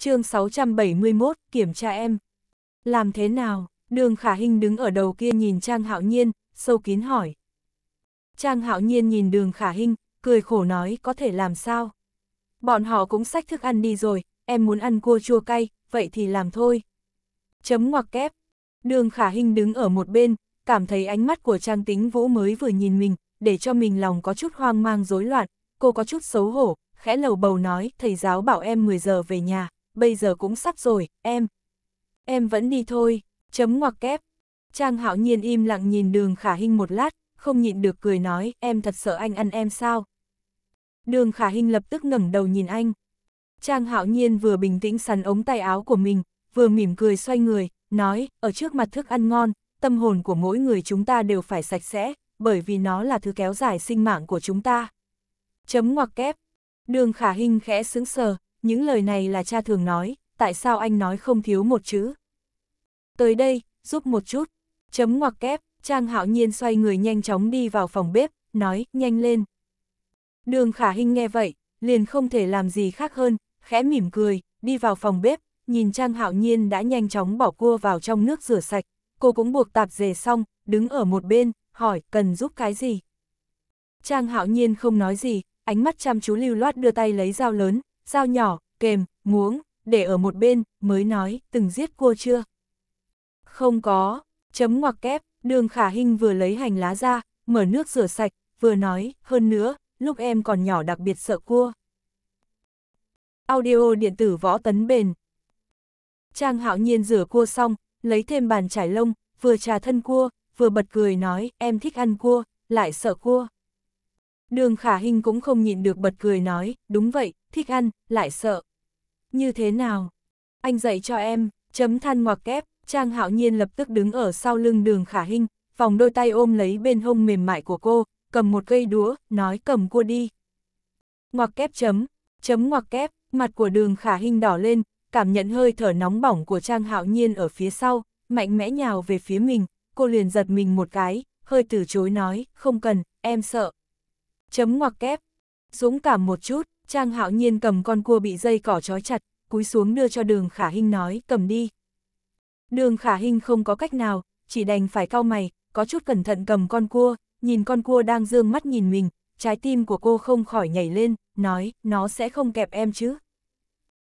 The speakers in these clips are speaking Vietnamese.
chương 671, kiểm tra em. Làm thế nào? Đường Khả Hinh đứng ở đầu kia nhìn Trang Hạo Nhiên, sâu kín hỏi. Trang Hạo Nhiên nhìn đường Khả Hinh, cười khổ nói có thể làm sao? Bọn họ cũng xách thức ăn đi rồi, em muốn ăn cua chua cay, vậy thì làm thôi. Chấm ngoặc kép. Đường Khả Hinh đứng ở một bên, cảm thấy ánh mắt của Trang Tính Vũ mới vừa nhìn mình, để cho mình lòng có chút hoang mang rối loạn, cô có chút xấu hổ, khẽ lầu bầu nói, thầy giáo bảo em 10 giờ về nhà, bây giờ cũng sắp rồi, em. Em vẫn đi thôi, chấm ngoặc kép. Trang hạo nhiên im lặng nhìn đường khả hình một lát, không nhịn được cười nói, em thật sợ anh ăn em sao? Đường khả hình lập tức ngẩng đầu nhìn anh. Trang hạo nhiên vừa bình tĩnh sắn ống tay áo của mình, vừa mỉm cười xoay người, nói, ở trước mặt thức ăn ngon, tâm hồn của mỗi người chúng ta đều phải sạch sẽ, bởi vì nó là thứ kéo dài sinh mạng của chúng ta. Chấm ngoặc kép. Đường khả hình khẽ sững sờ, những lời này là cha thường nói, tại sao anh nói không thiếu một chữ. Tới đây, giúp một chút, chấm ngoặc kép, Trang Hạo Nhiên xoay người nhanh chóng đi vào phòng bếp, nói, nhanh lên. Đường Khả Hinh nghe vậy, liền không thể làm gì khác hơn, khẽ mỉm cười, đi vào phòng bếp, nhìn Trang Hạo Nhiên đã nhanh chóng bỏ cua vào trong nước rửa sạch, cô cũng buộc tạp dề xong, đứng ở một bên, hỏi, cần giúp cái gì? Trang Hạo Nhiên không nói gì, ánh mắt chăm chú lưu loát đưa tay lấy dao lớn, dao nhỏ, kềm, muỗng, để ở một bên, mới nói, từng giết cua chưa? Không có, chấm ngoặc kép, đường khả hình vừa lấy hành lá ra, mở nước rửa sạch, vừa nói, hơn nữa, lúc em còn nhỏ đặc biệt sợ cua. Audio điện tử võ tấn bền Trang hạo nhiên rửa cua xong, lấy thêm bàn trải lông, vừa trà thân cua, vừa bật cười nói, em thích ăn cua, lại sợ cua. Đường khả hình cũng không nhịn được bật cười nói, đúng vậy, thích ăn, lại sợ. Như thế nào? Anh dạy cho em, chấm than ngoặc kép, Trang hạo nhiên lập tức đứng ở sau lưng đường khả hình, vòng đôi tay ôm lấy bên hông mềm mại của cô, cầm một cây đũa, nói cầm cua đi. Ngoặc kép chấm, chấm ngoặc kép, mặt của đường khả hình đỏ lên, cảm nhận hơi thở nóng bỏng của Trang hạo nhiên ở phía sau, mạnh mẽ nhào về phía mình, cô liền giật mình một cái, hơi từ chối nói, không cần, em sợ chấm ngoặc kép. Dũng cảm một chút, Trang Hạo Nhiên cầm con cua bị dây cỏ trói chặt, cúi xuống đưa cho đường khả hinh nói, cầm đi. Đường khả hinh không có cách nào, chỉ đành phải cau mày, có chút cẩn thận cầm con cua, nhìn con cua đang dương mắt nhìn mình, trái tim của cô không khỏi nhảy lên, nói, nó sẽ không kẹp em chứ.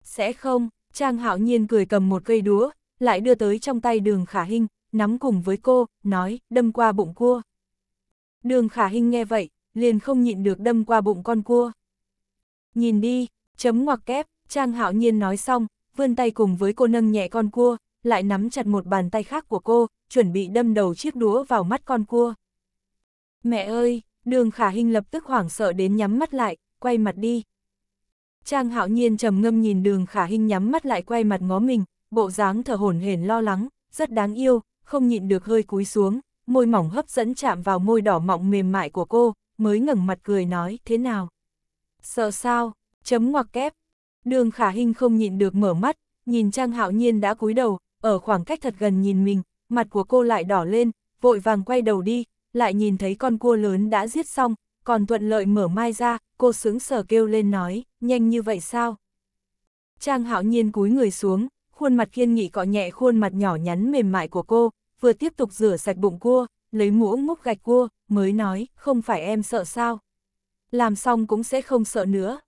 Sẽ không, Trang Hạo Nhiên cười cầm một cây đúa, lại đưa tới trong tay đường khả hinh, nắm cùng với cô, nói, đâm qua bụng cua. Đường khả hinh nghe vậy, liền không nhịn được đâm qua bụng con cua. Nhìn đi, chấm ngoặc kép, Trang Hạo Nhiên nói xong, vươn tay cùng với cô nâng nhẹ con cua, lại nắm chặt một bàn tay khác của cô, chuẩn bị đâm đầu chiếc đũa vào mắt con cua. Mẹ ơi, đường khả Hinh lập tức hoảng sợ đến nhắm mắt lại, quay mặt đi. Trang hạo nhiên trầm ngâm nhìn đường khả Hinh nhắm mắt lại quay mặt ngó mình, bộ dáng thở hổn hển lo lắng, rất đáng yêu, không nhịn được hơi cúi xuống, môi mỏng hấp dẫn chạm vào môi đỏ mọng mềm mại của cô, mới ngẩng mặt cười nói thế nào. Sợ sao, chấm ngoặc kép. Đường khả hình không nhịn được mở mắt, nhìn Trang Hạo Nhiên đã cúi đầu, ở khoảng cách thật gần nhìn mình, mặt của cô lại đỏ lên, vội vàng quay đầu đi, lại nhìn thấy con cua lớn đã giết xong, còn thuận lợi mở mai ra, cô sướng sở kêu lên nói, nhanh như vậy sao? Trang Hạo Nhiên cúi người xuống, khuôn mặt kiên nghị cọ nhẹ khuôn mặt nhỏ nhắn mềm mại của cô, vừa tiếp tục rửa sạch bụng cua, lấy muỗng múc gạch cua, mới nói, không phải em sợ sao. Làm xong cũng sẽ không sợ nữa.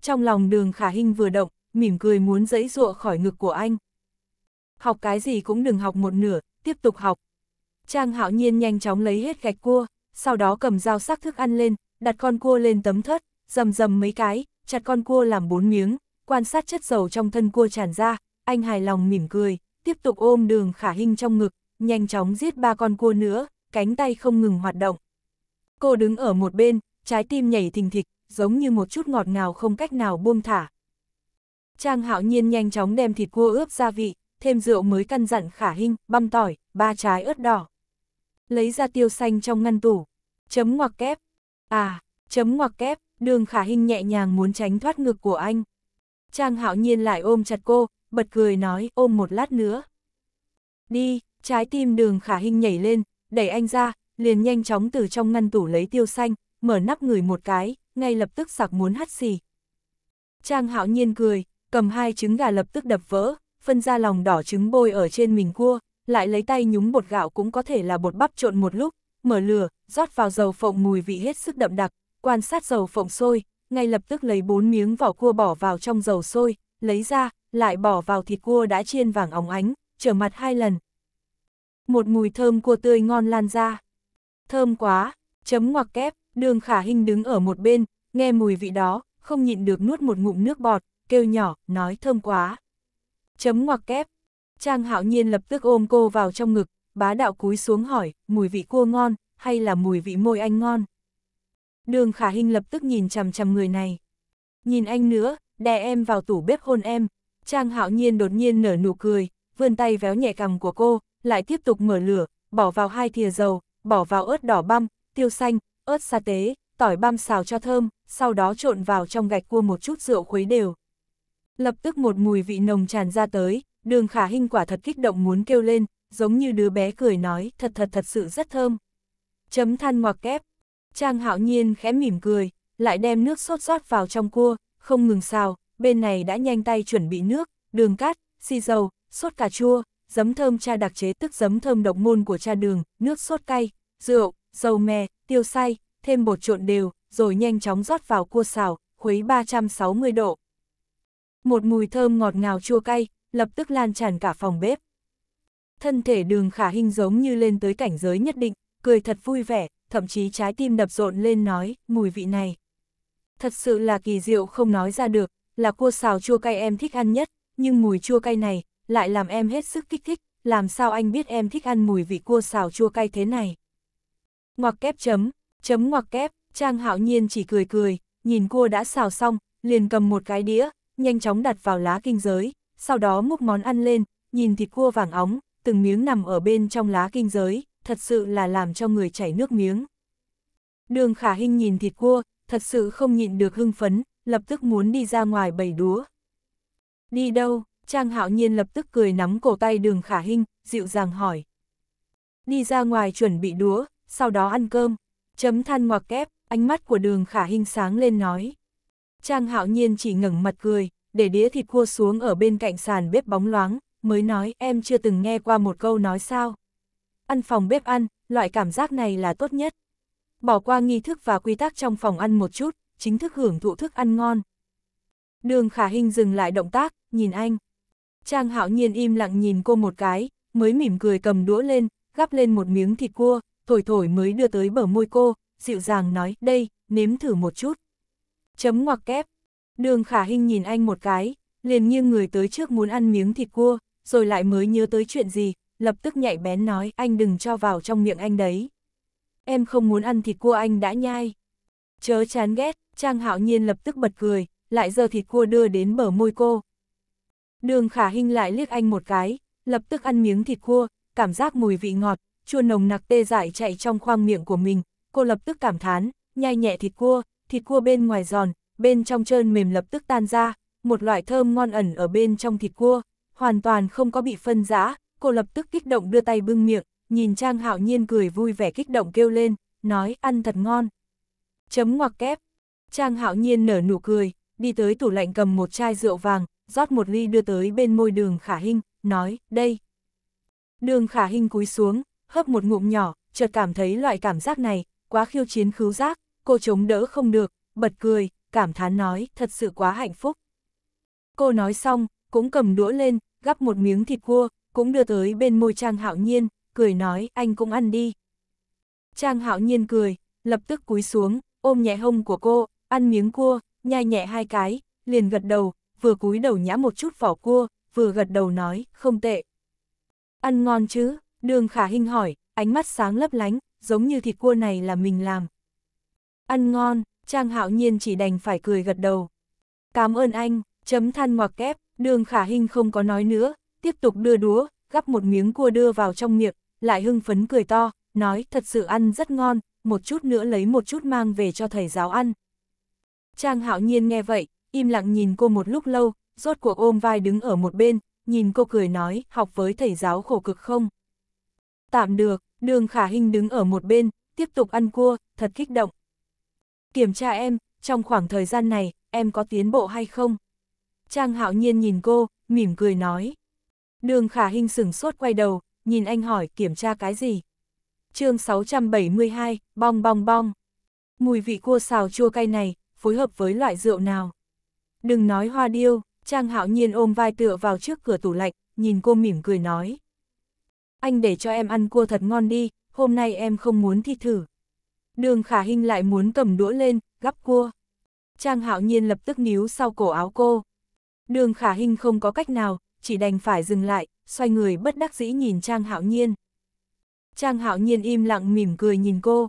Trong lòng đường khả hình vừa động, mỉm cười muốn dẫy dụa khỏi ngực của anh. Học cái gì cũng đừng học một nửa, tiếp tục học. Trang hạo nhiên nhanh chóng lấy hết gạch cua, sau đó cầm dao sắc thức ăn lên, đặt con cua lên tấm thớt, dầm dầm mấy cái, chặt con cua làm bốn miếng, quan sát chất dầu trong thân cua tràn ra, anh hài lòng mỉm cười, tiếp tục ôm đường khả hình trong ngực, nhanh chóng giết ba con cua nữa, cánh tay không ngừng hoạt động. Cô đứng ở một bên, trái tim nhảy thình thịch, giống như một chút ngọt ngào không cách nào buông thả. Trang hạo nhiên nhanh chóng đem thịt cua ướp gia vị, thêm rượu mới căn dặn khả hình, băm tỏi, ba trái ớt đỏ. Lấy ra tiêu xanh trong ngăn tủ, chấm ngoặc kép. À, chấm ngoặc kép, đường khả hình nhẹ nhàng muốn tránh thoát ngược của anh. Trang hạo nhiên lại ôm chặt cô, bật cười nói ôm một lát nữa. Đi, Trái tim đường khả hình nhảy lên, đẩy anh ra, liền nhanh chóng từ trong ngăn tủ lấy tiêu xanh, mở nắp người một cái, ngay lập tức sặc muốn hắt xì. Trang hạo nhiên cười, cầm hai trứng gà lập tức đập vỡ, phân ra lòng đỏ trứng bôi ở trên mình cua, lại lấy tay nhúng bột gạo cũng có thể là bột bắp trộn một lúc, mở lửa, rót vào dầu phộng mùi vị hết sức đậm đặc, quan sát dầu phộng sôi, ngay lập tức lấy bốn miếng vỏ cua bỏ vào trong dầu sôi, lấy ra, lại bỏ vào thịt cua đã chiên vàng óng ánh, trở mặt hai lần, một mùi thơm cua tươi ngon lan ra. Thơm quá, chấm ngoặc kép, đường khả hình đứng ở một bên, nghe mùi vị đó, không nhịn được nuốt một ngụm nước bọt, kêu nhỏ, nói thơm quá. Chấm ngoặc kép, Trang hạo nhiên lập tức ôm cô vào trong ngực, bá đạo cúi xuống hỏi, mùi vị cua ngon, hay là mùi vị môi anh ngon. Đường khả hình lập tức nhìn chằm chằm người này. Nhìn anh nữa, đè em vào tủ bếp hôn em. Trang hạo nhiên đột nhiên nở nụ cười, vươn tay véo nhẹ cằm của cô, lại tiếp tục mở lửa, bỏ vào hai thìa dầu, bỏ vào ớt đỏ băm, tiêu xanh, ớt sa tế, tỏi băm xào cho thơm, sau đó trộn vào trong gạch cua một chút rượu khuấy đều. Lập tức một mùi vị nồng tràn ra tới, đường khả hình quả thật kích động muốn kêu lên, giống như đứa bé cười nói, thật thật thật sự rất thơm. Chấm than ngoặc kép, Trang hạo nhiên khẽ mỉm cười, lại đem nước sốt rót vào trong cua, không ngừng xào, bên này đã nhanh tay chuẩn bị nước, đường cát, xì dầu, sốt cà chua, giấm thơm cha đặc chế tức giấm thơm độc môn của cha đường, nước sốt cay, rượu, dầu mè, tiêu xay, thêm bột trộn đều, rồi nhanh chóng rót vào cua xào, khuấy 360 độ. Một mùi thơm ngọt ngào chua cay, lập tức lan tràn cả phòng bếp. Thân thể đường khả hình giống như lên tới cảnh giới nhất định, cười thật vui vẻ, thậm chí trái tim đập rộn lên nói, mùi vị này. Thật sự là kỳ diệu không nói ra được, là cua xào chua cay em thích ăn nhất, nhưng mùi chua cay này, lại làm em hết sức kích thích, làm sao anh biết em thích ăn mùi vị cua xào chua cay thế này. Ngoặc kép chấm, chấm ngoặc kép, Trang Hạo Nhiên chỉ cười cười, nhìn cua đã xào xong, liền cầm một cái đĩa, nhanh chóng đặt vào lá kinh giới, sau đó múc món ăn lên, nhìn thịt cua vàng óng, từng miếng nằm ở bên trong lá kinh giới, thật sự là làm cho người chảy nước miếng. Đường khả hình nhìn thịt cua, thật sự không nhịn được hưng phấn, lập tức muốn đi ra ngoài bầy đúa. Đi đâu? Trang hạo nhiên lập tức cười nắm cổ tay đường khả hinh, dịu dàng hỏi. Đi ra ngoài chuẩn bị đúa, sau đó ăn cơm, chấm than ngoặc kép, ánh mắt của đường khả hinh sáng lên nói. Trang hạo nhiên chỉ ngẩng mặt cười, để đĩa thịt cua xuống ở bên cạnh sàn bếp bóng loáng, mới nói em chưa từng nghe qua một câu nói sao. Ăn phòng bếp ăn, loại cảm giác này là tốt nhất. Bỏ qua nghi thức và quy tắc trong phòng ăn một chút, chính thức hưởng thụ thức ăn ngon. Đường khả Hinh dừng lại động tác, nhìn anh, Trang hạo nhiên im lặng nhìn cô một cái, mới mỉm cười cầm đũa lên, gắp lên một miếng thịt cua, thổi thổi mới đưa tới bờ môi cô, dịu dàng nói, đây, nếm thử một chút. Chấm ngoặc kép. Đường khả Hinh nhìn anh một cái, liền nghiêng người tới trước muốn ăn miếng thịt cua, rồi lại mới nhớ tới chuyện gì, lập tức nhạy bén nói, anh đừng cho vào trong miệng anh đấy. Em không muốn ăn thịt cua anh đã nhai. Chớ chán ghét, Trang hạo nhiên lập tức bật cười, lại giờ thịt cua đưa đến bờ môi cô, Đường khả hình lại liếc anh một cái, lập tức ăn miếng thịt cua, cảm giác mùi vị ngọt, chua nồng nặc tê dại chạy trong khoang miệng của mình, cô lập tức cảm thán, nhai nhẹ thịt cua, thịt cua bên ngoài giòn, bên trong trơn mềm lập tức tan ra, một loại thơm ngon ẩn ở bên trong thịt cua, hoàn toàn không có bị phân rã, cô lập tức kích động đưa tay bưng miệng, nhìn Trang Hạo Nhiên cười vui vẻ kích động kêu lên, nói ăn thật ngon. Chấm ngoặc kép. Trang Hạo Nhiên nở nụ cười, đi tới tủ lạnh cầm một chai rượu vàng, rót một ly đưa tới bên môi đường khả hình nói, đây. Đường khả hình cúi xuống, hấp một ngụm nhỏ, chợt cảm thấy loại cảm giác này, quá khiêu chiến khứu giác, cô chống đỡ không được, bật cười, cảm thán nói, thật sự quá hạnh phúc. Cô nói xong, cũng cầm đũa lên, gắp một miếng thịt cua, cũng đưa tới bên môi Trang Hạo Nhiên, cười nói, anh cũng ăn đi. Trang Hạo Nhiên cười, lập tức cúi xuống, ôm nhẹ hông của cô, ăn miếng cua, nhai nhẹ hai cái, liền gật đầu, vừa cúi đầu nhã một chút vỏ cua, vừa gật đầu nói, không tệ. Ăn ngon chứ, đường khả hình hỏi, ánh mắt sáng lấp lánh, giống như thịt cua này là mình làm. Ăn ngon, Trang hạo nhiên chỉ đành phải cười gật đầu. Cảm ơn anh, chấm than ngoặc kép, đường khả hình không có nói nữa, tiếp tục đưa đũa, gắp một miếng cua đưa vào trong miệng, lại hưng phấn cười to, nói thật sự ăn rất ngon, một chút nữa lấy một chút mang về cho thầy giáo ăn. Trang hạo nhiên nghe vậy, im lặng nhìn cô một lúc lâu, rốt cuộc ôm vai đứng ở một bên, nhìn cô cười nói, học với thầy giáo khổ cực không? Tạm được, đường khả hình đứng ở một bên, tiếp tục ăn cua, thật kích động. Kiểm tra em, trong khoảng thời gian này, em có tiến bộ hay không? Trang hạo nhiên nhìn cô, mỉm cười nói. Đường khả hình sửng sốt quay đầu, nhìn anh hỏi kiểm tra cái gì? chương 672, bong bong bong. Mùi vị cua xào chua cay này, phối hợp với loại rượu nào? Đừng nói hoa điêu, Trang hạo nhiên ôm vai tựa vào trước cửa tủ lạnh, nhìn cô mỉm cười nói. Anh để cho em ăn cua thật ngon đi, hôm nay em không muốn thi thử. Đường khả Hinh lại muốn cầm đũa lên, gắp cua. Trang hạo nhiên lập tức níu sau cổ áo cô. Đường khả Hinh không có cách nào, chỉ đành phải dừng lại, xoay người bất đắc dĩ nhìn Trang hạo nhiên. Trang hạo nhiên im lặng mỉm cười nhìn cô.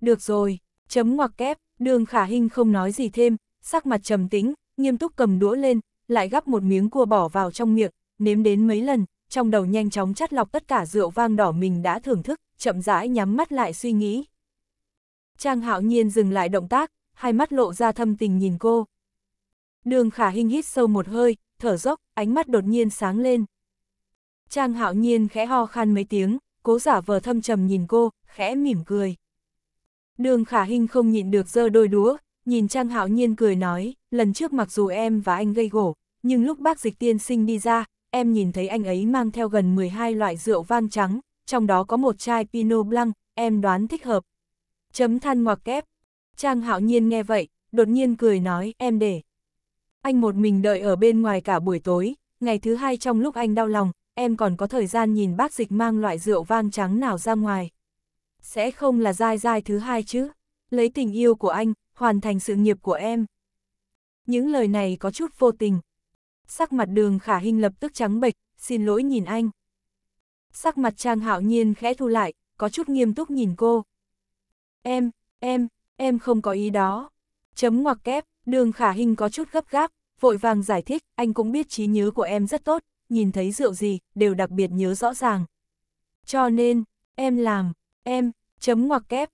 Được rồi, chấm ngoặc kép, đường khả Hinh không nói gì thêm, sắc mặt trầm tĩnh, nghiêm túc cầm đũa lên, lại gắp một miếng cua bỏ vào trong miệng, nếm đến mấy lần, trong đầu nhanh chóng chắt lọc tất cả rượu vang đỏ mình đã thưởng thức, chậm rãi nhắm mắt lại suy nghĩ. Trang hạo nhiên dừng lại động tác, hai mắt lộ ra thâm tình nhìn cô. Đường khả hình hít sâu một hơi, thở dốc, ánh mắt đột nhiên sáng lên. Trang hạo nhiên khẽ ho khan mấy tiếng, cố giả vờ thâm trầm nhìn cô, khẽ mỉm cười. Đường khả hình không nhịn được giơ đôi đúa, nhìn Trang Hạo Nhiên cười nói, lần trước mặc dù em và anh gây gổ, nhưng lúc bác dịch tiên sinh đi ra, em nhìn thấy anh ấy mang theo gần 12 loại rượu vang trắng, trong đó có một chai Pinot Blanc, em đoán thích hợp. Chấm than ngoặc kép. Trang Hạo Nhiên nghe vậy, đột nhiên cười nói, em để. Anh một mình đợi ở bên ngoài cả buổi tối, ngày thứ hai trong lúc anh đau lòng, em còn có thời gian nhìn bác dịch mang loại rượu vang trắng nào ra ngoài. Sẽ không là dai dai thứ hai chứ. Lấy tình yêu của anh, hoàn thành sự nghiệp của em. Những lời này có chút vô tình. Sắc mặt đường khả hình lập tức trắng bệch, xin lỗi nhìn anh. Sắc mặt Trang Hạo Nhiên khẽ thu lại, có chút nghiêm túc nhìn cô. Em, em, em không có ý đó. Chấm ngoặc kép, đường khả hình có chút gấp gáp, vội vàng giải thích, anh cũng biết trí nhớ của em rất tốt, nhìn thấy rượu gì, đều đặc biệt nhớ rõ ràng. Cho nên, em làm, em, chấm ngoặc kép.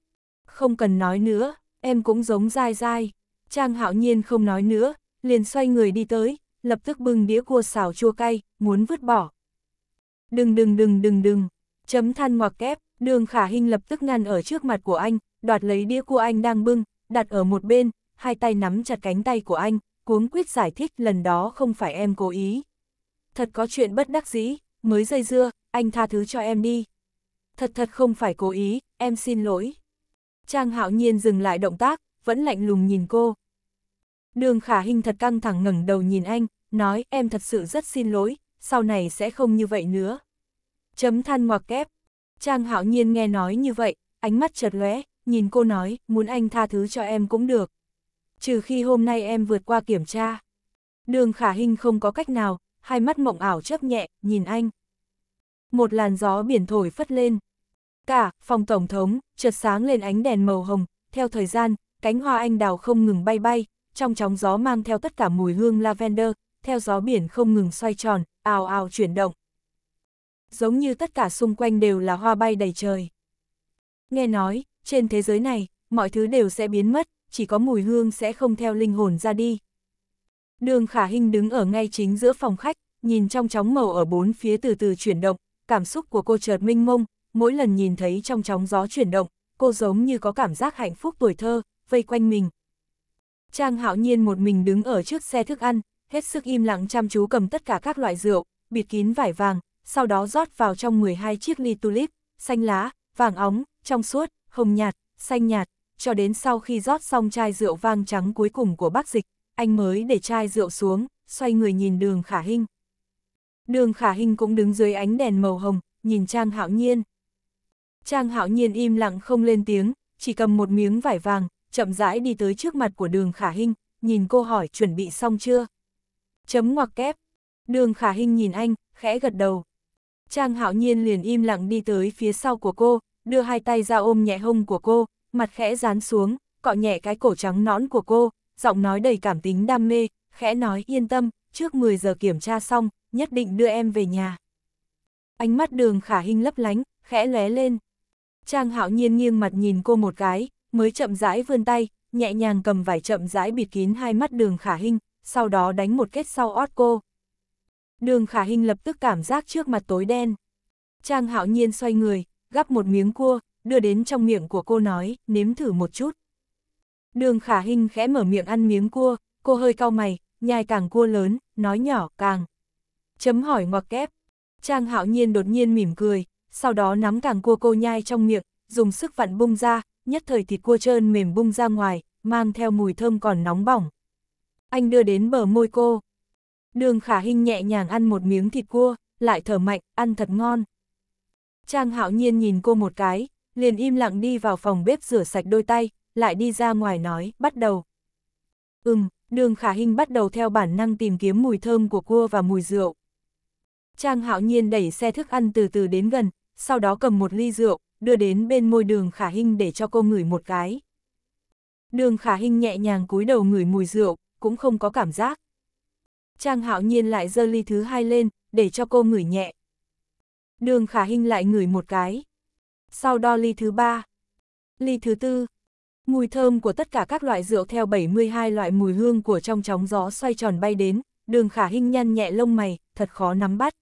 Không cần nói nữa, em cũng giống dai dai. Trang hạo nhiên không nói nữa, liền xoay người đi tới, lập tức bưng đĩa cua xào chua cay, muốn vứt bỏ. Đừng đừng đừng đừng đừng, chấm than ngoặc kép, đường khả hình lập tức ngăn ở trước mặt của anh, đoạt lấy đĩa cua anh đang bưng, đặt ở một bên, hai tay nắm chặt cánh tay của anh, cuống quyết giải thích lần đó không phải em cố ý. Thật có chuyện bất đắc dĩ, mới dây dưa, anh tha thứ cho em đi. Thật thật không phải cố ý, em xin lỗi. Trang hạo nhiên dừng lại động tác, vẫn lạnh lùng nhìn cô. Đường khả Hinh thật căng thẳng ngẩng đầu nhìn anh, nói em thật sự rất xin lỗi, sau này sẽ không như vậy nữa. Chấm than ngoặc kép. Trang hạo nhiên nghe nói như vậy, ánh mắt chợt lóe, nhìn cô nói, muốn anh tha thứ cho em cũng được. Trừ khi hôm nay em vượt qua kiểm tra. Đường khả Hinh không có cách nào, hai mắt mộng ảo chớp nhẹ, nhìn anh. Một làn gió biển thổi phất lên, Cả, phòng Tổng thống, trượt sáng lên ánh đèn màu hồng, theo thời gian, cánh hoa anh đào không ngừng bay bay, trong chóng gió mang theo tất cả mùi hương lavender, theo gió biển không ngừng xoay tròn, ào ào chuyển động. Giống như tất cả xung quanh đều là hoa bay đầy trời. Nghe nói, trên thế giới này, mọi thứ đều sẽ biến mất, chỉ có mùi hương sẽ không theo linh hồn ra đi. Đường Khả hình đứng ở ngay chính giữa phòng khách, nhìn trong chóng màu ở bốn phía từ từ chuyển động, cảm xúc của cô chợt minh mông, mỗi lần nhìn thấy trong chóng gió chuyển động, cô giống như có cảm giác hạnh phúc tuổi thơ, vây quanh mình. Trang hạo nhiên một mình đứng ở trước xe thức ăn, hết sức im lặng chăm chú cầm tất cả các loại rượu, bịt kín vải vàng, sau đó rót vào trong 12 chiếc ly tulip, xanh lá, vàng óng, trong suốt, hồng nhạt, xanh nhạt, cho đến sau khi rót xong chai rượu vang trắng cuối cùng của bác dịch, anh mới để chai rượu xuống, xoay người nhìn đường khả hình. Đường khả hình cũng đứng dưới ánh đèn màu hồng, nhìn Trang hạo nhiên. Trang hạo nhiên im lặng không lên tiếng, chỉ cầm một miếng vải vàng, chậm rãi đi tới trước mặt của đường khả hinh, nhìn cô hỏi chuẩn bị xong chưa? Chấm ngoặc kép. Đường khả hinh nhìn anh, khẽ gật đầu. Trang hạo nhiên liền im lặng đi tới phía sau của cô, đưa hai tay ra ôm nhẹ hông của cô, mặt khẽ dán xuống, cọ nhẹ cái cổ trắng nõn của cô, giọng nói đầy cảm tính đam mê, khẽ nói yên tâm, trước 10 giờ kiểm tra xong, nhất định đưa em về nhà. Ánh mắt đường khả Hinh lấp lánh, khẽ lóe lên. Trang hạo nhiên nghiêng mặt nhìn cô một cái, mới chậm rãi vươn tay, nhẹ nhàng cầm vải chậm rãi bịt kín hai mắt đường khả hình, sau đó đánh một kết sau ót cô. Đường khả hình lập tức cảm giác trước mặt tối đen. Trang hạo nhiên xoay người, gắp một miếng cua, đưa đến trong miệng của cô nói, nếm thử một chút. Đường khả hình khẽ mở miệng ăn miếng cua, cô hơi cau mày, nhai càng cua lớn, nói nhỏ, càng. Chấm hỏi ngoặc kép. Trang hạo nhiên đột nhiên mỉm cười, sau đó nắm càng cua cô nhai trong miệng, dùng sức vặn bung ra, nhất thời thịt cua trơn mềm bung ra ngoài, mang theo mùi thơm còn nóng bỏng. Anh đưa đến bờ môi cô. Đường khả hình nhẹ nhàng ăn một miếng thịt cua, lại thở mạnh, ăn thật ngon. Trang hạo nhiên nhìn cô một cái, liền im lặng đi vào phòng bếp rửa sạch đôi tay, lại đi ra ngoài nói, bắt đầu. Ừm, đường khả hình bắt đầu theo bản năng tìm kiếm mùi thơm của cua và mùi rượu. Trang hạo nhiên đẩy xe thức ăn từ từ đến gần, sau đó cầm một ly rượu, đưa đến bên môi đường khả hình để cho cô ngửi một cái. Đường khả hình nhẹ nhàng cúi đầu ngửi mùi rượu, cũng không có cảm giác. Trang hạo nhiên lại dơ ly thứ hai lên, để cho cô ngửi nhẹ. Đường khả hình lại ngửi một cái. Sau đó ly thứ ba. Ly thứ tư. Mùi thơm của tất cả các loại rượu theo 72 loại mùi hương của trong chóng gió xoay tròn bay đến, đường khả hình nhăn nhẹ lông mày, thật khó nắm bắt.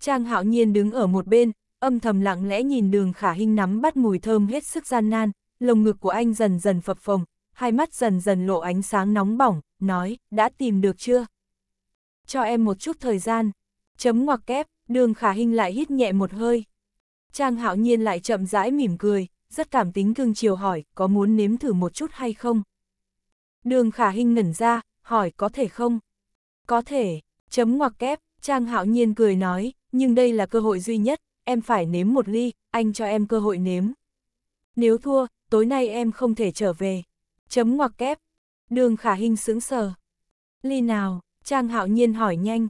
Trang hạo nhiên đứng ở một bên, âm thầm lặng lẽ nhìn đường khả hinh nắm bắt mùi thơm hết sức gian nan, lồng ngực của anh dần dần phập phồng, hai mắt dần dần lộ ánh sáng nóng bỏng, nói, đã tìm được chưa? Cho em một chút thời gian. Chấm ngoặc kép, đường khả hinh lại hít nhẹ một hơi. Trang hạo nhiên lại chậm rãi mỉm cười, rất cảm tính cưng chiều hỏi, có muốn nếm thử một chút hay không? Đường khả hinh ngẩn ra, hỏi có thể không? Có thể, chấm ngoặc kép, Trang hạo nhiên cười nói, nhưng đây là cơ hội duy nhất, em phải nếm một ly, anh cho em cơ hội nếm. Nếu thua, tối nay em không thể trở về. Chấm ngoặc kép. Đường khả hình sững sờ. Ly nào, Trang hạo nhiên hỏi nhanh.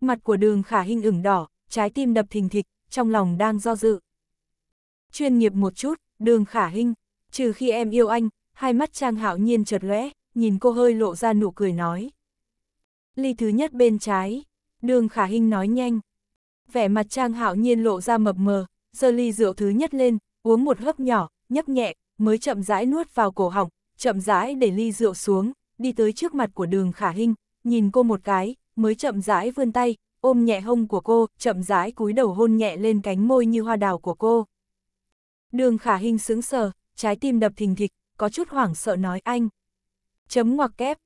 Mặt của đường khả hình ửng đỏ, trái tim đập thình thịch, trong lòng đang do dự. Chuyên nghiệp một chút, đường khả hình, trừ khi em yêu anh, hai mắt Trang hạo nhiên chợt lóe, nhìn cô hơi lộ ra nụ cười nói. Ly thứ nhất bên trái, đường khả hình nói nhanh vẻ mặt Trang Hạo Nhiên lộ ra mập mờ, giơ ly rượu thứ nhất lên, uống một hớp nhỏ, nhấp nhẹ, mới chậm rãi nuốt vào cổ họng, chậm rãi để ly rượu xuống, đi tới trước mặt của Đường Khả hình, nhìn cô một cái, mới chậm rãi vươn tay, ôm nhẹ hông của cô, chậm rãi cúi đầu hôn nhẹ lên cánh môi như hoa đào của cô. Đường Khả hình sững sờ, trái tim đập thình thịch, có chút hoảng sợ nói anh. Chấm ngoặc kép,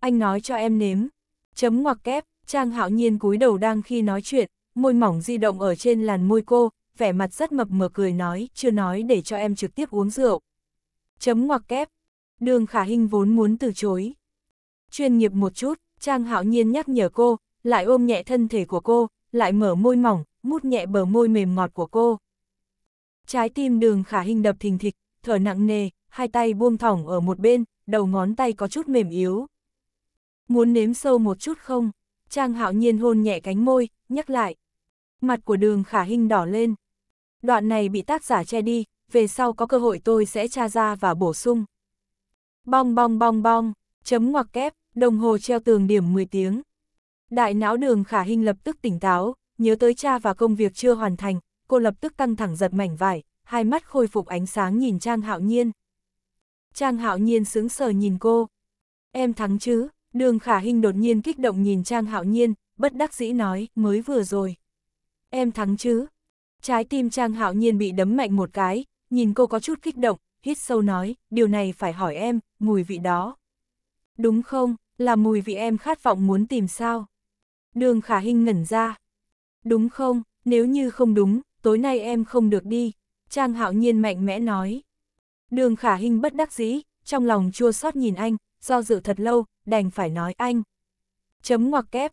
anh nói cho em nếm. Chấm ngoặc kép, Trang Hạo Nhiên cúi đầu đang khi nói chuyện, môi mỏng di động ở trên làn môi cô, vẻ mặt rất mập mờ cười nói, chưa nói để cho em trực tiếp uống rượu. Chấm ngoặc kép, đường khả hình vốn muốn từ chối. Chuyên nghiệp một chút, Trang hạo nhiên nhắc nhở cô, lại ôm nhẹ thân thể của cô, lại mở môi mỏng, mút nhẹ bờ môi mềm ngọt của cô. Trái tim đường khả hình đập thình thịch, thở nặng nề, hai tay buông thỏng ở một bên, đầu ngón tay có chút mềm yếu. Muốn nếm sâu một chút không? Trang hạo nhiên hôn nhẹ cánh môi, nhắc lại. Mặt của đường khả hình đỏ lên. Đoạn này bị tác giả che đi, về sau có cơ hội tôi sẽ tra ra và bổ sung. Bong bong bong bong, chấm ngoặc kép, đồng hồ treo tường điểm 10 tiếng. Đại não đường khả hình lập tức tỉnh táo, nhớ tới cha và công việc chưa hoàn thành, cô lập tức căng thẳng giật mảnh vải, hai mắt khôi phục ánh sáng nhìn Trang Hạo Nhiên. Trang Hạo Nhiên sững sờ nhìn cô. Em thắng chứ? Đường khả hình đột nhiên kích động nhìn Trang hạo nhiên, bất đắc dĩ nói, mới vừa rồi. Em thắng chứ? Trái tim Trang hạo nhiên bị đấm mạnh một cái, nhìn cô có chút kích động, hít sâu nói, điều này phải hỏi em, mùi vị đó. Đúng không, là mùi vị em khát vọng muốn tìm sao? Đường khả hình ngẩn ra. Đúng không, nếu như không đúng, tối nay em không được đi. Trang hạo nhiên mạnh mẽ nói. Đường khả hình bất đắc dĩ, trong lòng chua xót nhìn anh, do dự thật lâu, đành phải nói anh. Chấm ngoặc kép.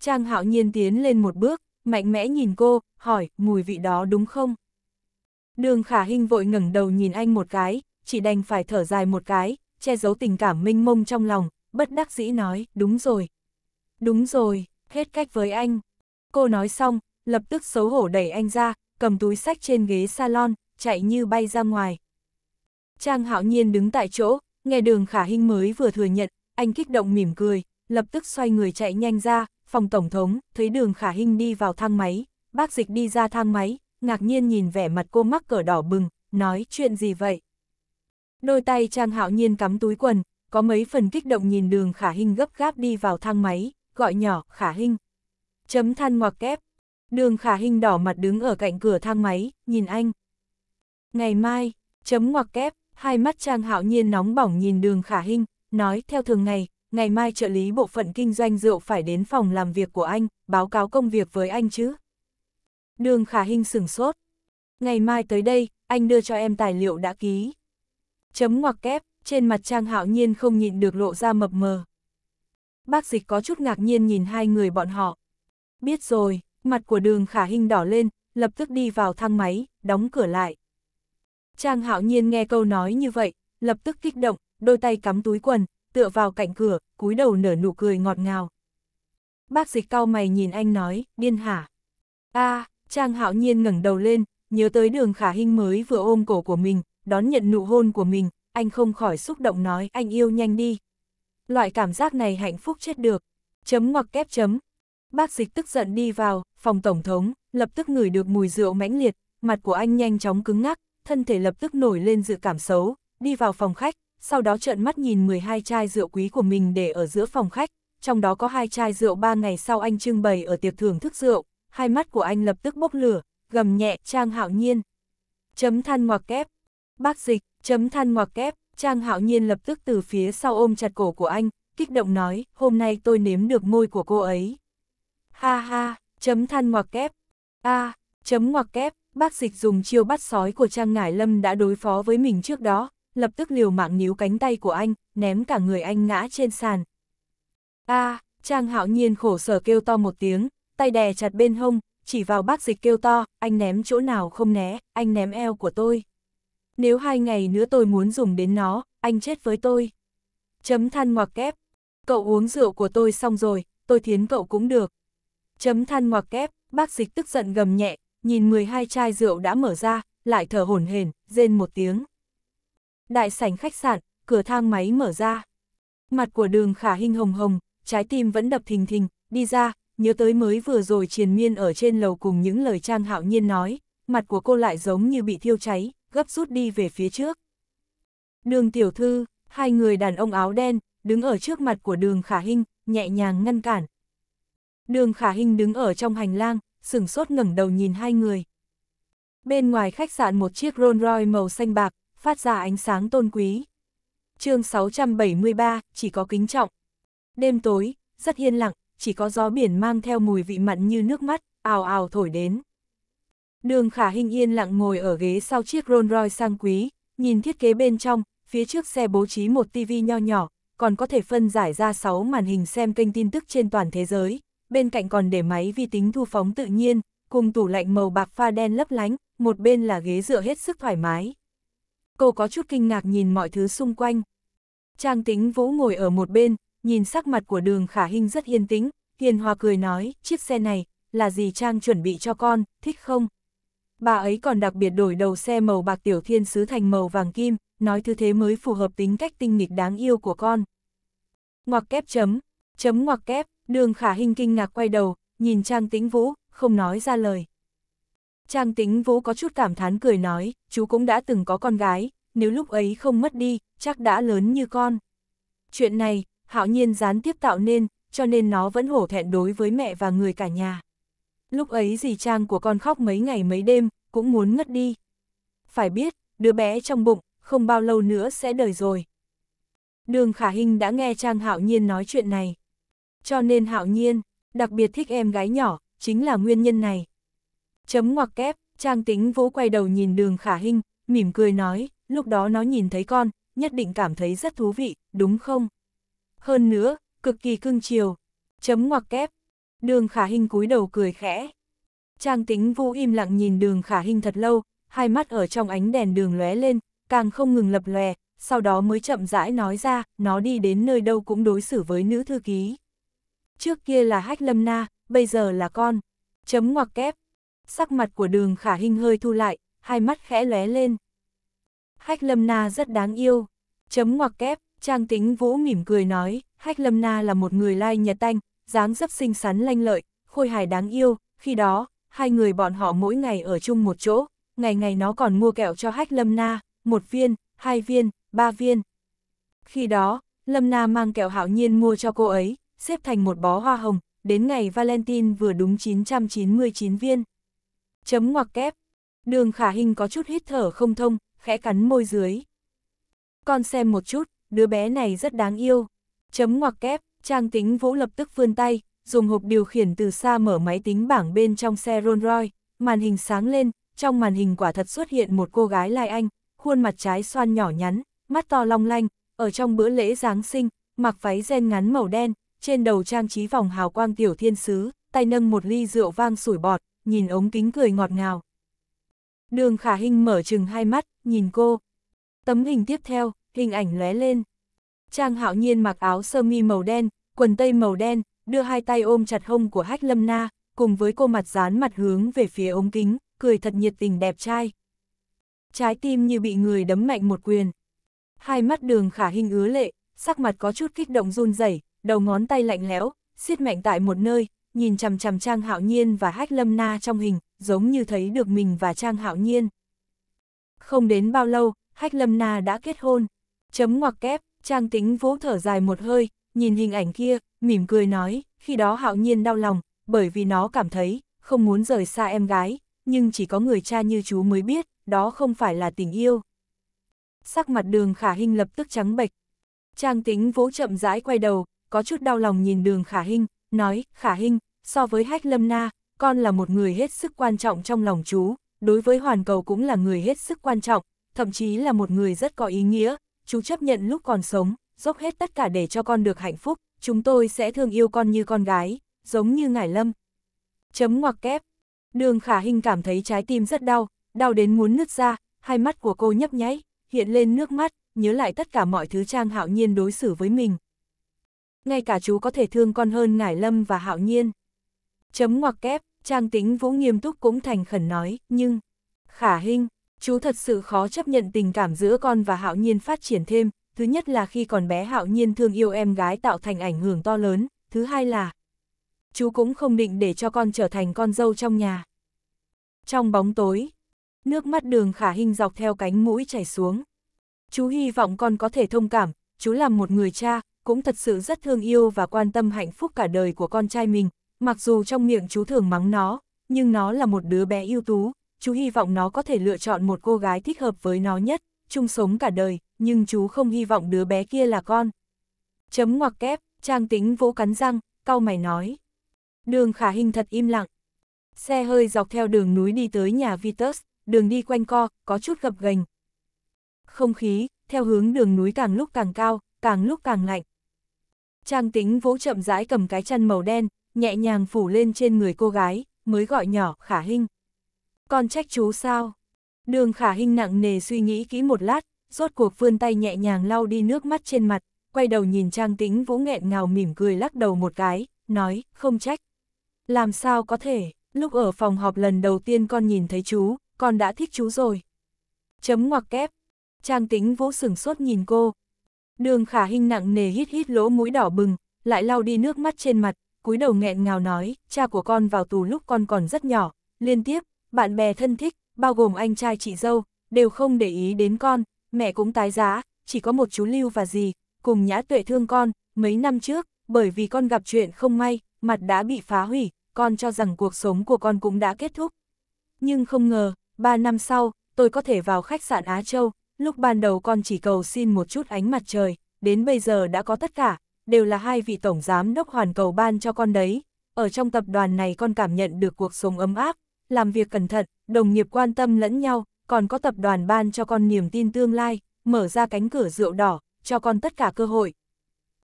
Trang hạo nhiên tiến lên một bước, mạnh mẽ nhìn cô, hỏi, mùi vị đó đúng không? Đường khả hình vội ngẩng đầu nhìn anh một cái, chỉ đành phải thở dài một cái, che giấu tình cảm minh mông trong lòng, bất đắc dĩ nói, đúng rồi. Đúng rồi, hết cách với anh. Cô nói xong, lập tức xấu hổ đẩy anh ra, cầm túi sách trên ghế salon, chạy như bay ra ngoài. Trang hạo nhiên đứng tại chỗ, nghe đường khả hình mới vừa thừa nhận, anh kích động mỉm cười, lập tức xoay người chạy nhanh ra, phòng tổng thống, thấy đường khả hình đi vào thang máy, bác dịch đi ra thang máy, ngạc nhiên nhìn vẻ mặt cô mắc cỡ đỏ bừng, nói chuyện gì vậy? Đôi tay Trang Hạo Nhiên cắm túi quần, có mấy phần kích động nhìn đường khả hình gấp gáp đi vào thang máy, gọi nhỏ khả hình. Chấm than ngoặc kép. Đường khả hình đỏ mặt đứng ở cạnh cửa thang máy, nhìn anh. Ngày mai, chấm ngoặc kép, hai mắt Trang Hạo Nhiên nóng bỏng nhìn đường khả hình, nói theo thường ngày, ngày mai trợ lý bộ phận kinh doanh rượu phải đến phòng làm việc của anh, báo cáo công việc với anh chứ. Đường Khả Hinh sửng sốt. Ngày mai tới đây, anh đưa cho em tài liệu đã ký. Chấm ngoặc kép, trên mặt Trang Hạo Nhiên không nhịn được lộ ra mập mờ. Bác dịch có chút ngạc nhiên nhìn hai người bọn họ. Biết rồi, mặt của đường Khả Hinh đỏ lên, lập tức đi vào thang máy, đóng cửa lại. Trang Hạo Nhiên nghe câu nói như vậy, lập tức kích động, đôi tay cắm túi quần, tựa vào cạnh cửa, cúi đầu nở nụ cười ngọt ngào. Bác dịch cao mày nhìn anh nói, điên hả? a à, Trang hạo nhiên ngẩng đầu lên, nhớ tới đường khả hình mới vừa ôm cổ của mình, đón nhận nụ hôn của mình, anh không khỏi xúc động nói anh yêu nhanh đi. Loại cảm giác này hạnh phúc chết được. Chấm ngoặc kép chấm. Bác dịch tức giận đi vào, phòng tổng thống, lập tức ngửi được mùi rượu mãnh liệt, mặt của anh nhanh chóng cứng ngắc, thân thể lập tức nổi lên dự cảm xấu, đi vào phòng khách, sau đó trợn mắt nhìn 12 chai rượu quý của mình để ở giữa phòng khách, trong đó có hai chai rượu ba ngày sau anh trưng bày ở tiệc thưởng thức rượu, hai mắt của anh lập tức bốc lửa, gầm nhẹ Trang Hạo Nhiên. Chấm than ngoặc kép. Bác dịch, chấm than ngoặc kép, Trang Hạo Nhiên lập tức từ phía sau ôm chặt cổ của anh, kích động nói, hôm nay tôi nếm được môi của cô ấy. Ha ha, chấm than ngoặc kép. A, chấm ngoặc kép, bác dịch dùng chiêu bắt sói của Trang Ngải Lâm đã đối phó với mình trước đó, lập tức liều mạng níu cánh tay của anh, ném cả người anh ngã trên sàn. a à, Trang hạo nhiên khổ sở kêu to một tiếng, tay đè chặt bên hông, chỉ vào bác dịch kêu to, anh ném chỗ nào không né, anh ném eo của tôi. Nếu hai ngày nữa tôi muốn dùng đến nó, anh chết với tôi. Chấm than ngoặc kép. Cậu uống rượu của tôi xong rồi, tôi thiến cậu cũng được. Chấm than ngoặc kép, bác dịch tức giận gầm nhẹ, nhìn 12 chai rượu đã mở ra, lại thở hổn hển, rên một tiếng đại sảnh khách sạn, cửa thang máy mở ra. Mặt của đường khả hình hồng hồng, trái tim vẫn đập thình thình, đi ra, nhớ tới mới vừa rồi triền miên ở trên lầu cùng những lời trang hạo nhiên nói, mặt của cô lại giống như bị thiêu cháy, gấp rút đi về phía trước. Đường tiểu thư, hai người đàn ông áo đen, đứng ở trước mặt của đường khả hình, nhẹ nhàng ngăn cản. Đường khả hình đứng ở trong hành lang, sửng sốt ngẩng đầu nhìn hai người. Bên ngoài khách sạn một chiếc Rolls Royce màu xanh bạc, phát ra ánh sáng tôn quý. chương 673, chỉ có kính trọng. Đêm tối, rất yên lặng, chỉ có gió biển mang theo mùi vị mặn như nước mắt, ào ào thổi đến. Đường khả hình yên lặng ngồi ở ghế sau chiếc Rolls Royce sang quý, nhìn thiết kế bên trong, phía trước xe bố trí một tivi nho nhỏ, còn có thể phân giải ra 6 màn hình xem kênh tin tức trên toàn thế giới, bên cạnh còn để máy vi tính thu phóng tự nhiên, cùng tủ lạnh màu bạc pha đen lấp lánh, một bên là ghế dựa hết sức thoải mái, cô có chút kinh ngạc nhìn mọi thứ xung quanh. Trang tính vũ ngồi ở một bên, nhìn sắc mặt của đường khả hình rất yên tĩnh, hiền hòa cười nói, chiếc xe này, là gì Trang chuẩn bị cho con, thích không? Bà ấy còn đặc biệt đổi đầu xe màu bạc tiểu thiên sứ thành màu vàng kim, nói thứ thế mới phù hợp tính cách tinh nghịch đáng yêu của con. Ngoặc kép chấm, chấm ngoặc kép, đường khả hình kinh ngạc quay đầu, nhìn Trang tính vũ, không nói ra lời. Trang tính vỗ có chút cảm thán cười nói, chú cũng đã từng có con gái, nếu lúc ấy không mất đi, chắc đã lớn như con. Chuyện này, hạo nhiên gián tiếp tạo nên, cho nên nó vẫn hổ thẹn đối với mẹ và người cả nhà. Lúc ấy dì Trang của con khóc mấy ngày mấy đêm, cũng muốn ngất đi. Phải biết, đứa bé trong bụng, không bao lâu nữa sẽ đời rồi. Đường Khả Hinh đã nghe Trang Hạo Nhiên nói chuyện này. Cho nên Hạo Nhiên, đặc biệt thích em gái nhỏ, chính là nguyên nhân này. Chấm ngoặc kép, Trang Tính Vũ quay đầu nhìn đường khả hình, mỉm cười nói, lúc đó nó nhìn thấy con, nhất định cảm thấy rất thú vị, đúng không? Hơn nữa, cực kỳ cưng chiều. Chấm ngoặc kép. Đường khả hình cúi đầu cười khẽ. Trang Tính Vũ im lặng nhìn đường khả hình thật lâu, hai mắt ở trong ánh đèn đường lóe lên, càng không ngừng lập lòe, sau đó mới chậm rãi nói ra, nó đi đến nơi đâu cũng đối xử với nữ thư ký. Trước kia là Hách Lâm Na, bây giờ là con. Chấm ngoặc kép, sắc mặt của đường khả hình hơi thu lại, hai mắt khẽ lóe lên. Hách lâm na rất đáng yêu. Chấm ngoặc kép, Trang tính vũ mỉm cười nói, Hách lâm na là một người lai nhật tanh, dáng dấp xinh xắn lanh lợi, khôi hài đáng yêu, khi đó, hai người bọn họ mỗi ngày ở chung một chỗ, ngày ngày nó còn mua kẹo cho Hách lâm na, một viên, hai viên, ba viên. Khi đó, lâm na mang kẹo hạo nhiên mua cho cô ấy, xếp thành một bó hoa hồng, đến ngày Valentine vừa đúng 999 viên. Chấm ngoặc kép. Đường khả hình có chút hít thở không thông, khẽ cắn môi dưới. Con xem một chút, đứa bé này rất đáng yêu. Chấm ngoặc kép, trang tính vũ lập tức vươn tay, dùng hộp điều khiển từ xa mở máy tính bảng bên trong xe Rolls Royce, màn hình sáng lên, trong màn hình quả thật xuất hiện một cô gái lai anh, khuôn mặt trái xoan nhỏ nhắn, mắt to long lanh, ở trong bữa lễ Giáng sinh, mặc váy ren ngắn màu đen, trên đầu trang trí vòng hào quang tiểu thiên sứ, tay nâng một ly rượu vang sủi bọt, nhìn ống kính cười ngọt ngào. Đường khả hình mở chừng hai mắt, nhìn cô. Tấm hình tiếp theo, hình ảnh lóe lên. Trang hạo nhiên mặc áo sơ mi màu đen, quần tây màu đen, đưa hai tay ôm chặt hông của Hách Lâm Na, cùng với cô mặt dán mặt hướng về phía ống kính, cười thật nhiệt tình đẹp trai. Trái tim như bị người đấm mạnh một quyền. Hai mắt đường khả hình ứa lệ, sắc mặt có chút kích động run rẩy, đầu ngón tay lạnh lẽo, siết mạnh tại một nơi, nhìn chằm chằm Trang Hạo Nhiên và Hách Lâm Na trong hình, giống như thấy được mình và Trang Hạo Nhiên. Không đến bao lâu, Hách Lâm Na đã kết hôn. Chấm ngoặc kép, Trang Tính vỗ thở dài một hơi, nhìn hình ảnh kia, mỉm cười nói, khi đó Hạo Nhiên đau lòng, bởi vì nó cảm thấy, không muốn rời xa em gái, nhưng chỉ có người cha như chú mới biết, đó không phải là tình yêu. Sắc mặt đường khả hình lập tức trắng bệch. Trang Tính vỗ chậm rãi quay đầu, có chút đau lòng nhìn đường khả hình, nói, khả hình, so với hách lâm na, con là một người hết sức quan trọng trong lòng chú, đối với hoàn cầu cũng là người hết sức quan trọng, thậm chí là một người rất có ý nghĩa, chú chấp nhận lúc còn sống, dốc hết tất cả để cho con được hạnh phúc, chúng tôi sẽ thương yêu con như con gái, giống như ngải lâm. Chấm ngoặc kép. Đường khả hình cảm thấy trái tim rất đau, đau đến muốn nứt ra, hai mắt của cô nhấp nháy, hiện lên nước mắt, nhớ lại tất cả mọi thứ Trang Hạo Nhiên đối xử với mình, ngay cả chú có thể thương con hơn Ngải Lâm và Hạo Nhiên. Chấm ngoặc kép, Trang Tính Vũ nghiêm túc cũng thành khẩn nói, nhưng... Khả Hinh, chú thật sự khó chấp nhận tình cảm giữa con và Hạo Nhiên phát triển thêm, thứ nhất là khi còn bé Hạo Nhiên thương yêu em gái tạo thành ảnh hưởng to lớn, thứ hai là... Chú cũng không định để cho con trở thành con dâu trong nhà. Trong bóng tối, nước mắt đường khả Hinh dọc theo cánh mũi chảy xuống. Chú hy vọng con có thể thông cảm, chú làm một người cha, cũng thật sự rất thương yêu và quan tâm hạnh phúc cả đời của con trai mình, mặc dù trong miệng chú thường mắng nó, nhưng nó là một đứa bé ưu tú, chú hy vọng nó có thể lựa chọn một cô gái thích hợp với nó nhất, chung sống cả đời, nhưng chú không hy vọng đứa bé kia là con. Chấm ngoặc kép, Trang Tính vỗ cắn răng, cau mày nói. Đường khả hình thật im lặng. Xe hơi dọc theo đường núi đi tới nhà Vitus, đường đi quanh co, có chút gập ghềnh. Không khí, theo hướng đường núi càng lúc càng cao, càng lúc càng lạnh. Trang tính vỗ chậm rãi cầm cái chăn màu đen, nhẹ nhàng phủ lên trên người cô gái, mới gọi nhỏ khả hinh. Con trách chú sao? Đường khả hinh nặng nề suy nghĩ kỹ một lát, rốt cuộc vươn tay nhẹ nhàng lau đi nước mắt trên mặt, quay đầu nhìn Trang tính Vũ nghẹn ngào mỉm cười lắc đầu một cái, nói, không trách. Làm sao có thể, lúc ở phòng họp lần đầu tiên con nhìn thấy chú, con đã thích chú rồi. Chấm ngoặc kép. Trang tính Vũ sửng sốt nhìn cô, Đường khả hình nặng nề hít hít lỗ mũi đỏ bừng, lại lau đi nước mắt trên mặt, cúi đầu nghẹn ngào nói, cha của con vào tù lúc con còn rất nhỏ, liên tiếp, bạn bè thân thích, bao gồm anh trai chị dâu, đều không để ý đến con, mẹ cũng tái giá, chỉ có một chú Lưu và dì, cùng nhã tuệ thương con, mấy năm trước, bởi vì con gặp chuyện không may, mặt đã bị phá hủy, con cho rằng cuộc sống của con cũng đã kết thúc. Nhưng không ngờ, ba năm sau, tôi có thể vào khách sạn Á Châu, lúc ban đầu con chỉ cầu xin một chút ánh mặt trời, đến bây giờ đã có tất cả, đều là hai vị tổng giám đốc hoàn cầu ban cho con đấy. Ở trong tập đoàn này con cảm nhận được cuộc sống ấm áp, làm việc cẩn thận, đồng nghiệp quan tâm lẫn nhau, còn có tập đoàn ban cho con niềm tin tương lai, mở ra cánh cửa rượu đỏ, cho con tất cả cơ hội.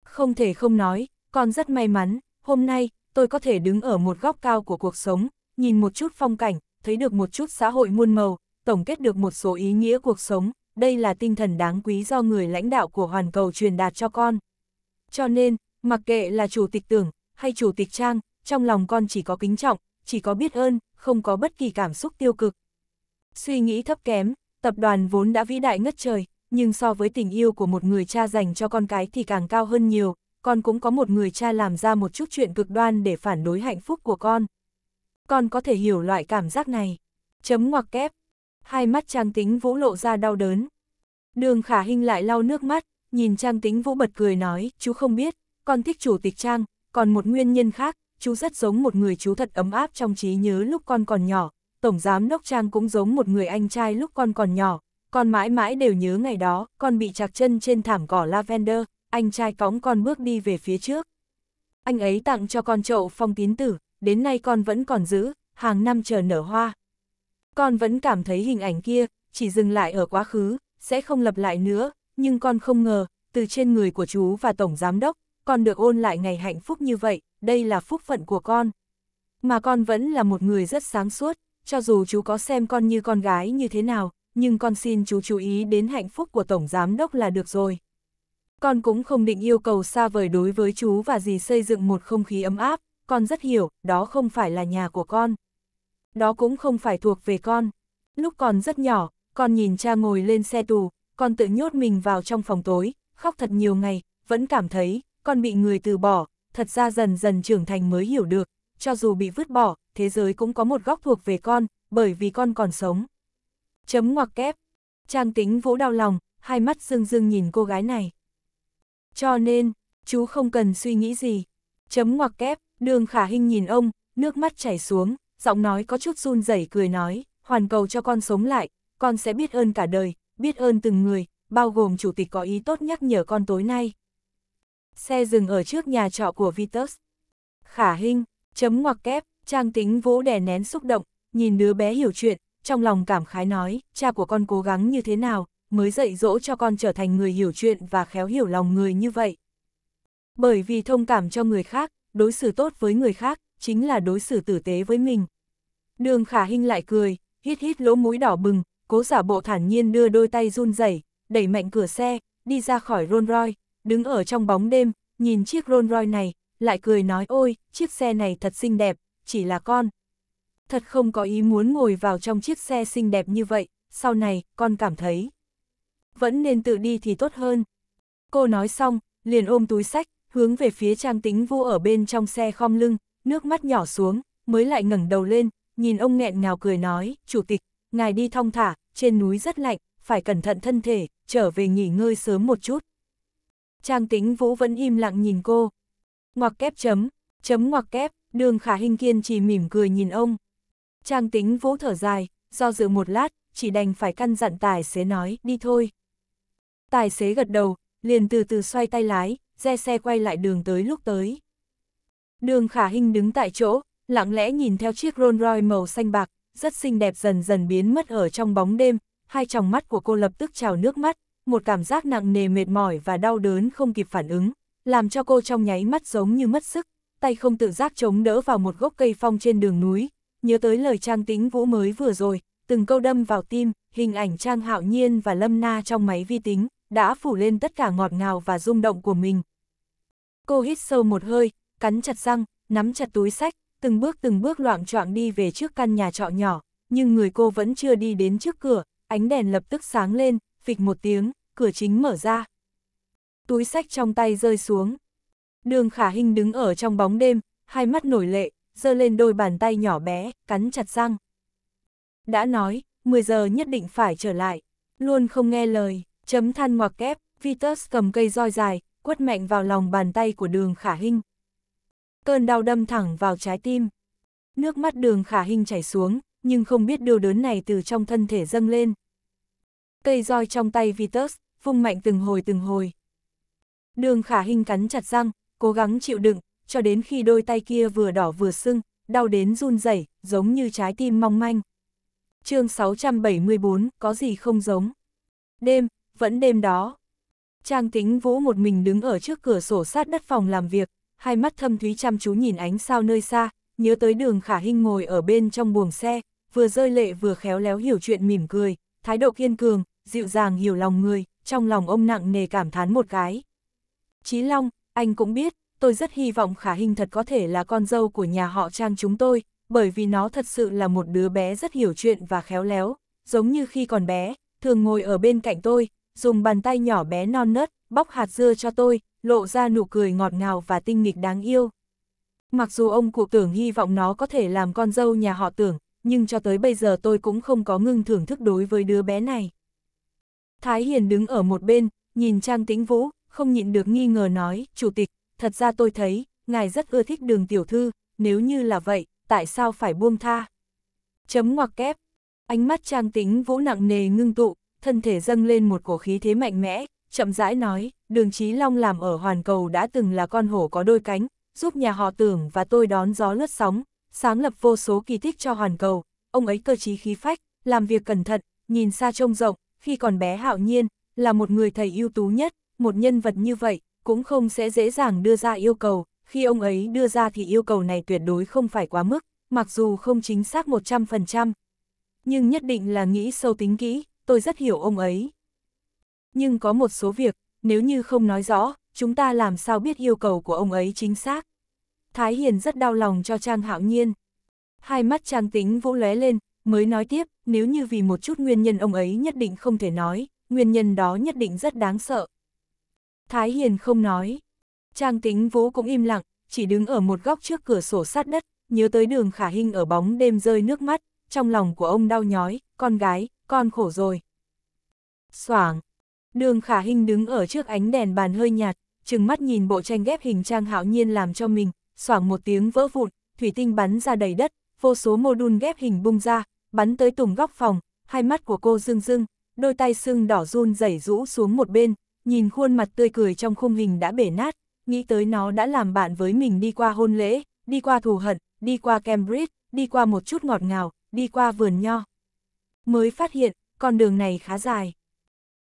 Không thể không nói, con rất may mắn, hôm nay, tôi có thể đứng ở một góc cao của cuộc sống, nhìn một chút phong cảnh, thấy được một chút xã hội muôn màu, tổng kết được một số ý nghĩa cuộc sống, đây là tinh thần đáng quý do người lãnh đạo của hoàn cầu truyền đạt cho con. Cho nên, mặc kệ là chủ tịch tưởng hay chủ tịch trang, trong lòng con chỉ có kính trọng, chỉ có biết ơn, không có bất kỳ cảm xúc tiêu cực. Suy nghĩ thấp kém, tập đoàn vốn đã vĩ đại ngất trời, nhưng so với tình yêu của một người cha dành cho con cái thì càng cao hơn nhiều, con cũng có một người cha làm ra một chút chuyện cực đoan để phản đối hạnh phúc của con. Con có thể hiểu loại cảm giác này. Chấm ngoặc kép, hai mắt Trang Tính Vũ lộ ra đau đớn. Đường Khả Hinh lại lau nước mắt, nhìn Trang Tính Vũ bật cười nói, chú không biết, con thích chủ tịch Trang, còn một nguyên nhân khác, chú rất giống một người chú thật ấm áp trong trí nhớ lúc con còn nhỏ, Tổng Giám Đốc Trang cũng giống một người anh trai lúc con còn nhỏ, con mãi mãi đều nhớ ngày đó, con bị chạc chân trên thảm cỏ lavender, anh trai cõng con bước đi về phía trước. Anh ấy tặng cho con chậu phong tín tử, đến nay con vẫn còn giữ, hàng năm chờ nở hoa, con vẫn cảm thấy hình ảnh kia, chỉ dừng lại ở quá khứ, sẽ không lặp lại nữa, nhưng con không ngờ, từ trên người của chú và Tổng Giám Đốc, con được ôn lại ngày hạnh phúc như vậy, đây là phúc phận của con. Mà con vẫn là một người rất sáng suốt, cho dù chú có xem con như con gái như thế nào, nhưng con xin chú chú ý đến hạnh phúc của Tổng Giám Đốc là được rồi. Con cũng không định yêu cầu xa vời đối với chú và gì xây dựng một không khí ấm áp, con rất hiểu, đó không phải là nhà của con đó cũng không phải thuộc về con. Lúc còn rất nhỏ, con nhìn cha ngồi lên xe tù, con tự nhốt mình vào trong phòng tối, khóc thật nhiều ngày, vẫn cảm thấy con bị người từ bỏ, thật ra dần dần trưởng thành mới hiểu được, cho dù bị vứt bỏ, thế giới cũng có một góc thuộc về con, bởi vì con còn sống. Chấm ngoặc kép. Trang tính vỗ đau lòng, hai mắt dương dương nhìn cô gái này. Cho nên, chú không cần suy nghĩ gì. Chấm ngoặc kép, đường khả hình nhìn ông, nước mắt chảy xuống, giọng nói có chút run rẩy cười nói, hoàn cầu cho con sống lại, con sẽ biết ơn cả đời, biết ơn từng người, bao gồm chủ tịch có ý tốt nhắc nhở con tối nay. Xe dừng ở trước nhà trọ của Vitus. Khả Hinh, chấm ngoặc kép, Trang Tính vỗ đè nén xúc động, nhìn đứa bé hiểu chuyện, trong lòng cảm khái nói, cha của con cố gắng như thế nào, mới dạy dỗ cho con trở thành người hiểu chuyện và khéo hiểu lòng người như vậy. Bởi vì thông cảm cho người khác, đối xử tốt với người khác, chính là đối xử tử tế với mình. Đường khả hinh lại cười, hít hít lỗ mũi đỏ bừng, cố giả bộ thản nhiên đưa đôi tay run rẩy đẩy mạnh cửa xe, đi ra khỏi Rolls Royce, đứng ở trong bóng đêm, nhìn chiếc Rolls Royce này, lại cười nói ôi, chiếc xe này thật xinh đẹp, chỉ là con. Thật không có ý muốn ngồi vào trong chiếc xe xinh đẹp như vậy, sau này, con cảm thấy. Vẫn nên tự đi thì tốt hơn. Cô nói xong, liền ôm túi sách, hướng về phía trang tính vu ở bên trong xe khom lưng, nước mắt nhỏ xuống, mới lại ngẩng đầu lên, nhìn ông nghẹn ngào cười nói, chủ tịch, ngài đi thong thả, trên núi rất lạnh, phải cẩn thận thân thể, trở về nghỉ ngơi sớm một chút. Trang tính vũ vẫn im lặng nhìn cô. Ngoặc kép chấm, chấm ngoặc kép, đường khả hình kiên trì mỉm cười nhìn ông. Trang tính vũ thở dài, do dự một lát, chỉ đành phải căn dặn tài xế nói, đi thôi. Tài xế gật đầu, liền từ từ xoay tay lái, re xe quay lại đường tới lúc tới. Đường khả Hinh đứng tại chỗ, lặng lẽ nhìn theo chiếc Rolls Royce màu xanh bạc, rất xinh đẹp dần dần biến mất ở trong bóng đêm, hai tròng mắt của cô lập tức trào nước mắt, một cảm giác nặng nề mệt mỏi và đau đớn không kịp phản ứng, làm cho cô trong nháy mắt giống như mất sức, tay không tự giác chống đỡ vào một gốc cây phong trên đường núi, nhớ tới lời Trang tính Vũ mới vừa rồi, từng câu đâm vào tim, hình ảnh Trang Hạo Nhiên và Lâm Na trong máy vi tính, đã phủ lên tất cả ngọt ngào và rung động của mình. Cô hít sâu một hơi, cắn chặt răng, nắm chặt túi sách, từng bước từng bước loạn choạng đi về trước căn nhà trọ nhỏ, nhưng người cô vẫn chưa đi đến trước cửa, ánh đèn lập tức sáng lên, phịch một tiếng, cửa chính mở ra. Túi sách trong tay rơi xuống. Đường khả hình đứng ở trong bóng đêm, hai mắt nổi lệ, giơ lên đôi bàn tay nhỏ bé, cắn chặt răng. Đã nói, 10 giờ nhất định phải trở lại, luôn không nghe lời, chấm than ngoặc kép, Vitus cầm cây roi dài, quất mạnh vào lòng bàn tay của đường khả hình cơn đau đâm thẳng vào trái tim. Nước mắt đường khả hình chảy xuống, nhưng không biết điều đớn này từ trong thân thể dâng lên. Cây roi trong tay Vitus, vung mạnh từng hồi từng hồi. Đường khả hình cắn chặt răng, cố gắng chịu đựng, cho đến khi đôi tay kia vừa đỏ vừa sưng, đau đến run rẩy, giống như trái tim mong manh. chương 674, có gì không giống? Đêm, vẫn đêm đó. Trang tính vũ một mình đứng ở trước cửa sổ sát đất phòng làm việc, hai mắt thâm thúy chăm chú nhìn ánh sao nơi xa, nhớ tới đường khả hinh ngồi ở bên trong buồng xe, vừa rơi lệ vừa khéo léo hiểu chuyện mỉm cười, thái độ kiên cường, dịu dàng hiểu lòng người, trong lòng ông nặng nề cảm thán một cái. Chí Long, anh cũng biết, tôi rất hy vọng khả hình thật có thể là con dâu của nhà họ Trang chúng tôi, bởi vì nó thật sự là một đứa bé rất hiểu chuyện và khéo léo, giống như khi còn bé, thường ngồi ở bên cạnh tôi, dùng bàn tay nhỏ bé non nớt, bóc hạt dưa cho tôi, lộ ra nụ cười ngọt ngào và tinh nghịch đáng yêu. Mặc dù ông cụ tưởng hy vọng nó có thể làm con dâu nhà họ tưởng, nhưng cho tới bây giờ tôi cũng không có ngưng thưởng thức đối với đứa bé này. Thái Hiền đứng ở một bên, nhìn Trang Tĩnh Vũ, không nhịn được nghi ngờ nói, Chủ tịch, thật ra tôi thấy, ngài rất ưa thích đường tiểu thư, nếu như là vậy, tại sao phải buông tha? Chấm ngoặc kép, ánh mắt Trang Tĩnh Vũ nặng nề ngưng tụ, thân thể dâng lên một cổ khí thế mạnh mẽ, chậm rãi nói, đường Chí Long làm ở Hoàn Cầu đã từng là con hổ có đôi cánh, giúp nhà họ tưởng và tôi đón gió lướt sóng, sáng lập vô số kỳ tích cho Hoàn Cầu, ông ấy cơ trí khí phách, làm việc cẩn thận, nhìn xa trông rộng, khi còn bé hạo nhiên, là một người thầy ưu tú nhất, một nhân vật như vậy, cũng không sẽ dễ dàng đưa ra yêu cầu, khi ông ấy đưa ra thì yêu cầu này tuyệt đối không phải quá mức, mặc dù không chính xác 100%, nhưng nhất định là nghĩ sâu tính kỹ, tôi rất hiểu ông ấy nhưng có một số việc, nếu như không nói rõ, chúng ta làm sao biết yêu cầu của ông ấy chính xác. Thái Hiền rất đau lòng cho Trang Hạo Nhiên. Hai mắt Trang Tính Vũ lóe lên, mới nói tiếp, nếu như vì một chút nguyên nhân ông ấy nhất định không thể nói, nguyên nhân đó nhất định rất đáng sợ. Thái Hiền không nói. Trang Tính Vũ cũng im lặng, chỉ đứng ở một góc trước cửa sổ sát đất, nhớ tới đường khả hình ở bóng đêm rơi nước mắt, trong lòng của ông đau nhói, con gái, con khổ rồi. Soảng, Đường khả hình đứng ở trước ánh đèn bàn hơi nhạt, chừng mắt nhìn bộ tranh ghép hình trang hạo nhiên làm cho mình, xoảng một tiếng vỡ vụn, thủy tinh bắn ra đầy đất, vô số mô đun ghép hình bung ra, bắn tới tùng góc phòng, hai mắt của cô rưng rưng, đôi tay sưng đỏ run rẩy rũ xuống một bên, nhìn khuôn mặt tươi cười trong khung hình đã bể nát, nghĩ tới nó đã làm bạn với mình đi qua hôn lễ, đi qua thù hận, đi qua Cambridge, đi qua một chút ngọt ngào, đi qua vườn nho. Mới phát hiện, con đường này khá dài.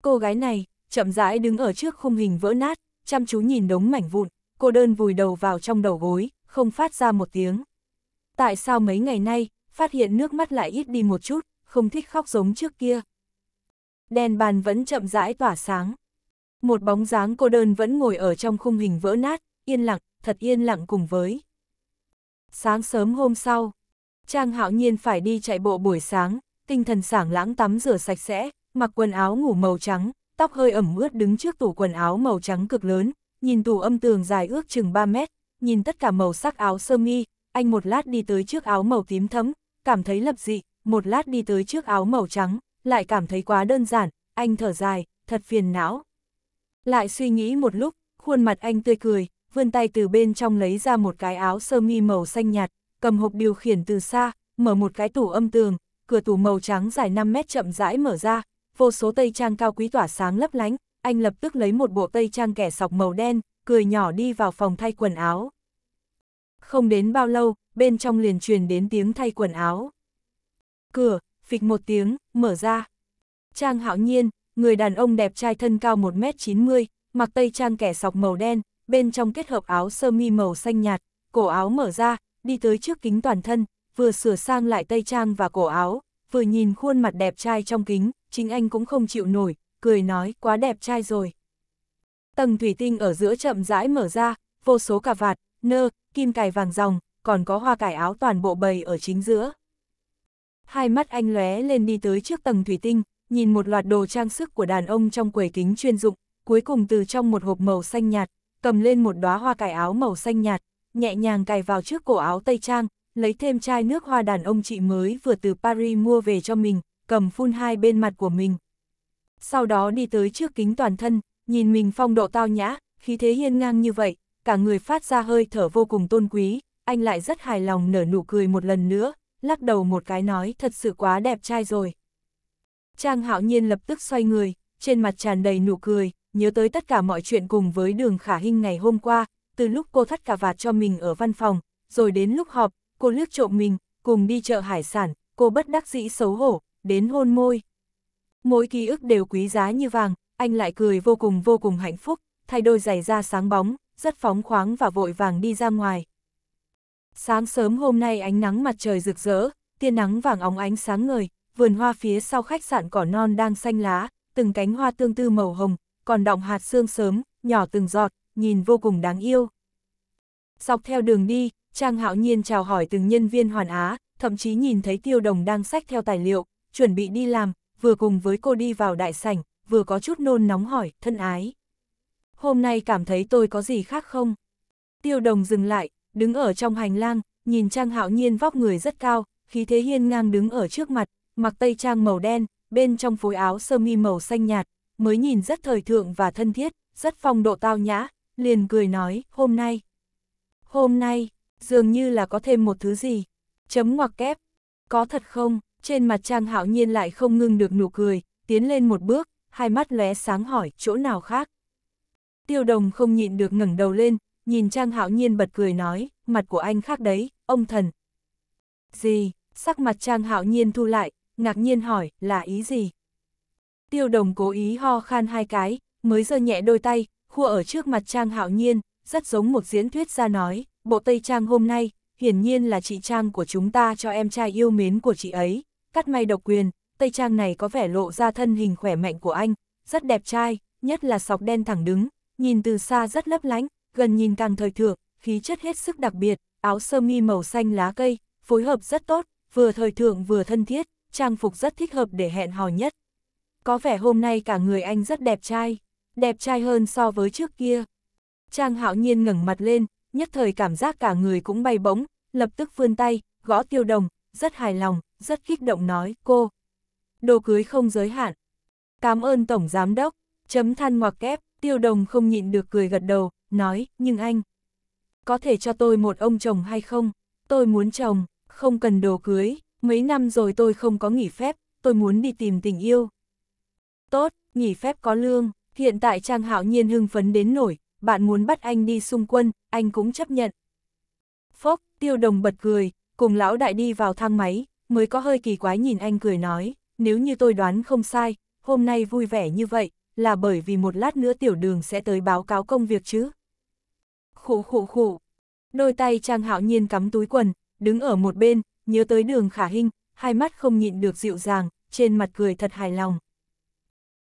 Cô gái này, chậm rãi đứng ở trước khung hình vỡ nát, chăm chú nhìn đống mảnh vụn, cô đơn vùi đầu vào trong đầu gối, không phát ra một tiếng. Tại sao mấy ngày nay, phát hiện nước mắt lại ít đi một chút, không thích khóc giống trước kia. Đèn bàn vẫn chậm rãi tỏa sáng. Một bóng dáng cô đơn vẫn ngồi ở trong khung hình vỡ nát, yên lặng, thật yên lặng cùng với. Sáng sớm hôm sau, Trang Hạo Nhiên phải đi chạy bộ buổi sáng, tinh thần sảng lãng tắm rửa sạch sẽ, mặc quần áo ngủ màu trắng, tóc hơi ẩm ướt đứng trước tủ quần áo màu trắng cực lớn, nhìn tủ âm tường dài ước chừng 3 mét, nhìn tất cả màu sắc áo sơ mi, anh một lát đi tới trước áo màu tím thấm, cảm thấy lập dị, một lát đi tới trước áo màu trắng, lại cảm thấy quá đơn giản, anh thở dài, thật phiền não. Lại suy nghĩ một lúc, khuôn mặt anh tươi cười, vươn tay từ bên trong lấy ra một cái áo sơ mi màu xanh nhạt, cầm hộp điều khiển từ xa, mở một cái tủ âm tường, cửa tủ màu trắng dài 5 mét chậm rãi mở ra, vô số tây trang cao quý tỏa sáng lấp lánh, anh lập tức lấy một bộ tây trang kẻ sọc màu đen, cười nhỏ đi vào phòng thay quần áo. Không đến bao lâu, bên trong liền truyền đến tiếng thay quần áo. Cửa, phịch một tiếng, mở ra. Trang hạo nhiên, người đàn ông đẹp trai thân cao 1m90, mặc tây trang kẻ sọc màu đen, bên trong kết hợp áo sơ mi màu xanh nhạt, cổ áo mở ra, đi tới trước kính toàn thân, vừa sửa sang lại tây trang và cổ áo, vừa nhìn khuôn mặt đẹp trai trong kính, chính anh cũng không chịu nổi, cười nói quá đẹp trai rồi. Tầng thủy tinh ở giữa chậm rãi mở ra, vô số cà vạt, nơ, kim cài vàng ròng, còn có hoa cải áo toàn bộ bầy ở chính giữa. Hai mắt anh lóe lên đi tới trước tầng thủy tinh, nhìn một loạt đồ trang sức của đàn ông trong quầy kính chuyên dụng, cuối cùng từ trong một hộp màu xanh nhạt, cầm lên một đóa hoa cải áo màu xanh nhạt, nhẹ nhàng cài vào trước cổ áo tây trang, lấy thêm chai nước hoa đàn ông chị mới vừa từ Paris mua về cho mình, cầm phun hai bên mặt của mình. Sau đó đi tới trước kính toàn thân, nhìn mình phong độ tao nhã, khí thế hiên ngang như vậy, cả người phát ra hơi thở vô cùng tôn quý, anh lại rất hài lòng nở nụ cười một lần nữa, lắc đầu một cái nói thật sự quá đẹp trai rồi. Trang hạo nhiên lập tức xoay người, trên mặt tràn đầy nụ cười, nhớ tới tất cả mọi chuyện cùng với đường khả hinh ngày hôm qua, từ lúc cô thắt cả vạt cho mình ở văn phòng, rồi đến lúc họp, cô lướt trộm mình, cùng đi chợ hải sản, cô bất đắc dĩ xấu hổ, đến hôn môi. Mỗi ký ức đều quý giá như vàng, anh lại cười vô cùng vô cùng hạnh phúc, thay đôi giày da sáng bóng, rất phóng khoáng và vội vàng đi ra ngoài. Sáng sớm hôm nay ánh nắng mặt trời rực rỡ, tia nắng vàng óng ánh sáng ngời, vườn hoa phía sau khách sạn cỏ non đang xanh lá, từng cánh hoa tương tư màu hồng, còn đọng hạt sương sớm, nhỏ từng giọt, nhìn vô cùng đáng yêu. Dọc theo đường đi, Trang Hạo Nhiên chào hỏi từng nhân viên hoàn á, thậm chí nhìn thấy Tiêu Đồng đang xách theo tài liệu, chuẩn bị đi làm, vừa cùng với cô đi vào đại sảnh, vừa có chút nôn nóng hỏi, thân ái. Hôm nay cảm thấy tôi có gì khác không? Tiêu đồng dừng lại, đứng ở trong hành lang, nhìn Trang Hạo Nhiên vóc người rất cao, khí thế hiên ngang đứng ở trước mặt, mặc tây trang màu đen, bên trong phối áo sơ mi màu xanh nhạt, mới nhìn rất thời thượng và thân thiết, rất phong độ tao nhã, liền cười nói, hôm nay. Hôm nay, dường như là có thêm một thứ gì. Chấm ngoặc kép. Có thật không? trên mặt Trang Hạo Nhiên lại không ngưng được nụ cười, tiến lên một bước, hai mắt lóe sáng hỏi chỗ nào khác. Tiêu đồng không nhịn được ngẩng đầu lên, nhìn Trang Hạo Nhiên bật cười nói, mặt của anh khác đấy, ông thần. Gì, sắc mặt Trang Hạo Nhiên thu lại, ngạc nhiên hỏi, là ý gì? Tiêu đồng cố ý ho khan hai cái, mới giơ nhẹ đôi tay, khua ở trước mặt Trang Hạo Nhiên, rất giống một diễn thuyết ra nói, bộ Tây Trang hôm nay, hiển nhiên là chị Trang của chúng ta cho em trai yêu mến của chị ấy, cắt may độc quyền, tây trang này có vẻ lộ ra thân hình khỏe mạnh của anh, rất đẹp trai, nhất là sọc đen thẳng đứng, nhìn từ xa rất lấp lánh, gần nhìn càng thời thượng, khí chất hết sức đặc biệt, áo sơ mi màu xanh lá cây, phối hợp rất tốt, vừa thời thượng vừa thân thiết, trang phục rất thích hợp để hẹn hò nhất. Có vẻ hôm nay cả người anh rất đẹp trai, đẹp trai hơn so với trước kia. Trang hạo nhiên ngẩng mặt lên, nhất thời cảm giác cả người cũng bay bổng, lập tức vươn tay, gõ tiêu đồng, rất hài lòng, rất kích động nói, cô, đồ cưới không giới hạn. Cảm ơn Tổng Giám Đốc, chấm than ngoặc kép, tiêu đồng không nhịn được cười gật đầu, nói, nhưng anh, có thể cho tôi một ông chồng hay không? Tôi muốn chồng, không cần đồ cưới, mấy năm rồi tôi không có nghỉ phép, tôi muốn đi tìm tình yêu. Tốt, nghỉ phép có lương, hiện tại Trang Hạo Nhiên hưng phấn đến nổi, bạn muốn bắt anh đi xung quân, anh cũng chấp nhận. Phốc, tiêu đồng bật cười, cùng lão đại đi vào thang máy, mới có hơi kỳ quái nhìn anh cười nói, nếu như tôi đoán không sai, hôm nay vui vẻ như vậy, là bởi vì một lát nữa tiểu đường sẽ tới báo cáo công việc chứ. Khủ khủ khủ, đôi tay Trang Hạo Nhiên cắm túi quần, đứng ở một bên, nhớ tới đường khả hình, hai mắt không nhịn được dịu dàng, trên mặt cười thật hài lòng.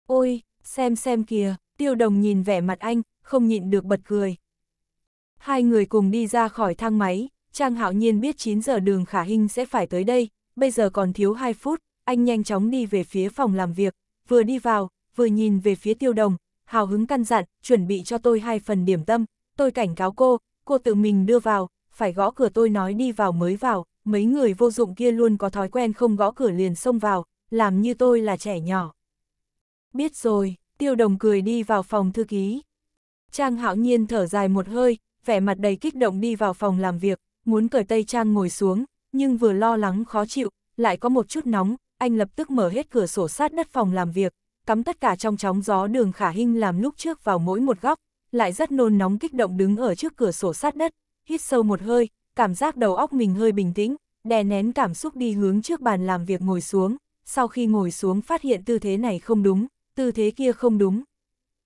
Ôi, xem xem kìa, tiêu đồng nhìn vẻ mặt anh, không nhịn được bật cười. Hai người cùng đi ra khỏi thang máy, Trang Hạo Nhiên biết 9 giờ đường khả hình sẽ phải tới đây, bây giờ còn thiếu 2 phút, anh nhanh chóng đi về phía phòng làm việc, vừa đi vào, vừa nhìn về phía tiêu đồng, hào hứng căn dặn, chuẩn bị cho tôi hai phần điểm tâm, tôi cảnh cáo cô, cô tự mình đưa vào, phải gõ cửa tôi nói đi vào mới vào, mấy người vô dụng kia luôn có thói quen không gõ cửa liền xông vào, làm như tôi là trẻ nhỏ. Biết rồi, tiêu đồng cười đi vào phòng thư ký. Trang hạo nhiên thở dài một hơi, vẻ mặt đầy kích động đi vào phòng làm việc, muốn cởi tay trang ngồi xuống, nhưng vừa lo lắng khó chịu, lại có một chút nóng, anh lập tức mở hết cửa sổ sát đất phòng làm việc, cắm tất cả trong chóng gió đường khả hình làm lúc trước vào mỗi một góc, lại rất nôn nóng kích động đứng ở trước cửa sổ sát đất, hít sâu một hơi, cảm giác đầu óc mình hơi bình tĩnh, đè nén cảm xúc đi hướng trước bàn làm việc ngồi xuống, sau khi ngồi xuống phát hiện tư thế này không đúng, tư thế kia không đúng.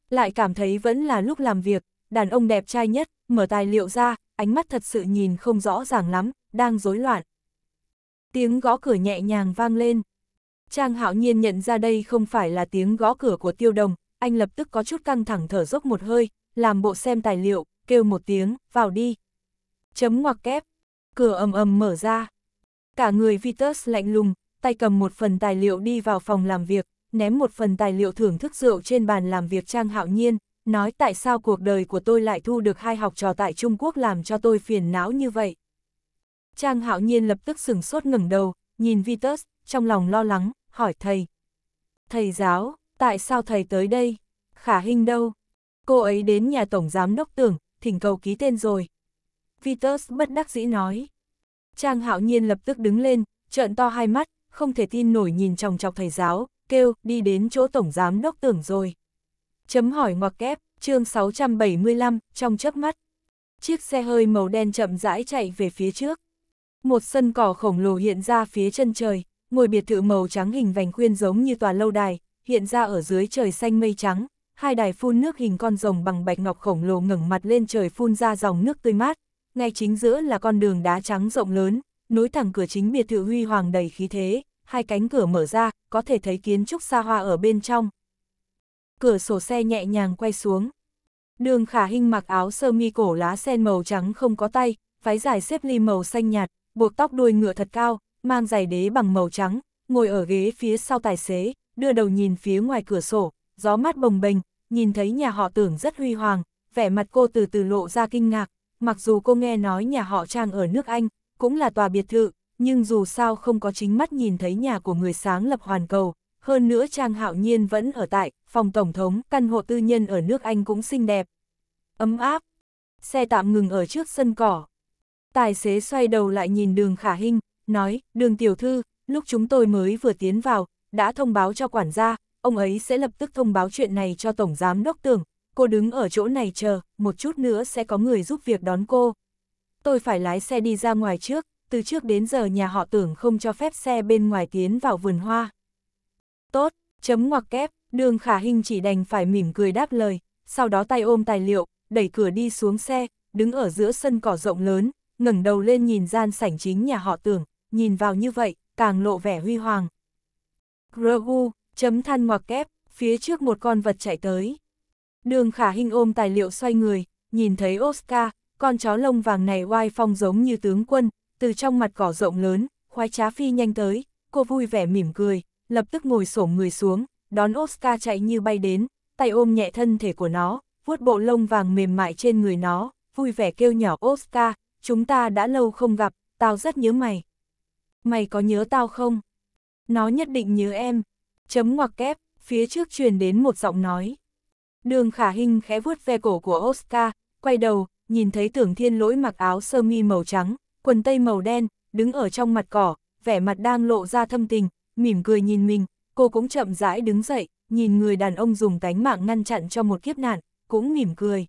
Lại cảm thấy vẫn là lúc làm việc, đàn ông đẹp trai nhất, mở tài liệu ra, ánh mắt thật sự nhìn không rõ ràng lắm, đang rối loạn, tiếng gõ cửa nhẹ nhàng vang lên. Trang hạo nhiên nhận ra đây không phải là tiếng gõ cửa của tiêu đồng, anh lập tức có chút căng thẳng thở dốc một hơi, làm bộ xem tài liệu, kêu một tiếng, vào đi. Chấm ngoặc kép, cửa ầm ầm mở ra. Cả người Vitus lạnh lùng, tay cầm một phần tài liệu đi vào phòng làm việc, ném một phần tài liệu thưởng thức rượu trên bàn làm việc Trang Hạo Nhiên, nói tại sao cuộc đời của tôi lại thu được hai học trò tại Trung Quốc làm cho tôi phiền não như vậy. Trang hạo nhiên lập tức sửng sốt ngẩng đầu, nhìn Vitus, trong lòng lo lắng, hỏi thầy. Thầy giáo, tại sao thầy tới đây? Khả hình đâu? Cô ấy đến nhà tổng giám đốc tưởng, thỉnh cầu ký tên rồi. Vitus bất đắc dĩ nói. Trang hạo nhiên lập tức đứng lên, trợn to hai mắt, không thể tin nổi nhìn chòng chọc thầy giáo, kêu đi đến chỗ tổng giám đốc tưởng rồi. Chấm hỏi ngoặc kép, chương 675, trong chớp mắt. Chiếc xe hơi màu đen chậm rãi chạy về phía trước. Một sân cỏ khổng lồ hiện ra phía chân trời, ngôi biệt thự màu trắng hình vành khuyên giống như tòa lâu đài, hiện ra ở dưới trời xanh mây trắng, hai đài phun nước hình con rồng bằng bạch ngọc khổng lồ ngẩng mặt lên trời phun ra dòng nước tươi mát, ngay chính giữa là con đường đá trắng rộng lớn, nối thẳng cửa chính biệt thự huy hoàng đầy khí thế, hai cánh cửa mở ra, có thể thấy kiến trúc xa hoa ở bên trong. Cửa sổ xe nhẹ nhàng quay xuống. Đường khả hình mặc áo sơ mi cổ lá sen màu trắng không có tay, váy dài xếp ly màu xanh nhạt, buộc tóc đuôi ngựa thật cao, mang giày đế bằng màu trắng, ngồi ở ghế phía sau tài xế, đưa đầu nhìn phía ngoài cửa sổ, gió mát bồng bềnh, nhìn thấy nhà họ tưởng rất huy hoàng, vẻ mặt cô từ từ lộ ra kinh ngạc, mặc dù cô nghe nói nhà họ Trang ở nước Anh, cũng là tòa biệt thự, nhưng dù sao không có chính mắt nhìn thấy nhà của người sáng lập hoàn cầu, hơn nữa Trang Hạo Nhiên vẫn ở tại, phòng tổng thống, căn hộ tư nhân ở nước Anh cũng xinh đẹp, ấm áp. Xe tạm ngừng ở trước sân cỏ, Tài xế xoay đầu lại nhìn đường khả hình, nói, đường tiểu thư, lúc chúng tôi mới vừa tiến vào, đã thông báo cho quản gia, ông ấy sẽ lập tức thông báo chuyện này cho Tổng Giám Đốc Tưởng, cô đứng ở chỗ này chờ, một chút nữa sẽ có người giúp việc đón cô. Tôi phải lái xe đi ra ngoài trước, từ trước đến giờ nhà họ Tưởng không cho phép xe bên ngoài tiến vào vườn hoa. Tốt, chấm ngoặc kép, đường khả hình chỉ đành phải mỉm cười đáp lời, sau đó tay ôm tài liệu, đẩy cửa đi xuống xe, đứng ở giữa sân cỏ rộng lớn, ngẩng đầu lên nhìn gian sảnh chính nhà họ tưởng, nhìn vào như vậy, càng lộ vẻ huy hoàng. Grogu, chấm than ngoặc kép, phía trước một con vật chạy tới. Đường khả hình ôm tài liệu xoay người, nhìn thấy Oscar, con chó lông vàng này oai phong giống như tướng quân, từ trong mặt cỏ rộng lớn, khoái trá phi nhanh tới, cô vui vẻ mỉm cười, lập tức ngồi xổm người xuống, đón Oscar chạy như bay đến, tay ôm nhẹ thân thể của nó, vuốt bộ lông vàng mềm mại trên người nó, vui vẻ kêu nhỏ Oscar, chúng ta đã lâu không gặp, tao rất nhớ mày. Mày có nhớ tao không? Nó nhất định nhớ em. Chấm ngoặc kép, phía trước truyền đến một giọng nói. Đường khả hình khẽ vuốt ve cổ của Oscar, quay đầu, nhìn thấy tưởng thiên lỗi mặc áo sơ mi màu trắng, quần tây màu đen, đứng ở trong mặt cỏ, vẻ mặt đang lộ ra thâm tình, mỉm cười nhìn mình, cô cũng chậm rãi đứng dậy, nhìn người đàn ông dùng tánh mạng ngăn chặn cho một kiếp nạn, cũng mỉm cười.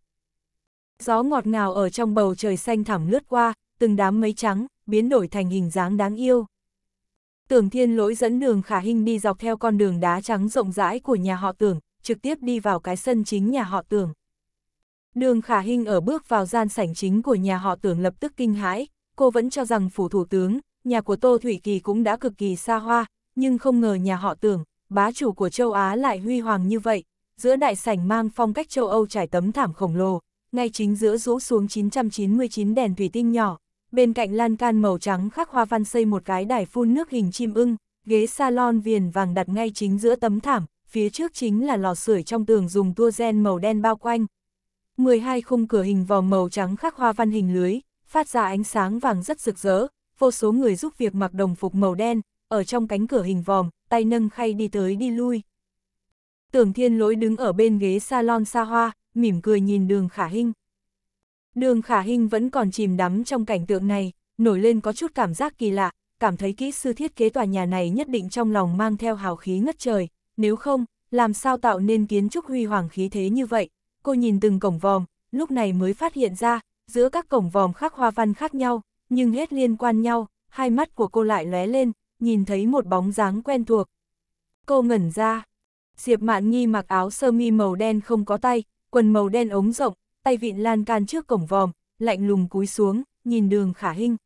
Gió ngọt ngào ở trong bầu trời xanh thẳm lướt qua, từng đám mây trắng, biến đổi thành hình dáng đáng yêu. Tưởng thiên lỗi dẫn đường khả hình đi dọc theo con đường đá trắng rộng rãi của nhà họ tưởng, trực tiếp đi vào cái sân chính nhà họ tưởng. Đường khả hình ở bước vào gian sảnh chính của nhà họ tưởng lập tức kinh hãi, cô vẫn cho rằng phủ thủ tướng, nhà của Tô Thủy Kỳ cũng đã cực kỳ xa hoa, nhưng không ngờ nhà họ tưởng, bá chủ của châu Á lại huy hoàng như vậy, giữa đại sảnh mang phong cách châu Âu trải tấm thảm khổng lồ, ngay chính giữa rũ xuống 999 đèn thủy tinh nhỏ, bên cạnh lan can màu trắng khắc hoa văn xây một cái đài phun nước hình chim ưng, ghế salon viền vàng đặt ngay chính giữa tấm thảm, phía trước chính là lò sưởi trong tường dùng tua gen màu đen bao quanh. 12 khung cửa hình vòm màu trắng khắc hoa văn hình lưới, phát ra ánh sáng vàng rất rực rỡ, vô số người giúp việc mặc đồng phục màu đen, ở trong cánh cửa hình vòm, tay nâng khay đi tới đi lui. Tưởng thiên lỗi đứng ở bên ghế salon xa hoa, mỉm cười nhìn đường khả hinh. Đường khả hinh vẫn còn chìm đắm trong cảnh tượng này, nổi lên có chút cảm giác kỳ lạ, cảm thấy kỹ sư thiết kế tòa nhà này nhất định trong lòng mang theo hào khí ngất trời, nếu không, làm sao tạo nên kiến trúc huy hoàng khí thế như vậy. Cô nhìn từng cổng vòm, lúc này mới phát hiện ra, giữa các cổng vòm khác hoa văn khác nhau, nhưng hết liên quan nhau, hai mắt của cô lại lóe lên, nhìn thấy một bóng dáng quen thuộc. Cô ngẩn ra, Diệp Mạn Nghi mặc áo sơ mi màu đen không có tay, quần màu đen ống rộng, tay vịn lan can trước cổng vòm, lạnh lùng cúi xuống, nhìn đường khả hinh.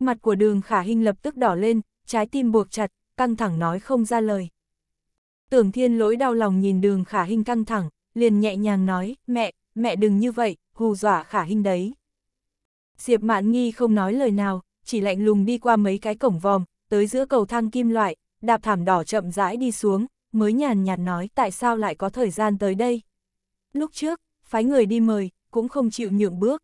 Mặt của đường khả hinh lập tức đỏ lên, trái tim buộc chặt, căng thẳng nói không ra lời. Tưởng thiên lỗi đau lòng nhìn đường khả hinh căng thẳng, liền nhẹ nhàng nói, mẹ, mẹ đừng như vậy, hù dọa khả hinh đấy. Diệp mạn nghi không nói lời nào, chỉ lạnh lùng đi qua mấy cái cổng vòm, tới giữa cầu thang kim loại, đạp thảm đỏ chậm rãi đi xuống, mới nhàn nhạt nói tại sao lại có thời gian tới đây. Lúc trước, phái người đi mời, cũng không chịu nhượng bước.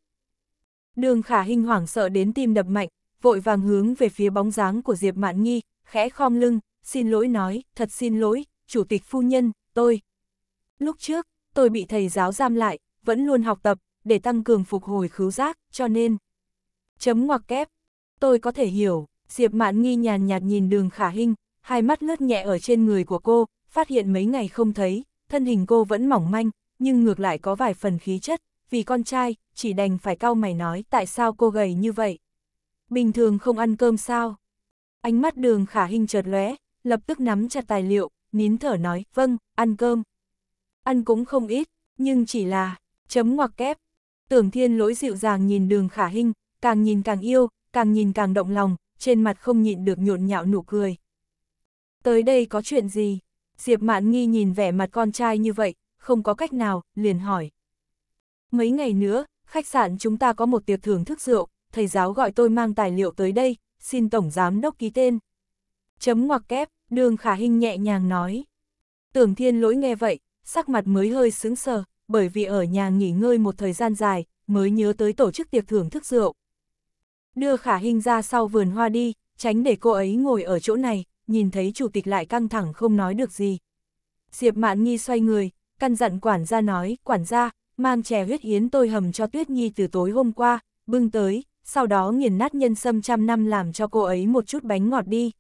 Đường khả hình hoảng sợ đến tim đập mạnh, vội vàng hướng về phía bóng dáng của Diệp Mạn Nghi, khẽ khom lưng, xin lỗi nói, thật xin lỗi, chủ tịch phu nhân, tôi. Lúc trước, tôi bị thầy giáo giam lại, vẫn luôn học tập, để tăng cường phục hồi khứu giác, cho nên. Chấm ngoặc kép, tôi có thể hiểu, Diệp Mạn Nghi nhàn nhạt nhìn đường khả hình, hai mắt lướt nhẹ ở trên người của cô, phát hiện mấy ngày không thấy, thân hình cô vẫn mỏng manh, nhưng ngược lại có vài phần khí chất, vì con trai, chỉ đành phải cau mày nói tại sao cô gầy như vậy. Bình thường không ăn cơm sao? Ánh mắt đường khả hình chợt lóe, lập tức nắm chặt tài liệu, nín thở nói, vâng, ăn cơm. Ăn cũng không ít, nhưng chỉ là, chấm ngoặc kép. Tưởng thiên lỗi dịu dàng nhìn đường khả hình, càng nhìn càng yêu, càng nhìn càng động lòng, trên mặt không nhịn được nhộn nhạo nụ cười. Tới đây có chuyện gì? Diệp mạn nghi nhìn vẻ mặt con trai như vậy, không có cách nào, liền hỏi. Mấy ngày nữa, khách sạn chúng ta có một tiệc thưởng thức rượu, thầy giáo gọi tôi mang tài liệu tới đây, xin tổng giám đốc ký tên. Chấm ngoặc kép, đường khả hình nhẹ nhàng nói. Tưởng thiên lỗi nghe vậy, sắc mặt mới hơi sướng sờ, bởi vì ở nhà nghỉ ngơi một thời gian dài, mới nhớ tới tổ chức tiệc thưởng thức rượu. Đưa khả hình ra sau vườn hoa đi, tránh để cô ấy ngồi ở chỗ này, nhìn thấy chủ tịch lại căng thẳng không nói được gì. Diệp Mạn Nhi xoay người, căn dặn quản gia nói, quản gia, mang chè huyết hiến tôi hầm cho Tuyết Nhi từ tối hôm qua, bưng tới, sau đó nghiền nát nhân sâm trăm năm làm cho cô ấy một chút bánh ngọt đi.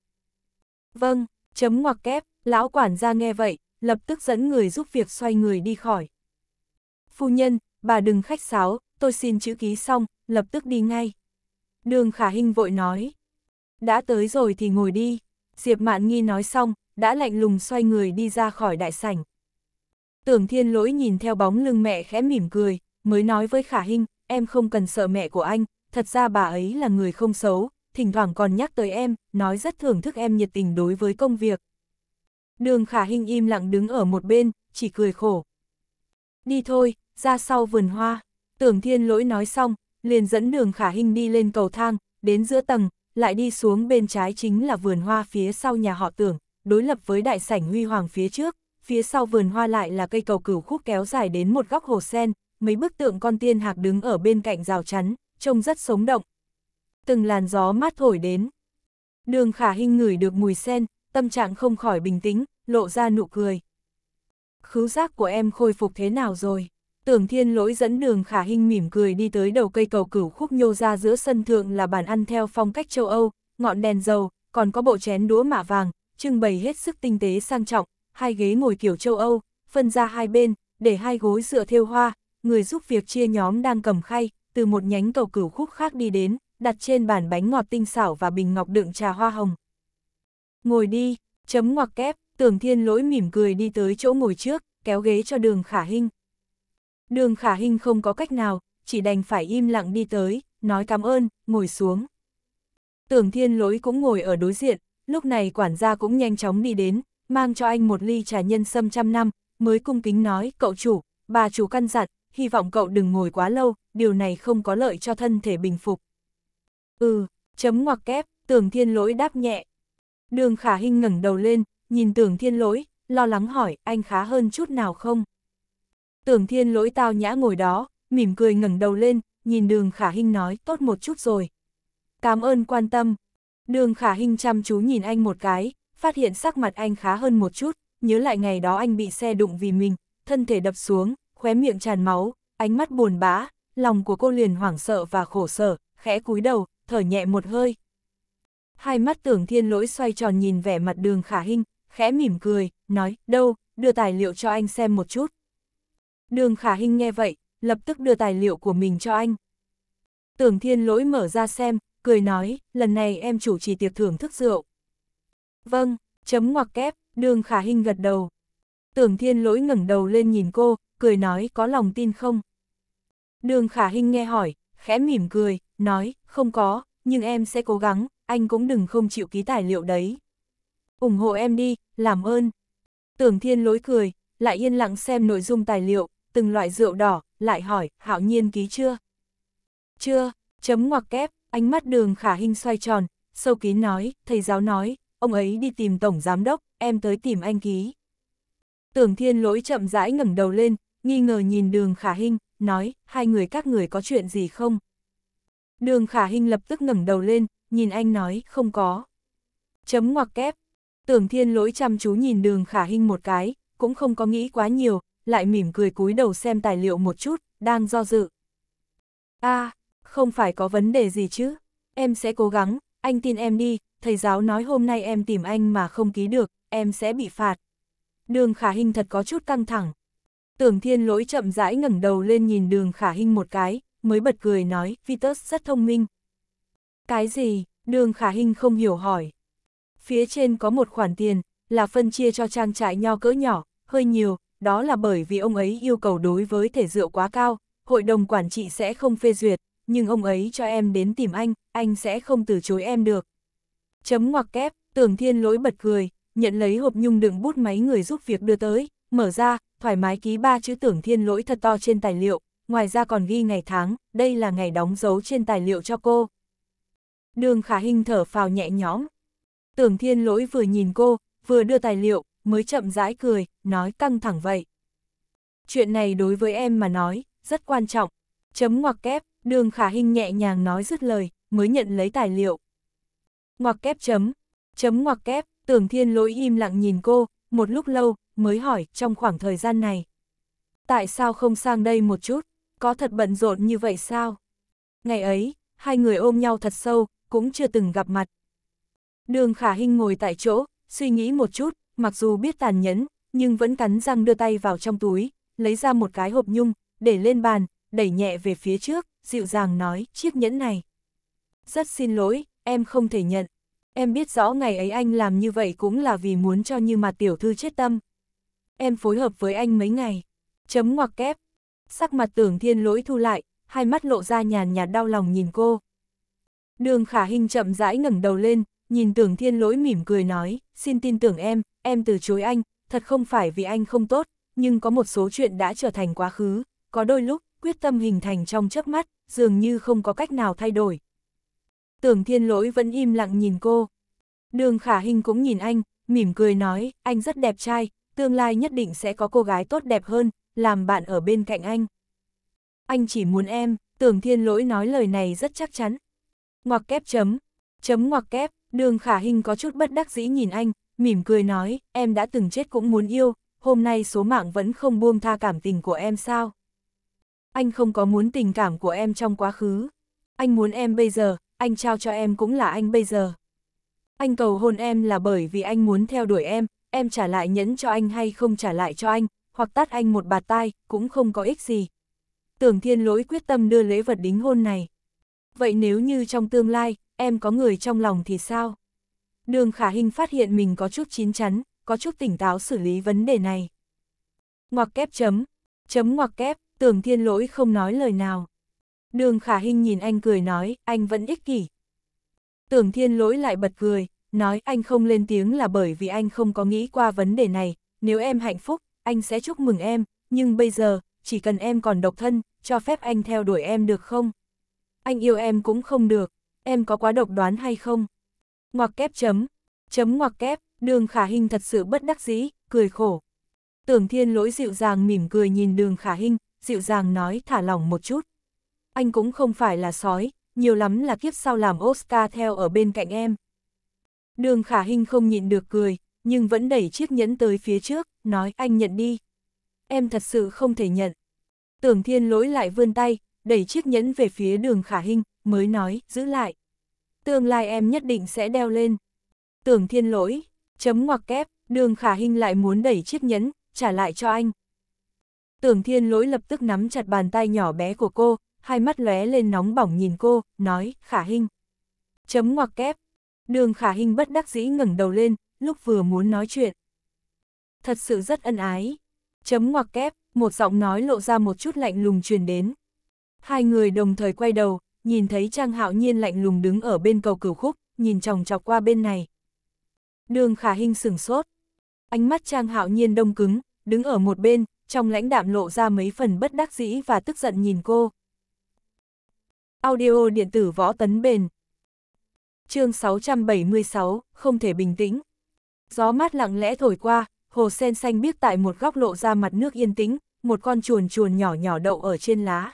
Vâng, chấm ngoặc kép, lão quản gia nghe vậy, lập tức dẫn người giúp việc xoay người đi khỏi. Phu nhân, bà đừng khách sáo, tôi xin chữ ký xong, lập tức đi ngay. Đường khả hình vội nói. Đã tới rồi thì ngồi đi. Diệp mạn nghi nói xong, đã lạnh lùng xoay người đi ra khỏi đại sảnh. Tưởng thiên lỗi nhìn theo bóng lưng mẹ khẽ mỉm cười, mới nói với khả Hinh: em không cần sợ mẹ của anh, thật ra bà ấy là người không xấu, thỉnh thoảng còn nhắc tới em, nói rất thưởng thức em nhiệt tình đối với công việc. Đường khả Hinh im lặng đứng ở một bên, chỉ cười khổ. Đi thôi, ra sau vườn hoa, tưởng thiên lỗi nói xong, liền dẫn đường khả Hinh đi lên cầu thang, đến giữa tầng, lại đi xuống bên trái chính là vườn hoa phía sau nhà họ tưởng, đối lập với đại sảnh huy hoàng phía trước phía sau vườn hoa lại là cây cầu cửu khúc kéo dài đến một góc hồ sen, mấy bức tượng con tiên hạc đứng ở bên cạnh rào chắn, trông rất sống động. Từng làn gió mát thổi đến. Đường khả hình ngửi được mùi sen, tâm trạng không khỏi bình tĩnh, lộ ra nụ cười. Khứu giác của em khôi phục thế nào rồi? Tưởng thiên lỗi dẫn đường khả hình mỉm cười đi tới đầu cây cầu cửu khúc nhô ra giữa sân thượng là bàn ăn theo phong cách châu Âu, ngọn đèn dầu, còn có bộ chén đũa mạ vàng, trưng bày hết sức tinh tế sang trọng, hai ghế ngồi kiểu châu Âu, phân ra hai bên, để hai gối dựa theo hoa, người giúp việc chia nhóm đang cầm khay, từ một nhánh cầu cửu khúc khác đi đến, đặt trên bàn bánh ngọt tinh xảo và bình ngọc đựng trà hoa hồng. Ngồi đi, chấm ngoặc kép, tưởng thiên lỗi mỉm cười đi tới chỗ ngồi trước, kéo ghế cho đường khả hình. Đường khả hình không có cách nào, chỉ đành phải im lặng đi tới, nói cảm ơn, ngồi xuống. Tưởng thiên lỗi cũng ngồi ở đối diện, lúc này quản gia cũng nhanh chóng đi đến, mang cho anh một ly trà nhân sâm trăm năm, mới cung kính nói, cậu chủ, bà chủ căn dặn, hy vọng cậu đừng ngồi quá lâu, điều này không có lợi cho thân thể bình phục. Ừ, chấm ngoặc kép, tưởng thiên lỗi đáp nhẹ. Đường khả hình ngẩng đầu lên, nhìn tưởng thiên lỗi, lo lắng hỏi, anh khá hơn chút nào không? Tưởng thiên lỗi tao nhã ngồi đó, mỉm cười ngẩng đầu lên, nhìn đường khả hình nói, tốt một chút rồi. Cảm ơn quan tâm. Đường khả hình chăm chú nhìn anh một cái, phát hiện sắc mặt anh khá hơn một chút, nhớ lại ngày đó anh bị xe đụng vì mình, thân thể đập xuống, khóe miệng tràn máu, ánh mắt buồn bã, lòng của cô liền hoảng sợ và khổ sở, khẽ cúi đầu, thở nhẹ một hơi. Hai mắt tưởng thiên lỗi xoay tròn nhìn vẻ mặt đường khả hình khẽ mỉm cười, nói, đâu, đưa tài liệu cho anh xem một chút. Đường khả hình nghe vậy, lập tức đưa tài liệu của mình cho anh. Tưởng thiên lỗi mở ra xem, cười nói, lần này em chủ trì tiệc thưởng thức rượu. Vâng, chấm ngoặc kép, đường khả hình gật đầu. Tưởng thiên lỗi ngẩng đầu lên nhìn cô, cười nói có lòng tin không? Đường khả hình nghe hỏi, khẽ mỉm cười, nói, không có, nhưng em sẽ cố gắng, anh cũng đừng không chịu ký tài liệu đấy. ủng hộ em đi, làm ơn. Tưởng thiên lỗi cười, lại yên lặng xem nội dung tài liệu, từng loại rượu đỏ, lại hỏi, hạo nhiên ký chưa? Chưa, chấm ngoặc kép, ánh mắt đường khả hình xoay tròn, sâu kín nói, thầy giáo nói, ông ấy đi tìm Tổng Giám Đốc, em tới tìm anh ký. Tưởng thiên lỗi chậm rãi ngẩng đầu lên, nghi ngờ nhìn đường khả hình nói, hai người các người có chuyện gì không? Đường khả hình lập tức ngẩng đầu lên, nhìn anh nói, không có. Chấm ngoặc kép, tưởng thiên lỗi chăm chú nhìn đường khả hình một cái, cũng không có nghĩ quá nhiều, lại mỉm cười cúi đầu xem tài liệu một chút, đang do dự. a à, không phải có vấn đề gì chứ, em sẽ cố gắng, anh tin em đi, thầy giáo nói hôm nay em tìm anh mà không ký được, em sẽ bị phạt. Đường khả hình thật có chút căng thẳng. Tưởng thiên lỗi chậm rãi ngẩng đầu lên nhìn đường khả hình một cái, mới bật cười nói, Vitus rất thông minh. Cái gì, đường khả hình không hiểu hỏi. Phía trên có một khoản tiền, là phân chia cho trang trại nho cỡ nhỏ, hơi nhiều, đó là bởi vì ông ấy yêu cầu đối với thể rượu quá cao, hội đồng quản trị sẽ không phê duyệt, nhưng ông ấy cho em đến tìm anh, anh sẽ không từ chối em được. Chấm ngoặc kép, tưởng thiên lỗi bật cười, nhận lấy hộp nhung đựng bút máy người giúp việc đưa tới, mở ra, thoải mái ký ba chữ tưởng thiên lỗi thật to trên tài liệu, ngoài ra còn ghi ngày tháng, đây là ngày đóng dấu trên tài liệu cho cô. Đường khả hình thở phào nhẹ nhõm. Tưởng thiên lỗi vừa nhìn cô, vừa đưa tài liệu, mới chậm rãi cười, nói căng thẳng vậy. Chuyện này đối với em mà nói, rất quan trọng. Chấm ngoặc kép, Đường khả hình nhẹ nhàng nói dứt lời, mới nhận lấy tài liệu. Ngoặc kép chấm, chấm ngoặc kép, tưởng thiên lỗi im lặng nhìn cô, một lúc lâu, mới hỏi trong khoảng thời gian này. Tại sao không sang đây một chút, có thật bận rộn như vậy sao? Ngày ấy, hai người ôm nhau thật sâu, cũng chưa từng gặp mặt. Đường khả hình ngồi tại chỗ, suy nghĩ một chút, mặc dù biết tàn nhẫn, nhưng vẫn cắn răng đưa tay vào trong túi, lấy ra một cái hộp nhung, để lên bàn, đẩy nhẹ về phía trước, dịu dàng nói, chiếc nhẫn này. Rất xin lỗi, em không thể nhận. Em biết rõ ngày ấy anh làm như vậy cũng là vì muốn cho như mặt tiểu thư chết tâm. Em phối hợp với anh mấy ngày. Chấm ngoặc kép. Sắc mặt tưởng thiên lỗi thu lại, hai mắt lộ ra nhàn nhạt đau lòng nhìn cô. Đường khả hình chậm rãi ngẩng đầu lên, nhìn tưởng thiên lỗi mỉm cười nói, xin tin tưởng em, em từ chối anh, thật không phải vì anh không tốt, nhưng có một số chuyện đã trở thành quá khứ, có đôi lúc quyết tâm hình thành trong chớp mắt, dường như không có cách nào thay đổi. Tưởng thiên lỗi vẫn im lặng nhìn cô. Đường khả hình cũng nhìn anh, mỉm cười nói, anh rất đẹp trai, tương lai nhất định sẽ có cô gái tốt đẹp hơn, làm bạn ở bên cạnh anh. Anh chỉ muốn em, tưởng thiên lỗi nói lời này rất chắc chắn. Ngoặc kép chấm, chấm ngoặc kép, đường khả hình có chút bất đắc dĩ nhìn anh, mỉm cười nói, em đã từng chết cũng muốn yêu, hôm nay số mạng vẫn không buông tha cảm tình của em sao anh không có muốn tình cảm của em trong quá khứ. Anh muốn em bây giờ, anh trao cho em cũng là anh bây giờ. Anh cầu hôn em là bởi vì anh muốn theo đuổi em, em trả lại nhẫn cho anh hay không trả lại cho anh, hoặc tát anh một bạt tai, cũng không có ích gì. Tưởng thiên lỗi quyết tâm đưa lễ vật đính hôn này. Vậy nếu như trong tương lai, em có người trong lòng thì sao? Đường khả hình phát hiện mình có chút chín chắn, có chút tỉnh táo xử lý vấn đề này. Ngoặc kép chấm, chấm ngoặc kép, tưởng thiên lỗi không nói lời nào. Đường khả hình nhìn anh cười nói, anh vẫn ích kỷ. Tưởng thiên lỗi lại bật cười, nói anh không lên tiếng là bởi vì anh không có nghĩ qua vấn đề này, nếu em hạnh phúc, anh sẽ chúc mừng em, nhưng bây giờ, chỉ cần em còn độc thân, cho phép anh theo đuổi em được không? Anh yêu em cũng không được, em có quá độc đoán hay không? Ngoặc kép chấm, chấm ngoặc kép, đường khả hình thật sự bất đắc dĩ, cười khổ. Tưởng thiên lỗi dịu dàng mỉm cười nhìn đường khả hình, dịu dàng nói thả lỏng một chút. Anh cũng không phải là sói, nhiều lắm là kiếp sau làm Oscar theo ở bên cạnh em. Đường khả hình không nhịn được cười, nhưng vẫn đẩy chiếc nhẫn tới phía trước, nói anh nhận đi. Em thật sự không thể nhận. Tưởng thiên lỗi lại vươn tay, đẩy chiếc nhẫn về phía đường khả hình, mới nói, giữ lại. Tương lai em nhất định sẽ đeo lên. Tưởng thiên lỗi, chấm ngoặc kép, đường khả hình lại muốn đẩy chiếc nhẫn, trả lại cho anh, Tưởng thiên lỗi lập tức nắm chặt bàn tay nhỏ bé của cô, hai mắt lóe lên nóng bỏng nhìn cô, nói, khả hình. Chấm ngoặc kép. Đường khả hình bất đắc dĩ ngẩng đầu lên, lúc vừa muốn nói chuyện. Thật sự rất ân ái. Chấm ngoặc kép, một giọng nói lộ ra một chút lạnh lùng truyền đến. Hai người đồng thời quay đầu, nhìn thấy Trang Hạo Nhiên lạnh lùng đứng ở bên cầu cửu khúc, nhìn chòng chọc qua bên này. Đường khả hình sửng sốt. Ánh mắt Trang Hạo Nhiên đông cứng, đứng ở một bên, trong lãnh đạm lộ ra mấy phần bất đắc dĩ và tức giận nhìn cô. Audio điện tử võ tấn bền Chương 676, không thể bình tĩnh. Gió mát lặng lẽ thổi qua, hồ sen xanh biếc tại một góc lộ ra mặt nước yên tĩnh, một con chuồn chuồn nhỏ nhỏ đậu ở trên lá.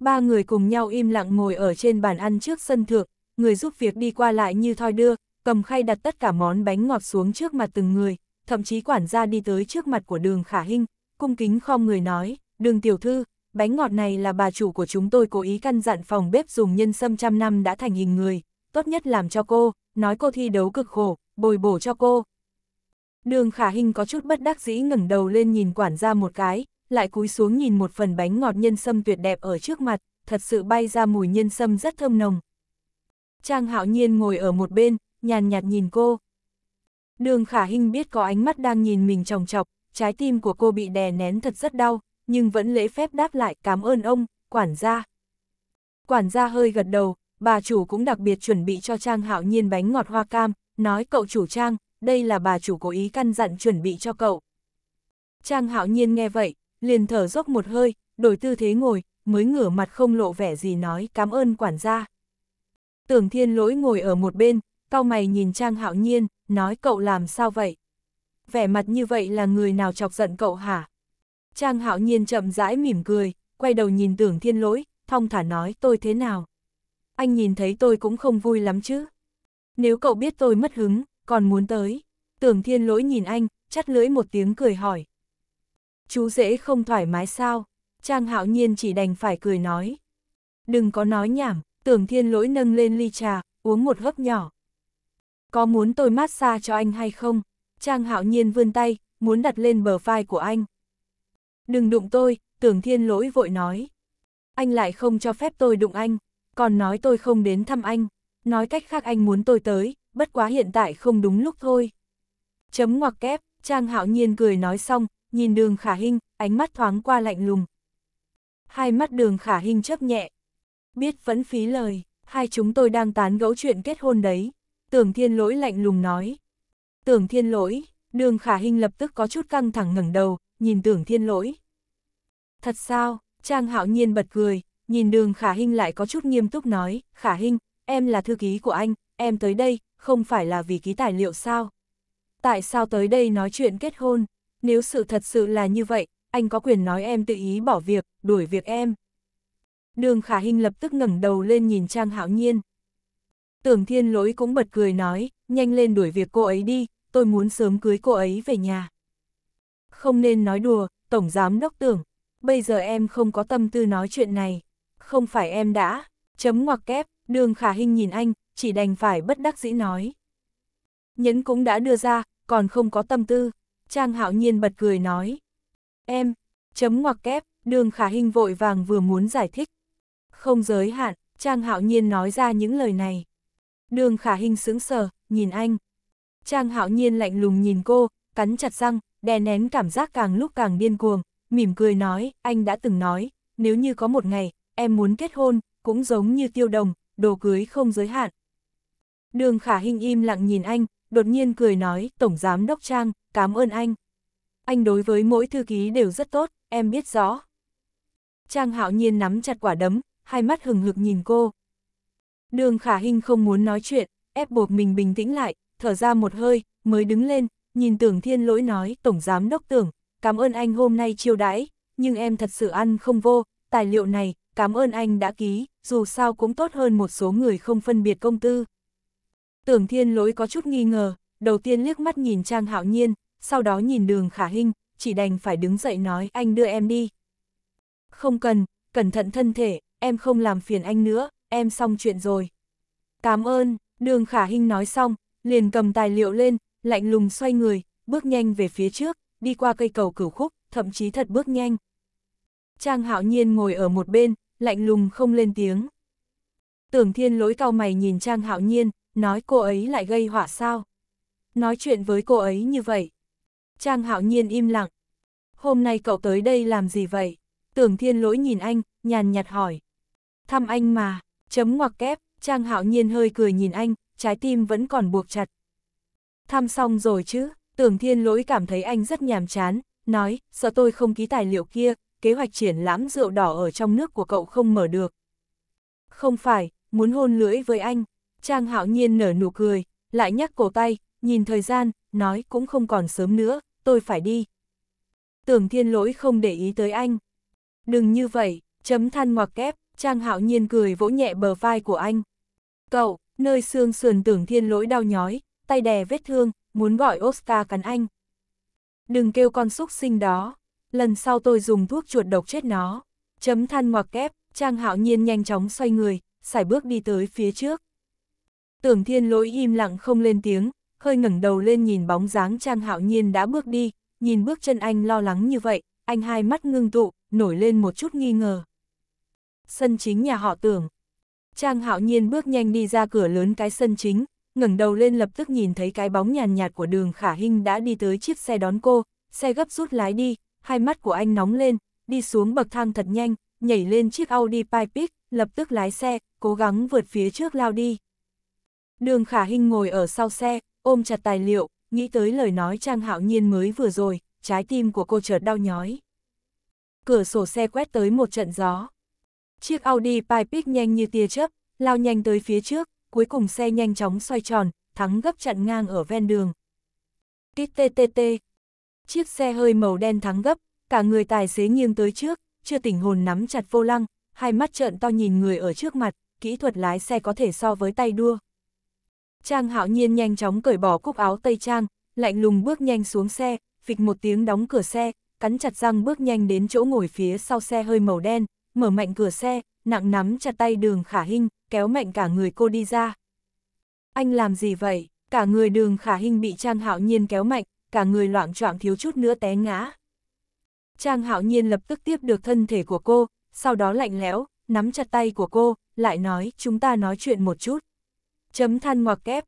Ba người cùng nhau im lặng ngồi ở trên bàn ăn trước sân thượng, người giúp việc đi qua lại như thoi đưa, cầm khay đặt tất cả món bánh ngọt xuống trước mặt từng người, thậm chí quản gia đi tới trước mặt của đường khả hinh, cung kính khom người nói, đường tiểu thư, bánh ngọt này là bà chủ của chúng tôi cố ý căn dặn phòng bếp dùng nhân sâm trăm năm đã thành hình người, tốt nhất làm cho cô, nói cô thi đấu cực khổ, bồi bổ cho cô. Đường khả hình có chút bất đắc dĩ ngẩng đầu lên nhìn quản gia một cái, lại cúi xuống nhìn một phần bánh ngọt nhân sâm tuyệt đẹp ở trước mặt, thật sự bay ra mùi nhân sâm rất thơm nồng. Trang hạo nhiên ngồi ở một bên, nhàn nhạt nhìn cô. Đường khả hình biết có ánh mắt đang nhìn mình tròng trọc, trái tim của cô bị đè nén thật rất đau, nhưng vẫn lễ phép đáp lại cảm ơn ông, quản gia. Quản gia hơi gật đầu, bà chủ cũng đặc biệt chuẩn bị cho Trang Hạo Nhiên bánh ngọt hoa cam, nói cậu chủ Trang, đây là bà chủ cố ý căn dặn chuẩn bị cho cậu. Trang Hạo Nhiên nghe vậy, liền thở dốc một hơi, đổi tư thế ngồi, mới ngửa mặt không lộ vẻ gì nói cảm ơn quản gia. Tưởng Thiên Lỗi ngồi ở một bên, cau mày nhìn Trang Hạo Nhiên, nói cậu làm sao vậy? vẻ mặt như vậy là người nào chọc giận cậu hả? Trang hạo nhiên chậm rãi mỉm cười, quay đầu nhìn tưởng thiên lỗi, thong thả nói tôi thế nào? Anh nhìn thấy tôi cũng không vui lắm chứ. Nếu cậu biết tôi mất hứng, còn muốn tới. Tưởng thiên lỗi nhìn anh, chắt lưỡi một tiếng cười hỏi. Chú dễ không thoải mái sao? Trang hạo nhiên chỉ đành phải cười nói. Đừng có nói nhảm, tưởng thiên lỗi nâng lên ly trà, uống một hớp nhỏ. Có muốn tôi mát xa cho anh hay không? Trang hạo nhiên vươn tay, muốn đặt lên bờ vai của anh. Đừng đụng tôi, tưởng thiên lỗi vội nói. Anh lại không cho phép tôi đụng anh, còn nói tôi không đến thăm anh. Nói cách khác anh muốn tôi tới, bất quá hiện tại không đúng lúc thôi. Chấm ngoặc kép, Trang hạo nhiên cười nói xong, nhìn đường khả hình, ánh mắt thoáng qua lạnh lùng. Hai mắt đường khả hình chấp nhẹ. Biết vẫn phí lời, hai chúng tôi đang tán gẫu chuyện kết hôn đấy. Tưởng thiên lỗi lạnh lùng nói. Tưởng thiên lỗi, đường khả hình lập tức có chút căng thẳng ngẩng đầu, nhìn tưởng thiên lỗi. Thật sao, Trang hạo nhiên bật cười, nhìn đường khả hình lại có chút nghiêm túc nói, khả hình, em là thư ký của anh, em tới đây, không phải là vì ký tài liệu sao? Tại sao tới đây nói chuyện kết hôn? Nếu sự thật sự là như vậy, anh có quyền nói em tự ý bỏ việc, đuổi việc em. Đường khả hình lập tức ngẩng đầu lên nhìn Trang hạo nhiên. Tưởng thiên lỗi cũng bật cười nói, nhanh lên đuổi việc cô ấy đi, tôi muốn sớm cưới cô ấy về nhà. Không nên nói đùa, Tổng Giám Đốc tưởng, bây giờ em không có tâm tư nói chuyện này. Không phải em đã, chấm ngoặc kép, đường khả hình nhìn anh, chỉ đành phải bất đắc dĩ nói. Nhấn cũng đã đưa ra, còn không có tâm tư. Trang hạo nhiên bật cười nói. Em, chấm ngoặc kép, đường khả hình vội vàng vừa muốn giải thích. Không giới hạn, Trang hạo nhiên nói ra những lời này. Đường khả hình sững sờ, nhìn anh. Trang hạo nhiên lạnh lùng nhìn cô, cắn chặt răng, đè nén cảm giác càng lúc càng điên cuồng, mỉm cười nói, anh đã từng nói, nếu như có một ngày, em muốn kết hôn, cũng giống như tiêu đồng, đồ cưới không giới hạn. Đường khả hình im lặng nhìn anh, đột nhiên cười nói, Tổng Giám Đốc Trang, cảm ơn anh. Anh đối với mỗi thư ký đều rất tốt, em biết rõ. Trang hạo nhiên nắm chặt quả đấm, hai mắt hừng hực nhìn cô. Đường khả hình không muốn nói chuyện, ép buộc mình bình tĩnh lại, thở ra một hơi, mới đứng lên, nhìn tưởng thiên lỗi nói, tổng giám đốc tưởng, cảm ơn anh hôm nay chiêu đãi, nhưng em thật sự ăn không vô, tài liệu này, cảm ơn anh đã ký, dù sao cũng tốt hơn một số người không phân biệt công tư. Tưởng thiên lỗi có chút nghi ngờ, đầu tiên liếc mắt nhìn Trang Hạo Nhiên, sau đó nhìn đường khả hình, chỉ đành phải đứng dậy nói anh đưa em đi. Không cần, cẩn thận thân thể, em không làm phiền anh nữa, em xong chuyện rồi. Cảm ơn, đường khả hình nói xong, liền cầm tài liệu lên, lạnh lùng xoay người, bước nhanh về phía trước, đi qua cây cầu cửu khúc, thậm chí thật bước nhanh. Trang hạo nhiên ngồi ở một bên, lạnh lùng không lên tiếng. Tưởng thiên lỗi cao mày nhìn Trang hạo nhiên, nói cô ấy lại gây hỏa sao. Nói chuyện với cô ấy như vậy. Trang hạo nhiên im lặng. Hôm nay cậu tới đây làm gì vậy? Tưởng thiên lỗi nhìn anh, nhàn nhạt hỏi. Thăm anh mà, chấm ngoặc kép, Trang hạo nhiên hơi cười nhìn anh, trái tim vẫn còn buộc chặt. Thăm xong rồi chứ, tưởng thiên lỗi cảm thấy anh rất nhàm chán, nói, sợ tôi không ký tài liệu kia, kế hoạch triển lãm rượu đỏ ở trong nước của cậu không mở được. Không phải, muốn hôn lưỡi với anh, Trang hạo nhiên nở nụ cười, lại nhắc cổ tay, nhìn thời gian, nói cũng không còn sớm nữa, tôi phải đi. Tưởng thiên lỗi không để ý tới anh. Đừng như vậy, chấm than ngoặc kép, Trang hạo nhiên cười vỗ nhẹ bờ vai của anh. Cậu, nơi xương sườn tưởng thiên lỗi đau nhói, tay đè vết thương, muốn gọi Oscar cắn anh. Đừng kêu con xúc sinh đó, lần sau tôi dùng thuốc chuột độc chết nó. Chấm than ngoặc kép, Trang Hạo Nhiên nhanh chóng xoay người, sải bước đi tới phía trước. Tưởng thiên lỗi im lặng không lên tiếng, hơi ngẩng đầu lên nhìn bóng dáng Trang Hạo Nhiên đã bước đi, nhìn bước chân anh lo lắng như vậy, anh hai mắt ngưng tụ, nổi lên một chút nghi ngờ. Sân chính nhà họ tưởng, Trang hạo nhiên bước nhanh đi ra cửa lớn cái sân chính, ngẩng đầu lên lập tức nhìn thấy cái bóng nhàn nhạt của đường khả hinh đã đi tới chiếc xe đón cô, xe gấp rút lái đi, hai mắt của anh nóng lên, đi xuống bậc thang thật nhanh, nhảy lên chiếc Audi Pipic, lập tức lái xe, cố gắng vượt phía trước lao đi. Đường khả hinh ngồi ở sau xe, ôm chặt tài liệu, nghĩ tới lời nói Trang hạo nhiên mới vừa rồi, trái tim của cô chợt đau nhói. Cửa sổ xe quét tới một trận gió, Chiếc Audi Pipic nhanh như tia chớp, lao nhanh tới phía trước, cuối cùng xe nhanh chóng xoay tròn, thắng gấp chặn ngang ở ven đường. Tít Chiếc xe hơi màu đen thắng gấp, cả người tài xế nghiêng tới trước, chưa tỉnh hồn nắm chặt vô lăng, hai mắt trợn to nhìn người ở trước mặt, kỹ thuật lái xe có thể so với tay đua. Trang hạo nhiên nhanh chóng cởi bỏ cúc áo tây trang, lạnh lùng bước nhanh xuống xe, phịch một tiếng đóng cửa xe, cắn chặt răng bước nhanh đến chỗ ngồi phía sau xe hơi màu đen, mở mạnh cửa xe, nặng nắm chặt tay đường khả hinh, kéo mạnh cả người cô đi ra. Anh làm gì vậy? Cả người đường khả hinh bị Trang Hạo Nhiên kéo mạnh, cả người loạn choạng thiếu chút nữa té ngã. Trang Hạo Nhiên lập tức tiếp được thân thể của cô, sau đó lạnh lẽo, nắm chặt tay của cô, lại nói chúng ta nói chuyện một chút. Chấm than ngoặc kép,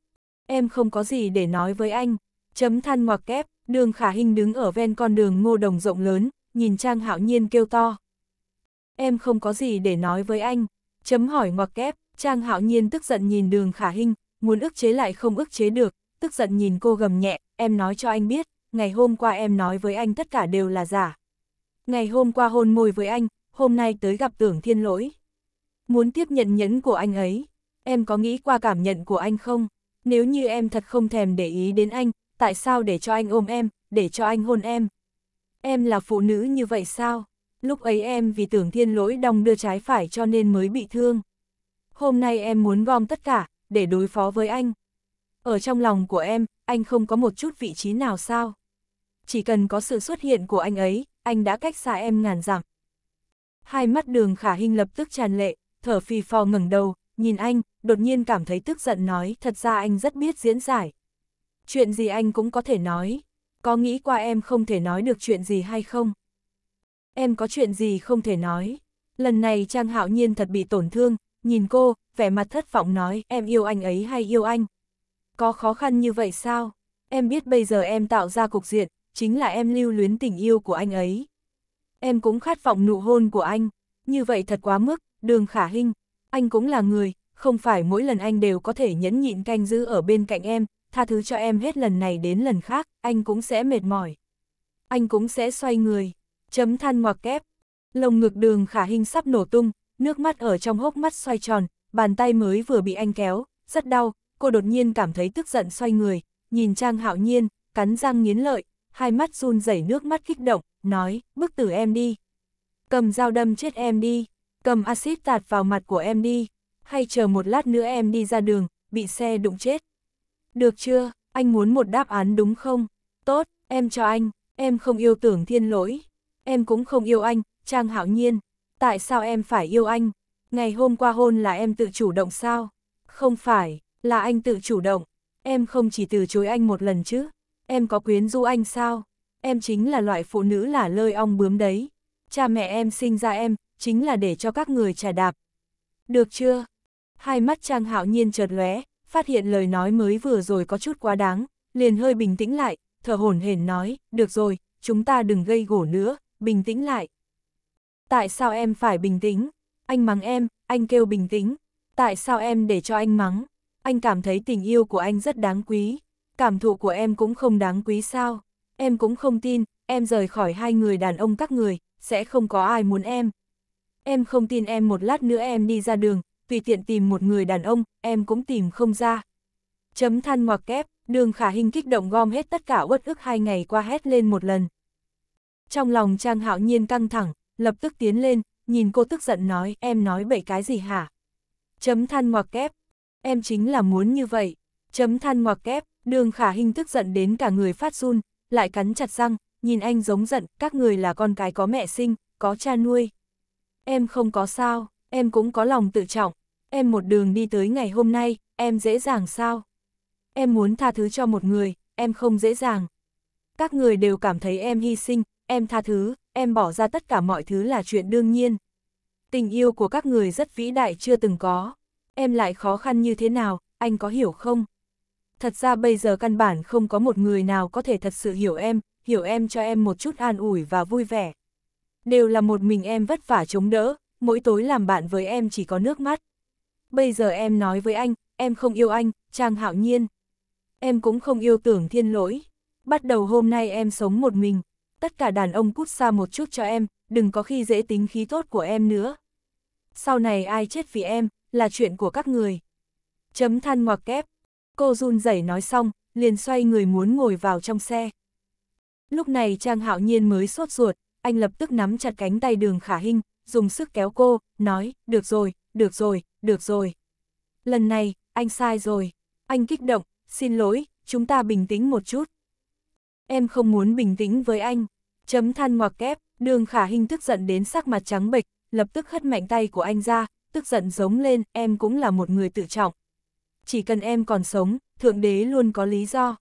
em không có gì để nói với anh. Chấm than ngoặc kép, đường khả hình đứng ở ven con đường ngô đồng rộng lớn, nhìn Trang Hạo Nhiên kêu to em không có gì để nói với anh. Chấm hỏi ngoặc kép, Trang hạo nhiên tức giận nhìn đường khả hình, muốn ức chế lại không ức chế được, tức giận nhìn cô gầm nhẹ, em nói cho anh biết, ngày hôm qua em nói với anh tất cả đều là giả. Ngày hôm qua hôn môi với anh, hôm nay tới gặp tưởng thiên lỗi. Muốn tiếp nhận nhẫn của anh ấy, em có nghĩ qua cảm nhận của anh không? Nếu như em thật không thèm để ý đến anh, tại sao để cho anh ôm em, để cho anh hôn em? Em là phụ nữ như vậy sao? Lúc ấy em vì tưởng thiên lỗi đong đưa trái phải cho nên mới bị thương. Hôm nay em muốn gom tất cả, để đối phó với anh. Ở trong lòng của em, anh không có một chút vị trí nào sao. Chỉ cần có sự xuất hiện của anh ấy, anh đã cách xa em ngàn dặm. Hai mắt đường khả hình lập tức tràn lệ, thở phì phò ngẩng đầu, nhìn anh, đột nhiên cảm thấy tức giận nói thật ra anh rất biết diễn giải. Chuyện gì anh cũng có thể nói, có nghĩ qua em không thể nói được chuyện gì hay không? em có chuyện gì không thể nói. Lần này Trang Hạo Nhiên thật bị tổn thương, nhìn cô, vẻ mặt thất vọng nói em yêu anh ấy hay yêu anh. Có khó khăn như vậy sao? Em biết bây giờ em tạo ra cục diện, chính là em lưu luyến tình yêu của anh ấy. Em cũng khát vọng nụ hôn của anh, như vậy thật quá mức, đường khả hình. Anh cũng là người, không phải mỗi lần anh đều có thể nhẫn nhịn canh giữ ở bên cạnh em, tha thứ cho em hết lần này đến lần khác, anh cũng sẽ mệt mỏi. Anh cũng sẽ xoay người chấm than ngoặc kép. Lồng ngực đường khả hình sắp nổ tung, nước mắt ở trong hốc mắt xoay tròn, bàn tay mới vừa bị anh kéo, rất đau, cô đột nhiên cảm thấy tức giận xoay người, nhìn Trang Hạo Nhiên, cắn răng nghiến lợi, hai mắt run rẩy nước mắt kích động, nói, bức tử em đi. Cầm dao đâm chết em đi, cầm axit tạt vào mặt của em đi, hay chờ một lát nữa em đi ra đường, bị xe đụng chết. Được chưa, anh muốn một đáp án đúng không? Tốt, em cho anh, em không yêu tưởng thiên lỗi. Em cũng không yêu anh, Trang Hạo Nhiên. Tại sao em phải yêu anh? Ngày hôm qua hôn là em tự chủ động sao? Không phải, là anh tự chủ động. Em không chỉ từ chối anh một lần chứ. Em có quyến rũ anh sao? Em chính là loại phụ nữ là lơi ong bướm đấy. Cha mẹ em sinh ra em, chính là để cho các người trả đạp. Được chưa? Hai mắt Trang Hạo Nhiên chợt lóe, phát hiện lời nói mới vừa rồi có chút quá đáng, liền hơi bình tĩnh lại, thở hổn hển nói, được rồi, chúng ta đừng gây gổ nữa, bình tĩnh lại. Tại sao em phải bình tĩnh? Anh mắng em, anh kêu bình tĩnh. Tại sao em để cho anh mắng? Anh cảm thấy tình yêu của anh rất đáng quý. Cảm thụ của em cũng không đáng quý sao? Em cũng không tin, em rời khỏi hai người đàn ông các người, sẽ không có ai muốn em. Em không tin em một lát nữa em đi ra đường, tùy tiện tìm một người đàn ông, em cũng tìm không ra. Chấm than ngoặc kép, đường khả hình kích động gom hết tất cả uất ức hai ngày qua hét lên một lần. Trong lòng Trang Hạo Nhiên căng thẳng, lập tức tiến lên, nhìn cô tức giận nói, em nói bậy cái gì hả? Chấm than ngoặc kép, em chính là muốn như vậy. Chấm than ngoặc kép, đường khả hình tức giận đến cả người phát run, lại cắn chặt răng, nhìn anh giống giận, các người là con cái có mẹ sinh, có cha nuôi. Em không có sao, em cũng có lòng tự trọng, em một đường đi tới ngày hôm nay, em dễ dàng sao? Em muốn tha thứ cho một người, em không dễ dàng. Các người đều cảm thấy em hy sinh, em tha thứ, em bỏ ra tất cả mọi thứ là chuyện đương nhiên. Tình yêu của các người rất vĩ đại chưa từng có. Em lại khó khăn như thế nào, anh có hiểu không? Thật ra bây giờ căn bản không có một người nào có thể thật sự hiểu em, hiểu em cho em một chút an ủi và vui vẻ. Đều là một mình em vất vả chống đỡ, mỗi tối làm bạn với em chỉ có nước mắt. Bây giờ em nói với anh, em không yêu anh, Trang Hạo Nhiên. Em cũng không yêu tưởng thiên lỗi. Bắt đầu hôm nay em sống một mình tất cả đàn ông cút xa một chút cho em, đừng có khi dễ tính khí tốt của em nữa. Sau này ai chết vì em, là chuyện của các người. Chấm than ngoặc kép, cô run rẩy nói xong, liền xoay người muốn ngồi vào trong xe. Lúc này Trang Hạo Nhiên mới sốt ruột, anh lập tức nắm chặt cánh tay đường khả hinh, dùng sức kéo cô, nói, được rồi, được rồi, được rồi. Lần này, anh sai rồi. Anh kích động, xin lỗi, chúng ta bình tĩnh một chút em không muốn bình tĩnh với anh. Chấm than ngoặc kép, đường khả hình tức giận đến sắc mặt trắng bệch, lập tức hất mạnh tay của anh ra, tức giận giống lên, em cũng là một người tự trọng. Chỉ cần em còn sống, Thượng Đế luôn có lý do.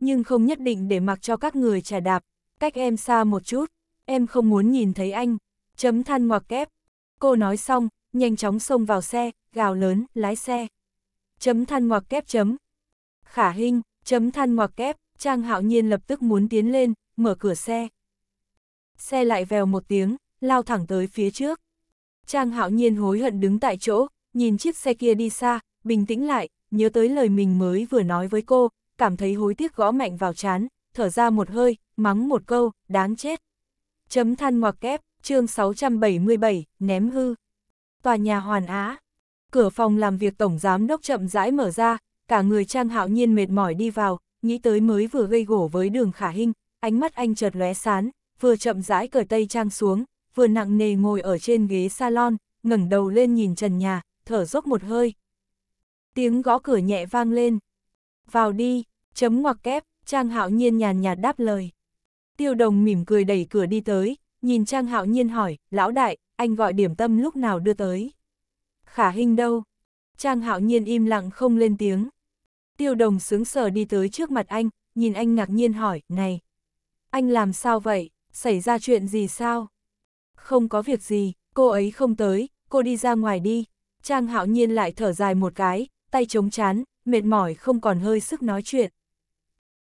Nhưng không nhất định để mặc cho các người trả đạp, cách em xa một chút, em không muốn nhìn thấy anh. Chấm than ngoặc kép. Cô nói xong, nhanh chóng xông vào xe, gào lớn, lái xe. Chấm than ngoặc kép chấm. Khả hình, chấm than ngoặc kép, Trang Hạo Nhiên lập tức muốn tiến lên, mở cửa xe. Xe lại vèo một tiếng, lao thẳng tới phía trước. Trang Hạo Nhiên hối hận đứng tại chỗ, nhìn chiếc xe kia đi xa, bình tĩnh lại, nhớ tới lời mình mới vừa nói với cô, cảm thấy hối tiếc gõ mạnh vào chán, thở ra một hơi, mắng một câu, đáng chết. Chấm than ngoặc kép, chương 677, ném hư. Tòa nhà Hoàn Á. Cửa phòng làm việc tổng giám đốc chậm rãi mở ra, cả người Trang Hạo Nhiên mệt mỏi đi vào, nghĩ tới mới vừa gây gổ với đường khả hình, ánh mắt anh chợt lóe sán, vừa chậm rãi cởi tay trang xuống, vừa nặng nề ngồi ở trên ghế salon, ngẩng đầu lên nhìn trần nhà, thở dốc một hơi. Tiếng gõ cửa nhẹ vang lên. Vào đi, chấm ngoặc kép, Trang Hạo Nhiên nhàn nhạt đáp lời. Tiêu đồng mỉm cười đẩy cửa đi tới, nhìn Trang Hạo Nhiên hỏi, lão đại, anh gọi điểm tâm lúc nào đưa tới. Khả hình đâu? Trang Hạo Nhiên im lặng không lên tiếng. Tiêu đồng sướng sở đi tới trước mặt anh, nhìn anh ngạc nhiên hỏi, này, anh làm sao vậy, xảy ra chuyện gì sao? Không có việc gì, cô ấy không tới, cô đi ra ngoài đi. Trang hạo nhiên lại thở dài một cái, tay chống chán, mệt mỏi không còn hơi sức nói chuyện.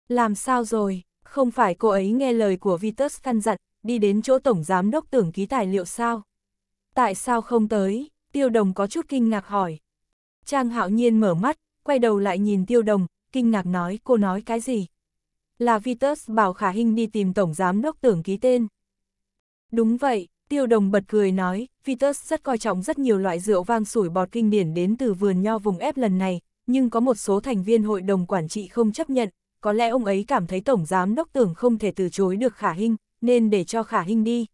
Làm sao rồi, không phải cô ấy nghe lời của Vitus căn dặn, đi đến chỗ tổng giám đốc tưởng ký tài liệu sao? Tại sao không tới? Tiêu đồng có chút kinh ngạc hỏi. Trang hạo nhiên mở mắt, quay đầu lại nhìn tiêu đồng, kinh ngạc nói cô nói cái gì. Là Vitus bảo Khả Hinh đi tìm Tổng Giám Đốc tưởng ký tên. Đúng vậy, tiêu đồng bật cười nói, Vitus rất coi trọng rất nhiều loại rượu vang sủi bọt kinh điển đến từ vườn nho vùng ép lần này, nhưng có một số thành viên hội đồng quản trị không chấp nhận, có lẽ ông ấy cảm thấy Tổng Giám Đốc tưởng không thể từ chối được Khả Hinh, nên để cho Khả Hinh đi.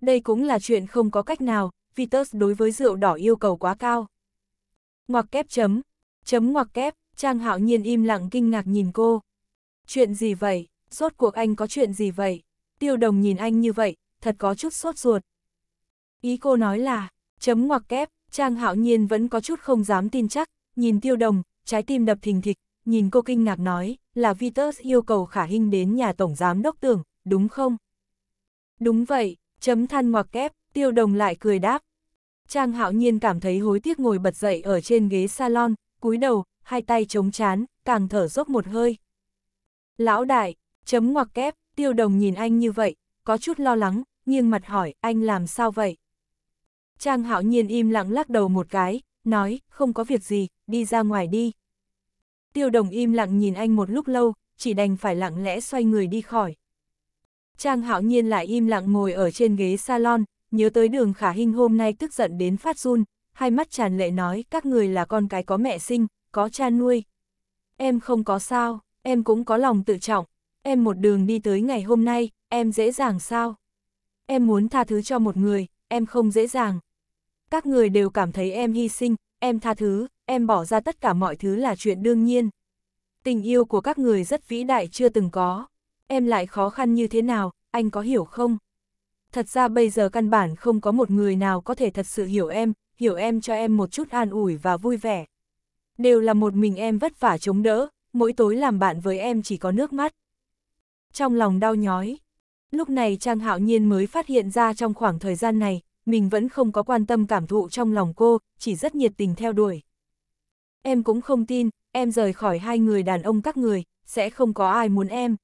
Đây cũng là chuyện không có cách nào, Vitus đối với rượu đỏ yêu cầu quá cao. Ngoặc kép chấm, Chấm ngoặc kép, Trang Hạo Nhiên im lặng kinh ngạc nhìn cô. Chuyện gì vậy? Rốt cuộc anh có chuyện gì vậy? Tiêu đồng nhìn anh như vậy, thật có chút sốt ruột. Ý cô nói là, chấm ngoặc kép, Trang Hạo Nhiên vẫn có chút không dám tin chắc, nhìn tiêu đồng, trái tim đập thình thịch, nhìn cô kinh ngạc nói, là Vitus yêu cầu khả hình đến nhà tổng giám đốc tưởng, đúng không? Đúng vậy, chấm than ngoặc kép, tiêu đồng lại cười đáp. Trang Hạo Nhiên cảm thấy hối tiếc ngồi bật dậy ở trên ghế salon, cúi đầu, hai tay chống chán, càng thở dốc một hơi. Lão đại, chấm ngoặc kép, tiêu đồng nhìn anh như vậy, có chút lo lắng, nghiêng mặt hỏi, anh làm sao vậy? Trang hạo nhiên im lặng lắc đầu một cái, nói, không có việc gì, đi ra ngoài đi. Tiêu đồng im lặng nhìn anh một lúc lâu, chỉ đành phải lặng lẽ xoay người đi khỏi. Trang hạo nhiên lại im lặng ngồi ở trên ghế salon, nhớ tới đường khả hình hôm nay tức giận đến phát run, hai mắt tràn lệ nói các người là con cái có mẹ sinh, có cha nuôi. Em không có sao, em cũng có lòng tự trọng, em một đường đi tới ngày hôm nay, em dễ dàng sao? Em muốn tha thứ cho một người, em không dễ dàng. Các người đều cảm thấy em hy sinh, em tha thứ, em bỏ ra tất cả mọi thứ là chuyện đương nhiên. Tình yêu của các người rất vĩ đại chưa từng có. Em lại khó khăn như thế nào, anh có hiểu không? Thật ra bây giờ căn bản không có một người nào có thể thật sự hiểu em, hiểu em cho em một chút an ủi và vui vẻ. Đều là một mình em vất vả chống đỡ, mỗi tối làm bạn với em chỉ có nước mắt. Trong lòng đau nhói, lúc này Trang Hạo Nhiên mới phát hiện ra trong khoảng thời gian này, mình vẫn không có quan tâm cảm thụ trong lòng cô, chỉ rất nhiệt tình theo đuổi. Em cũng không tin, em rời khỏi hai người đàn ông các người, sẽ không có ai muốn em.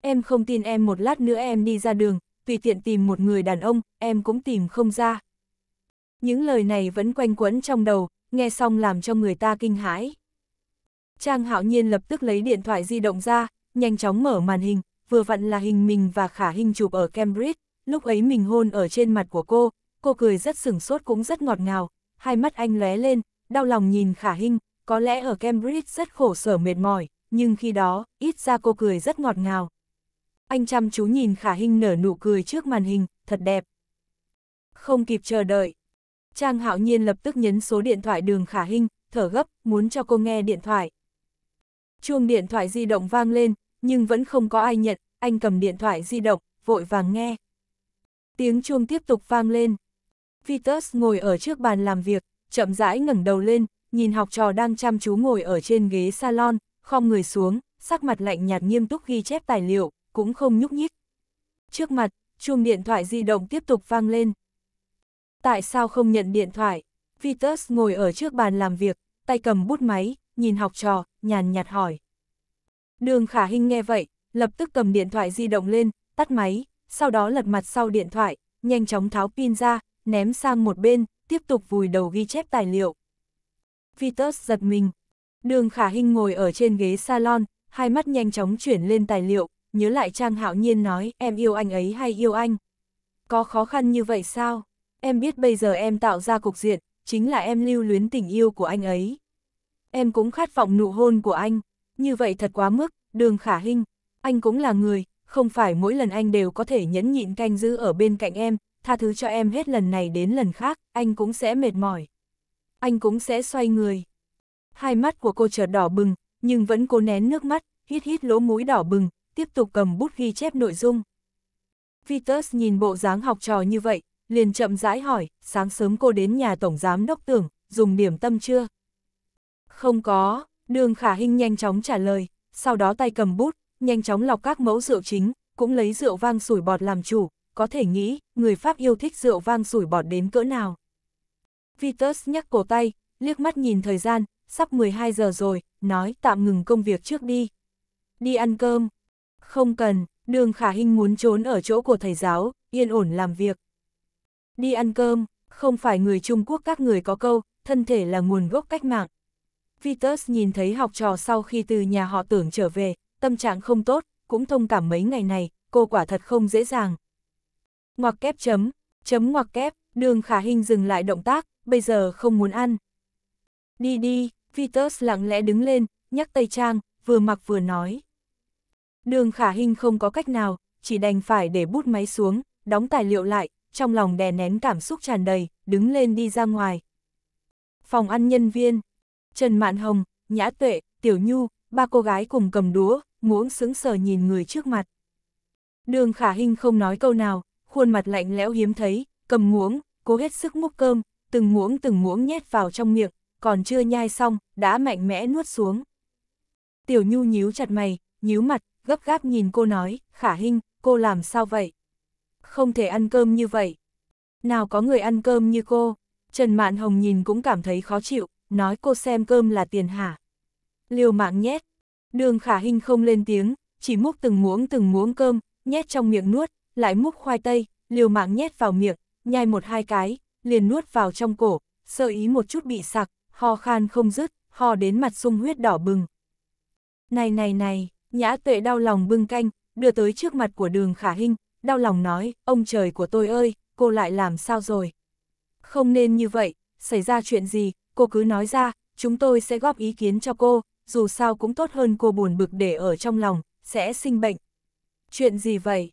Em không tin em một lát nữa em đi ra đường, tùy tiện tìm một người đàn ông, em cũng tìm không ra. Những lời này vẫn quanh quẩn trong đầu, nghe xong làm cho người ta kinh hãi. Trang hạo nhiên lập tức lấy điện thoại di động ra, nhanh chóng mở màn hình, vừa vặn là hình mình và khả hình chụp ở Cambridge, lúc ấy mình hôn ở trên mặt của cô, cô cười rất sửng sốt cũng rất ngọt ngào, hai mắt anh lóe lên, đau lòng nhìn khả hình, có lẽ ở Cambridge rất khổ sở mệt mỏi, nhưng khi đó, ít ra cô cười rất ngọt ngào. Anh chăm chú nhìn khả hình nở nụ cười trước màn hình, thật đẹp. Không kịp chờ đợi, Trang Hạo Nhiên lập tức nhấn số điện thoại đường khả hình, thở gấp, muốn cho cô nghe điện thoại. Chuông điện thoại di động vang lên, nhưng vẫn không có ai nhận, anh cầm điện thoại di động, vội vàng nghe. Tiếng chuông tiếp tục vang lên. Vitus ngồi ở trước bàn làm việc, chậm rãi ngẩng đầu lên, nhìn học trò đang chăm chú ngồi ở trên ghế salon, khom người xuống, sắc mặt lạnh nhạt nghiêm túc ghi chép tài liệu, cũng không nhúc nhích. Trước mặt, chuông điện thoại di động tiếp tục vang lên. Tại sao không nhận điện thoại? Vitus ngồi ở trước bàn làm việc, tay cầm bút máy, nhìn học trò, nhàn nhạt hỏi. Đường khả hình nghe vậy, lập tức cầm điện thoại di động lên, tắt máy, sau đó lật mặt sau điện thoại, nhanh chóng tháo pin ra, ném sang một bên, tiếp tục vùi đầu ghi chép tài liệu. Vitus giật mình. Đường khả hình ngồi ở trên ghế salon, hai mắt nhanh chóng chuyển lên tài liệu, nhớ lại Trang Hạo Nhiên nói em yêu anh ấy hay yêu anh. Có khó khăn như vậy sao? Em biết bây giờ em tạo ra cục diện, chính là em lưu luyến tình yêu của anh ấy. Em cũng khát vọng nụ hôn của anh, như vậy thật quá mức, đường khả hình. Anh cũng là người, không phải mỗi lần anh đều có thể nhẫn nhịn canh giữ ở bên cạnh em, tha thứ cho em hết lần này đến lần khác, anh cũng sẽ mệt mỏi. Anh cũng sẽ xoay người. Hai mắt của cô chợt đỏ bừng, nhưng vẫn cố nén nước mắt, hít hít lỗ mũi đỏ bừng, tiếp tục cầm bút ghi chép nội dung. Vitus nhìn bộ dáng học trò như vậy, liền chậm rãi hỏi, sáng sớm cô đến nhà Tổng Giám Đốc Tưởng, dùng điểm tâm chưa? Không có, đường khả hình nhanh chóng trả lời, sau đó tay cầm bút, nhanh chóng lọc các mẫu rượu chính, cũng lấy rượu vang sủi bọt làm chủ, có thể nghĩ, người Pháp yêu thích rượu vang sủi bọt đến cỡ nào. Vitus nhắc cổ tay, liếc mắt nhìn thời gian, sắp 12 giờ rồi, nói tạm ngừng công việc trước đi. Đi ăn cơm. Không cần, đường khả hình muốn trốn ở chỗ của thầy giáo, yên ổn làm việc đi ăn cơm, không phải người Trung Quốc các người có câu, thân thể là nguồn gốc cách mạng. Vitus nhìn thấy học trò sau khi từ nhà họ tưởng trở về, tâm trạng không tốt, cũng thông cảm mấy ngày này, cô quả thật không dễ dàng. Ngoặc kép chấm, chấm ngoặc kép, đường khả hình dừng lại động tác, bây giờ không muốn ăn. Đi đi, Vitus lặng lẽ đứng lên, nhắc tay Trang, vừa mặc vừa nói. Đường khả hình không có cách nào, chỉ đành phải để bút máy xuống, đóng tài liệu lại, trong lòng đè nén cảm xúc tràn đầy, đứng lên đi ra ngoài. Phòng ăn nhân viên, Trần Mạn Hồng, Nhã Tuệ, Tiểu Nhu, ba cô gái cùng cầm đũa, muỗng sững sờ nhìn người trước mặt. Đường khả Hinh không nói câu nào, khuôn mặt lạnh lẽo hiếm thấy, cầm muỗng, cố hết sức múc cơm, từng muỗng từng muỗng nhét vào trong miệng, còn chưa nhai xong, đã mạnh mẽ nuốt xuống. Tiểu Nhu nhíu chặt mày, nhíu mặt, gấp gáp nhìn cô nói, khả Hinh cô làm sao vậy? không thể ăn cơm như vậy. Nào có người ăn cơm như cô, Trần Mạn Hồng nhìn cũng cảm thấy khó chịu, nói cô xem cơm là tiền hả. Liều mạng nhét, đường khả hình không lên tiếng, chỉ múc từng muỗng từng muỗng cơm, nhét trong miệng nuốt, lại múc khoai tây, liều mạng nhét vào miệng, nhai một hai cái, liền nuốt vào trong cổ, sợ ý một chút bị sặc, ho khan không dứt, ho đến mặt sung huyết đỏ bừng. Này này này, nhã tuệ đau lòng bưng canh, đưa tới trước mặt của đường khả hình, đau lòng nói, ông trời của tôi ơi, cô lại làm sao rồi? Không nên như vậy, xảy ra chuyện gì, cô cứ nói ra, chúng tôi sẽ góp ý kiến cho cô, dù sao cũng tốt hơn cô buồn bực để ở trong lòng, sẽ sinh bệnh. Chuyện gì vậy?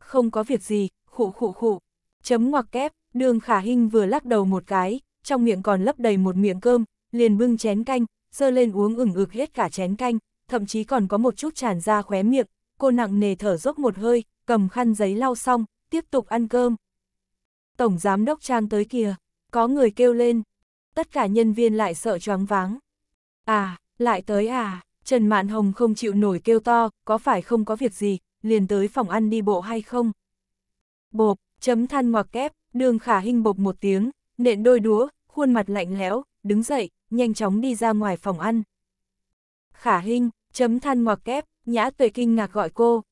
Không có việc gì, khụ khụ khụ. Chấm ngoặc kép, đường khả hình vừa lắc đầu một cái, trong miệng còn lấp đầy một miệng cơm, liền bưng chén canh, dơ lên uống ửng ực hết cả chén canh, thậm chí còn có một chút tràn ra khóe miệng, cô nặng nề thở dốc một hơi, cầm khăn giấy lau xong, tiếp tục ăn cơm. Tổng giám đốc Trang tới kìa, có người kêu lên. Tất cả nhân viên lại sợ choáng váng. À, lại tới à, Trần Mạn Hồng không chịu nổi kêu to, có phải không có việc gì, liền tới phòng ăn đi bộ hay không? Bộp, chấm than ngoặc kép, đường khả hình bộp một tiếng, nện đôi đũa, khuôn mặt lạnh lẽo, đứng dậy, nhanh chóng đi ra ngoài phòng ăn. Khả hình, chấm than ngoặc kép, nhã tuệ kinh ngạc gọi cô,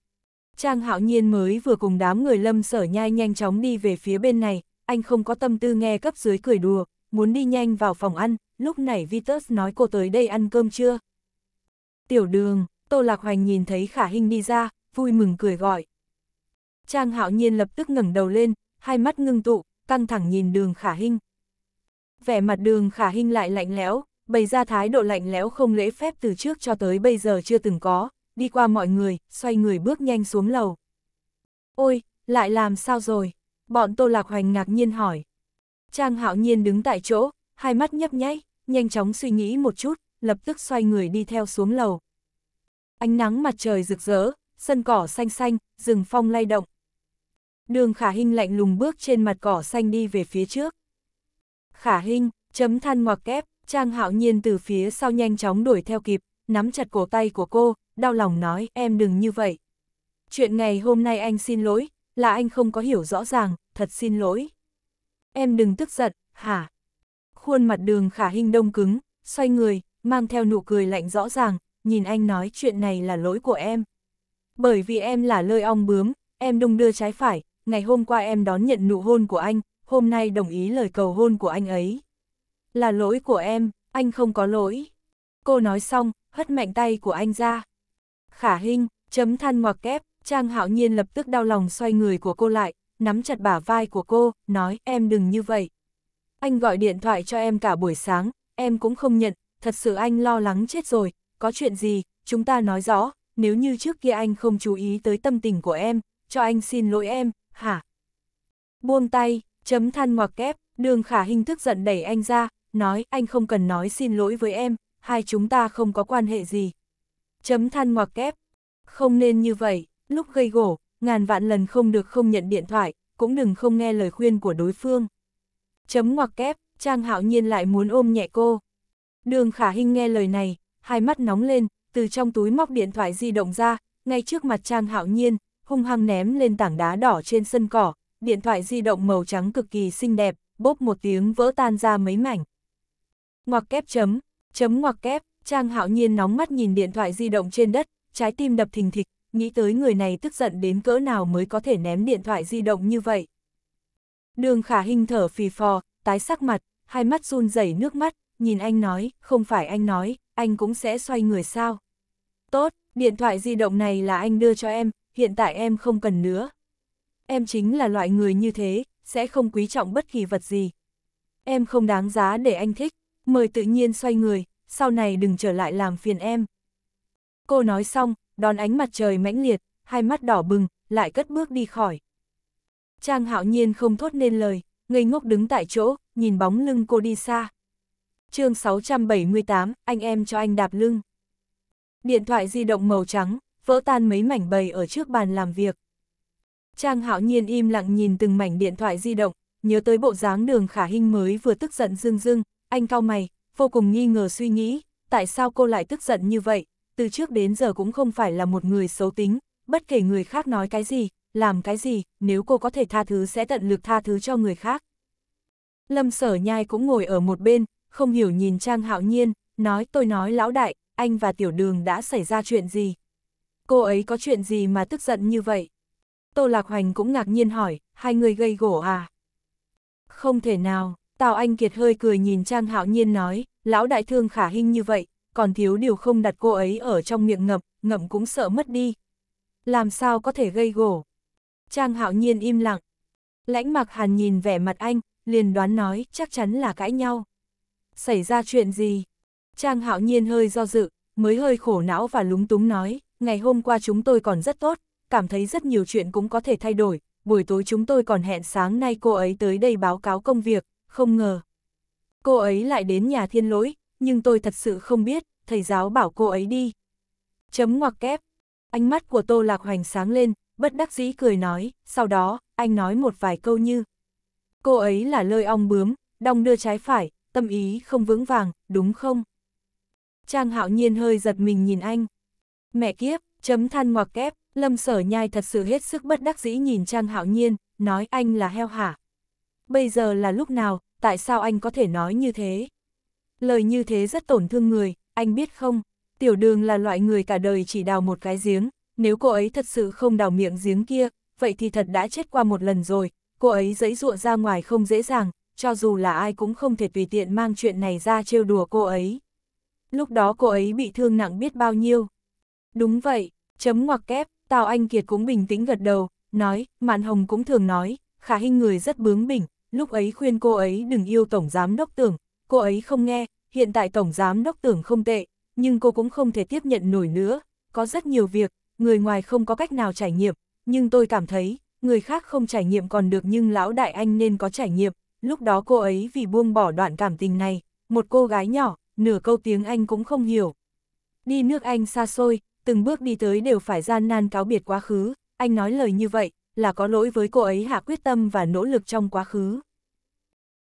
Trang hạo nhiên mới vừa cùng đám người lâm sở nhai nhanh chóng đi về phía bên này, anh không có tâm tư nghe cấp dưới cười đùa, muốn đi nhanh vào phòng ăn, lúc này Vitus nói cô tới đây ăn cơm chưa? Tiểu đường, Tô Lạc Hoành nhìn thấy khả Hinh đi ra, vui mừng cười gọi. Trang hạo nhiên lập tức ngẩng đầu lên, hai mắt ngưng tụ, căng thẳng nhìn đường khả Hinh. Vẻ mặt đường khả Hinh lại lạnh lẽo, bày ra thái độ lạnh lẽo không lễ phép từ trước cho tới bây giờ chưa từng có, đi qua mọi người, xoay người bước nhanh xuống lầu. Ôi, lại làm sao rồi? Bọn Tô Lạc Hoành ngạc nhiên hỏi. Trang hạo nhiên đứng tại chỗ, hai mắt nhấp nháy, nhanh chóng suy nghĩ một chút, lập tức xoay người đi theo xuống lầu. Ánh nắng mặt trời rực rỡ, sân cỏ xanh xanh, rừng phong lay động. Đường khả hinh lạnh lùng bước trên mặt cỏ xanh đi về phía trước. Khả hinh chấm than ngoặc kép, Trang hạo nhiên từ phía sau nhanh chóng đuổi theo kịp, nắm chặt cổ tay của cô, đau lòng nói em đừng như vậy. Chuyện ngày hôm nay anh xin lỗi, là anh không có hiểu rõ ràng, thật xin lỗi. Em đừng tức giận, hả? Khuôn mặt đường khả hình đông cứng, xoay người, mang theo nụ cười lạnh rõ ràng, nhìn anh nói chuyện này là lỗi của em. Bởi vì em là lơi ong bướm, em đông đưa trái phải, ngày hôm qua em đón nhận nụ hôn của anh, hôm nay đồng ý lời cầu hôn của anh ấy. Là lỗi của em, anh không có lỗi. Cô nói xong, hất mạnh tay của anh ra khả hình, chấm than ngoặc kép, Trang Hạo Nhiên lập tức đau lòng xoay người của cô lại, nắm chặt bả vai của cô, nói em đừng như vậy. Anh gọi điện thoại cho em cả buổi sáng, em cũng không nhận, thật sự anh lo lắng chết rồi, có chuyện gì, chúng ta nói rõ, nếu như trước kia anh không chú ý tới tâm tình của em, cho anh xin lỗi em, hả? Buông tay, chấm than ngoặc kép, đường khả hình thức giận đẩy anh ra, nói anh không cần nói xin lỗi với em, hai chúng ta không có quan hệ gì chấm than ngoặc kép. Không nên như vậy, lúc gây gổ, ngàn vạn lần không được không nhận điện thoại, cũng đừng không nghe lời khuyên của đối phương. Chấm ngoặc kép, Trang Hạo Nhiên lại muốn ôm nhẹ cô. Đường Khả Hinh nghe lời này, hai mắt nóng lên, từ trong túi móc điện thoại di động ra, ngay trước mặt Trang Hạo Nhiên, hung hăng ném lên tảng đá đỏ trên sân cỏ, điện thoại di động màu trắng cực kỳ xinh đẹp, bốp một tiếng vỡ tan ra mấy mảnh. Ngoặc kép chấm, chấm ngoặc kép, Trang hạo nhiên nóng mắt nhìn điện thoại di động trên đất, trái tim đập thình thịch, nghĩ tới người này tức giận đến cỡ nào mới có thể ném điện thoại di động như vậy. Đường khả Hinh thở phì phò, tái sắc mặt, hai mắt run rẩy nước mắt, nhìn anh nói, không phải anh nói, anh cũng sẽ xoay người sao. Tốt, điện thoại di động này là anh đưa cho em, hiện tại em không cần nữa. Em chính là loại người như thế, sẽ không quý trọng bất kỳ vật gì. Em không đáng giá để anh thích, mời tự nhiên xoay người, sau này đừng trở lại làm phiền em. Cô nói xong, đón ánh mặt trời mãnh liệt, hai mắt đỏ bừng, lại cất bước đi khỏi. Trang hạo nhiên không thốt nên lời, ngây ngốc đứng tại chỗ, nhìn bóng lưng cô đi xa. chương 678, anh em cho anh đạp lưng. Điện thoại di động màu trắng, vỡ tan mấy mảnh bầy ở trước bàn làm việc. Trang hạo nhiên im lặng nhìn từng mảnh điện thoại di động, nhớ tới bộ dáng đường khả hình mới vừa tức giận dưng dưng, anh cao mày, vô cùng nghi ngờ suy nghĩ, tại sao cô lại tức giận như vậy, từ trước đến giờ cũng không phải là một người xấu tính, bất kể người khác nói cái gì, làm cái gì, nếu cô có thể tha thứ sẽ tận lực tha thứ cho người khác. Lâm sở nhai cũng ngồi ở một bên, không hiểu nhìn Trang Hạo Nhiên, nói tôi nói lão đại, anh và tiểu đường đã xảy ra chuyện gì? Cô ấy có chuyện gì mà tức giận như vậy? Tô Lạc Hoành cũng ngạc nhiên hỏi, hai người gây gỗ à? Không thể nào, Tào Anh Kiệt hơi cười nhìn Trang Hạo Nhiên nói, lão đại thương khả hình như vậy, còn thiếu điều không đặt cô ấy ở trong miệng ngậm, ngậm cũng sợ mất đi. Làm sao có thể gây gổ? Trang Hạo Nhiên im lặng. Lãnh mặc Hàn nhìn vẻ mặt anh, liền đoán nói chắc chắn là cãi nhau. Xảy ra chuyện gì? Trang Hạo Nhiên hơi do dự, mới hơi khổ não và lúng túng nói, ngày hôm qua chúng tôi còn rất tốt, cảm thấy rất nhiều chuyện cũng có thể thay đổi, buổi tối chúng tôi còn hẹn sáng nay cô ấy tới đây báo cáo công việc, không ngờ. Cô ấy lại đến nhà thiên lỗi, nhưng tôi thật sự không biết, thầy giáo bảo cô ấy đi. Chấm ngoặc kép. Ánh mắt của Tô Lạc Hoành sáng lên, bất đắc dĩ cười nói, sau đó, anh nói một vài câu như. Cô ấy là lơi ong bướm, đong đưa trái phải, tâm ý không vững vàng, đúng không? Trang hạo nhiên hơi giật mình nhìn anh. Mẹ kiếp, chấm than ngoặc kép, lâm sở nhai thật sự hết sức bất đắc dĩ nhìn Trang hạo nhiên, nói anh là heo hả? Bây giờ là lúc nào, tại sao anh có thể nói như thế? Lời như thế rất tổn thương người, anh biết không? Tiểu đường là loại người cả đời chỉ đào một cái giếng, nếu cô ấy thật sự không đào miệng giếng kia, vậy thì thật đã chết qua một lần rồi, cô ấy dẫy dụa ra ngoài không dễ dàng, cho dù là ai cũng không thể tùy tiện mang chuyện này ra trêu đùa cô ấy. Lúc đó cô ấy bị thương nặng biết bao nhiêu. Đúng vậy, chấm ngoặc kép, Tào Anh Kiệt cũng bình tĩnh gật đầu, nói, Mạn Hồng cũng thường nói, khả hình người rất bướng bỉnh, lúc ấy khuyên cô ấy đừng yêu Tổng Giám Đốc Tưởng, cô ấy không nghe, hiện tại Tổng Giám Đốc Tưởng không tệ, nhưng cô cũng không thể tiếp nhận nổi nữa, có rất nhiều việc, người ngoài không có cách nào trải nghiệm, nhưng tôi cảm thấy, người khác không trải nghiệm còn được nhưng Lão Đại Anh nên có trải nghiệm, lúc đó cô ấy vì buông bỏ đoạn cảm tình này, một cô gái nhỏ, nửa câu tiếng Anh cũng không hiểu. Đi nước Anh xa xôi, từng bước đi tới đều phải gian nan cáo biệt quá khứ, anh nói lời như vậy, là có lỗi với cô ấy hạ quyết tâm và nỗ lực trong quá khứ.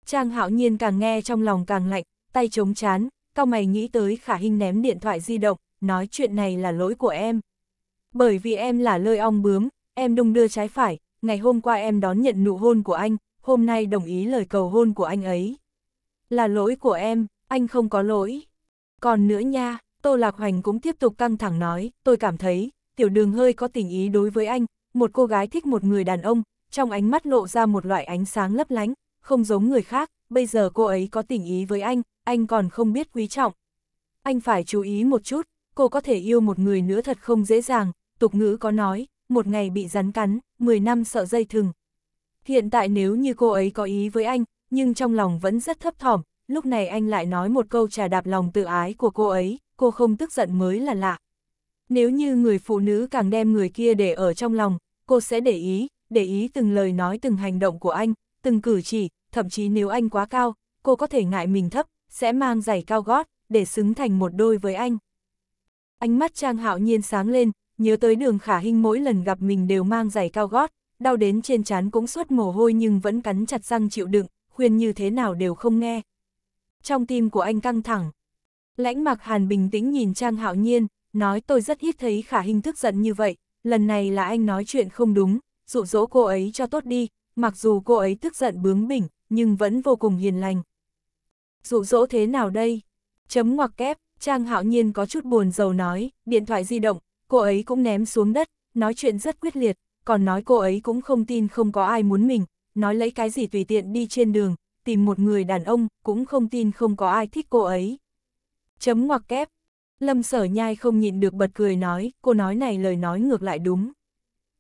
Trang hạo nhiên càng nghe trong lòng càng lạnh, tay chống chán, cao mày nghĩ tới khả hình ném điện thoại di động, nói chuyện này là lỗi của em. Bởi vì em là lơi ong bướm, em đung đưa trái phải, ngày hôm qua em đón nhận nụ hôn của anh, hôm nay đồng ý lời cầu hôn của anh ấy. Là lỗi của em, anh không có lỗi. Còn nữa nha, Tô Lạc Hoành cũng tiếp tục căng thẳng nói, tôi cảm thấy, tiểu đường hơi có tình ý đối với anh, một cô gái thích một người đàn ông, trong ánh mắt lộ ra một loại ánh sáng lấp lánh, không giống người khác, bây giờ cô ấy có tình ý với anh, anh còn không biết quý trọng. Anh phải chú ý một chút, cô có thể yêu một người nữa thật không dễ dàng, tục ngữ có nói, một ngày bị rắn cắn, 10 năm sợ dây thừng. Hiện tại nếu như cô ấy có ý với anh, nhưng trong lòng vẫn rất thấp thỏm, lúc này anh lại nói một câu trà đạp lòng tự ái của cô ấy, cô không tức giận mới là lạ. Nếu như người phụ nữ càng đem người kia để ở trong lòng, cô sẽ để ý, để ý từng lời nói từng hành động của anh, từng cử chỉ, thậm chí nếu anh quá cao, cô có thể ngại mình thấp, sẽ mang giày cao gót, để xứng thành một đôi với anh. Ánh mắt Trang Hạo Nhiên sáng lên, nhớ tới đường khả hình mỗi lần gặp mình đều mang giày cao gót, đau đến trên trán cũng suốt mồ hôi nhưng vẫn cắn chặt răng chịu đựng, khuyên như thế nào đều không nghe. Trong tim của anh căng thẳng, lãnh mặc hàn bình tĩnh nhìn Trang Hạo Nhiên, nói tôi rất hít thấy khả hình tức giận như vậy, lần này là anh nói chuyện không đúng, dụ dỗ cô ấy cho tốt đi, mặc dù cô ấy tức giận bướng bỉnh, nhưng vẫn vô cùng hiền lành. Dụ dỗ thế nào đây? Chấm ngoặc kép, Trang Hạo Nhiên có chút buồn rầu nói, điện thoại di động, cô ấy cũng ném xuống đất, nói chuyện rất quyết liệt, còn nói cô ấy cũng không tin không có ai muốn mình, nói lấy cái gì tùy tiện đi trên đường, tìm một người đàn ông, cũng không tin không có ai thích cô ấy. Chấm ngoặc kép, Lâm sở nhai không nhịn được bật cười nói, cô nói này lời nói ngược lại đúng.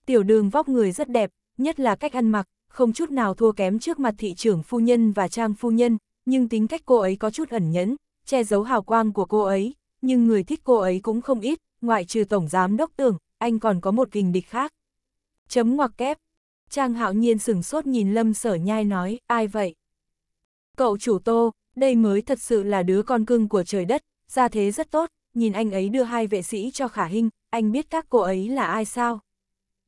Tiểu đường vóc người rất đẹp, nhất là cách ăn mặc, không chút nào thua kém trước mặt thị trưởng phu nhân và trang phu nhân, nhưng tính cách cô ấy có chút ẩn nhẫn, che giấu hào quang của cô ấy, nhưng người thích cô ấy cũng không ít, ngoại trừ tổng giám đốc tưởng, anh còn có một kình địch khác. Chấm ngoặc kép. Trang hạo nhiên sửng sốt nhìn lâm sở nhai nói, ai vậy? Cậu chủ tô, đây mới thật sự là đứa con cưng của trời đất, gia thế rất tốt, nhìn anh ấy đưa hai vệ sĩ cho Khả Hinh, anh biết các cô ấy là ai sao?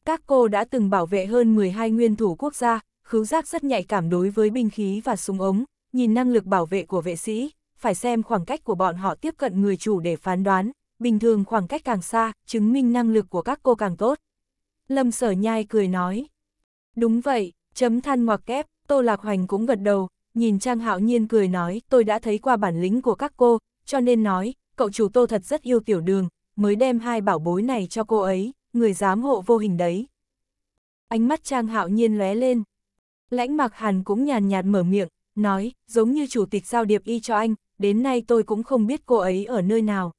Các cô đã từng bảo vệ hơn 12 nguyên thủ quốc gia, khứu giác rất nhạy cảm đối với binh khí và súng ống, nhìn năng lực bảo vệ của vệ sĩ, phải xem khoảng cách của bọn họ tiếp cận người chủ để phán đoán, bình thường khoảng cách càng xa, chứng minh năng lực của các cô càng tốt. Lâm sở nhai cười nói. Đúng vậy, chấm than ngoặc kép, Tô Lạc Hoành cũng gật đầu, nhìn Trang Hạo Nhiên cười nói, tôi đã thấy qua bản lĩnh của các cô, cho nên nói, cậu chủ tô thật rất yêu tiểu đường, mới đem hai bảo bối này cho cô ấy, người giám hộ vô hình đấy. Ánh mắt Trang Hạo Nhiên lóe lên. Lãnh mặc Hàn cũng nhàn nhạt mở miệng, nói, giống như chủ tịch giao điệp y cho anh, đến nay tôi cũng không biết cô ấy ở nơi nào.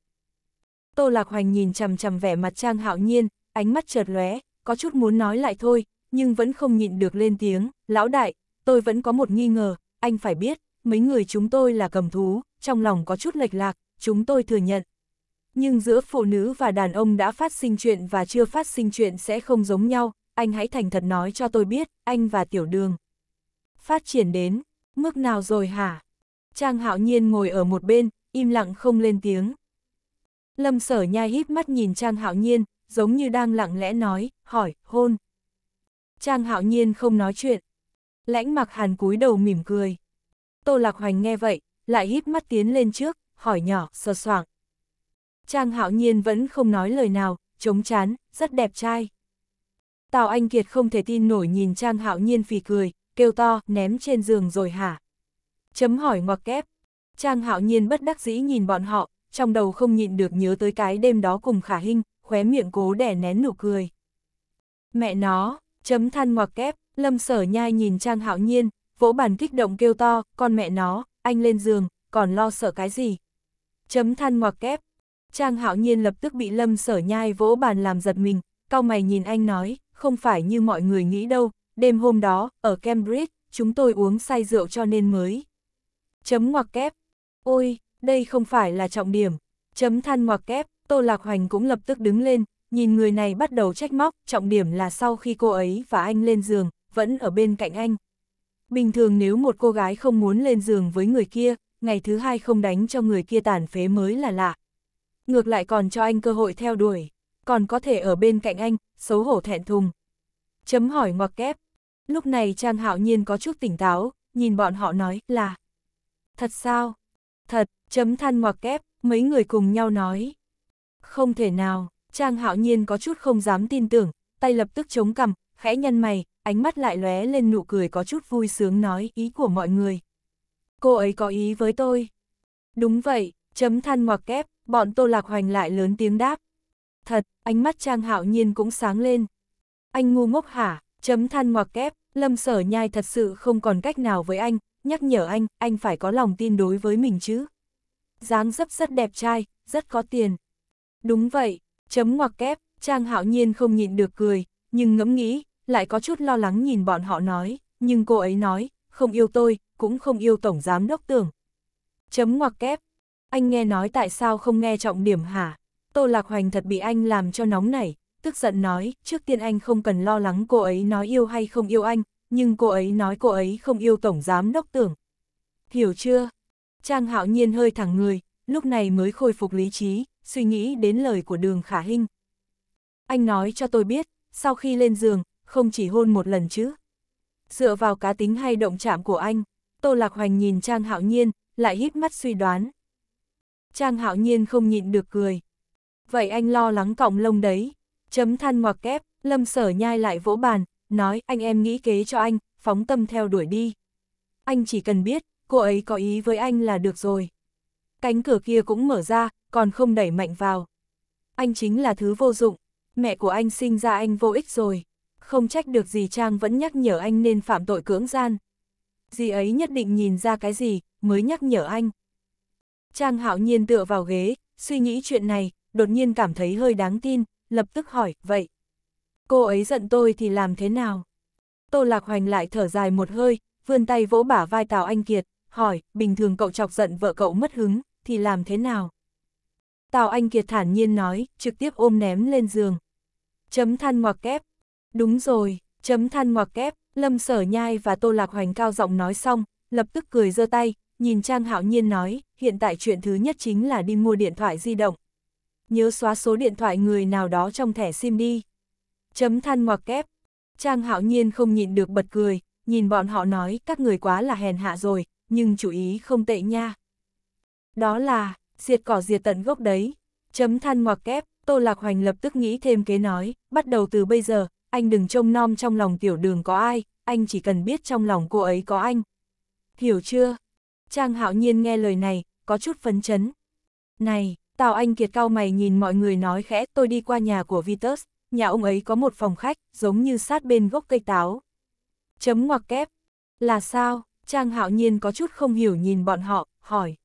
Tô Lạc Hoành nhìn chằm chằm vẻ mặt Trang Hạo Nhiên, ánh mắt chợt lóe, có chút muốn nói lại thôi, nhưng vẫn không nhịn được lên tiếng, lão đại, tôi vẫn có một nghi ngờ, anh phải biết, mấy người chúng tôi là cầm thú, trong lòng có chút lệch lạc, chúng tôi thừa nhận. Nhưng giữa phụ nữ và đàn ông đã phát sinh chuyện và chưa phát sinh chuyện sẽ không giống nhau, anh hãy thành thật nói cho tôi biết, anh và tiểu đường. Phát triển đến, mức nào rồi hả? Trang hạo nhiên ngồi ở một bên, im lặng không lên tiếng. Lâm sở nhai híp mắt nhìn Trang hạo nhiên, giống như đang lặng lẽ nói, hỏi, hôn. Trang hạo nhiên không nói chuyện. Lãnh mặc hàn cúi đầu mỉm cười. Tô Lạc Hoành nghe vậy, lại híp mắt tiến lên trước, hỏi nhỏ, sơ soạng, Trang hạo nhiên vẫn không nói lời nào, chống chán, rất đẹp trai. Tào Anh Kiệt không thể tin nổi nhìn Trang hạo nhiên phì cười, kêu to, ném trên giường rồi hả? Chấm hỏi ngoặc kép. Trang hạo nhiên bất đắc dĩ nhìn bọn họ, trong đầu không nhịn được nhớ tới cái đêm đó cùng khả hình, khóe miệng cố đẻ nén nụ cười. Mẹ nó, chấm than ngoặc kép, lâm sở nhai nhìn Trang hạo nhiên, vỗ bàn kích động kêu to, con mẹ nó, anh lên giường, còn lo sợ cái gì, chấm than ngoặc kép. Trang hạo nhiên lập tức bị lâm sở nhai vỗ bàn làm giật mình, cao mày nhìn anh nói, không phải như mọi người nghĩ đâu, đêm hôm đó, ở Cambridge, chúng tôi uống say rượu cho nên mới. Chấm ngoặc kép. Ôi, đây không phải là trọng điểm. Chấm than ngoặc kép, Tô Lạc Hoành cũng lập tức đứng lên, nhìn người này bắt đầu trách móc, trọng điểm là sau khi cô ấy và anh lên giường, vẫn ở bên cạnh anh. Bình thường nếu một cô gái không muốn lên giường với người kia, ngày thứ hai không đánh cho người kia tàn phế mới là lạ. Ngược lại còn cho anh cơ hội theo đuổi, còn có thể ở bên cạnh anh, xấu hổ thẹn thùng. Chấm hỏi ngoặc kép. Lúc này Trang Hạo Nhiên có chút tỉnh táo, nhìn bọn họ nói là Thật sao? Thật, chấm than ngoặc kép, mấy người cùng nhau nói. Không thể nào, Trang Hạo Nhiên có chút không dám tin tưởng, tay lập tức chống cằm, khẽ nhăn mày, ánh mắt lại lóe lên nụ cười có chút vui sướng nói ý của mọi người. Cô ấy có ý với tôi. Đúng vậy, chấm than ngoặc kép, bọn Tô Lạc Hoành lại lớn tiếng đáp. Thật, ánh mắt Trang Hạo Nhiên cũng sáng lên. Anh ngu ngốc hả, chấm than ngoặc kép, Lâm Sở Nhai thật sự không còn cách nào với anh, nhắc nhở anh, anh phải có lòng tin đối với mình chứ. Dáng dấp rất đẹp trai, rất có tiền. Đúng vậy, chấm ngoặc kép, Trang Hạo Nhiên không nhịn được cười, nhưng ngẫm nghĩ, lại có chút lo lắng nhìn bọn họ nói, nhưng cô ấy nói, không yêu tôi, cũng không yêu Tổng Giám Đốc Tưởng. Chấm ngoặc kép, anh nghe nói tại sao không nghe trọng điểm hả? Tô Lạc Hoành thật bị anh làm cho nóng nảy, tức giận nói, trước tiên anh không cần lo lắng cô ấy nói yêu hay không yêu anh, nhưng cô ấy nói cô ấy không yêu Tổng Giám Đốc Tưởng. Hiểu chưa? Trang hạo nhiên hơi thẳng người, lúc này mới khôi phục lý trí, suy nghĩ đến lời của đường khả hinh. Anh nói cho tôi biết, sau khi lên giường, không chỉ hôn một lần chứ, dựa vào cá tính hay động chạm của anh, Tô Lạc Hoành nhìn Trang Hạo Nhiên, lại hít mắt suy đoán. Trang Hạo Nhiên không nhịn được cười. Vậy anh lo lắng cọng lông đấy. Chấm than ngoặc kép, Lâm Sở nhai lại vỗ bàn, nói anh em nghĩ kế cho anh, phóng tâm theo đuổi đi. Anh chỉ cần biết, cô ấy có ý với anh là được rồi. Cánh cửa kia cũng mở ra, còn không đẩy mạnh vào. Anh chính là thứ vô dụng, mẹ của anh sinh ra anh vô ích rồi không trách được gì Trang vẫn nhắc nhở anh nên phạm tội cưỡng gian. Dì ấy nhất định nhìn ra cái gì, mới nhắc nhở anh. Trang hạo nhiên tựa vào ghế, suy nghĩ chuyện này, đột nhiên cảm thấy hơi đáng tin, lập tức hỏi, vậy. Cô ấy giận tôi thì làm thế nào? Tô Lạc Hoành lại thở dài một hơi, vươn tay vỗ bả vai Tào Anh Kiệt, hỏi, bình thường cậu chọc giận vợ cậu mất hứng, thì làm thế nào? Tào Anh Kiệt thản nhiên nói, trực tiếp ôm ném lên giường. Chấm than ngoặc kép, Đúng rồi, chấm than ngoặc kép, Lâm Sở Nhai và Tô Lạc Hoành cao giọng nói xong, lập tức cười giơ tay, nhìn Trang Hạo Nhiên nói, hiện tại chuyện thứ nhất chính là đi mua điện thoại di động. Nhớ xóa số điện thoại người nào đó trong thẻ SIM đi. Chấm than ngoặc kép. Trang Hạo Nhiên không nhịn được bật cười, nhìn bọn họ nói các người quá là hèn hạ rồi, nhưng chú ý không tệ nha. Đó là, diệt cỏ diệt tận gốc đấy. Chấm than ngoặc kép, Tô Lạc Hoành lập tức nghĩ thêm kế nói, bắt đầu từ bây giờ, anh đừng trông nom trong lòng tiểu đường có ai, anh chỉ cần biết trong lòng cô ấy có anh. Hiểu chưa? Trang hạo nhiên nghe lời này, có chút phấn chấn. Này, Tào Anh Kiệt cao mày nhìn mọi người nói khẽ, tôi đi qua nhà của Vitus, nhà ông ấy có một phòng khách, giống như sát bên gốc cây táo. Chấm ngoặc kép. Là sao? Trang hạo nhiên có chút không hiểu nhìn bọn họ, hỏi.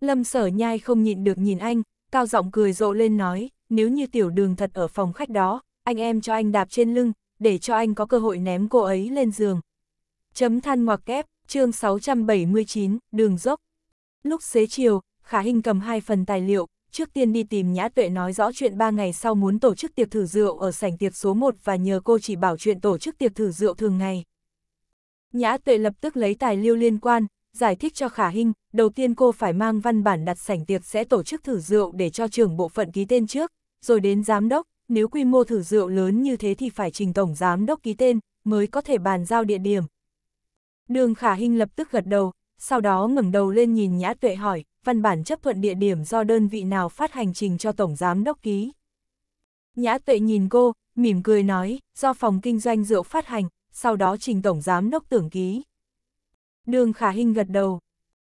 Lâm sở nhai không nhịn được nhìn anh, cao giọng cười rộ lên nói, nếu như tiểu đường thật ở phòng khách đó, anh em cho anh đạp trên lưng, để cho anh có cơ hội ném cô ấy lên giường. Chấm than ngoặc kép, chương 679, đường dốc. Lúc xế chiều, Khả Hinh cầm hai phần tài liệu, trước tiên đi tìm Nhã Tuệ nói rõ chuyện ba ngày sau muốn tổ chức tiệc thử rượu ở sảnh tiệc số 1 và nhờ cô chỉ bảo chuyện tổ chức tiệc thử rượu thường ngày. Nhã Tuệ lập tức lấy tài liệu liên quan, giải thích cho Khả Hinh, đầu tiên cô phải mang văn bản đặt sảnh tiệc sẽ tổ chức thử rượu để cho trưởng bộ phận ký tên trước, rồi đến giám đốc, nếu quy mô thử rượu lớn như thế thì phải trình tổng giám đốc ký tên, mới có thể bàn giao địa điểm. Đường Khả Hinh lập tức gật đầu, sau đó ngẩng đầu lên nhìn Nhã Tuệ hỏi, văn bản chấp thuận địa điểm do đơn vị nào phát hành trình cho tổng giám đốc ký. Nhã Tuệ nhìn cô, mỉm cười nói, do phòng kinh doanh rượu phát hành, sau đó trình tổng giám đốc tưởng ký. Đường Khả Hinh gật đầu.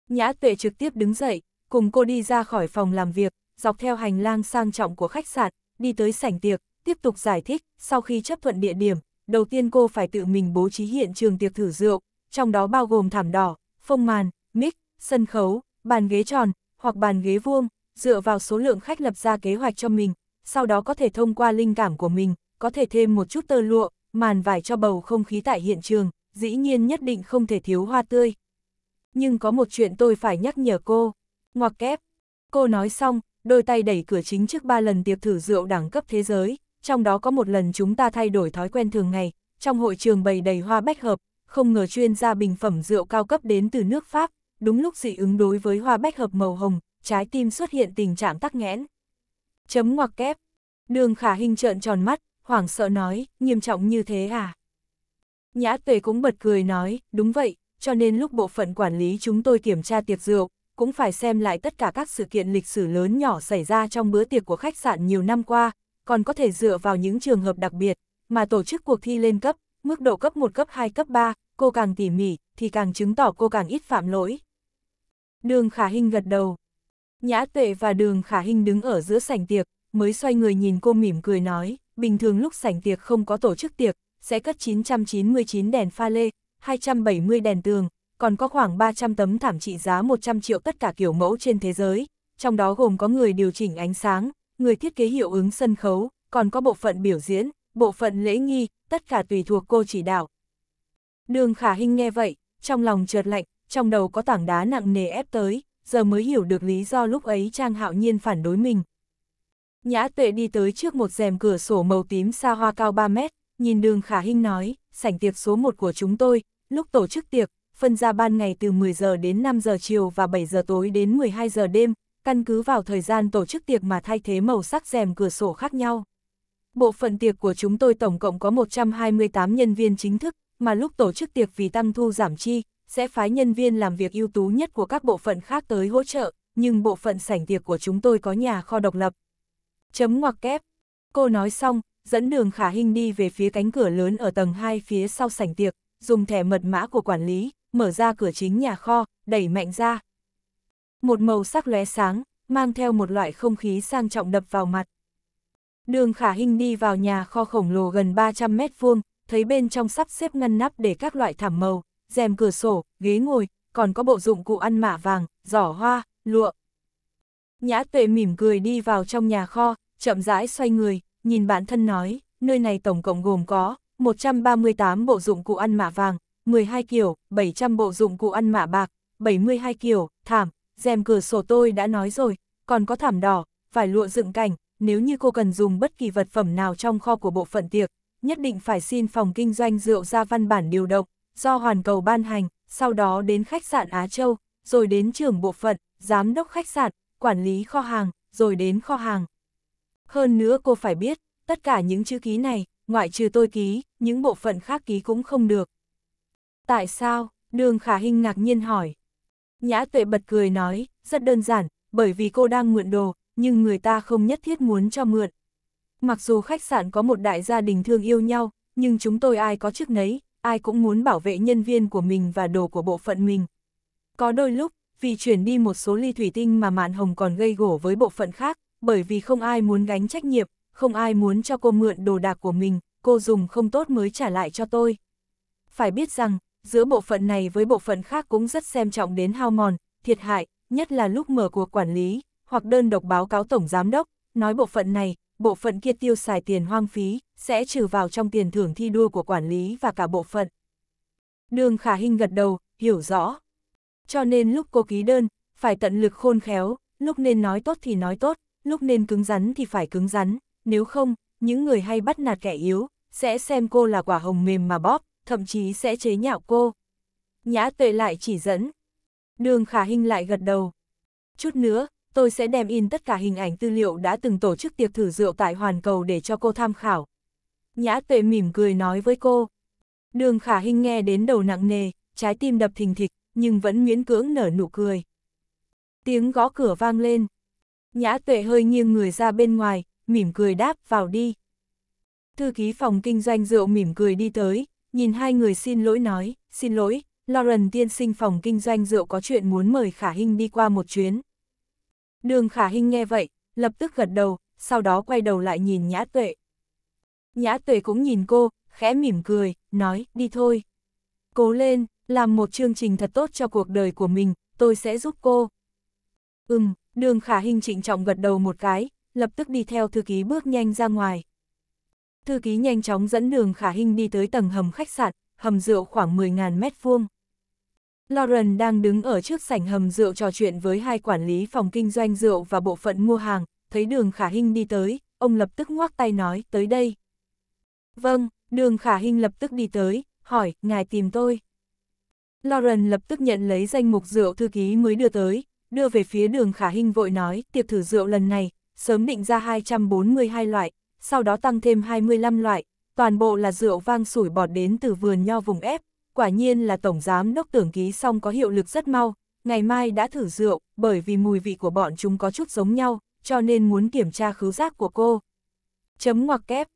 Nhã Tuệ trực tiếp đứng dậy, cùng cô đi ra khỏi phòng làm việc, dọc theo hành lang sang trọng của khách sạn, đi tới sảnh tiệc, tiếp tục giải thích, sau khi chấp thuận địa điểm, đầu tiên cô phải tự mình bố trí hiện trường tiệc thử rượu, trong đó bao gồm thảm đỏ, phông màn, mic, sân khấu, bàn ghế tròn, hoặc bàn ghế vuông, dựa vào số lượng khách lập ra kế hoạch cho mình, sau đó có thể thông qua linh cảm của mình, có thể thêm một chút tơ lụa, màn vải cho bầu không khí tại hiện trường, dĩ nhiên nhất định không thể thiếu hoa tươi. Nhưng có một chuyện tôi phải nhắc nhở cô, ngoặc kép. Cô nói xong, đôi tay đẩy cửa chính trước ba lần tiệc thử rượu đẳng cấp thế giới, trong đó có một lần chúng ta thay đổi thói quen thường ngày, trong hội trường bày đầy hoa bách hợp, không ngờ chuyên gia bình phẩm rượu cao cấp đến từ nước Pháp, đúng lúc dị ứng đối với hoa bách hợp màu hồng, trái tim xuất hiện tình trạng tắc nghẽn. Chấm ngoặc kép. Đường khả hình trợn tròn mắt, hoảng sợ nói, nghiêm trọng như thế à? Nhã tuệ cũng bật cười nói, đúng vậy, cho nên lúc bộ phận quản lý chúng tôi kiểm tra tiệc rượu, cũng phải xem lại tất cả các sự kiện lịch sử lớn nhỏ xảy ra trong bữa tiệc của khách sạn nhiều năm qua, còn có thể dựa vào những trường hợp đặc biệt, mà tổ chức cuộc thi lên cấp, mức độ cấp 1 cấp 2 cấp 3, cô càng tỉ mỉ, thì càng chứng tỏ cô càng ít phạm lỗi. Đường Khả Hinh gật đầu. Nhã Tuệ và Đường Khả Hinh đứng ở giữa sảnh tiệc, mới xoay người nhìn cô mỉm cười nói, bình thường lúc sảnh tiệc không có tổ chức tiệc, sẽ cất 999 đèn pha lê, 270 đèn tường, còn có khoảng 300 tấm thảm trị giá 100 triệu tất cả kiểu mẫu trên thế giới, trong đó gồm có người điều chỉnh ánh sáng, người thiết kế hiệu ứng sân khấu, còn có bộ phận biểu diễn, bộ phận lễ nghi, tất cả tùy thuộc cô chỉ đạo. Đường Khả Hinh nghe vậy, trong lòng trượt lạnh, trong đầu có tảng đá nặng nề ép tới, giờ mới hiểu được lý do lúc ấy Trang Hạo Nhiên phản đối mình. Nhã tuệ đi tới trước một rèm cửa sổ màu tím xa hoa cao 3 mét, nhìn đường Khả Hinh nói, sảnh tiệc số 1 của chúng tôi, lúc tổ chức tiệc, phân ra ban ngày từ 10 giờ đến 5 giờ chiều và 7 giờ tối đến 12 giờ đêm, căn cứ vào thời gian tổ chức tiệc mà thay thế màu sắc rèm cửa sổ khác nhau. Bộ phận tiệc của chúng tôi tổng cộng có 128 nhân viên chính thức, mà lúc tổ chức tiệc vì tăng thu giảm chi, sẽ phái nhân viên làm việc ưu tú nhất của các bộ phận khác tới hỗ trợ, nhưng bộ phận sảnh tiệc của chúng tôi có nhà kho độc lập. Chấm ngoặc kép. Cô nói xong, dẫn đường Khả Hinh đi về phía cánh cửa lớn ở tầng 2 phía sau sảnh tiệc, dùng thẻ mật mã của quản lý, mở ra cửa chính nhà kho, đẩy mạnh ra. Một màu sắc lóe sáng, mang theo một loại không khí sang trọng đập vào mặt. Đường Khả hình đi vào nhà kho khổng lồ gần 300 mét vuông, thấy bên trong sắp xếp ngăn nắp để các loại thảm màu, rèm cửa sổ, ghế ngồi, còn có bộ dụng cụ ăn mạ vàng, giỏ hoa, lụa. Nhã tuệ mỉm cười đi vào trong nhà kho, chậm rãi xoay người, nhìn bản thân nói, nơi này tổng cộng gồm có 138 bộ dụng cụ ăn mạ vàng, 12 kiểu, 700 bộ dụng cụ ăn mạ bạc, 72 kiểu, thảm, rèm cửa sổ tôi đã nói rồi, còn có thảm đỏ, vải lụa dựng cảnh, nếu như cô cần dùng bất kỳ vật phẩm nào trong kho của bộ phận tiệc, nhất định phải xin phòng kinh doanh rượu ra văn bản điều động, do hoàn cầu ban hành, sau đó đến khách sạn Á Châu, rồi đến trưởng bộ phận, giám đốc khách sạn, quản lý kho hàng, rồi đến kho hàng. Hơn nữa cô phải biết, tất cả những chữ ký này, ngoại trừ tôi ký, những bộ phận khác ký cũng không được. Tại sao? Đường khả Hinh ngạc nhiên hỏi. Nhã tuệ bật cười nói, rất đơn giản, bởi vì cô đang mượn đồ, nhưng người ta không nhất thiết muốn cho mượn. Mặc dù khách sạn có một đại gia đình thương yêu nhau, nhưng chúng tôi ai có chức nấy, ai cũng muốn bảo vệ nhân viên của mình và đồ của bộ phận mình. Có đôi lúc, vì chuyển đi một số ly thủy tinh mà Mạn Hồng còn gây gổ với bộ phận khác, bởi vì không ai muốn gánh trách nhiệm, không ai muốn cho cô mượn đồ đạc của mình, cô dùng không tốt mới trả lại cho tôi. Phải biết rằng, giữa bộ phận này với bộ phận khác cũng rất xem trọng đến hao mòn, thiệt hại, nhất là lúc mở cuộc quản lý, hoặc đơn độc báo cáo tổng giám đốc, nói bộ phận này, bộ phận kia tiêu xài tiền hoang phí, sẽ trừ vào trong tiền thưởng thi đua của quản lý và cả bộ phận. Đường khả hình gật đầu, hiểu rõ. Cho nên lúc cô ký đơn, phải tận lực khôn khéo, lúc nên nói tốt thì nói tốt, lúc nên cứng rắn thì phải cứng rắn, nếu không, những người hay bắt nạt kẻ yếu, sẽ xem cô là quả hồng mềm mà bóp, thậm chí sẽ chế nhạo cô. Nhã tuệ lại chỉ dẫn. Đường khả hình lại gật đầu. Chút nữa, tôi sẽ đem in tất cả hình ảnh tư liệu đã từng tổ chức tiệc thử rượu tại Hoàn Cầu để cho cô tham khảo. Nhã tuệ mỉm cười nói với cô. Đường khả hình nghe đến đầu nặng nề, trái tim đập thình thịch, nhưng vẫn miễn cưỡng nở nụ cười. Tiếng gõ cửa vang lên. Nhã tuệ hơi nghiêng người ra bên ngoài, mỉm cười đáp vào đi. Thư ký phòng kinh doanh rượu mỉm cười đi tới, Nhìn hai người xin lỗi nói, xin lỗi, Lauren tiên sinh phòng kinh doanh rượu có chuyện muốn mời Khả Hinh đi qua một chuyến. Đường Khả Hinh nghe vậy, lập tức gật đầu, sau đó quay đầu lại nhìn Nhã Tuệ. Nhã Tuệ cũng nhìn cô, khẽ mỉm cười, nói, đi thôi. Cố lên, làm một chương trình thật tốt cho cuộc đời của mình, tôi sẽ giúp cô. Ừm, đường Khả Hinh trịnh trọng gật đầu một cái, lập tức đi theo thư ký bước nhanh ra ngoài. Thư ký nhanh chóng dẫn đường khả hình đi tới tầng hầm khách sạn, hầm rượu khoảng 10.000 mét vuông. Lauren đang đứng ở trước sảnh hầm rượu trò chuyện với hai quản lý phòng kinh doanh rượu và bộ phận mua hàng, thấy đường khả hình đi tới, ông lập tức ngoác tay nói, tới đây. Vâng, đường khả hình lập tức đi tới, hỏi, ngài tìm tôi. Lauren lập tức nhận lấy danh mục rượu thư ký mới đưa tới, đưa về phía đường khả hình vội nói, tiệc thử rượu lần này, sớm định ra 242 loại, sau đó tăng thêm 25 loại, toàn bộ là rượu vang sủi bọt đến từ vườn nho vùng ép, quả nhiên là tổng giám đốc tưởng ký xong có hiệu lực rất mau, ngày mai đã thử rượu, bởi vì mùi vị của bọn chúng có chút giống nhau, cho nên muốn kiểm tra khứu giác của cô. Chấm ngoặc kép.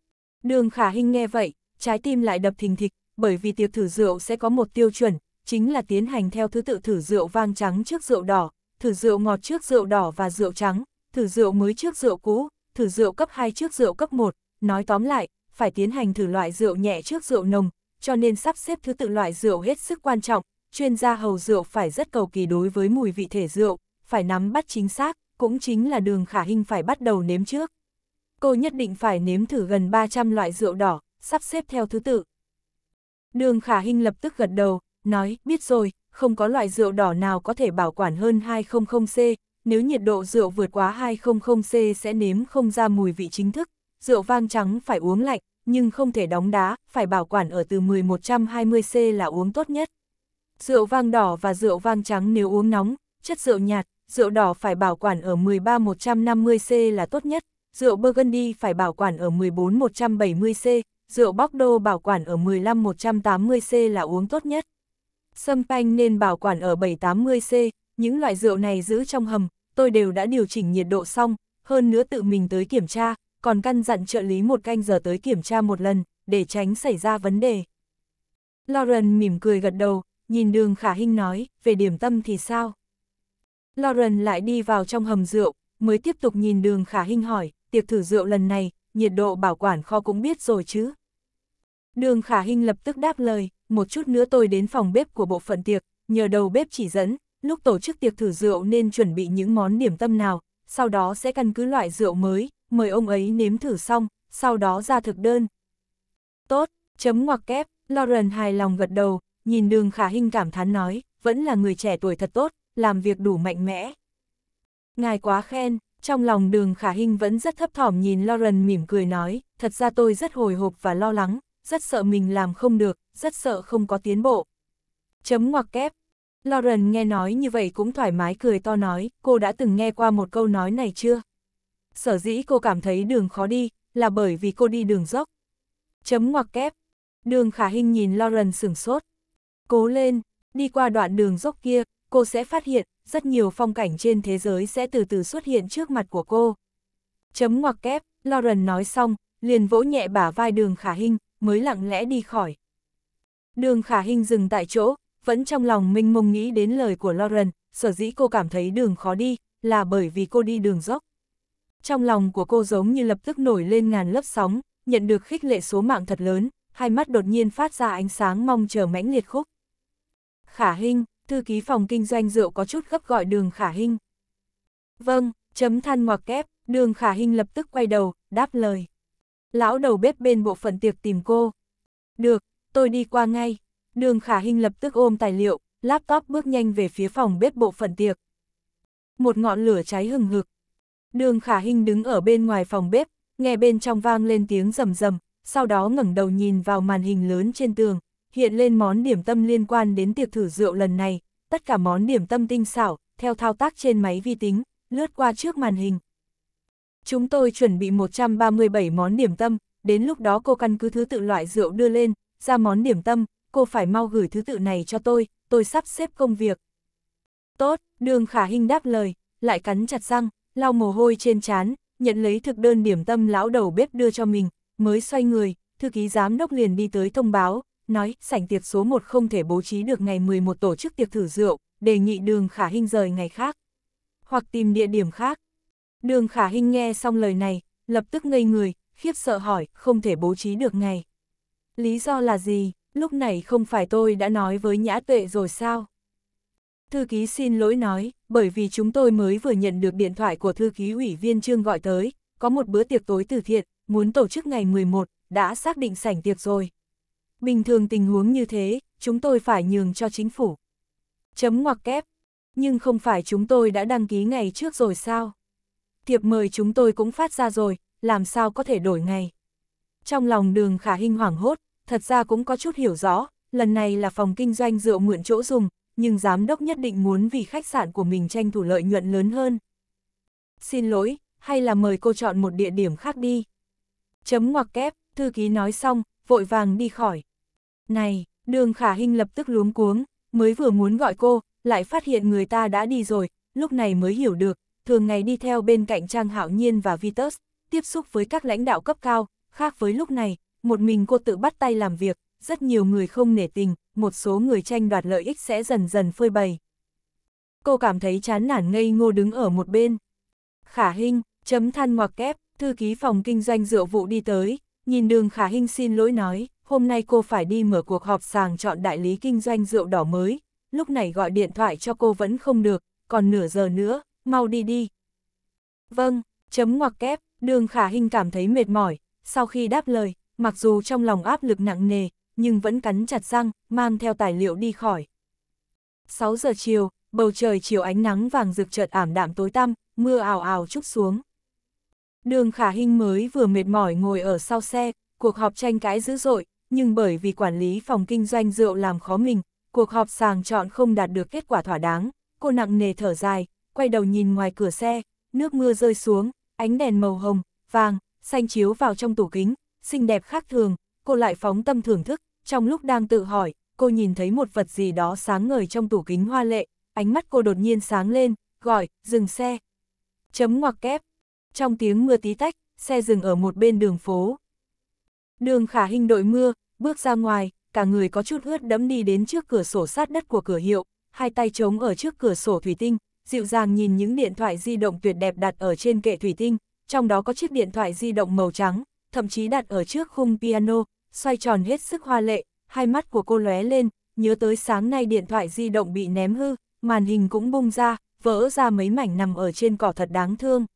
Đường khả hình nghe vậy, trái tim lại đập thình thịch, bởi vì tiệc thử rượu sẽ có một tiêu chuẩn, chính là tiến hành theo thứ tự thử rượu vang trắng trước rượu đỏ, thử rượu ngọt trước rượu đỏ và rượu trắng, thử rượu mới trước rượu cũ, thử rượu cấp 2 trước rượu cấp 1, nói tóm lại, phải tiến hành thử loại rượu nhẹ trước rượu nồng, cho nên sắp xếp thứ tự loại rượu hết sức quan trọng, chuyên gia hầu rượu phải rất cầu kỳ đối với mùi vị thể rượu, phải nắm bắt chính xác, cũng chính là đường khả hình phải bắt đầu nếm trước. Cô nhất định phải nếm thử gần 300 loại rượu đỏ, sắp xếp theo thứ tự. Đường khả hình lập tức gật đầu, nói, biết rồi, không có loại rượu đỏ nào có thể bảo quản hơn 200C, nếu nhiệt độ rượu vượt quá 200C sẽ nếm không ra mùi vị chính thức. Rượu vang trắng phải uống lạnh, nhưng không thể đóng đá, phải bảo quản ở từ 10-120 1120C là uống tốt nhất. Rượu vang đỏ và rượu vang trắng nếu uống nóng, chất rượu nhạt, rượu đỏ phải bảo quản ở 13-150 13150C là tốt nhất, rượu Burgundy phải bảo quản ở 14-170 14170C, rượu Bordeaux bảo quản ở 15-180 15180C là uống tốt nhất. Sâm panh nên bảo quản ở 7-80 780C, những loại rượu này giữ trong hầm, tôi đều đã điều chỉnh nhiệt độ xong, hơn nữa tự mình tới kiểm tra, còn căn dặn trợ lý một canh giờ tới kiểm tra một lần, để tránh xảy ra vấn đề. Lauren mỉm cười gật đầu, nhìn đường khả hinh nói, về điểm tâm thì sao? Lauren lại đi vào trong hầm rượu, mới tiếp tục nhìn đường khả hinh hỏi, tiệc thử rượu lần này, nhiệt độ bảo quản kho cũng biết rồi chứ. Đường khả hinh lập tức đáp lời, một chút nữa tôi đến phòng bếp của bộ phận tiệc, nhờ đầu bếp chỉ dẫn, lúc tổ chức tiệc thử rượu nên chuẩn bị những món điểm tâm nào, sau đó sẽ căn cứ loại rượu mới, mời ông ấy nếm thử xong, sau đó ra thực đơn. Tốt, chấm ngoặc kép, Lauren hài lòng gật đầu, nhìn đường khả hình cảm thán nói, vẫn là người trẻ tuổi thật tốt, làm việc đủ mạnh mẽ. Ngài quá khen, trong lòng đường khả hình vẫn rất thấp thỏm nhìn Lauren mỉm cười nói, thật ra tôi rất hồi hộp và lo lắng, rất sợ mình làm không được, rất sợ không có tiến bộ. Chấm ngoặc kép, Lauren nghe nói như vậy cũng thoải mái cười to nói, cô đã từng nghe qua một câu nói này chưa? Sở dĩ cô cảm thấy đường khó đi, là bởi vì cô đi đường dốc. Chấm ngoặc kép. Đường khả hình nhìn Lauren sửng sốt. Cố lên, đi qua đoạn đường dốc kia, cô sẽ phát hiện, rất nhiều phong cảnh trên thế giới sẽ từ từ xuất hiện trước mặt của cô. Chấm ngoặc kép, Lauren nói xong, liền vỗ nhẹ bả vai đường khả hình, mới lặng lẽ đi khỏi. Đường khả hình dừng tại chỗ, vẫn trong lòng minh mông nghĩ đến lời của Lauren, sở dĩ cô cảm thấy đường khó đi, là bởi vì cô đi đường dốc. Trong lòng của cô giống như lập tức nổi lên ngàn lớp sóng, nhận được khích lệ số mạng thật lớn, hai mắt đột nhiên phát ra ánh sáng mong chờ mãnh liệt khúc. Khả Hinh, thư ký phòng kinh doanh rượu có chút gấp gọi đường Khả Hinh. Vâng, chấm than ngoặc kép, đường Khả Hinh lập tức quay đầu, đáp lời. Lão đầu bếp bên bộ phận tiệc tìm cô. Được, tôi đi qua ngay. Đường Khả Hinh lập tức ôm tài liệu, laptop bước nhanh về phía phòng bếp bộ phận tiệc. Một ngọn lửa cháy hừng hực. Đường Khả Hinh đứng ở bên ngoài phòng bếp, nghe bên trong vang lên tiếng rầm rầm, sau đó ngẩng đầu nhìn vào màn hình lớn trên tường, hiện lên món điểm tâm liên quan đến tiệc thử rượu lần này, tất cả món điểm tâm tinh xảo, theo thao tác trên máy vi tính, lướt qua trước màn hình. Chúng tôi chuẩn bị 137 món điểm tâm, đến lúc đó cô căn cứ thứ tự loại rượu đưa lên, ra món điểm tâm, cô phải mau gửi thứ tự này cho tôi, tôi sắp xếp công việc. Tốt, đường khả hình đáp lời, lại cắn chặt răng, lau mồ hôi trên trán, nhận lấy thực đơn điểm tâm lão đầu bếp đưa cho mình, mới xoay người, thư ký giám đốc liền đi tới thông báo, nói sảnh tiệc số 1 không thể bố trí được ngày 11 tổ chức tiệc thử rượu, đề nghị đường khả hình rời ngày khác, hoặc tìm địa điểm khác. Đường khả hình nghe xong lời này, lập tức ngây người, khiếp sợ hỏi, không thể bố trí được ngày. Lý do là gì? lúc này không phải tôi đã nói với Nhã Tuệ rồi sao? Thư ký xin lỗi nói, bởi vì chúng tôi mới vừa nhận được điện thoại của thư ký ủy viên Trương gọi tới, có một bữa tiệc tối từ thiện, muốn tổ chức ngày 11, đã xác định sảnh tiệc rồi. Bình thường tình huống như thế, chúng tôi phải nhường cho chính phủ. Chấm ngoặc kép. Nhưng không phải chúng tôi đã đăng ký ngày trước rồi sao? Thiệp mời chúng tôi cũng phát ra rồi, làm sao có thể đổi ngày? Trong lòng đường khả hinh hoảng hốt, thật ra cũng có chút hiểu rõ, lần này là phòng kinh doanh rượu mượn chỗ dùng, nhưng giám đốc nhất định muốn vì khách sạn của mình tranh thủ lợi nhuận lớn hơn. Xin lỗi, hay là mời cô chọn một địa điểm khác đi. Chấm ngoặc kép, thư ký nói xong, vội vàng đi khỏi. Này, đường khả hình lập tức luống cuống, mới vừa muốn gọi cô, lại phát hiện người ta đã đi rồi, lúc này mới hiểu được, thường ngày đi theo bên cạnh Trang Hạo Nhiên và Vitus, tiếp xúc với các lãnh đạo cấp cao, khác với lúc này, một mình cô tự bắt tay làm việc, rất nhiều người không nể tình, một số người tranh đoạt lợi ích sẽ dần dần phơi bày. Cô cảm thấy chán nản ngây ngô đứng ở một bên. Khả Hinh, chấm than ngoặc kép, thư ký phòng kinh doanh rượu vụ đi tới, nhìn đường Khả Hinh xin lỗi nói, hôm nay cô phải đi mở cuộc họp sàng chọn đại lý kinh doanh rượu đỏ mới, lúc này gọi điện thoại cho cô vẫn không được, còn nửa giờ nữa, mau đi đi. Vâng, chấm ngoặc kép, đường Khả Hinh cảm thấy mệt mỏi, sau khi đáp lời, mặc dù trong lòng áp lực nặng nề, nhưng vẫn cắn chặt răng, mang theo tài liệu đi khỏi. 6 giờ chiều, bầu trời chiều ánh nắng vàng rực chợt ảm đạm tối tăm, mưa ào ào trút xuống. Đường Khả hình mới vừa mệt mỏi ngồi ở sau xe, cuộc họp tranh cãi dữ dội, nhưng bởi vì quản lý phòng kinh doanh rượu làm khó mình, cuộc họp sàng chọn không đạt được kết quả thỏa đáng, cô nặng nề thở dài, quay đầu nhìn ngoài cửa xe, nước mưa rơi xuống, ánh đèn màu hồng, vàng, xanh chiếu vào trong tủ kính, xinh đẹp khác thường, cô lại phóng tâm thưởng thức, trong lúc đang tự hỏi, cô nhìn thấy một vật gì đó sáng ngời trong tủ kính hoa lệ, ánh mắt cô đột nhiên sáng lên, gọi, dừng xe. Chấm ngoặc kép. Trong tiếng mưa tí tách, xe dừng ở một bên đường phố. Đường khả hình đội mưa, bước ra ngoài, cả người có chút ướt đẫm đi đến trước cửa sổ sát đất của cửa hiệu, hai tay trống ở trước cửa sổ thủy tinh, dịu dàng nhìn những điện thoại di động tuyệt đẹp đặt ở trên kệ thủy tinh, trong đó có chiếc điện thoại di động màu trắng, thậm chí đặt ở trước khung piano, xoay tròn hết sức hoa lệ, hai mắt của cô lóe lên, nhớ tới sáng nay điện thoại di động bị ném hư, màn hình cũng bung ra, vỡ ra mấy mảnh nằm ở trên cỏ thật đáng thương.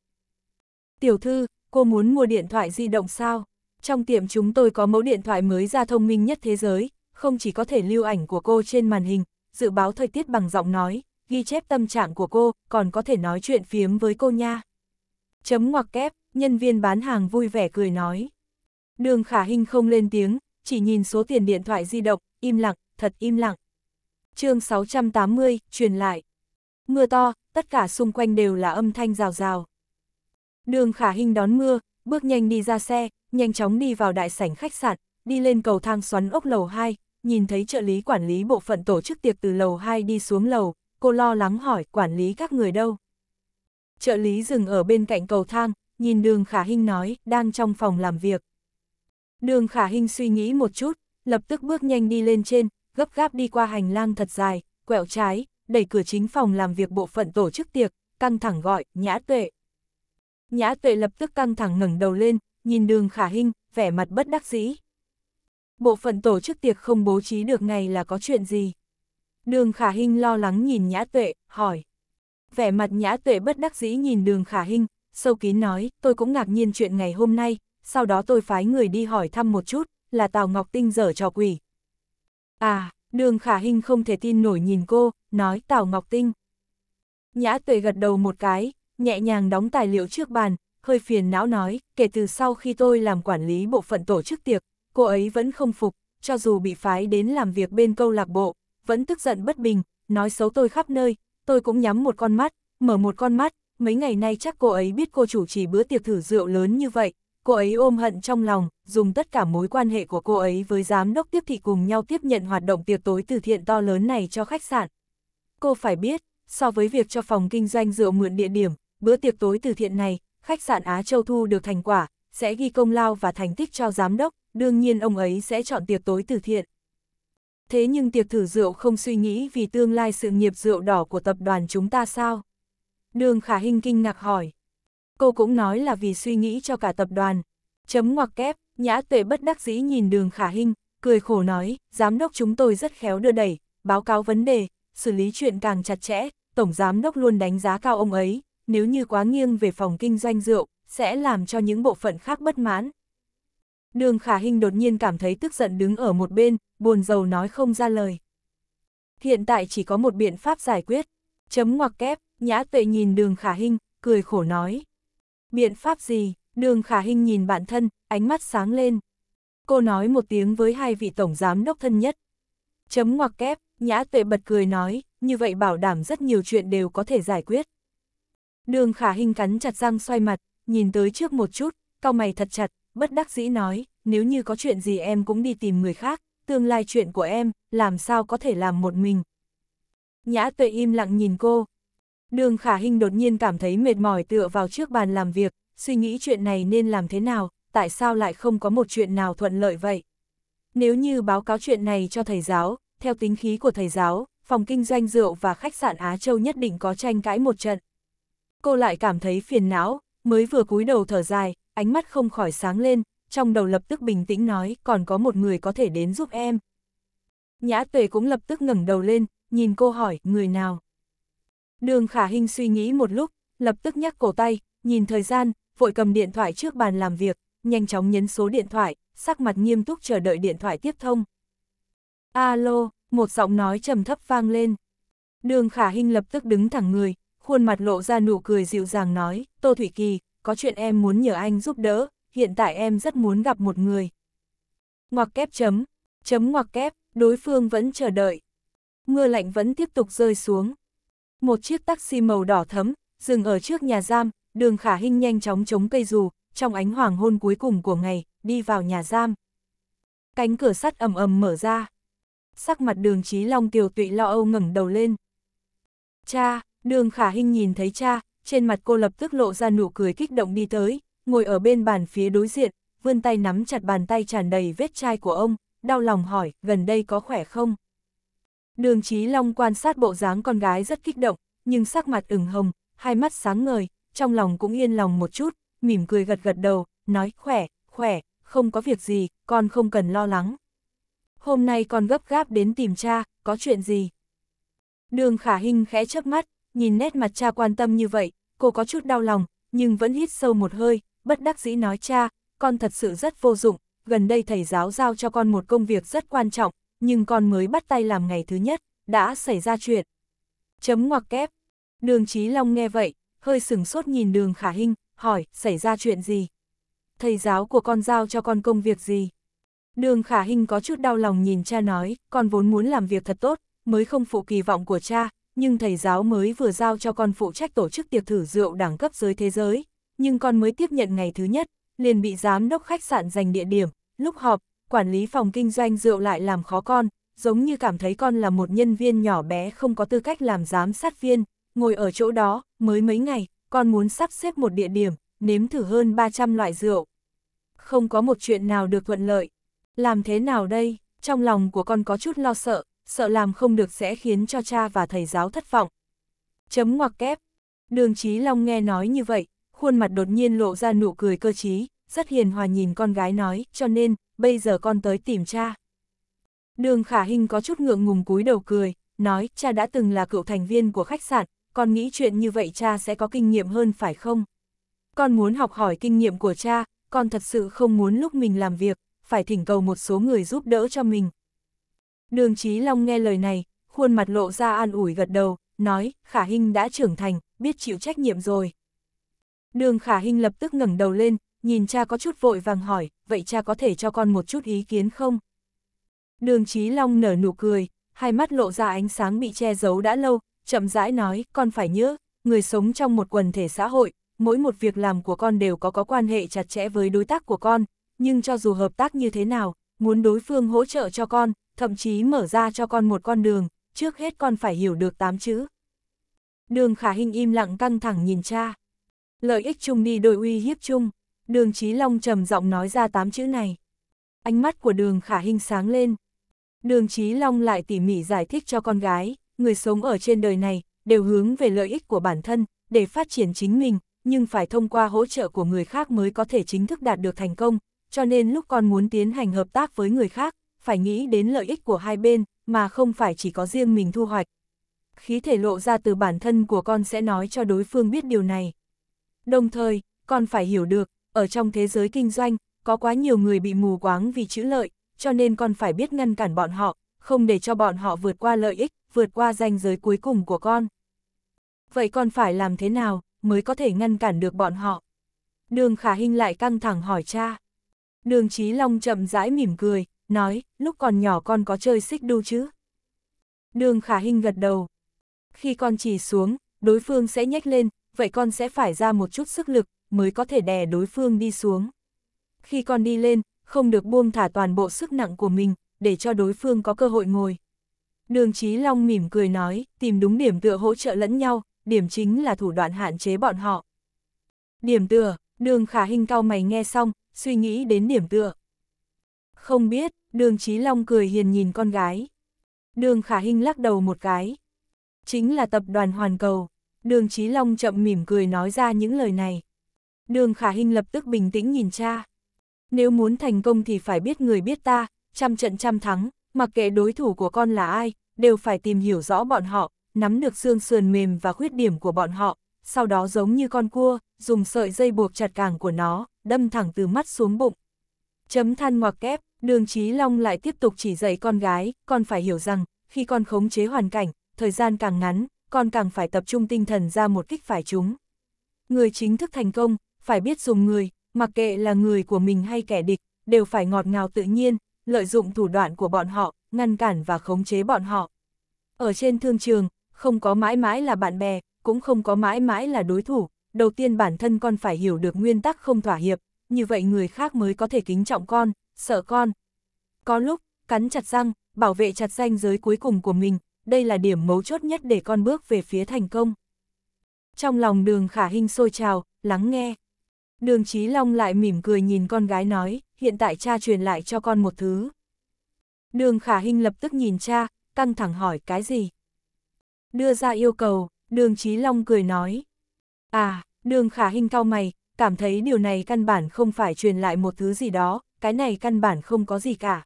Tiểu thư, cô muốn mua điện thoại di động sao? Trong tiệm chúng tôi có mẫu điện thoại mới ra thông minh nhất thế giới, không chỉ có thể lưu ảnh của cô trên màn hình, dự báo thời tiết bằng giọng nói, ghi chép tâm trạng của cô, còn có thể nói chuyện phiếm với cô nha. Chấm ngoặc kép, nhân viên bán hàng vui vẻ cười nói. Đường khả hình không lên tiếng, chỉ nhìn số tiền điện thoại di động, im lặng, thật im lặng. chương 680, truyền lại. Mưa to, tất cả xung quanh đều là âm thanh rào rào. Đường khả hình đón mưa, bước nhanh đi ra xe, nhanh chóng đi vào đại sảnh khách sạn, đi lên cầu thang xoắn ốc lầu 2, nhìn thấy trợ lý quản lý bộ phận tổ chức tiệc từ lầu 2 đi xuống lầu, cô lo lắng hỏi quản lý các người đâu. Trợ lý dừng ở bên cạnh cầu thang, nhìn đường khả hinh nói, đang trong phòng làm việc. Đường khả hinh suy nghĩ một chút, lập tức bước nhanh đi lên trên, gấp gáp đi qua hành lang thật dài, quẹo trái, đẩy cửa chính phòng làm việc bộ phận tổ chức tiệc, căng thẳng gọi, nhã tuệ. Nhã tuệ lập tức căng thẳng ngẩng đầu lên, nhìn đường khả hinh, vẻ mặt bất đắc dĩ. Bộ phận tổ chức tiệc không bố trí được ngày là có chuyện gì? Đường khả hinh lo lắng nhìn nhã tuệ, hỏi. Vẻ mặt nhã tuệ bất đắc dĩ nhìn đường khả hinh, sâu kín nói, tôi cũng ngạc nhiên chuyện ngày hôm nay, sau đó tôi phái người đi hỏi thăm một chút, là Tào Ngọc Tinh dở trò quỷ. À, đường khả hình không thể tin nổi nhìn cô, nói Tào Ngọc Tinh. Nhã tuệ gật đầu một cái, nhẹ nhàng đóng tài liệu trước bàn, hơi phiền não nói, kể từ sau khi tôi làm quản lý bộ phận tổ chức tiệc, cô ấy vẫn không phục, cho dù bị phái đến làm việc bên câu lạc bộ, vẫn tức giận bất bình, nói xấu tôi khắp nơi, tôi cũng nhắm một con mắt, mở một con mắt, mấy ngày nay chắc cô ấy biết cô chủ trì bữa tiệc thử rượu lớn như vậy, cô ấy ôm hận trong lòng, dùng tất cả mối quan hệ của cô ấy với giám đốc tiếp thị cùng nhau tiếp nhận hoạt động tiệc tối từ thiện to lớn này cho khách sạn. Cô phải biết, so với việc cho phòng kinh doanh rượu mượn địa điểm, bữa tiệc tối từ thiện này, khách sạn Á Châu thu được thành quả, sẽ ghi công lao và thành tích cho giám đốc, đương nhiên ông ấy sẽ chọn tiệc tối từ thiện. Thế nhưng tiệc thử rượu không suy nghĩ vì tương lai sự nghiệp rượu đỏ của tập đoàn chúng ta sao? Đường Khả Hinh kinh ngạc hỏi. Cô cũng nói là vì suy nghĩ cho cả tập đoàn. Chấm ngoặc kép, nhã tuệ bất đắc dĩ nhìn đường Khả Hinh, cười khổ nói, giám đốc chúng tôi rất khéo đưa đẩy, báo cáo vấn đề, xử lý chuyện càng chặt chẽ, tổng giám đốc luôn đánh giá cao ông ấy, nếu như quá nghiêng về phòng kinh doanh rượu, sẽ làm cho những bộ phận khác bất mãn. Đường Khả Hinh đột nhiên cảm thấy tức giận đứng ở một bên, buồn rầu nói không ra lời. Hiện tại chỉ có một biện pháp giải quyết, chấm ngoặc kép, Nhã tuệ nhìn đường khả hình, cười khổ nói. Biện pháp gì? Đường khả hình nhìn bản thân, ánh mắt sáng lên. Cô nói một tiếng với hai vị tổng giám đốc thân nhất. Chấm ngoặc kép, nhã tuệ bật cười nói, như vậy bảo đảm rất nhiều chuyện đều có thể giải quyết. Đường khả hình cắn chặt răng xoay mặt, nhìn tới trước một chút, cao mày thật chặt, bất đắc dĩ nói, nếu như có chuyện gì em cũng đi tìm người khác, tương lai chuyện của em, làm sao có thể làm một mình. Nhã tuệ im lặng nhìn cô, Đường khả hình đột nhiên cảm thấy mệt mỏi tựa vào trước bàn làm việc, suy nghĩ chuyện này nên làm thế nào, tại sao lại không có một chuyện nào thuận lợi vậy. Nếu như báo cáo chuyện này cho thầy giáo, theo tính khí của thầy giáo, phòng kinh doanh rượu và khách sạn Á Châu nhất định có tranh cãi một trận. Cô lại cảm thấy phiền não, mới vừa cúi đầu thở dài, ánh mắt không khỏi sáng lên, trong đầu lập tức bình tĩnh nói còn có một người có thể đến giúp em. Nhã tuệ cũng lập tức ngẩng đầu lên, nhìn cô hỏi người nào. Đường khả hình suy nghĩ một lúc, lập tức nhắc cổ tay, nhìn thời gian, vội cầm điện thoại trước bàn làm việc, nhanh chóng nhấn số điện thoại, sắc mặt nghiêm túc chờ đợi điện thoại tiếp thông. Alo, một giọng nói trầm thấp vang lên. Đường khả hình lập tức đứng thẳng người, khuôn mặt lộ ra nụ cười dịu dàng nói, Tô Thủy Kỳ, có chuyện em muốn nhờ anh giúp đỡ, hiện tại em rất muốn gặp một người. Ngoặc kép chấm, chấm ngoặc kép, đối phương vẫn chờ đợi. Mưa lạnh vẫn tiếp tục rơi xuống. Một chiếc taxi màu đỏ thấm, dừng ở trước nhà giam, đường khả hinh nhanh chóng chống cây dù, trong ánh hoàng hôn cuối cùng của ngày, đi vào nhà giam. Cánh cửa sắt ầm ầm mở ra. Sắc mặt đường trí long tiều tụy lo âu ngẩng đầu lên. Cha, đường khả hinh nhìn thấy cha, trên mặt cô lập tức lộ ra nụ cười kích động đi tới, ngồi ở bên bàn phía đối diện, vươn tay nắm chặt bàn tay tràn đầy vết chai của ông, đau lòng hỏi, gần đây có khỏe không? Đường Chí Long quan sát bộ dáng con gái rất kích động, nhưng sắc mặt ửng hồng, hai mắt sáng ngời, trong lòng cũng yên lòng một chút, mỉm cười gật gật đầu, nói khỏe, khỏe, không có việc gì, con không cần lo lắng. Hôm nay con gấp gáp đến tìm cha, có chuyện gì? Đường Khả Hinh khẽ chớp mắt, nhìn nét mặt cha quan tâm như vậy, cô có chút đau lòng, nhưng vẫn hít sâu một hơi, bất đắc dĩ nói cha, con thật sự rất vô dụng, gần đây thầy giáo giao cho con một công việc rất quan trọng, nhưng con mới bắt tay làm ngày thứ nhất, đã xảy ra chuyện. Chấm ngoặc kép. Đường Chí Long nghe vậy, hơi sửng sốt nhìn đường khả hinh, hỏi, xảy ra chuyện gì? Thầy giáo của con giao cho con công việc gì? Đường khả hinh có chút đau lòng nhìn cha nói, con vốn muốn làm việc thật tốt, mới không phụ kỳ vọng của cha, nhưng thầy giáo mới vừa giao cho con phụ trách tổ chức tiệc thử rượu đẳng cấp giới thế giới, nhưng con mới tiếp nhận ngày thứ nhất, liền bị giám đốc khách sạn giành địa điểm, lúc họp, quản lý phòng kinh doanh rượu lại làm khó con, giống như cảm thấy con là một nhân viên nhỏ bé không có tư cách làm giám sát viên, ngồi ở chỗ đó, mới mấy ngày, con muốn sắp xếp một địa điểm, nếm thử hơn 300 loại rượu. Không có một chuyện nào được thuận lợi. Làm thế nào đây, trong lòng của con có chút lo sợ, sợ làm không được sẽ khiến cho cha và thầy giáo thất vọng. Chấm ngoặc kép. Đường Chí Long nghe nói như vậy, khuôn mặt đột nhiên lộ ra nụ cười cơ trí, rất hiền hòa nhìn con gái nói, cho nên, bây giờ con tới tìm cha. Đường khả hình có chút ngượng ngùng cúi đầu cười, nói cha đã từng là cựu thành viên của khách sạn, con nghĩ chuyện như vậy cha sẽ có kinh nghiệm hơn phải không? Con muốn học hỏi kinh nghiệm của cha, con thật sự không muốn lúc mình làm việc, phải thỉnh cầu một số người giúp đỡ cho mình. Đường Chí Long nghe lời này, khuôn mặt lộ ra an ủi gật đầu, nói, Khả Hinh đã trưởng thành, biết chịu trách nhiệm rồi. Đường Khả Hinh lập tức ngẩng đầu lên, nhìn cha có chút vội vàng hỏi, vậy cha có thể cho con một chút ý kiến không? Đường Chí Long nở nụ cười, hai mắt lộ ra ánh sáng bị che giấu đã lâu, chậm rãi nói, con phải nhớ, người sống trong một quần thể xã hội, mỗi một việc làm của con đều có có quan hệ chặt chẽ với đối tác của con, nhưng cho dù hợp tác như thế nào, muốn đối phương hỗ trợ cho con, thậm chí mở ra cho con một con đường, trước hết con phải hiểu được tám chữ. Đường Khả Hinh im lặng căng thẳng nhìn cha. Lợi ích chung đi đôi uy hiếp chung. Đường Chí Long trầm giọng nói ra tám chữ này. Ánh mắt của đường khả Hinh sáng lên. Đường Chí Long lại tỉ mỉ giải thích cho con gái, người sống ở trên đời này, đều hướng về lợi ích của bản thân, để phát triển chính mình, nhưng phải thông qua hỗ trợ của người khác mới có thể chính thức đạt được thành công, cho nên lúc con muốn tiến hành hợp tác với người khác, phải nghĩ đến lợi ích của hai bên, mà không phải chỉ có riêng mình thu hoạch. Khí thể lộ ra từ bản thân của con sẽ nói cho đối phương biết điều này. Đồng thời, con phải hiểu được, ở trong thế giới kinh doanh, có quá nhiều người bị mù quáng vì chữ lợi, cho nên con phải biết ngăn cản bọn họ, không để cho bọn họ vượt qua lợi ích, vượt qua ranh giới cuối cùng của con. Vậy con phải làm thế nào mới có thể ngăn cản được bọn họ? Đường Khả Hinh lại căng thẳng hỏi cha. Đường Chí Long chậm rãi mỉm cười, nói, lúc còn nhỏ con có chơi xích đu chứ? Đường Khả Hinh gật đầu. Khi con chỉ xuống, đối phương sẽ nhếch lên, vậy con sẽ phải ra một chút sức lực, mới có thể đè đối phương đi xuống. Khi con đi lên, không được buông thả toàn bộ sức nặng của mình, để cho đối phương có cơ hội ngồi. Đường Chí Long mỉm cười nói, tìm đúng điểm tựa hỗ trợ lẫn nhau, điểm chính là thủ đoạn hạn chế bọn họ. Điểm tựa, đường khả hình cao mày nghe xong, suy nghĩ đến điểm tựa. Không biết, đường Chí Long cười hiền nhìn con gái. Đường khả hình lắc đầu một cái. Chính là tập đoàn hoàn cầu. Đường Chí Long chậm mỉm cười nói ra những lời này. Đường khả Hinh lập tức bình tĩnh nhìn cha. Nếu muốn thành công thì phải biết người biết ta, trăm trận trăm thắng, mặc kệ đối thủ của con là ai, đều phải tìm hiểu rõ bọn họ, nắm được xương sườn mềm và khuyết điểm của bọn họ, sau đó giống như con cua, dùng sợi dây buộc chặt càng của nó, đâm thẳng từ mắt xuống bụng. Chấm than ngoặc kép, đường Chí Long lại tiếp tục chỉ dạy con gái, con phải hiểu rằng, khi con khống chế hoàn cảnh, thời gian càng ngắn, con càng phải tập trung tinh thần ra một kích phải chúng. Người chính thức thành công, phải biết dùng người, mặc kệ là người của mình hay kẻ địch, đều phải ngọt ngào tự nhiên, lợi dụng thủ đoạn của bọn họ, ngăn cản và khống chế bọn họ. Ở trên thương trường, không có mãi mãi là bạn bè, cũng không có mãi mãi là đối thủ, đầu tiên bản thân con phải hiểu được nguyên tắc không thỏa hiệp, như vậy người khác mới có thể kính trọng con, sợ con. Có lúc, cắn chặt răng, bảo vệ chặt ranh giới cuối cùng của mình, đây là điểm mấu chốt nhất để con bước về phía thành công. Trong lòng đường khả hình sôi trào, lắng nghe. Đường Chí Long lại mỉm cười nhìn con gái nói, hiện tại cha truyền lại cho con một thứ. Đường Khả Hinh lập tức nhìn cha, căng thẳng hỏi cái gì. Đưa ra yêu cầu, đường Chí Long cười nói. À, đường Khả Hinh cao mày, cảm thấy điều này căn bản không phải truyền lại một thứ gì đó, cái này căn bản không có gì cả.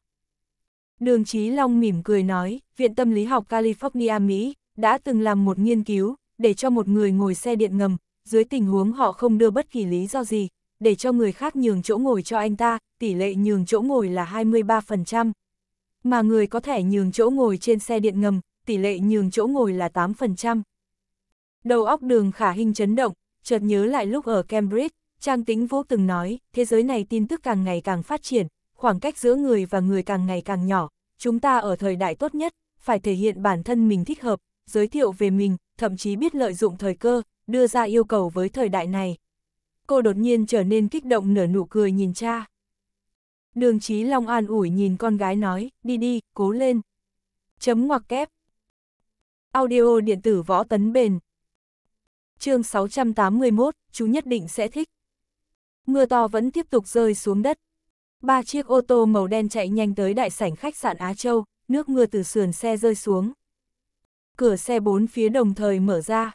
Đường Chí Long mỉm cười nói, Viện Tâm lý học California Mỹ đã từng làm một nghiên cứu, để cho một người ngồi xe điện ngầm, dưới tình huống họ không đưa bất kỳ lý do gì, để cho người khác nhường chỗ ngồi cho anh ta, tỷ lệ nhường chỗ ngồi là 23%. Mà người có thể nhường chỗ ngồi trên xe điện ngầm, tỷ lệ nhường chỗ ngồi là 8%. Đầu óc đường khả hình chấn động, chợt nhớ lại lúc ở Cambridge, Trang Tĩnh Vũ từng nói, thế giới này tin tức càng ngày càng phát triển, khoảng cách giữa người và người càng ngày càng nhỏ, chúng ta ở thời đại tốt nhất, phải thể hiện bản thân mình thích hợp, giới thiệu về mình, thậm chí biết lợi dụng thời cơ, đưa ra yêu cầu với thời đại này. Cô đột nhiên trở nên kích động nở nụ cười nhìn cha. Đường Chí Long an ủi nhìn con gái nói, đi đi, cố lên. Chấm ngoặc kép. Audio điện tử võ tấn bền. chương 681, chú nhất định sẽ thích. Mưa to vẫn tiếp tục rơi xuống đất. Ba chiếc ô tô màu đen chạy nhanh tới đại sảnh khách sạn Á Châu, nước mưa từ sườn xe rơi xuống. Cửa xe bốn phía đồng thời mở ra.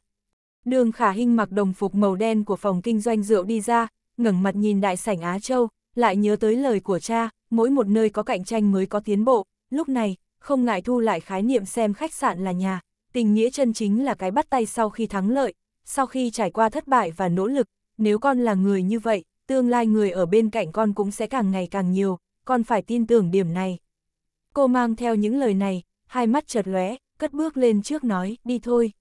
Đường khả hình mặc đồng phục màu đen của phòng kinh doanh rượu đi ra, ngẩng mặt nhìn đại sảnh Á Châu, lại nhớ tới lời của cha, mỗi một nơi có cạnh tranh mới có tiến bộ, lúc này, không ngại thu lại khái niệm xem khách sạn là nhà, tình nghĩa chân chính là cái bắt tay sau khi thắng lợi, sau khi trải qua thất bại và nỗ lực, nếu con là người như vậy, tương lai người ở bên cạnh con cũng sẽ càng ngày càng nhiều, con phải tin tưởng điểm này. Cô mang theo những lời này, hai mắt chợt lóe, cất bước lên trước nói, đi thôi.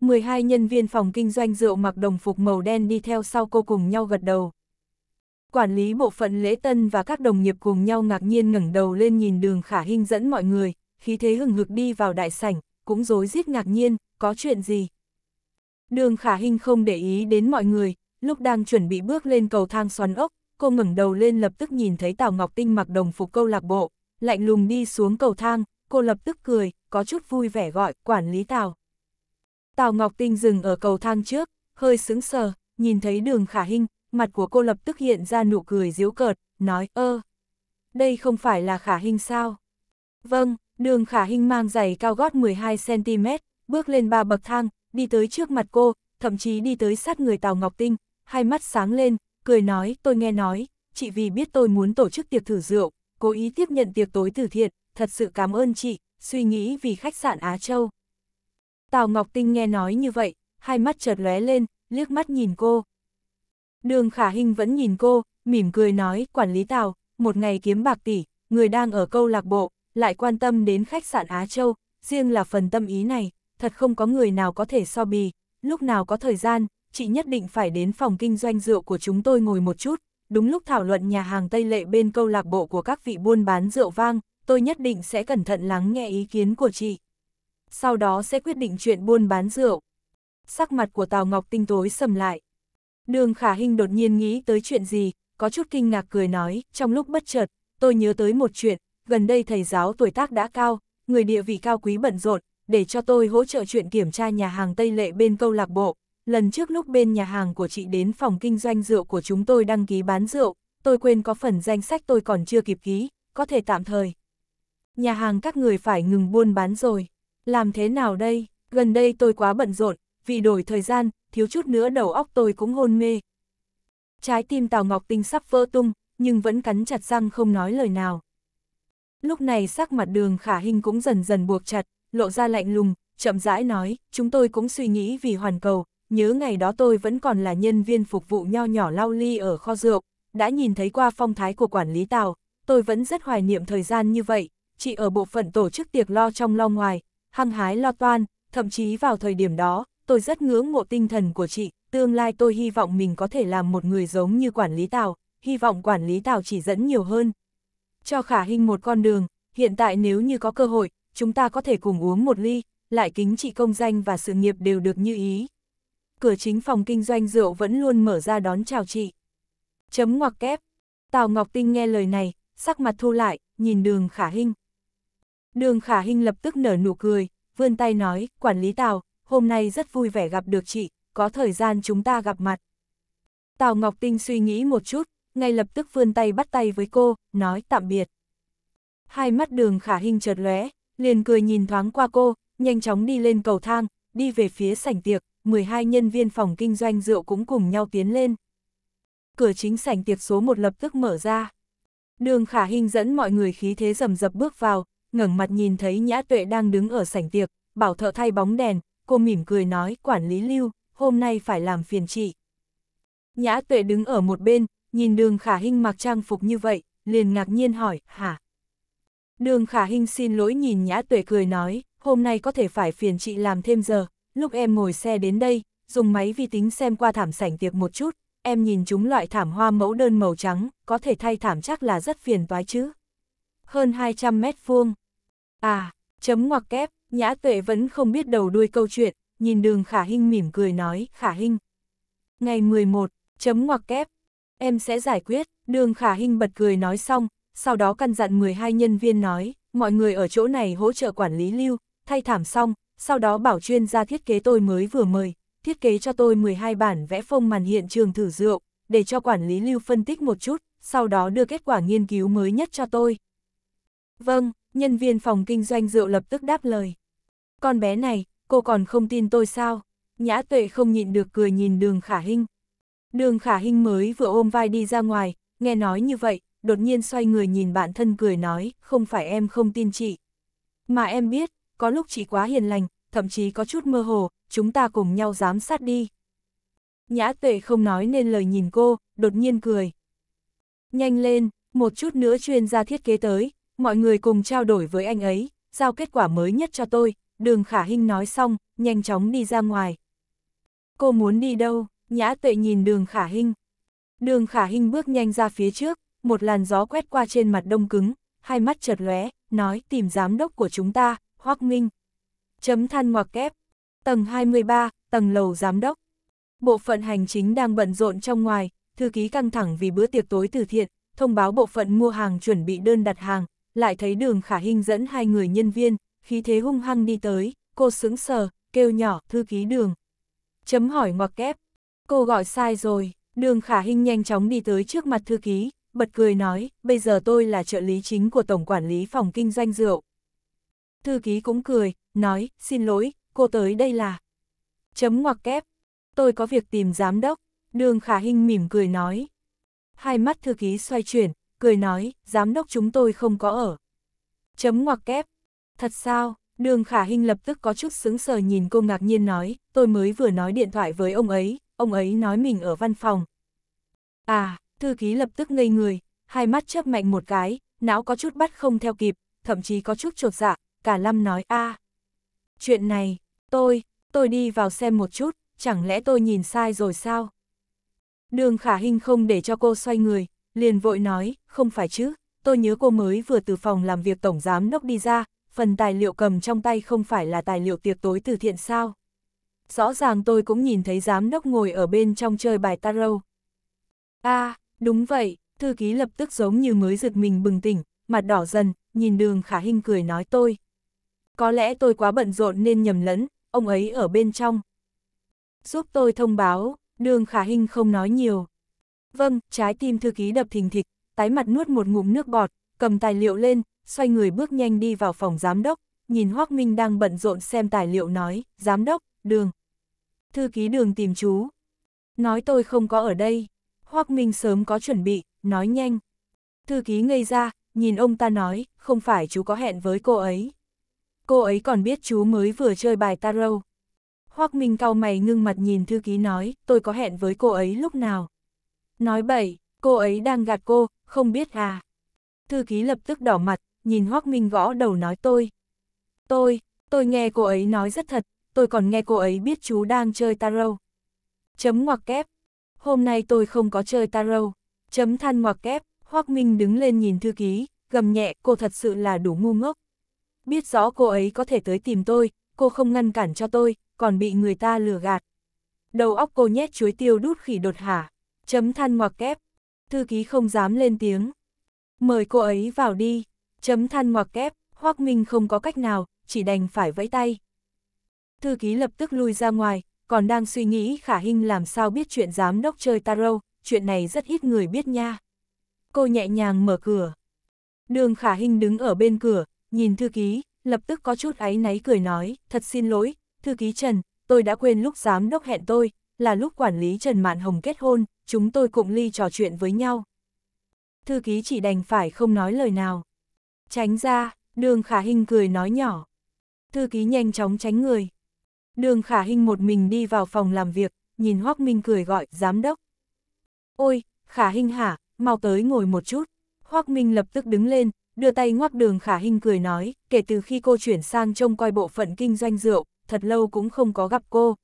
12 nhân viên phòng kinh doanh rượu mặc đồng phục màu đen đi theo sau cô cùng nhau gật đầu. Quản lý bộ phận lễ tân và các đồng nghiệp cùng nhau ngạc nhiên ngẩng đầu lên nhìn đường khả hình dẫn mọi người, khí thế hừng hực đi vào đại sảnh, cũng rối rít ngạc nhiên, có chuyện gì? Đường khả hình không để ý đến mọi người, lúc đang chuẩn bị bước lên cầu thang xoắn ốc, cô ngẩng đầu lên lập tức nhìn thấy Tào Ngọc Tinh mặc đồng phục câu lạc bộ, lạnh lùng đi xuống cầu thang, cô lập tức cười, có chút vui vẻ gọi, quản lý Tào. Tào Ngọc Tinh dừng ở cầu thang trước, hơi sững sờ, nhìn thấy đường khả hình, mặt của cô lập tức hiện ra nụ cười diếu cợt, nói ơ, đây không phải là khả hình sao? Vâng, đường khả hình mang giày cao gót 12cm, bước lên ba bậc thang, đi tới trước mặt cô, thậm chí đi tới sát người Tào Ngọc Tinh, hai mắt sáng lên, cười nói, tôi nghe nói, chị vì biết tôi muốn tổ chức tiệc thử rượu, cố ý tiếp nhận tiệc tối từ thiện, thật sự cảm ơn chị, suy nghĩ vì khách sạn Á Châu. Tào Ngọc Tinh nghe nói như vậy, hai mắt chợt lóe lên, liếc mắt nhìn cô. Đường Khả Hinh vẫn nhìn cô, mỉm cười nói, quản lý Tào, một ngày kiếm bạc tỷ, người đang ở câu lạc bộ, lại quan tâm đến khách sạn Á Châu, riêng là phần tâm ý này, thật không có người nào có thể so bì, lúc nào có thời gian, chị nhất định phải đến phòng kinh doanh rượu của chúng tôi ngồi một chút, đúng lúc thảo luận nhà hàng Tây Lệ bên câu lạc bộ của các vị buôn bán rượu vang, tôi nhất định sẽ cẩn thận lắng nghe ý kiến của chị sau đó sẽ quyết định chuyện buôn bán rượu. Sắc mặt của Tào Ngọc Tinh tối sầm lại. Đường Khả Hinh đột nhiên nghĩ tới chuyện gì, có chút kinh ngạc cười nói, trong lúc bất chợt, tôi nhớ tới một chuyện, gần đây thầy giáo tuổi tác đã cao, người địa vị cao quý bận rộn, để cho tôi hỗ trợ chuyện kiểm tra nhà hàng Tây Lệ bên câu lạc bộ. Lần trước lúc bên nhà hàng của chị đến phòng kinh doanh rượu của chúng tôi đăng ký bán rượu, tôi quên có phần danh sách tôi còn chưa kịp ký, có thể tạm thời. Nhà hàng các người phải ngừng buôn bán rồi. Làm thế nào đây? Gần đây tôi quá bận rộn, vì đổi thời gian, thiếu chút nữa đầu óc tôi cũng hôn mê. Trái tim Tào Ngọc Tinh sắp vỡ tung, nhưng vẫn cắn chặt răng không nói lời nào. Lúc này sắc mặt đường khả hình cũng dần dần buộc chặt, lộ ra lạnh lùng, chậm rãi nói, chúng tôi cũng suy nghĩ vì hoàn cầu, nhớ ngày đó tôi vẫn còn là nhân viên phục vụ nho nhỏ lau ly ở kho rượu, đã nhìn thấy qua phong thái của quản lý Tào, tôi vẫn rất hoài niệm thời gian như vậy, chị ở bộ phận tổ chức tiệc lo trong lo ngoài, hăng hái lo toan, thậm chí vào thời điểm đó, tôi rất ngưỡng mộ tinh thần của chị, tương lai tôi hy vọng mình có thể làm một người giống như quản lý Tào, hy vọng quản lý Tào chỉ dẫn nhiều hơn. Cho khả hình một con đường, hiện tại nếu như có cơ hội, chúng ta có thể cùng uống một ly, lại kính chị công danh và sự nghiệp đều được như ý. Cửa chính phòng kinh doanh rượu vẫn luôn mở ra đón chào chị. Chấm ngoặc kép. Tào Ngọc Tinh nghe lời này, sắc mặt thu lại, nhìn đường khả hình, Đường khả hình lập tức nở nụ cười, vươn tay nói, quản lý Tào, hôm nay rất vui vẻ gặp được chị, có thời gian chúng ta gặp mặt. Tào Ngọc Tinh suy nghĩ một chút, ngay lập tức vươn tay bắt tay với cô, nói tạm biệt. Hai mắt đường khả hình chợt lóe, liền cười nhìn thoáng qua cô, nhanh chóng đi lên cầu thang, đi về phía sảnh tiệc, 12 nhân viên phòng kinh doanh rượu cũng cùng nhau tiến lên. Cửa chính sảnh tiệc số 1 lập tức mở ra. Đường khả hình dẫn mọi người khí thế rầm rập bước vào, ngẩng mặt nhìn thấy Nhã Tuệ đang đứng ở sảnh tiệc, bảo thợ thay bóng đèn, cô mỉm cười nói quản lý lưu, hôm nay phải làm phiền chị. Nhã Tuệ đứng ở một bên, nhìn đường khả hình mặc trang phục như vậy, liền ngạc nhiên hỏi, hả? Đường khả hình xin lỗi nhìn Nhã Tuệ cười nói, hôm nay có thể phải phiền chị làm thêm giờ, lúc em ngồi xe đến đây, dùng máy vi tính xem qua thảm sảnh tiệc một chút, em nhìn chúng loại thảm hoa mẫu đơn màu trắng, có thể thay thảm chắc là rất phiền toái chứ hơn 200 mét vuông. À, chấm ngoặc kép, Nhã Tuệ vẫn không biết đầu đuôi câu chuyện, nhìn đường Khả Hinh mỉm cười nói, Khả Hinh. Ngày 11, chấm ngoặc kép, em sẽ giải quyết, đường Khả Hinh bật cười nói xong, sau đó căn dặn 12 nhân viên nói, mọi người ở chỗ này hỗ trợ quản lý lưu, thay thảm xong, sau đó bảo chuyên gia thiết kế tôi mới vừa mời, thiết kế cho tôi 12 bản vẽ phông màn hiện trường thử rượu, để cho quản lý lưu phân tích một chút, sau đó đưa kết quả nghiên cứu mới nhất cho tôi. Vâng, nhân viên phòng kinh doanh rượu lập tức đáp lời. Con bé này, cô còn không tin tôi sao? Nhã tuệ không nhịn được cười nhìn đường khả hinh. Đường khả hinh mới vừa ôm vai đi ra ngoài, nghe nói như vậy, đột nhiên xoay người nhìn bạn thân cười nói, không phải em không tin chị. Mà em biết, có lúc chị quá hiền lành, thậm chí có chút mơ hồ, chúng ta cùng nhau giám sát đi. Nhã tuệ không nói nên lời nhìn cô, đột nhiên cười. Nhanh lên, một chút nữa chuyên gia thiết kế tới, mọi người cùng trao đổi với anh ấy, giao kết quả mới nhất cho tôi, đường khả Hinh nói xong, nhanh chóng đi ra ngoài. Cô muốn đi đâu, nhã tuệ nhìn đường khả Hinh. Đường khả Hinh bước nhanh ra phía trước, một làn gió quét qua trên mặt đông cứng, hai mắt chợt lóe, nói tìm giám đốc của chúng ta, Hoác Minh. Chấm than ngoặc kép, tầng 23, tầng lầu giám đốc. Bộ phận hành chính đang bận rộn trong ngoài, thư ký căng thẳng vì bữa tiệc tối từ thiện, thông báo bộ phận mua hàng chuẩn bị đơn đặt hàng, lại thấy đường khả hình dẫn hai người nhân viên, khí thế hung hăng đi tới, cô sững sờ, kêu nhỏ, thư ký đường. Chấm hỏi ngoặc kép, cô gọi sai rồi, đường khả hình nhanh chóng đi tới trước mặt thư ký, bật cười nói, bây giờ tôi là trợ lý chính của Tổng Quản lý Phòng Kinh doanh Rượu. Thư ký cũng cười, nói, xin lỗi, cô tới đây là... Chấm ngoặc kép, tôi có việc tìm giám đốc, đường khả hình mỉm cười nói. Hai mắt thư ký xoay chuyển, cười nói, giám đốc chúng tôi không có ở. Chấm ngoặc kép. Thật sao, đường khả hình lập tức có chút sững sờ nhìn cô ngạc nhiên nói, tôi mới vừa nói điện thoại với ông ấy, ông ấy nói mình ở văn phòng. À, thư ký lập tức ngây người, hai mắt chớp mạnh một cái, não có chút bắt không theo kịp, thậm chí có chút trột dạ, cả lâm nói a Chuyện này, tôi, tôi đi vào xem một chút, chẳng lẽ tôi nhìn sai rồi sao? Đường khả hình không để cho cô xoay người, liền vội nói, không phải chứ, tôi nhớ cô mới vừa từ phòng làm việc tổng giám đốc đi ra, phần tài liệu cầm trong tay không phải là tài liệu tiệc tối từ thiện sao. Rõ ràng tôi cũng nhìn thấy giám đốc ngồi ở bên trong chơi bài tarot. a đúng vậy, thư ký lập tức giống như mới giật mình bừng tỉnh, mặt đỏ dần, nhìn đường khả hình cười nói tôi. Có lẽ tôi quá bận rộn nên nhầm lẫn, ông ấy ở bên trong. Giúp tôi thông báo, đường khả hình không nói nhiều, Vâng, trái tim thư ký đập thình thịch, tái mặt nuốt một ngụm nước bọt, cầm tài liệu lên, xoay người bước nhanh đi vào phòng giám đốc, nhìn Hoác Minh đang bận rộn xem tài liệu nói, giám đốc, đường. Thư ký đường tìm chú. Nói tôi không có ở đây. Hoác Minh sớm có chuẩn bị, nói nhanh. Thư ký ngây ra, nhìn ông ta nói, không phải chú có hẹn với cô ấy. Cô ấy còn biết chú mới vừa chơi bài tarot. Hoác Minh cau mày ngưng mặt nhìn thư ký nói, tôi có hẹn với cô ấy lúc nào. Nói bậy, cô ấy đang gạt cô, không biết à. Thư ký lập tức đỏ mặt, nhìn Hoác Minh gõ đầu nói tôi. Tôi, tôi nghe cô ấy nói rất thật, tôi còn nghe cô ấy biết chú đang chơi tarot. Chấm ngoặc kép. Hôm nay tôi không có chơi tarot. Chấm than ngoặc kép, Hoác Minh đứng lên nhìn thư ký, gầm nhẹ cô thật sự là đủ ngu ngốc. Biết rõ cô ấy có thể tới tìm tôi, cô không ngăn cản cho tôi, còn bị người ta lừa gạt. Đầu óc cô nhét chuối tiêu đút khỉ đột hả. Chấm than ngoặc kép. Thư ký không dám lên tiếng. Mời cô ấy vào đi. Chấm than ngoặc kép. Hoác Minh không có cách nào, chỉ đành phải vẫy tay. Thư ký lập tức lui ra ngoài, còn đang suy nghĩ khả hình làm sao biết chuyện giám đốc chơi tarot, chuyện này rất ít người biết nha. Cô nhẹ nhàng mở cửa. Đường khả hình đứng ở bên cửa, nhìn thư ký, lập tức có chút áy náy cười nói, thật xin lỗi, thư ký Trần, tôi đã quên lúc giám đốc hẹn tôi, là lúc quản lý Trần Mạn Hồng kết hôn, chúng tôi cụng ly trò chuyện với nhau. Thư ký chỉ đành phải không nói lời nào. Tránh ra, đường khả hình cười nói nhỏ. Thư ký nhanh chóng tránh người. Đường khả hình một mình đi vào phòng làm việc, nhìn Hoác Minh cười gọi, giám đốc. Ôi, khả hình hả, mau tới ngồi một chút. Hoác Minh lập tức đứng lên, đưa tay ngoắc đường khả hình cười nói, kể từ khi cô chuyển sang trông coi bộ phận kinh doanh rượu, thật lâu cũng không có gặp cô,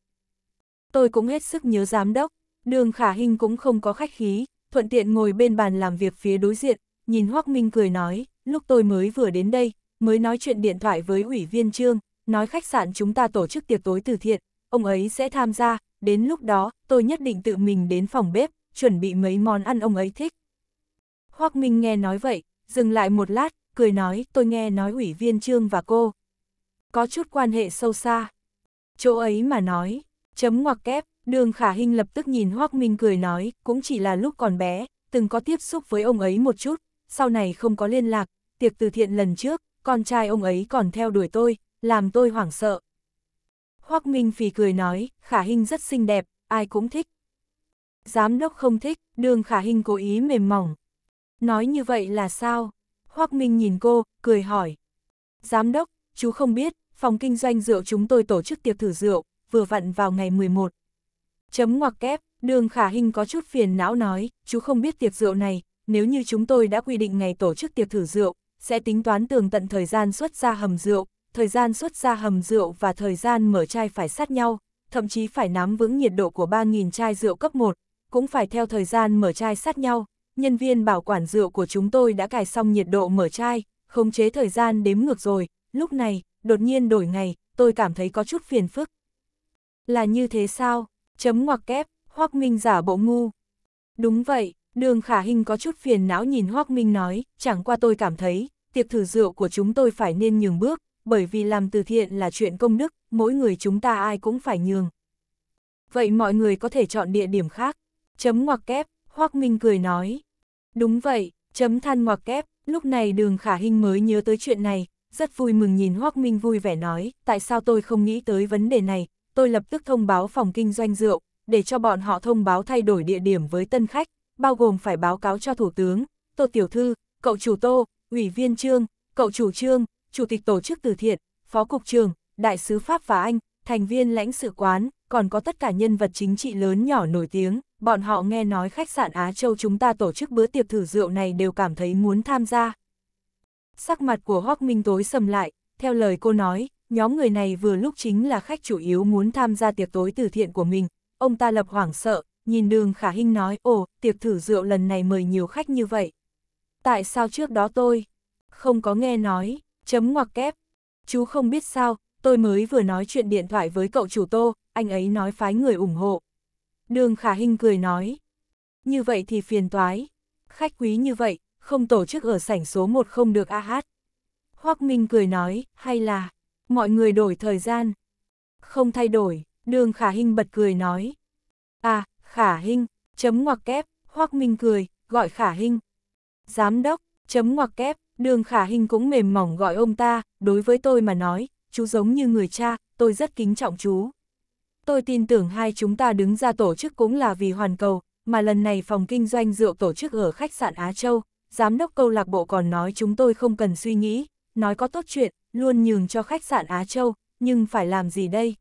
tôi cũng hết sức nhớ giám đốc, đường khả hình cũng không có khách khí, thuận tiện ngồi bên bàn làm việc phía đối diện, nhìn Hoác Minh cười nói, lúc tôi mới vừa đến đây, mới nói chuyện điện thoại với ủy viên trương, nói khách sạn chúng ta tổ chức tiệc tối từ thiện, ông ấy sẽ tham gia, đến lúc đó, tôi nhất định tự mình đến phòng bếp, chuẩn bị mấy món ăn ông ấy thích. Hoác Minh nghe nói vậy, dừng lại một lát, cười nói, tôi nghe nói ủy viên trương và cô. Có chút quan hệ sâu xa. Chỗ ấy mà nói, Chấm ngoặc kép, đường khả hình lập tức nhìn Hoác Minh cười nói, cũng chỉ là lúc còn bé, từng có tiếp xúc với ông ấy một chút, sau này không có liên lạc, tiệc từ thiện lần trước, con trai ông ấy còn theo đuổi tôi, làm tôi hoảng sợ. Hoác Minh phì cười nói, khả hình rất xinh đẹp, ai cũng thích. Giám đốc không thích, đường khả hình cố ý mềm mỏng. Nói như vậy là sao? Hoác Minh nhìn cô, cười hỏi. Giám đốc, chú không biết, phòng kinh doanh rượu chúng tôi tổ chức tiệc thử rượu, vừa vặn vào ngày 11. Chấm ngoặc kép, đường khả hình có chút phiền não nói, chú không biết tiệc rượu này, nếu như chúng tôi đã quy định ngày tổ chức tiệc thử rượu, sẽ tính toán tường tận thời gian xuất ra hầm rượu, thời gian xuất ra hầm rượu và thời gian mở chai phải sát nhau, thậm chí phải nắm vững nhiệt độ của 3.000 chai rượu cấp 1, cũng phải theo thời gian mở chai sát nhau. Nhân viên bảo quản rượu của chúng tôi đã cài xong nhiệt độ mở chai, khống chế thời gian đếm ngược rồi, lúc này, đột nhiên đổi ngày, tôi cảm thấy có chút phiền phức. Là như thế sao? Chấm ngoặc kép, Hoác Minh giả bộ ngu. Đúng vậy, đường khả hình có chút phiền não nhìn Hoác Minh nói, chẳng qua tôi cảm thấy, tiệc thử rượu của chúng tôi phải nên nhường bước, bởi vì làm từ thiện là chuyện công đức, mỗi người chúng ta ai cũng phải nhường. Vậy mọi người có thể chọn địa điểm khác. Chấm ngoặc kép, Hoác Minh cười nói. Đúng vậy, chấm than ngoặc kép, lúc này đường khả hình mới nhớ tới chuyện này, rất vui mừng nhìn Hoác Minh vui vẻ nói, tại sao tôi không nghĩ tới vấn đề này, tôi lập tức thông báo phòng kinh doanh rượu, để cho bọn họ thông báo thay đổi địa điểm với tân khách, bao gồm phải báo cáo cho Thủ tướng, Tô Tiểu Thư, cậu chủ Tô, ủy viên Trương, cậu chủ Trương, chủ tịch tổ chức từ thiện, phó cục trường, đại sứ Pháp và Anh, thành viên lãnh sự quán, còn có tất cả nhân vật chính trị lớn nhỏ nổi tiếng, bọn họ nghe nói khách sạn Á Châu chúng ta tổ chức bữa tiệc thử rượu này đều cảm thấy muốn tham gia. Sắc mặt của Hoác Minh tối sầm lại, theo lời cô nói, nhóm người này vừa lúc chính là khách chủ yếu muốn tham gia tiệc tối từ thiện của mình, ông ta lập hoảng sợ, nhìn đường khả hình nói, ồ, tiệc thử rượu lần này mời nhiều khách như vậy. Tại sao trước đó tôi không có nghe nói, chấm ngoặc kép. Chú không biết sao, tôi mới vừa nói chuyện điện thoại với cậu chủ tô, anh ấy nói phái người ủng hộ. Đường khả hình cười nói, như vậy thì phiền toái, khách quý như vậy, không tổ chức ở sảnh số 1 không được a AH. hát. Hoác Minh cười nói, hay là, Mọi người đổi thời gian. Không thay đổi, đường khả hình bật cười nói. À, khả hình, chấm ngoặc kép, Hoắc minh cười, gọi khả hình. Giám đốc, chấm ngoặc kép, đường khả hình cũng mềm mỏng gọi ông ta, đối với tôi mà nói, chú giống như người cha, tôi rất kính trọng chú. Tôi tin tưởng hai chúng ta đứng ra tổ chức cũng là vì hoàn cầu, mà lần này phòng kinh doanh rượu tổ chức ở khách sạn Á Châu, giám đốc câu lạc bộ còn nói chúng tôi không cần suy nghĩ, nói có tốt chuyện, luôn nhường cho khách sạn Á Châu, nhưng phải làm gì đây?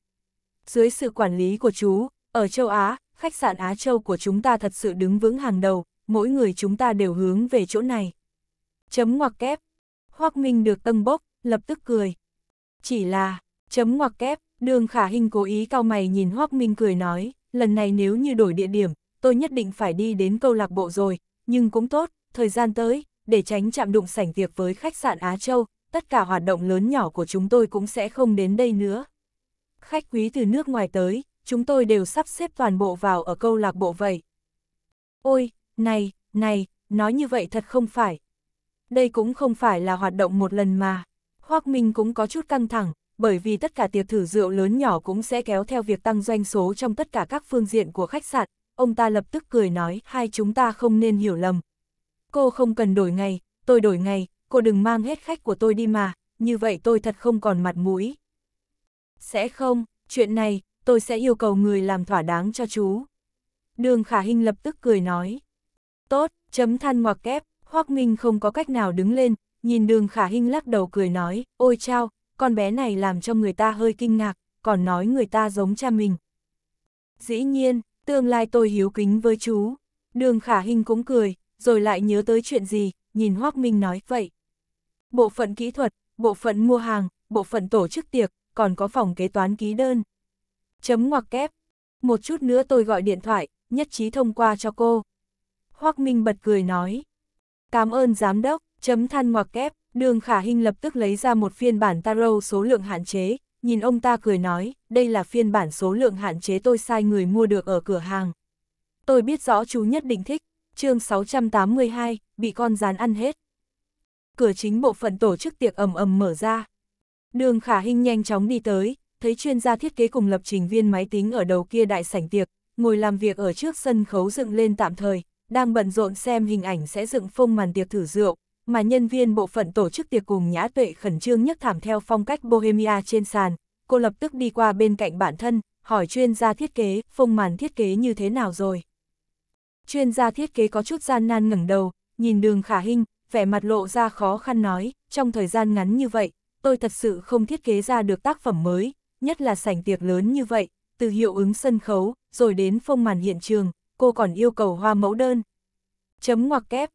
Dưới sự quản lý của chú, ở châu Á, khách sạn Á Châu của chúng ta thật sự đứng vững hàng đầu, mỗi người chúng ta đều hướng về chỗ này. Chấm ngoặc kép. Hoác Minh được tân bốc, lập tức cười. Chỉ là, chấm ngoặc kép, đường khả hình cố ý cao mày nhìn Hoác Minh cười nói, lần này nếu như đổi địa điểm, tôi nhất định phải đi đến câu lạc bộ rồi, nhưng cũng tốt, thời gian tới, để tránh chạm đụng sảnh tiệc với khách sạn Á Châu, tất cả hoạt động lớn nhỏ của chúng tôi cũng sẽ không đến đây nữa. Khách quý từ nước ngoài tới, chúng tôi đều sắp xếp toàn bộ vào ở câu lạc bộ vậy. Ôi, này, này, nói như vậy thật không phải. Đây cũng không phải là hoạt động một lần mà. Hoác Minh cũng có chút căng thẳng, bởi vì tất cả tiệc thử rượu lớn nhỏ cũng sẽ kéo theo việc tăng doanh số trong tất cả các phương diện của khách sạn. Ông ta lập tức cười nói, hai chúng ta không nên hiểu lầm. Cô không cần đổi ngày, tôi đổi ngày, cô đừng mang hết khách của tôi đi mà, như vậy tôi thật không còn mặt mũi. Sẽ không, chuyện này, tôi sẽ yêu cầu người làm thỏa đáng cho chú. Đường Khả Hinh lập tức cười nói. Tốt, chấm than ngoặc kép, Hoác Minh không có cách nào đứng lên, nhìn đường Khả Hinh lắc đầu cười nói, ôi chao, con bé này làm cho người ta hơi kinh ngạc, còn nói người ta giống cha mình. Dĩ nhiên, tương lai tôi hiếu kính với chú. Đường Khả Hinh cũng cười, rồi lại nhớ tới chuyện gì, nhìn Hoác Minh nói vậy, bộ phận kỹ thuật, bộ phận mua hàng, bộ phận tổ chức tiệc, còn có phòng kế toán ký đơn. Chấm ngoặc kép. Một chút nữa tôi gọi điện thoại, nhất trí thông qua cho cô. Hoác Minh bật cười nói. Cảm ơn giám đốc, chấm than ngoặc kép, đường khả hình lập tức lấy ra một phiên bản tarot số lượng hạn chế, nhìn ông ta cười nói, đây là phiên bản số lượng hạn chế tôi sai người mua được ở cửa hàng. Tôi biết rõ chú nhất định thích, chương 682, bị con rán ăn hết cửa chính bộ phận tổ chức tiệc ầm ầm mở ra. Đường Khả Hinh nhanh chóng đi tới, thấy chuyên gia thiết kế cùng lập trình viên máy tính ở đầu kia đại sảnh tiệc, ngồi làm việc ở trước sân khấu dựng lên tạm thời, đang bận rộn xem hình ảnh sẽ dựng phông màn tiệc thử rượu, mà nhân viên bộ phận tổ chức tiệc cùng nhã tuệ khẩn trương nhất thảm theo phong cách Bohemia trên sàn, cô lập tức đi qua bên cạnh bản thân, hỏi chuyên gia thiết kế, phông màn thiết kế như thế nào rồi. Chuyên gia thiết kế có chút gian nan ngẩng đầu, nhìn đường khả hình, vẻ mặt lộ ra khó khăn nói, trong thời gian ngắn như vậy, tôi thật sự không thiết kế ra được tác phẩm mới, nhất là sảnh tiệc lớn như vậy, từ hiệu ứng sân khấu, rồi đến phông màn hiện trường, cô còn yêu cầu hoa mẫu đơn. Chấm ngoặc kép.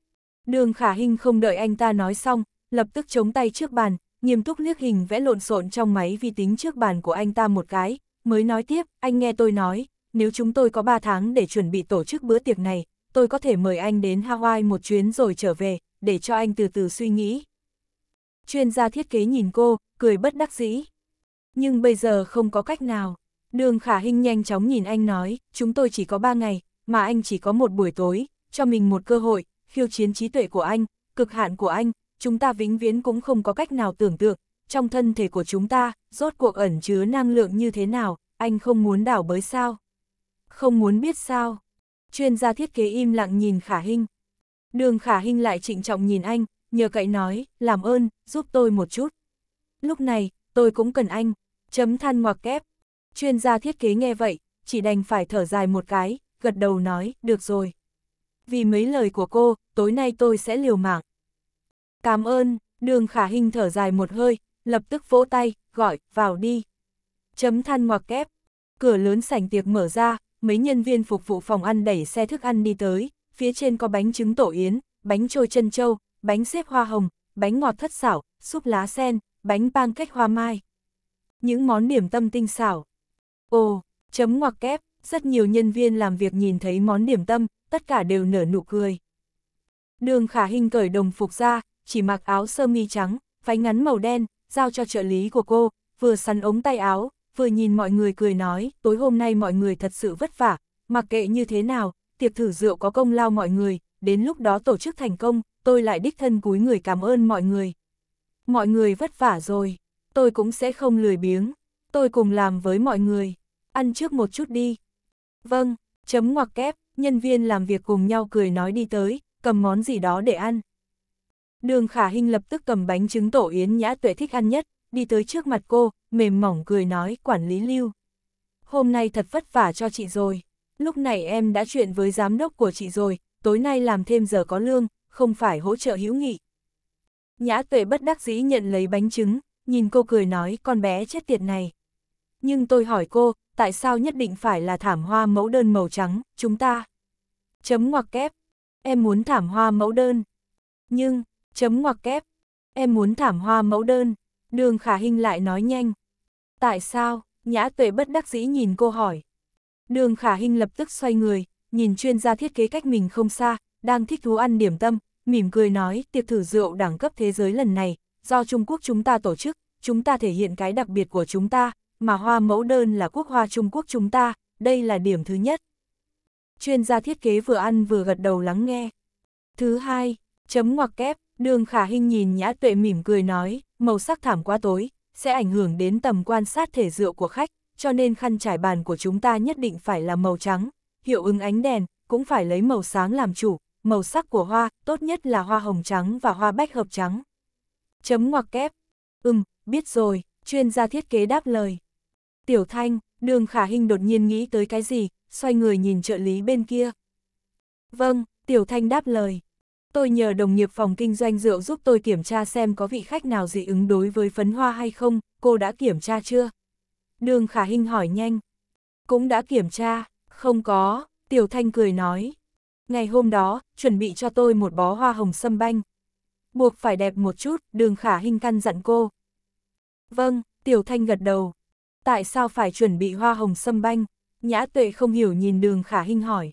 Đường khả hình không đợi anh ta nói xong, lập tức chống tay trước bàn, nghiêm túc liếc hình vẽ lộn xộn trong máy vi tính trước bàn của anh ta một cái, mới nói tiếp, anh nghe tôi nói, nếu chúng tôi có 3 tháng để chuẩn bị tổ chức bữa tiệc này, tôi có thể mời anh đến Hawaii một chuyến rồi trở về, để cho anh từ từ suy nghĩ. Chuyên gia thiết kế nhìn cô, cười bất đắc dĩ. Nhưng bây giờ không có cách nào. Đường Khả Hinh nhanh chóng nhìn anh nói, chúng tôi chỉ có ba ngày, mà anh chỉ có một buổi tối, cho mình một cơ hội, khiêu chiến trí tuệ của anh, cực hạn của anh, chúng ta vĩnh viễn cũng không có cách nào tưởng tượng, trong thân thể của chúng ta, rốt cuộc ẩn chứa năng lượng như thế nào, anh không muốn đảo bới sao? Không muốn biết sao? Chuyên gia thiết kế im lặng nhìn Khả Hinh. Đường Khả Hinh lại trịnh trọng nhìn anh, nhờ cậy nói, làm ơn, giúp tôi một chút. Lúc này, tôi cũng cần anh. Chấm than ngoặc kép. Chuyên gia thiết kế nghe vậy, chỉ đành phải thở dài một cái, gật đầu nói, được rồi. Vì mấy lời của cô, tối nay tôi sẽ liều mạng. Cảm ơn, đường khả Hinh thở dài một hơi, lập tức vỗ tay, gọi, vào đi. Chấm than ngoặc kép. Cửa lớn sảnh tiệc mở ra, mấy nhân viên phục vụ phòng ăn đẩy xe thức ăn đi tới, phía trên có bánh trứng tổ yến, bánh trôi chân châu, bánh xếp hoa hồng, bánh ngọt thất xảo, súp lá sen, bánh pang cách hoa mai. Những món điểm tâm tinh xảo. Ồ, chấm ngoặc kép, rất nhiều nhân viên làm việc nhìn thấy món điểm tâm, tất cả đều nở nụ cười. Đường Khả hình cởi đồng phục ra, chỉ mặc áo sơ mi trắng, váy ngắn màu đen, giao cho trợ lý của cô, vừa sắn ống tay áo, vừa nhìn mọi người cười nói, tối hôm nay mọi người thật sự vất vả, mặc kệ như thế nào, tiệc thử rượu có công lao mọi người, đến lúc đó tổ chức thành công, tôi lại đích thân cúi người cảm ơn mọi người. Mọi người vất vả rồi, tôi cũng sẽ không lười biếng, tôi cùng làm với mọi người, ăn trước một chút đi. Vâng, chấm ngoặc kép, nhân viên làm việc cùng nhau cười nói đi tới, cầm món gì đó để ăn. Đường Khả Hinh lập tức cầm bánh trứng tổ yến nhã tuệ thích ăn nhất, đi tới trước mặt cô, mềm mỏng cười nói quản lý lưu. Hôm nay thật vất vả cho chị rồi, lúc này em đã chuyện với giám đốc của chị rồi, tối nay làm thêm giờ có lương, không phải hỗ trợ hữu nghị. Nhã tuệ bất đắc dĩ nhận lấy bánh trứng, nhìn cô cười nói con bé chết tiệt này. Nhưng tôi hỏi cô, tại sao nhất định phải là thảm hoa mẫu đơn màu trắng, chúng ta? Chấm ngoặc kép, em muốn thảm hoa mẫu đơn. Nhưng, chấm ngoặc kép, em muốn thảm hoa mẫu đơn. Đường khả Hinh lại nói nhanh. Tại sao? Nhã tuệ bất đắc dĩ nhìn cô hỏi. Đường khả Hinh lập tức xoay người, nhìn chuyên gia thiết kế cách mình không xa, đang thích thú ăn điểm tâm, mỉm cười nói tiệc thử rượu đẳng cấp thế giới lần này, do Trung Quốc chúng ta tổ chức, chúng ta thể hiện cái đặc biệt của chúng ta, mà hoa mẫu đơn là quốc hoa Trung Quốc chúng ta, đây là điểm thứ nhất. Chuyên gia thiết kế vừa ăn vừa gật đầu lắng nghe. Thứ hai, chấm ngoặc kép, Đường khả hình nhìn nhã tuệ mỉm cười nói, màu sắc thảm quá tối, sẽ ảnh hưởng đến tầm quan sát thể rượu của khách, cho nên khăn trải bàn của chúng ta nhất định phải là màu trắng, hiệu ứng ánh đèn, cũng phải lấy màu sáng làm chủ, màu sắc của hoa, tốt nhất là hoa hồng trắng và hoa bách hợp trắng. Chấm ngoặc kép. Ừm, biết rồi, chuyên gia thiết kế đáp lời. Tiểu Thanh, đường khả hình đột nhiên nghĩ tới cái gì, xoay người nhìn trợ lý bên kia. Vâng, Tiểu Thanh đáp lời. Tôi nhờ đồng nghiệp phòng kinh doanh rượu giúp tôi kiểm tra xem có vị khách nào dị ứng đối với phấn hoa hay không, cô đã kiểm tra chưa? Đường Khả Hinh hỏi nhanh. Cũng đã kiểm tra, không có, Tiểu Thanh cười nói. Ngày hôm đó, chuẩn bị cho tôi một bó hoa hồng sâm banh. Buộc phải đẹp một chút, đường Khả Hinh căn dặn cô. Vâng, Tiểu Thanh gật đầu. Tại sao phải chuẩn bị hoa hồng sâm banh? Nhã Tuệ không hiểu nhìn đường Khả Hinh hỏi.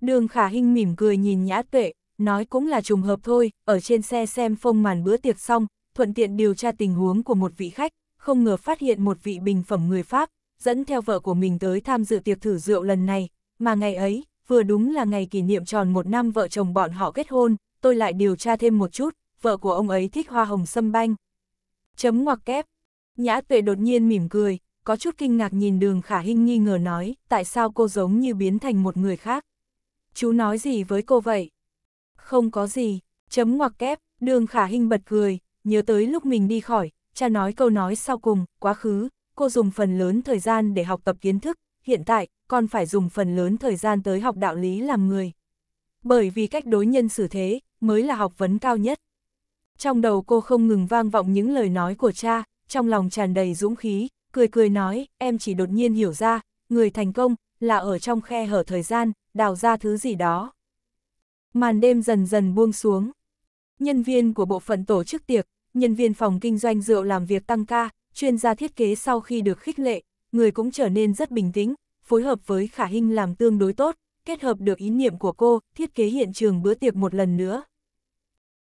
Đường Khả Hinh mỉm cười nhìn Nhã Tuệ, nói cũng là trùng hợp thôi, ở trên xe xem phong màn bữa tiệc xong, thuận tiện điều tra tình huống của một vị khách, không ngờ phát hiện một vị bình phẩm người Pháp, dẫn theo vợ của mình tới tham dự tiệc thử rượu lần này, mà ngày ấy, vừa đúng là ngày kỷ niệm tròn một năm vợ chồng bọn họ kết hôn, tôi lại điều tra thêm một chút, vợ của ông ấy thích hoa hồng sâm banh. Chấm ngoặc kép. Nhã tuệ đột nhiên mỉm cười, có chút kinh ngạc nhìn đường khả hinh nghi ngờ nói, tại sao cô giống như biến thành một người khác. Chú nói gì với cô vậy? Không có gì, chấm ngoặc kép, đường khả hình bật cười, nhớ tới lúc mình đi khỏi, cha nói câu nói sau cùng, quá khứ, cô dùng phần lớn thời gian để học tập kiến thức, hiện tại, con phải dùng phần lớn thời gian tới học đạo lý làm người. Bởi vì cách đối nhân xử thế, mới là học vấn cao nhất. Trong đầu cô không ngừng vang vọng những lời nói của cha, trong lòng tràn đầy dũng khí, cười cười nói, em chỉ đột nhiên hiểu ra, người thành công, là ở trong khe hở thời gian, đào ra thứ gì đó. Màn đêm dần dần buông xuống. Nhân viên của bộ phận tổ chức tiệc, nhân viên phòng kinh doanh rượu làm việc tăng ca, chuyên gia thiết kế sau khi được khích lệ, người cũng trở nên rất bình tĩnh, phối hợp với khả hình làm tương đối tốt, kết hợp được ý niệm của cô, thiết kế hiện trường bữa tiệc một lần nữa.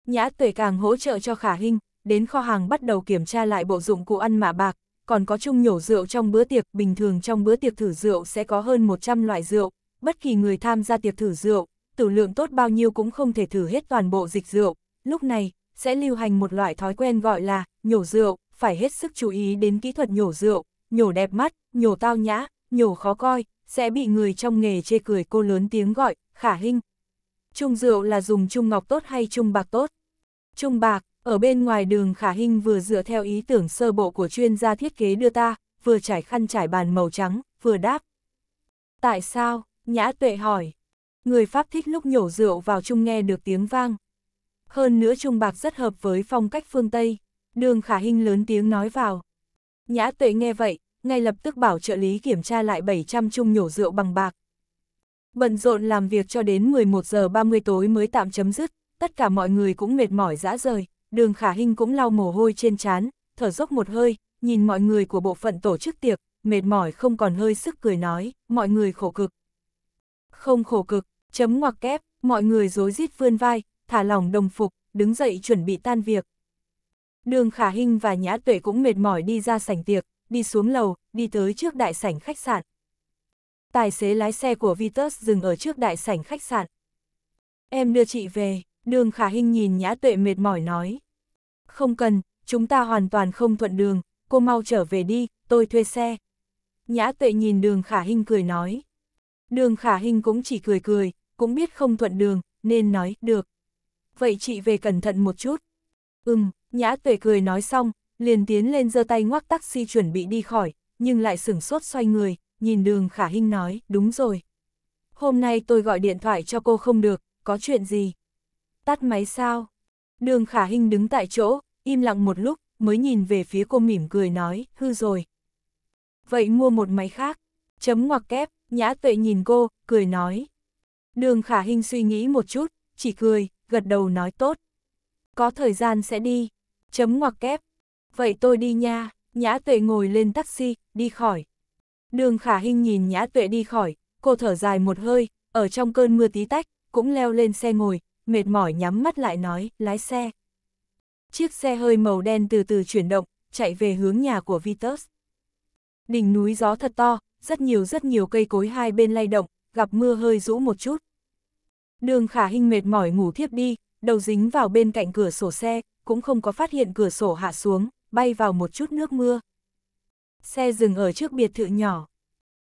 Nhã tuệ càng hỗ trợ cho khả hình, đến kho hàng bắt đầu kiểm tra lại bộ dụng cụ ăn mạ bạc, còn có chung nhổ rượu trong bữa tiệc, bình thường trong bữa tiệc thử rượu sẽ có hơn 100 loại rượu, bất kỳ người tham gia tiệc thử rượu, tử lượng tốt bao nhiêu cũng không thể thử hết toàn bộ dịch rượu, lúc này, sẽ lưu hành một loại thói quen gọi là nhổ rượu, phải hết sức chú ý đến kỹ thuật nhổ rượu, nhổ đẹp mắt, nhổ tao nhã, nhổ khó coi, sẽ bị người trong nghề chê cười cô lớn tiếng gọi, khả hình. Trung rượu là dùng trung ngọc tốt hay trung bạc tốt? Trung bạc, ở bên ngoài đường khả hình vừa dựa theo ý tưởng sơ bộ của chuyên gia thiết kế đưa ta, vừa trải khăn trải bàn màu trắng, vừa đáp. Tại sao? Nhã tuệ hỏi, người Pháp thích lúc nhổ rượu vào chung nghe được tiếng vang. Hơn nữa trung bạc rất hợp với phong cách phương Tây, đường khả hình lớn tiếng nói vào. Nhã tuệ nghe vậy, ngay lập tức bảo trợ lý kiểm tra lại 700 chung nhổ rượu bằng bạc. Bận rộn làm việc cho đến 11 giờ 30 tối mới tạm chấm dứt, tất cả mọi người cũng mệt mỏi dã rời, đường khả hình cũng lau mồ hôi trên trán, thở dốc một hơi, nhìn mọi người của bộ phận tổ chức tiệc, mệt mỏi không còn hơi sức cười nói, mọi người khổ cực. Không khổ cực, Chấm ngoặc kép, mọi người rối rít vươn vai, thả lỏng đồng phục, đứng dậy chuẩn bị tan việc. Đường Khả Hinh và Nhã Tuệ cũng mệt mỏi đi ra sảnh tiệc, đi xuống lầu, đi tới trước đại sảnh khách sạn. Tài xế lái xe của Vitus dừng ở trước đại sảnh khách sạn. Em đưa chị về, đường Khả Hinh nhìn Nhã Tuệ mệt mỏi nói. Không cần, chúng ta hoàn toàn không thuận đường, cô mau trở về đi, tôi thuê xe. Nhã Tuệ nhìn đường Khả Hinh cười nói. Đường khả hình cũng chỉ cười cười, cũng biết không thuận đường, nên nói, được. Vậy chị về cẩn thận một chút. Ừm, nhã tuệ cười nói xong, liền tiến lên giơ tay ngoắc taxi chuẩn bị đi khỏi, nhưng lại sửng sốt xoay người, nhìn đường khả hình nói, đúng rồi. Hôm nay tôi gọi điện thoại cho cô không được, có chuyện gì? Tắt máy sao? Đường khả hình đứng tại chỗ, im lặng một lúc, mới nhìn về phía cô mỉm cười nói, hư rồi. Vậy mua một máy khác, chấm ngoặc kép, Nhã tuệ nhìn cô, cười nói. Đường khả hình suy nghĩ một chút, chỉ cười, gật đầu nói tốt. Có thời gian sẽ đi. Chấm ngoặc kép. Vậy tôi đi nha. Nhã tuệ ngồi lên taxi, đi khỏi. Đường khả hình nhìn nhã tuệ đi khỏi, cô thở dài một hơi, ở trong cơn mưa tí tách, cũng leo lên xe ngồi, mệt mỏi nhắm mắt lại nói, lái xe. Chiếc xe hơi màu đen từ từ chuyển động, chạy về hướng nhà của Vitus. Đỉnh núi gió thật to, rất nhiều rất nhiều cây cối hai bên lay động, gặp mưa hơi rũ một chút. Đường khả hình mệt mỏi ngủ thiếp đi, đầu dính vào bên cạnh cửa sổ xe, cũng không có phát hiện cửa sổ hạ xuống, bay vào một chút nước mưa. Xe dừng ở trước biệt thự nhỏ.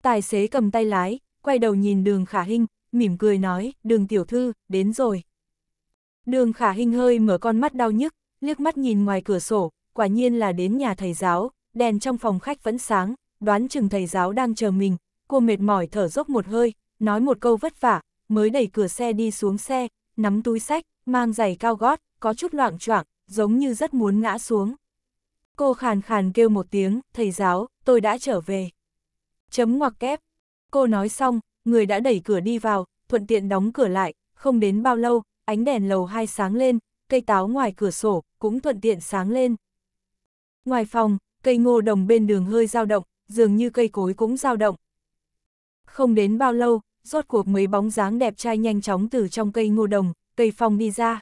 Tài xế cầm tay lái, quay đầu nhìn đường khả hình, mỉm cười nói, đường tiểu thư, đến rồi. Đường khả hình hơi mở con mắt đau nhức, liếc mắt nhìn ngoài cửa sổ, quả nhiên là đến nhà thầy giáo, đèn trong phòng khách vẫn sáng, đoán chừng thầy giáo đang chờ mình, cô mệt mỏi thở dốc một hơi, nói một câu vất vả, mới đẩy cửa xe đi xuống xe, nắm túi sách, mang giày cao gót, có chút loạn choạng, giống như rất muốn ngã xuống. Cô khàn khàn kêu một tiếng, thầy giáo, tôi đã trở về. Chấm ngoặc kép. Cô nói xong, người đã đẩy cửa đi vào, thuận tiện đóng cửa lại, không đến bao lâu, ánh đèn lầu hai sáng lên, cây táo ngoài cửa sổ, cũng thuận tiện sáng lên. Ngoài phòng, cây ngô đồng bên đường hơi dao động, dường như cây cối cũng dao động. Không đến bao lâu, rốt cuộc mấy bóng dáng đẹp trai nhanh chóng từ trong cây ngô đồng, cây phong đi ra.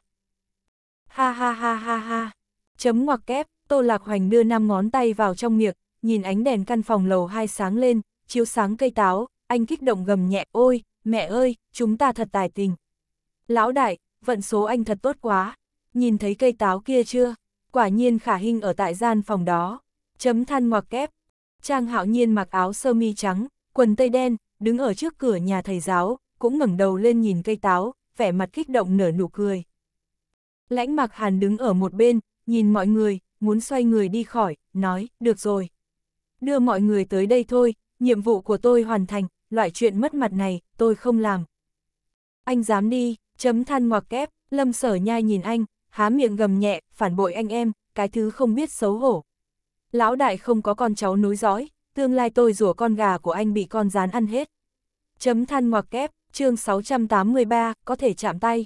Ha ha ha ha ha, chấm ngoặc kép, Tô Lạc Hoành đưa năm ngón tay vào trong miệng, nhìn ánh đèn căn phòng lầu hai sáng lên, chiếu sáng cây táo, anh kích động gầm nhẹ, ôi, mẹ ơi, chúng ta thật tài tình. Lão đại, vận số anh thật tốt quá, nhìn thấy cây táo kia chưa? Quả nhiên khả hình ở tại gian phòng đó. Chấm than ngoặc kép, Trang hạo nhiên mặc áo sơ mi trắng, quần tây đen, đứng ở trước cửa nhà thầy giáo, cũng ngẩng đầu lên nhìn cây táo, vẻ mặt kích động nở nụ cười. Lãnh mặc hàn đứng ở một bên, nhìn mọi người, muốn xoay người đi khỏi, nói, được rồi. Đưa mọi người tới đây thôi, nhiệm vụ của tôi hoàn thành, loại chuyện mất mặt này, tôi không làm. Anh dám đi, chấm than ngoặc kép, lâm sở nhai nhìn anh, há miệng gầm nhẹ, phản bội anh em, cái thứ không biết xấu hổ. Lão đại không có con cháu nối dõi, tương lai tôi rủa con gà của anh bị con rán ăn hết. Chấm than ngoặc kép, chương 683, có thể chạm tay.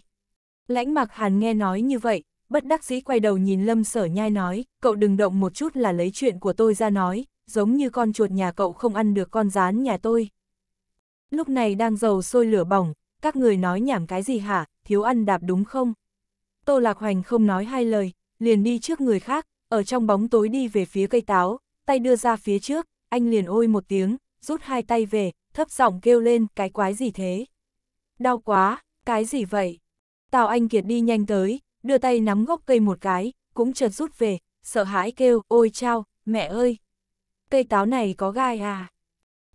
Lãnh mặc hàn nghe nói như vậy, bất đắc dĩ quay đầu nhìn lâm sở nhai nói, cậu đừng động một chút là lấy chuyện của tôi ra nói, giống như con chuột nhà cậu không ăn được con rán nhà tôi. Lúc này đang dầu sôi lửa bỏng, các người nói nhảm cái gì hả, thiếu ăn đạp đúng không? Tô Lạc Hoành không nói hai lời, liền đi trước người khác, ở trong bóng tối đi về phía cây táo, tay đưa ra phía trước, anh liền ôi một tiếng, rút hai tay về, thấp giọng kêu lên, cái quái gì thế? Đau quá, cái gì vậy? Tào Anh Kiệt đi nhanh tới, đưa tay nắm gốc cây một cái, cũng chợt rút về, sợ hãi kêu, ôi chao, mẹ ơi! Cây táo này có gai à?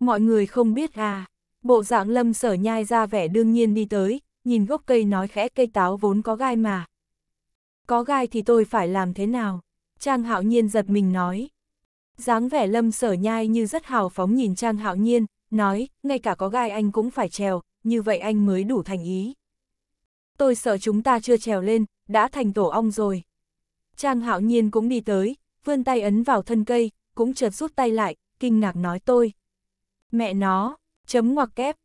Mọi người không biết à? Bộ dạng lâm sở nhai ra vẻ đương nhiên đi tới, nhìn gốc cây nói khẽ cây táo vốn có gai mà. Có gai thì tôi phải làm thế nào? Trang Hạo Nhiên giật mình nói. dáng vẻ lâm sở nhai như rất hào phóng nhìn Trang Hạo Nhiên, nói, ngay cả có gai anh cũng phải trèo, như vậy anh mới đủ thành ý. Tôi sợ chúng ta chưa trèo lên, đã thành tổ ong rồi. Trang Hạo Nhiên cũng đi tới, vươn tay ấn vào thân cây, cũng chợt rút tay lại, kinh ngạc nói tôi. Mẹ nó, chấm ngoặc kép.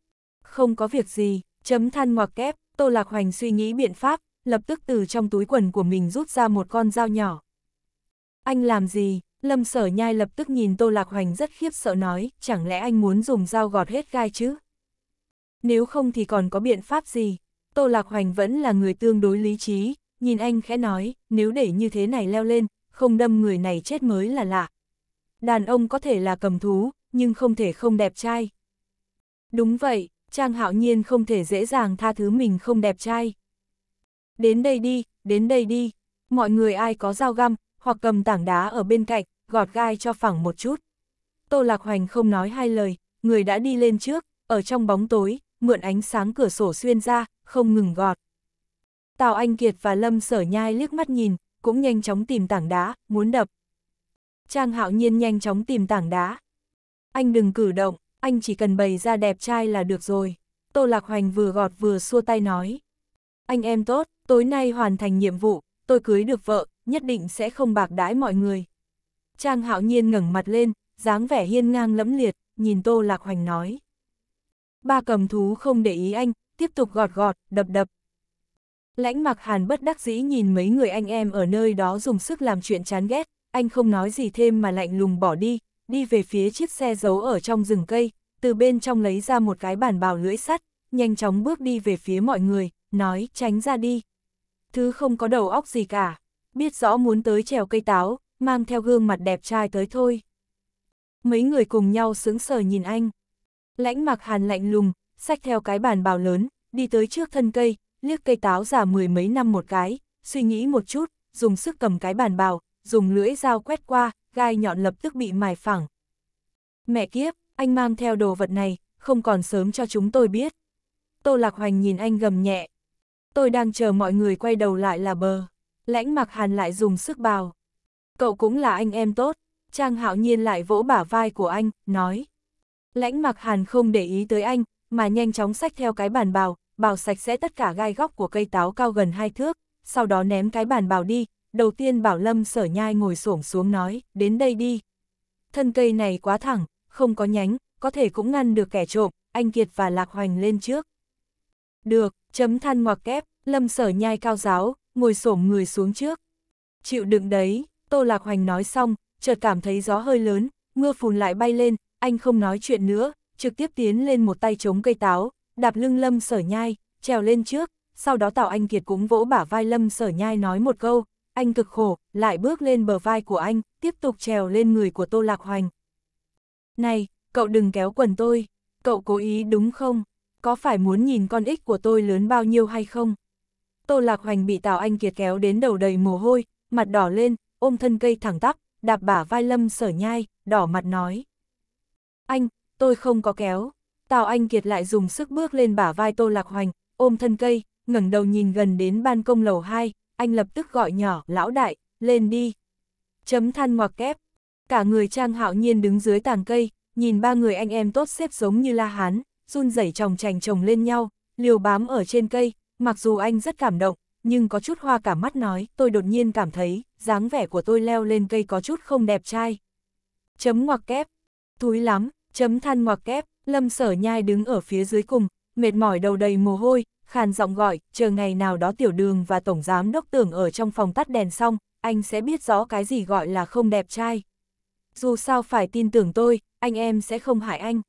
Không có việc gì, chấm than ngoặc kép, Tô Lạc Hoành suy nghĩ biện pháp, lập tức từ trong túi quần của mình rút ra một con dao nhỏ. Anh làm gì? Lâm sở nhai lập tức nhìn Tô Lạc Hoành rất khiếp sợ nói, chẳng lẽ anh muốn dùng dao gọt hết gai chứ? Nếu không thì còn có biện pháp gì? Tô Lạc Hoành vẫn là người tương đối lý trí, nhìn anh khẽ nói, nếu để như thế này leo lên, không đâm người này chết mới là lạ. Đàn ông có thể là cầm thú, nhưng không thể không đẹp trai. Đúng vậy, Trang Hạo Nhiên không thể dễ dàng tha thứ mình không đẹp trai. Đến đây đi, đến đây đi, mọi người ai có dao găm, hoặc cầm tảng đá ở bên cạnh, gọt gai cho phẳng một chút. Tô Lạc Hoành không nói hai lời, người đã đi lên trước, ở trong bóng tối, mượn ánh sáng cửa sổ xuyên ra, không ngừng gọt. Tào Anh Kiệt và Lâm Sở Nhai liếc mắt nhìn, cũng nhanh chóng tìm tảng đá, muốn đập. Trang Hạo Nhiên nhanh chóng tìm tảng đá. Anh đừng cử động, anh chỉ cần bày ra đẹp trai là được rồi. Tô Lạc Hoành vừa gọt vừa xua tay nói. Anh em tốt, tối nay hoàn thành nhiệm vụ, tôi cưới được vợ, nhất định sẽ không bạc đãi mọi người. Trang hạo nhiên ngẩng mặt lên, dáng vẻ hiên ngang lẫm liệt, nhìn Tô Lạc Hoành nói. Ba cầm thú không để ý anh, tiếp tục gọt gọt, đập đập. Lãnh mặc hàn bất đắc dĩ nhìn mấy người anh em ở nơi đó dùng sức làm chuyện chán ghét, anh không nói gì thêm mà lạnh lùng bỏ đi, đi về phía chiếc xe giấu ở trong rừng cây, từ bên trong lấy ra một cái bản bào lưỡi sắt, nhanh chóng bước đi về phía mọi người, nói tránh ra đi. Thứ không có đầu óc gì cả biết rõ muốn tới trèo cây táo, mang theo gương mặt đẹp trai tới thôi. Mấy người cùng nhau sướng sờ nhìn anh. Lãnh mặc hàn lạnh lùng, xách theo cái bàn bào lớn, đi tới trước thân cây, liếc cây táo già mười mấy năm một cái, suy nghĩ một chút, dùng sức cầm cái bàn bào, dùng lưỡi dao quét qua, gai nhọn lập tức bị mài phẳng. Mẹ kiếp, anh mang theo đồ vật này, không còn sớm cho chúng tôi biết. Tô Lạc Hoành nhìn anh gầm nhẹ. Tôi đang chờ mọi người quay đầu lại là bờ lãnh mặc hàn lại dùng sức bào. Cậu cũng là anh em tốt, Trang Hạo Nhiên lại vỗ bả vai của anh, nói. Lãnh mặc hàn không để ý tới anh, mà nhanh chóng xách theo cái bàn bào, bào sạch sẽ tất cả gai góc của cây táo cao gần hai thước, sau đó ném cái bàn bào đi, đầu tiên bảo lâm sở nhai ngồi xổm xuống nói, đến đây đi. Thân cây này quá thẳng, không có nhánh, có thể cũng ngăn được kẻ trộm, anh Kiệt và Lạc Hoành lên trước. Được, chấm than ngoặc kép, lâm sở nhai cao giáo, ngồi xổm người xuống trước. Chịu đựng đấy, Tô Lạc Hoành nói xong, chợt cảm thấy gió hơi lớn, mưa phùn lại bay lên, anh không nói chuyện nữa, trực tiếp tiến lên một tay chống cây táo, đạp lưng lâm sở nhai, trèo lên trước, sau đó Tào Anh Kiệt cũng vỗ bả vai lâm sở nhai nói một câu, anh cực khổ, lại bước lên bờ vai của anh, tiếp tục trèo lên người của Tô Lạc Hoành. Này, cậu đừng kéo quần tôi, cậu cố ý đúng không? Có phải muốn nhìn con ích của tôi lớn bao nhiêu hay không? Tô Lạc Hoành bị Tào Anh Kiệt kéo đến đầu đầy mồ hôi, mặt đỏ lên, ôm thân cây thẳng tắp, đạp bả vai lâm sở nhai, đỏ mặt nói. Anh, tôi không có kéo. Tào Anh Kiệt lại dùng sức bước lên bả vai Tô Lạc Hoành, ôm thân cây, ngẩng đầu nhìn gần đến ban công lầu 2, anh lập tức gọi nhỏ, lão đại, lên đi. Chấm than ngoặc kép. Cả người Trang Hạo Nhiên đứng dưới tàng cây, nhìn ba người anh em tốt xếp giống như la hán, run rẩy chồng chành chồng lên nhau, liều bám ở trên cây, Mặc dù anh rất cảm động, nhưng có chút hoa cả mắt nói, tôi đột nhiên cảm thấy, dáng vẻ của tôi leo lên cây có chút không đẹp trai. Chấm ngoặc kép, túi lắm, chấm than ngoặc kép, lâm sở nhai đứng ở phía dưới cùng, mệt mỏi đầu đầy mồ hôi, khàn giọng gọi, chờ ngày nào đó tiểu đường và tổng giám đốc tưởng ở trong phòng tắt đèn xong, anh sẽ biết rõ cái gì gọi là không đẹp trai. Dù sao phải tin tưởng tôi, anh em sẽ không hại anh.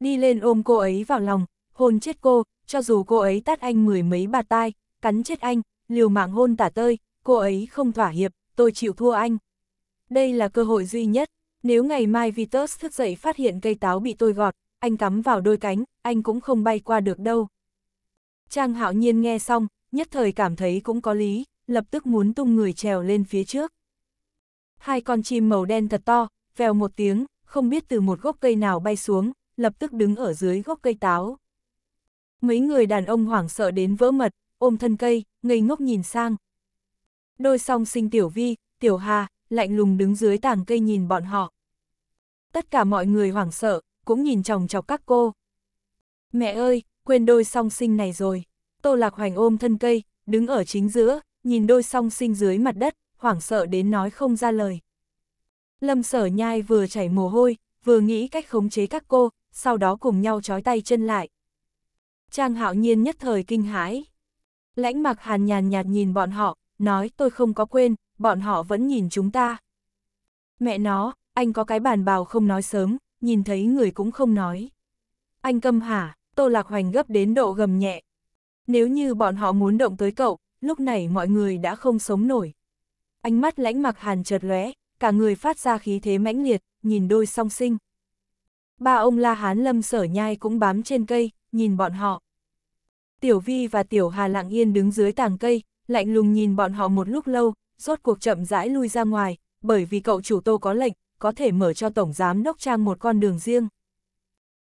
Đi lên ôm cô ấy vào lòng, hôn chết cô, cho dù cô ấy tát anh mười mấy bà tai, cắn chết anh, liều mạng hôn tả tơi, cô ấy không thỏa hiệp, tôi chịu thua anh. Đây là cơ hội duy nhất, nếu ngày mai Vitus thức dậy phát hiện cây táo bị tôi gọt, anh cắm vào đôi cánh, anh cũng không bay qua được đâu. Trang hạo nhiên nghe xong, nhất thời cảm thấy cũng có lý, lập tức muốn tung người trèo lên phía trước. Hai con chim màu đen thật to, vèo một tiếng, không biết từ một gốc cây nào bay xuống, lập tức đứng ở dưới gốc cây táo mấy người đàn ông hoảng sợ đến vỡ mật, ôm thân cây, ngây ngốc nhìn sang. Đôi song sinh Tiểu Vi, Tiểu Hà, lạnh lùng đứng dưới tàng cây nhìn bọn họ. Tất cả mọi người hoảng sợ, cũng nhìn chòng chọc các cô. Mẹ ơi, quên đôi song sinh này rồi. Tô Lạc Hoành ôm thân cây, đứng ở chính giữa, nhìn đôi song sinh dưới mặt đất, hoảng sợ đến nói không ra lời. Lâm sở nhai vừa chảy mồ hôi, vừa nghĩ cách khống chế các cô, sau đó cùng nhau chói tay chân lại, Trang hạo nhiên nhất thời kinh hãi. Lãnh mặc hàn nhàn nhạt nhìn bọn họ, nói tôi không có quên, bọn họ vẫn nhìn chúng ta. Mẹ nó, anh có cái bàn bào không nói sớm, nhìn thấy người cũng không nói. Anh câm hả, tô lạc hoành gấp đến độ gầm nhẹ. Nếu như bọn họ muốn động tới cậu, lúc này mọi người đã không sống nổi. Ánh mắt lãnh mặc hàn chợt lóe, cả người phát ra khí thế mãnh liệt, nhìn đôi song sinh. Ba ông La Hán Lâm sở nhai cũng bám trên cây, nhìn bọn họ. Tiểu Vi và Tiểu Hà lặng yên đứng dưới tàng cây, lạnh lùng nhìn bọn họ một lúc lâu, rốt cuộc chậm rãi lui ra ngoài, bởi vì cậu chủ tô có lệnh, có thể mở cho Tổng Giám Đốc Trang một con đường riêng.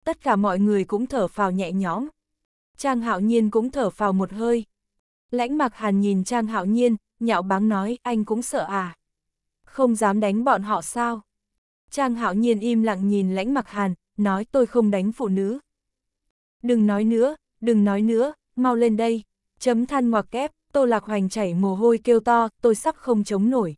Tất cả mọi người cũng thở phào nhẹ nhõm. Trang Hạo Nhiên cũng thở phào một hơi. Lãnh mặc Hàn nhìn Trang Hạo Nhiên, nhạo báng nói anh cũng sợ à. Không dám đánh bọn họ sao? Trang Hạo Nhiên im lặng nhìn Lãnh mặc Hàn, nói tôi không đánh phụ nữ. Đừng nói nữa, đừng nói nữa, mau lên đây. Chấm than ngoặc kép, Tô Lạc Hoành chảy mồ hôi kêu to, tôi sắp không chống nổi.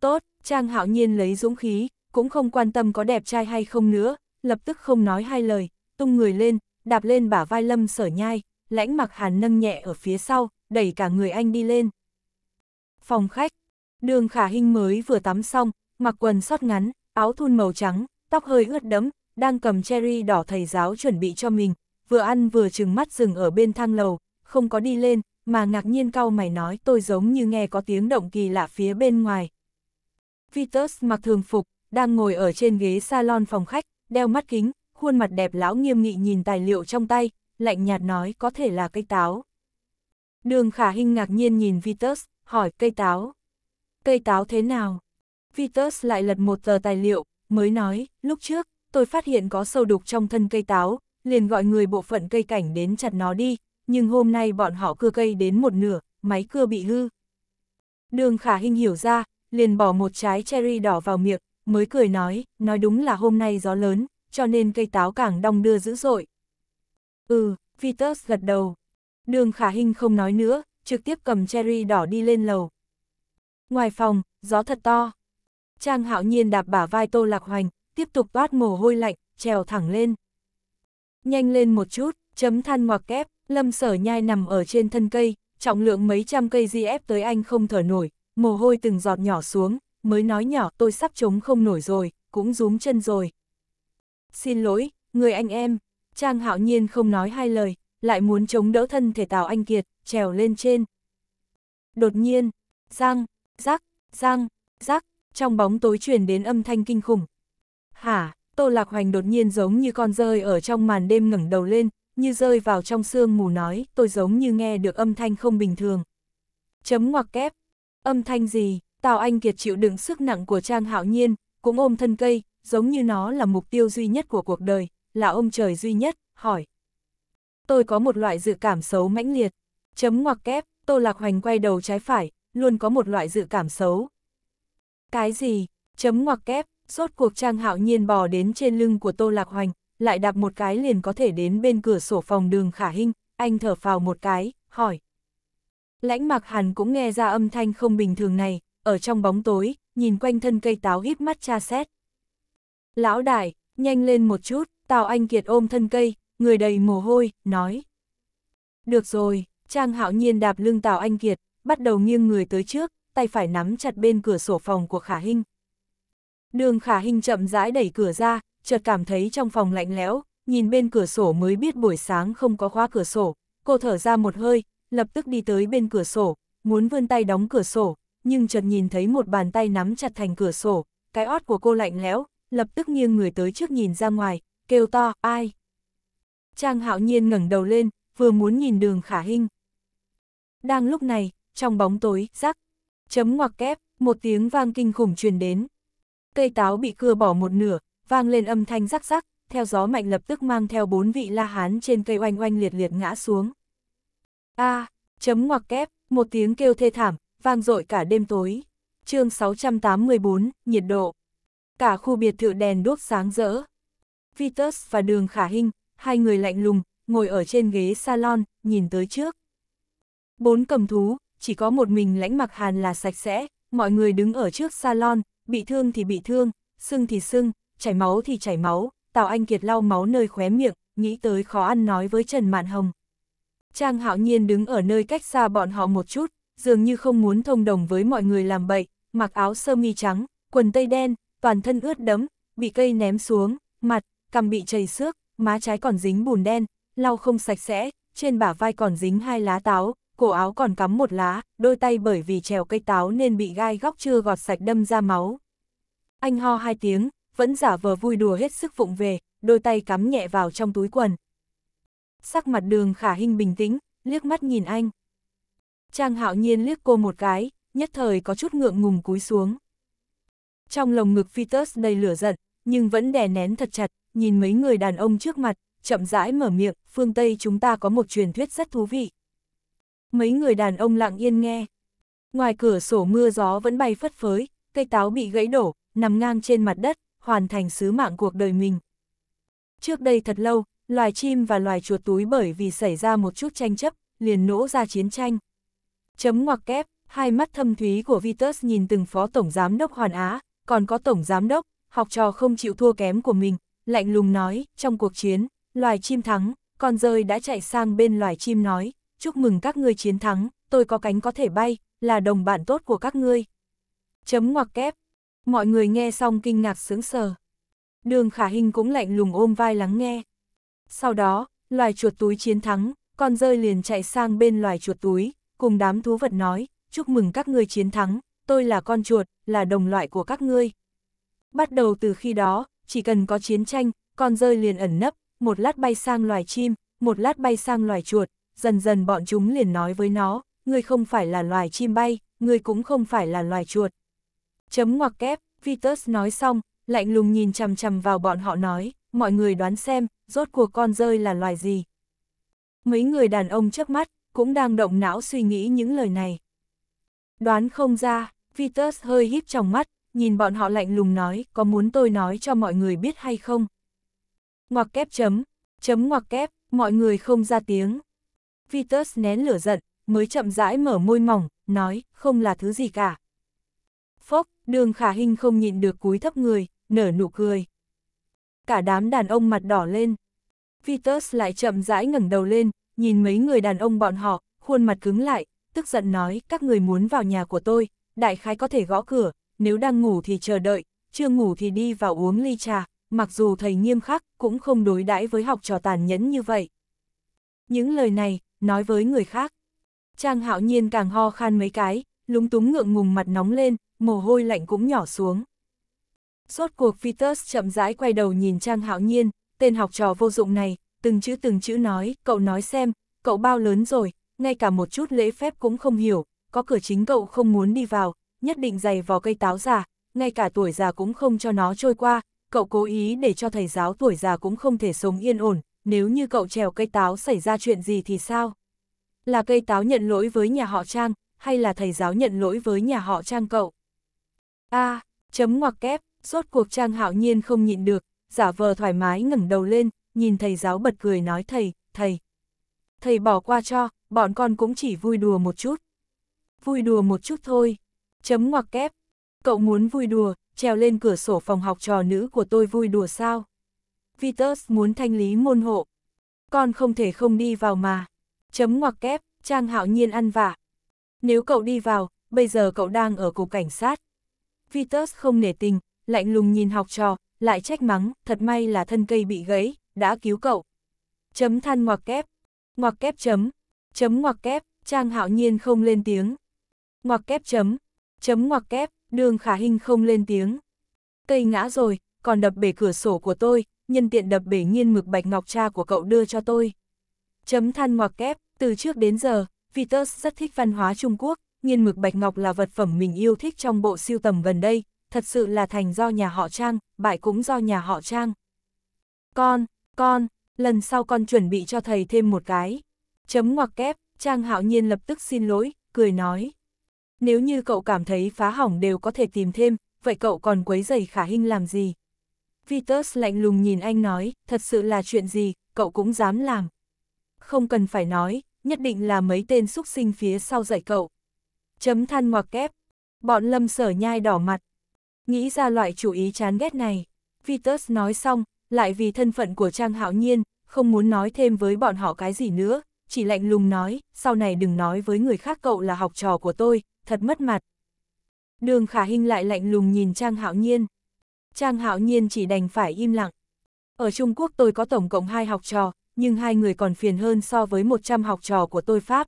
Tốt, Trang Hạo Nhiên lấy dũng khí, cũng không quan tâm có đẹp trai hay không nữa, lập tức không nói hai lời, tung người lên, đạp lên bả vai lâm sở nhai, lãnh mặc hàn nâng nhẹ ở phía sau, đẩy cả người anh đi lên. Phòng khách, đường khả hình mới vừa tắm xong, mặc quần sót ngắn, áo thun màu trắng, tóc hơi ướt đẫm, đang cầm cherry đỏ thầy giáo chuẩn bị cho mình, vừa ăn vừa trừng mắt dừng ở bên thang lầu, không có đi lên, mà ngạc nhiên cau mày nói tôi giống như nghe có tiếng động kỳ lạ phía bên ngoài. Vitus mặc thường phục, đang ngồi ở trên ghế salon phòng khách, đeo mắt kính, khuôn mặt đẹp lão nghiêm nghị nhìn tài liệu trong tay, lạnh nhạt nói có thể là cây táo. Đường khả hình ngạc nhiên nhìn Vitus, hỏi cây táo. Cây táo thế nào? Vitus lại lật một tờ tài liệu, mới nói, lúc trước, tôi phát hiện có sâu đục trong thân cây táo, liền gọi người bộ phận cây cảnh đến chặt nó đi, nhưng hôm nay bọn họ cưa cây đến một nửa, máy cưa bị hư. Đường khả hình hiểu ra, liền bỏ một trái cherry đỏ vào miệng, mới cười nói, nói đúng là hôm nay gió lớn, cho nên cây táo càng đong đưa dữ dội. Ừ, Vitus gật đầu. Đường khả hình không nói nữa, trực tiếp cầm cherry đỏ đi lên lầu. Ngoài phòng, gió thật to. Trang hạo nhiên đạp bả vai tô lạc hoành, tiếp tục toát mồ hôi lạnh, trèo thẳng lên. Nhanh lên một chút, chấm than ngoặc kép, lâm sở nhai nằm ở trên thân cây, trọng lượng mấy trăm cây di ép tới anh không thở nổi, mồ hôi từng giọt nhỏ xuống, mới nói nhỏ tôi sắp chống không nổi rồi, cũng rúm chân rồi. Xin lỗi, người anh em, Trang hạo nhiên không nói hai lời, lại muốn chống đỡ thân thể Tào Anh Kiệt, trèo lên trên. Đột nhiên, răng, rắc, răng, rắc, trong bóng tối truyền đến âm thanh kinh khủng, Hả, Tô Lạc Hoành đột nhiên giống như con rơi ở trong màn đêm ngẩng đầu lên, như rơi vào trong sương mù nói, tôi giống như nghe được âm thanh không bình thường. Chấm ngoặc kép, âm thanh gì, Tào Anh Kiệt chịu đựng sức nặng của Trang Hạo Nhiên, cũng ôm thân cây, giống như nó là mục tiêu duy nhất của cuộc đời, là ông trời duy nhất, hỏi. Tôi có một loại dự cảm xấu mãnh liệt, chấm ngoặc kép, Tô Lạc Hoành quay đầu trái phải, luôn có một loại dự cảm xấu. Cái gì, chấm ngoặc kép, Rốt cuộc Trang Hạo Nhiên bò đến trên lưng của Tô Lạc Hoành, lại đạp một cái liền có thể đến bên cửa sổ phòng đường khả hinh, anh thở phào một cái, hỏi. Lãnh mặc hàn cũng nghe ra âm thanh không bình thường này, ở trong bóng tối, nhìn quanh thân cây táo hít mắt tra xét. Lão đại, nhanh lên một chút, Tào Anh Kiệt ôm thân cây, người đầy mồ hôi, nói. Được rồi, Trang Hạo Nhiên đạp lưng Tào Anh Kiệt, bắt đầu nghiêng người tới trước, tay phải nắm chặt bên cửa sổ phòng của Khả Hinh. Đường khả hình chậm rãi đẩy cửa ra, chợt cảm thấy trong phòng lạnh lẽo, nhìn bên cửa sổ mới biết buổi sáng không có khóa cửa sổ, cô thở ra một hơi, lập tức đi tới bên cửa sổ, muốn vươn tay đóng cửa sổ, nhưng chợt nhìn thấy một bàn tay nắm chặt thành cửa sổ, cái ót của cô lạnh lẽo, lập tức nghiêng người tới trước nhìn ra ngoài, kêu to, ai? Trang hạo nhiên ngẩng đầu lên, vừa muốn nhìn đường khả hình. Đang lúc này, trong bóng tối, rắc, chấm ngoặc kép, một tiếng vang kinh khủng truyền đến. Cây táo bị cưa bỏ một nửa, vang lên âm thanh rắc rắc, theo gió mạnh lập tức mang theo bốn vị la hán trên cây oanh oanh liệt liệt ngã xuống. A, à, chấm ngoặc kép, một tiếng kêu thê thảm, vang dội cả đêm tối. chương 684, nhiệt độ. Cả khu biệt thự đèn đuốc sáng rỡ. Vitus và đường khả hình, hai người lạnh lùng, ngồi ở trên ghế salon, nhìn tới trước. Bốn cầm thú, chỉ có một mình lãnh mặc hàn là sạch sẽ, mọi người đứng ở trước salon, bị thương thì bị thương, sưng thì sưng, chảy máu thì chảy máu, Tào Anh Kiệt lau máu nơi khóe miệng, nghĩ tới khó ăn nói với Trần Mạn Hồng. Trang hạo nhiên đứng ở nơi cách xa bọn họ một chút, dường như không muốn thông đồng với mọi người làm bậy, mặc áo sơ mi trắng, quần tây đen, toàn thân ướt đẫm, bị cây ném xuống, mặt, cằm bị chảy xước, má trái còn dính bùn đen, lau không sạch sẽ, trên bả vai còn dính hai lá táo, cổ áo còn cắm một lá, đôi tay bởi vì trèo cây táo nên bị gai góc chưa gọt sạch đâm ra máu. Anh ho hai tiếng, vẫn giả vờ vui đùa hết sức vụng về, đôi tay cắm nhẹ vào trong túi quần. Sắc mặt đường khả hình bình tĩnh, liếc mắt nhìn anh. Trang hạo nhiên liếc cô một cái, nhất thời có chút ngượng ngùng cúi xuống. Trong lồng ngực Fetus đầy lửa giận, nhưng vẫn đè nén thật chặt, nhìn mấy người đàn ông trước mặt, chậm rãi mở miệng, phương Tây chúng ta có một truyền thuyết rất thú vị, mấy người đàn ông lặng yên nghe. Ngoài cửa sổ mưa gió vẫn bay phất phới, cây táo bị gãy đổ, nằm ngang trên mặt đất, hoàn thành sứ mạng cuộc đời mình. Trước đây thật lâu, loài chim và loài chuột túi bởi vì xảy ra một chút tranh chấp, liền nổ ra chiến tranh. Chấm ngoặc kép, hai mắt thâm thúy của Vitus nhìn từng phó tổng giám đốc Hoàn Á, còn có tổng giám đốc, học trò không chịu thua kém của mình, lạnh lùng nói, trong cuộc chiến, loài chim thắng, con rơi đã chạy sang bên loài chim nói, chúc mừng các ngươi chiến thắng, tôi có cánh có thể bay, là đồng bạn tốt của các ngươi. Chấm ngoặc kép. Mọi người nghe xong kinh ngạc sướng sờ. Đường khả hình cũng lạnh lùng ôm vai lắng nghe. Sau đó, loài chuột túi chiến thắng, con rơi liền chạy sang bên loài chuột túi, cùng đám thú vật nói, chúc mừng các ngươi chiến thắng, tôi là con chuột, là đồng loại của các ngươi. Bắt đầu từ khi đó, chỉ cần có chiến tranh, con rơi liền ẩn nấp, một lát bay sang loài chim, một lát bay sang loài chuột, dần dần bọn chúng liền nói với nó, ngươi không phải là loài chim bay, ngươi cũng không phải là loài chuột. Chấm ngoặc kép, Vitus nói xong, lạnh lùng nhìn chằm chằm vào bọn họ nói, mọi người đoán xem, rốt cuộc con rơi là loài gì. Mấy người đàn ông chớp mắt, cũng đang động não suy nghĩ những lời này. Đoán không ra, Vitus hơi híp trong mắt, nhìn bọn họ lạnh lùng nói, có muốn tôi nói cho mọi người biết hay không? Ngoặc kép chấm, chấm ngoặc kép, mọi người không ra tiếng. Vitus nén lửa giận, mới chậm rãi mở môi mỏng, nói, không là thứ gì cả. Phốc, đường khả hình không nhịn được cúi thấp người, nở nụ cười. Cả đám đàn ông mặt đỏ lên. Vitus lại chậm rãi ngẩng đầu lên, nhìn mấy người đàn ông bọn họ, khuôn mặt cứng lại, tức giận nói, các người muốn vào nhà của tôi, đại khái có thể gõ cửa, nếu đang ngủ thì chờ đợi, chưa ngủ thì đi vào uống ly trà, mặc dù thầy nghiêm khắc, cũng không đối đãi với học trò tàn nhẫn như vậy. Những lời này, nói với người khác. Trang hạo nhiên càng ho khan mấy cái, lúng túng ngượng ngùng mặt nóng lên, mồ hôi lạnh cũng nhỏ xuống. Suốt cuộc Peters chậm rãi quay đầu nhìn Trang hạo nhiên, tên học trò vô dụng này, từng chữ từng chữ nói, cậu nói xem, cậu bao lớn rồi, ngay cả một chút lễ phép cũng không hiểu, có cửa chính cậu không muốn đi vào, nhất định giày vào cây táo già, ngay cả tuổi già cũng không cho nó trôi qua, cậu cố ý để cho thầy giáo tuổi già cũng không thể sống yên ổn, nếu như cậu trèo cây táo xảy ra chuyện gì thì sao? Là cây táo nhận lỗi với nhà họ Trang, hay là thầy giáo nhận lỗi với nhà họ Trang cậu? A, à, chấm ngoặc kép, rốt cuộc Trang hạo nhiên không nhịn được, giả vờ thoải mái ngẩng đầu lên, nhìn thầy giáo bật cười nói thầy, thầy. Thầy bỏ qua cho, bọn con cũng chỉ vui đùa một chút. Vui đùa một chút thôi. Chấm ngoặc kép. Cậu muốn vui đùa, trèo lên cửa sổ phòng học trò nữ của tôi vui đùa sao? Vitus muốn thanh lý môn hộ. Con không thể không đi vào mà. Chấm ngoặc kép, Trang Hạo Nhiên ăn vạ. Nếu cậu đi vào, bây giờ cậu đang ở cục cảnh sát. Vitus không nể tình, lạnh lùng nhìn học trò, lại trách mắng, thật may là thân cây bị gãy, đã cứu cậu. Chấm than ngoặc kép, ngoặc kép chấm, chấm ngoặc kép, Trang Hạo Nhiên không lên tiếng. Ngoặc kép chấm, chấm ngoặc kép, đường khả hình không lên tiếng. Cây ngã rồi, còn đập bể cửa sổ của tôi, nhân tiện đập bể nghiên mực bạch ngọc cha của cậu đưa cho tôi. Chấm than ngoặc kép, từ trước đến giờ, Vitus rất thích văn hóa Trung Quốc, nghiên mực bạch ngọc là vật phẩm mình yêu thích trong bộ siêu tầm gần đây, thật sự là thành do nhà họ Trang, bại cũng do nhà họ Trang. Con, con, lần sau con chuẩn bị cho thầy thêm một cái. Chấm ngoặc kép, Trang hạo nhiên lập tức xin lỗi, cười nói. Nếu như cậu cảm thấy phá hỏng đều có thể tìm thêm, vậy cậu còn quấy giày khả hình làm gì? Vitus lạnh lùng nhìn anh nói, thật sự là chuyện gì, cậu cũng dám làm. Không cần phải nói, nhất định là mấy tên xúc sinh phía sau dạy cậu. Chấm than ngoặc kép, bọn lâm sở nhai đỏ mặt. Nghĩ ra loại chủ ý chán ghét này, Vitus nói xong, lại vì thân phận của Trang Hạo Nhiên, không muốn nói thêm với bọn họ cái gì nữa, chỉ lạnh lùng nói, sau này đừng nói với người khác cậu là học trò của tôi, thật mất mặt. Đường Khả Hinh lại lạnh lùng nhìn Trang Hạo Nhiên. Trang Hạo Nhiên chỉ đành phải im lặng. Ở Trung Quốc tôi có tổng cộng hai học trò, nhưng hai người còn phiền hơn so với 100 học trò của tôi Pháp.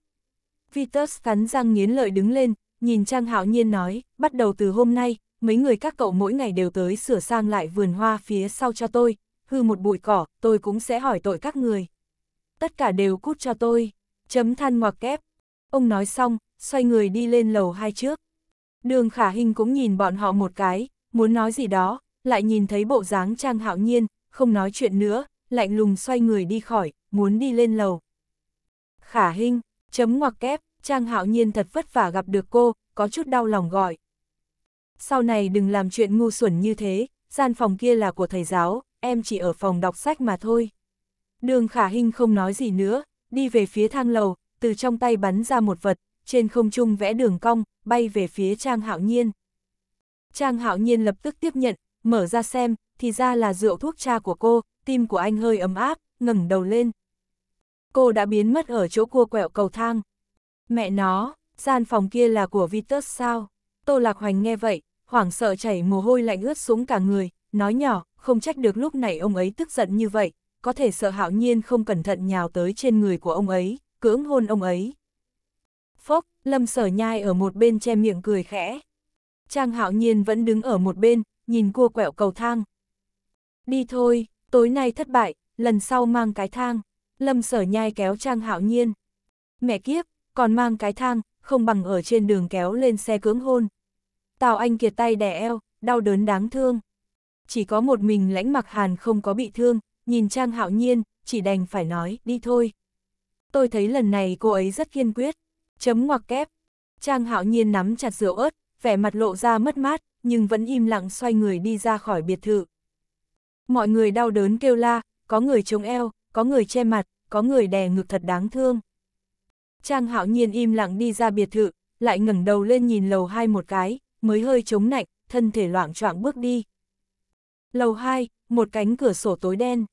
Vitus cắn răng nghiến lợi đứng lên, nhìn Trang Hạo Nhiên nói, bắt đầu từ hôm nay, mấy người các cậu mỗi ngày đều tới sửa sang lại vườn hoa phía sau cho tôi, hư một bụi cỏ, tôi cũng sẽ hỏi tội các người. Tất cả đều cút cho tôi, chấm than ngoặc kép. Ông nói xong, xoay người đi lên lầu hai trước. Đường Khả Hinh cũng nhìn bọn họ một cái, muốn nói gì đó, lại nhìn thấy bộ dáng Trang Hạo Nhiên, không nói chuyện nữa, lạnh lùng xoay người đi khỏi, muốn đi lên lầu. Khả Hinh, chấm ngoặc kép, Trang Hạo Nhiên thật vất vả gặp được cô, có chút đau lòng gọi. Sau này đừng làm chuyện ngu xuẩn như thế, gian phòng kia là của thầy giáo, em chỉ ở phòng đọc sách mà thôi. Đường Khả Hinh không nói gì nữa, đi về phía thang lầu, từ trong tay bắn ra một vật, trên không trung vẽ đường cong, bay về phía Trang Hạo Nhiên. Trang Hạo Nhiên lập tức tiếp nhận, mở ra xem, thì ra là rượu thuốc cha của cô, tim của anh hơi ấm áp, ngẩng đầu lên. Cô đã biến mất ở chỗ cua quẹo cầu thang. Mẹ nó, gian phòng kia là của Vitus sao? Tô Lạc Hoành nghe vậy, hoảng sợ chảy mồ hôi lạnh ướt xuống cả người, nói nhỏ, không trách được lúc này ông ấy tức giận như vậy, có thể sợ hạo nhiên không cẩn thận nhào tới trên người của ông ấy, cưỡng hôn ông ấy. Phốc, Lâm Sở Nhai ở một bên che miệng cười khẽ. Trang Hạo Nhiên vẫn đứng ở một bên, nhìn cua quẹo cầu thang. Đi thôi, tối nay thất bại, lần sau mang cái thang. Lâm sở nhai kéo Trang Hạo Nhiên. Mẹ kiếp, còn mang cái thang, không bằng ở trên đường kéo lên xe cưỡng hôn. Tào Anh kiệt tay đè eo, đau đớn đáng thương. Chỉ có một mình lãnh mặc hàn không có bị thương, nhìn Trang Hạo Nhiên, chỉ đành phải nói, đi thôi. Tôi thấy lần này cô ấy rất kiên quyết. Chấm ngoặc kép. Trang Hạo Nhiên nắm chặt rượu ớt, vẻ mặt lộ ra mất mát, nhưng vẫn im lặng xoay người đi ra khỏi biệt thự. Mọi người đau đớn kêu la, có người chống eo, có người che mặt, có người đè ngực thật đáng thương. Trang hạo nhiên im lặng đi ra biệt thự, lại ngẩng đầu lên nhìn lầu hai một cái, mới hơi chống nạnh, thân thể loạn choạng bước đi. Lầu 2, một cánh cửa sổ tối đen.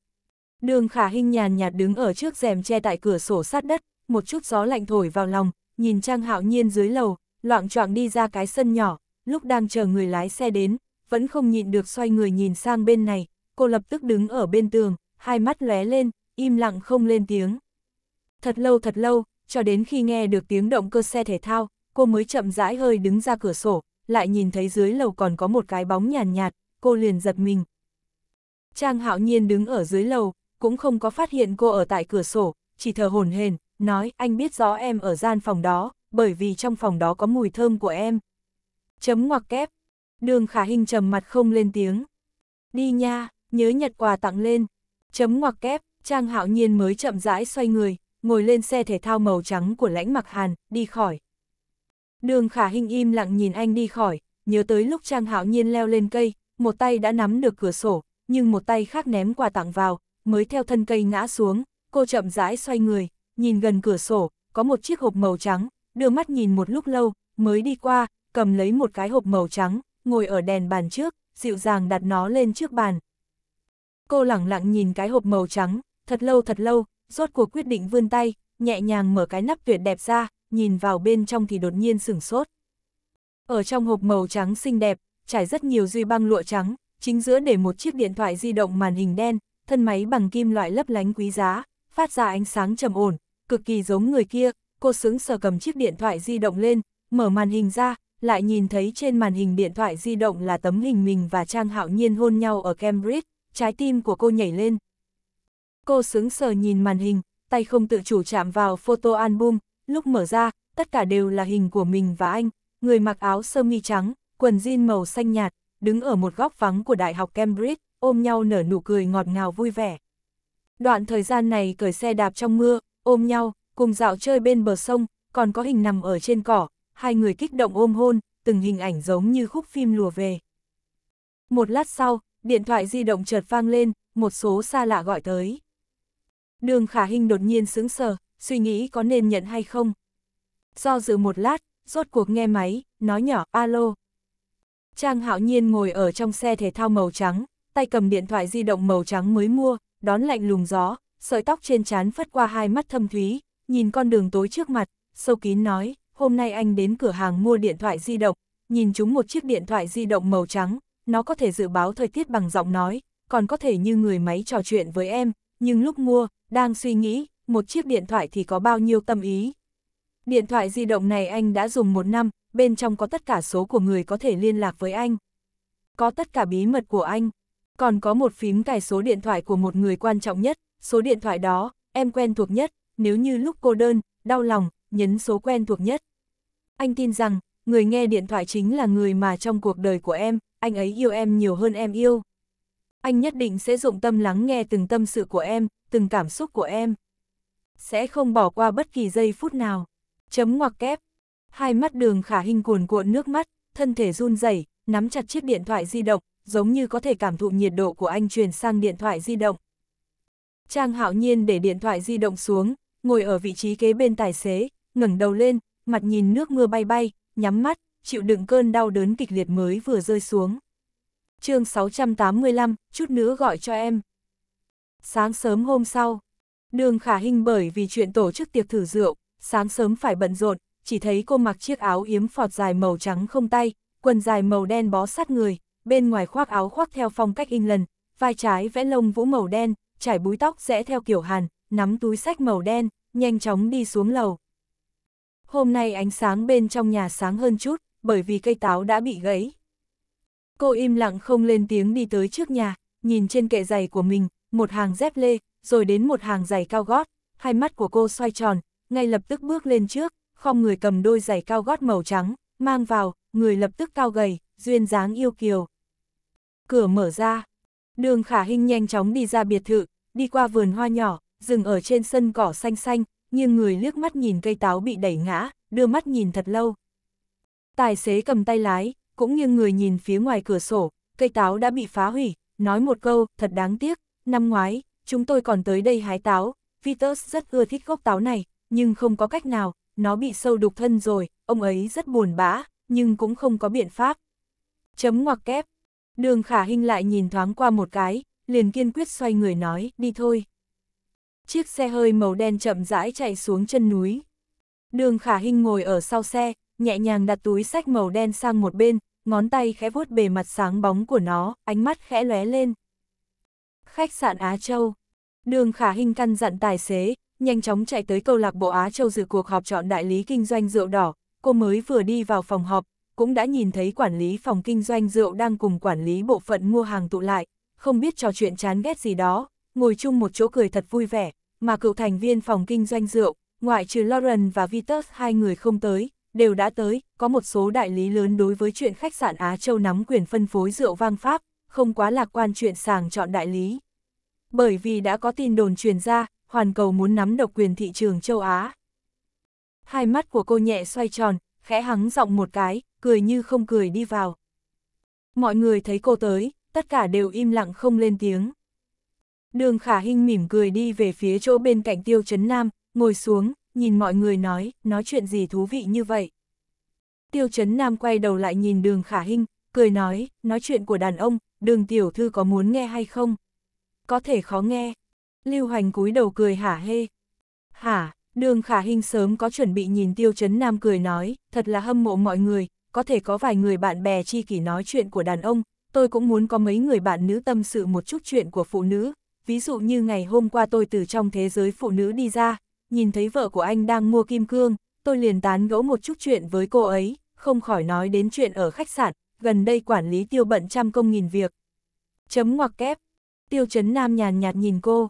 Đường khả hình nhàn nhạt đứng ở trước rèm che tại cửa sổ sát đất, một chút gió lạnh thổi vào lòng, nhìn Trang hạo nhiên dưới lầu, loạn choạng đi ra cái sân nhỏ, lúc đang chờ người lái xe đến, vẫn không nhịn được xoay người nhìn sang bên này, cô lập tức đứng ở bên tường, hai mắt lóe lên, im lặng không lên tiếng. Thật lâu thật lâu, cho đến khi nghe được tiếng động cơ xe thể thao, cô mới chậm rãi hơi đứng ra cửa sổ, lại nhìn thấy dưới lầu còn có một cái bóng nhàn nhạt, nhạt, cô liền giật mình. Trang hạo nhiên đứng ở dưới lầu, cũng không có phát hiện cô ở tại cửa sổ, chỉ thờ hồn hền, nói anh biết rõ em ở gian phòng đó, bởi vì trong phòng đó có mùi thơm của em, Chấm ngoặc kép. Đường khả hình trầm mặt không lên tiếng. Đi nha, nhớ nhặt quà tặng lên. Chấm ngoặc kép, Trang Hạo Nhiên mới chậm rãi xoay người, ngồi lên xe thể thao màu trắng của lãnh mặc hàn, đi khỏi. Đường khả hình im lặng nhìn anh đi khỏi, nhớ tới lúc Trang Hạo Nhiên leo lên cây, một tay đã nắm được cửa sổ, nhưng một tay khác ném quà tặng vào, mới theo thân cây ngã xuống, cô chậm rãi xoay người, nhìn gần cửa sổ, có một chiếc hộp màu trắng, đưa mắt nhìn một lúc lâu, mới đi qua, cầm lấy một cái hộp màu trắng, ngồi ở đèn bàn trước, dịu dàng đặt nó lên trước bàn. Cô lẳng lặng nhìn cái hộp màu trắng, thật lâu thật lâu, rốt cuộc quyết định vươn tay, nhẹ nhàng mở cái nắp tuyệt đẹp ra, nhìn vào bên trong thì đột nhiên sửng sốt. Ở trong hộp màu trắng xinh đẹp, trải rất nhiều duy băng lụa trắng, chính giữa để một chiếc điện thoại di động màn hình đen, thân máy bằng kim loại lấp lánh quý giá, phát ra ánh sáng trầm ổn, cực kỳ giống người kia, cô sướng sờ cầm chiếc điện thoại di động lên, mở màn hình ra, lại nhìn thấy trên màn hình điện thoại di động là tấm hình mình và Trang Hạo Nhiên hôn nhau ở Cambridge, trái tim của cô nhảy lên. Cô sững sờ nhìn màn hình, tay không tự chủ chạm vào photo album, lúc mở ra, tất cả đều là hình của mình và anh, người mặc áo sơ mi trắng, quần jean màu xanh nhạt, đứng ở một góc vắng của Đại học Cambridge, ôm nhau nở nụ cười ngọt ngào vui vẻ. Đoạn thời gian này cởi xe đạp trong mưa, ôm nhau, cùng dạo chơi bên bờ sông, còn có hình nằm ở trên cỏ, hai người kích động ôm hôn, từng hình ảnh giống như khúc phim lùa về. Một lát sau, điện thoại di động chợt vang lên, một số xa lạ gọi tới. Đường khả hình đột nhiên sững sờ, suy nghĩ có nên nhận hay không. Do dự một lát, rốt cuộc nghe máy, nói nhỏ, alo. Trang hạo nhiên ngồi ở trong xe thể thao màu trắng, tay cầm điện thoại di động màu trắng mới mua, đón lạnh lùng gió, sợi tóc trên trán phất qua hai mắt thâm thúy, nhìn con đường tối trước mặt, sâu kín nói, hôm nay anh đến cửa hàng mua điện thoại di động, nhìn chúng một chiếc điện thoại di động màu trắng, nó có thể dự báo thời tiết bằng giọng nói, còn có thể như người máy trò chuyện với em, nhưng lúc mua, đang suy nghĩ, một chiếc điện thoại thì có bao nhiêu tâm ý. Điện thoại di động này anh đã dùng một năm, bên trong có tất cả số của người có thể liên lạc với anh. Có tất cả bí mật của anh. Còn có một phím cài số điện thoại của một người quan trọng nhất, số điện thoại đó, em quen thuộc nhất, nếu như lúc cô đơn, đau lòng, nhấn số quen thuộc nhất anh tin rằng, người nghe điện thoại chính là người mà trong cuộc đời của em, anh ấy yêu em nhiều hơn em yêu. Anh nhất định sẽ dụng tâm lắng nghe từng tâm sự của em, từng cảm xúc của em. Sẽ không bỏ qua bất kỳ giây phút nào. Chấm ngoặc kép. Hai mắt đường khả hình cuồn cuộn nước mắt, thân thể run rẩy nắm chặt chiếc điện thoại di động, giống như có thể cảm thụ nhiệt độ của anh truyền sang điện thoại di động. Trang hạo nhiên để điện thoại di động xuống, ngồi ở vị trí kế bên tài xế, ngẩng đầu lên, mặt nhìn nước mưa bay bay, nhắm mắt, chịu đựng cơn đau đớn kịch liệt mới vừa rơi xuống. chương 685, chút nữa gọi cho em. Sáng sớm hôm sau, đường khả hình bởi vì chuyện tổ chức tiệc thử rượu, sáng sớm phải bận rộn, chỉ thấy cô mặc chiếc áo yếm phọt dài màu trắng không tay, quần dài màu đen bó sát người, bên ngoài khoác áo khoác theo phong cách England, vai trái vẽ lông vũ màu đen, trải búi tóc rẽ theo kiểu Hàn, nắm túi sách màu đen, nhanh chóng đi xuống lầu, hôm nay ánh sáng bên trong nhà sáng hơn chút, bởi vì cây táo đã bị gãy. Cô im lặng không lên tiếng đi tới trước nhà, nhìn trên kệ giày của mình, một hàng dép lê, rồi đến một hàng giày cao gót, hai mắt của cô xoay tròn, ngay lập tức bước lên trước, không người cầm đôi giày cao gót màu trắng, mang vào, người lập tức cao gầy, duyên dáng yêu kiều. Cửa mở ra, đường khả hình nhanh chóng đi ra biệt thự, đi qua vườn hoa nhỏ, dừng ở trên sân cỏ xanh xanh, nhưng người liếc mắt nhìn cây táo bị đẩy ngã, đưa mắt nhìn thật lâu. Tài xế cầm tay lái, cũng nghiêng người nhìn phía ngoài cửa sổ, cây táo đã bị phá hủy, nói một câu, thật đáng tiếc, năm ngoái, chúng tôi còn tới đây hái táo, Vitus rất ưa thích gốc táo này, nhưng không có cách nào, nó bị sâu đục thân rồi, ông ấy rất buồn bã, nhưng cũng không có biện pháp. Chấm ngoặc kép. Đường khả hình lại nhìn thoáng qua một cái, liền kiên quyết xoay người nói, đi thôi. Chiếc xe hơi màu đen chậm rãi chạy xuống chân núi. Đường khả hinh ngồi ở sau xe, nhẹ nhàng đặt túi sách màu đen sang một bên, ngón tay khẽ vuốt bề mặt sáng bóng của nó, ánh mắt khẽ lóe lên. Khách sạn Á Châu Đường khả hinh căn dặn tài xế, nhanh chóng chạy tới câu lạc bộ Á Châu dự cuộc họp chọn đại lý kinh doanh rượu đỏ, cô mới vừa đi vào phòng họp, cũng đã nhìn thấy quản lý phòng kinh doanh rượu đang cùng quản lý bộ phận mua hàng tụ lại, không biết trò chuyện chán ghét gì đó, ngồi chung một chỗ cười thật vui vẻ, mà cựu thành viên phòng kinh doanh rượu, ngoại trừ Lauren và Vitus hai người không tới, đều đã tới, có một số đại lý lớn đối với chuyện khách sạn Á Châu nắm quyền phân phối rượu vang Pháp, không quá lạc quan chuyện sàng chọn đại lý. Bởi vì đã có tin đồn truyền ra, hoàn cầu muốn nắm độc quyền thị trường châu Á. Hai mắt của cô nhẹ xoay tròn, khẽ hắng giọng một cái, cười như không cười đi vào. Mọi người thấy cô tới, tất cả đều im lặng không lên tiếng. Đường khả hình mỉm cười đi về phía chỗ bên cạnh tiêu chấn nam, ngồi xuống, nhìn mọi người nói, nói chuyện gì thú vị như vậy. Tiêu chấn nam quay đầu lại nhìn đường khả hình, cười nói, nói chuyện của đàn ông, đường tiểu thư có muốn nghe hay không? Có thể khó nghe. Lưu hoành cúi đầu cười hả hê. Hả, đường khả hình sớm có chuẩn bị nhìn tiêu chấn nam cười nói, thật là hâm mộ mọi người, có thể có vài người bạn bè chi kỷ nói chuyện của đàn ông, tôi cũng muốn có mấy người bạn nữ tâm sự một chút chuyện của phụ nữ, ví dụ như ngày hôm qua tôi từ trong thế giới phụ nữ đi ra, nhìn thấy vợ của anh đang mua kim cương, tôi liền tán gẫu một chút chuyện với cô ấy, không khỏi nói đến chuyện ở khách sạn, gần đây quản lý tiêu bận trăm công nghìn việc. Chấm ngoặc kép, tiêu chấn nam nhàn nhạt nhìn cô.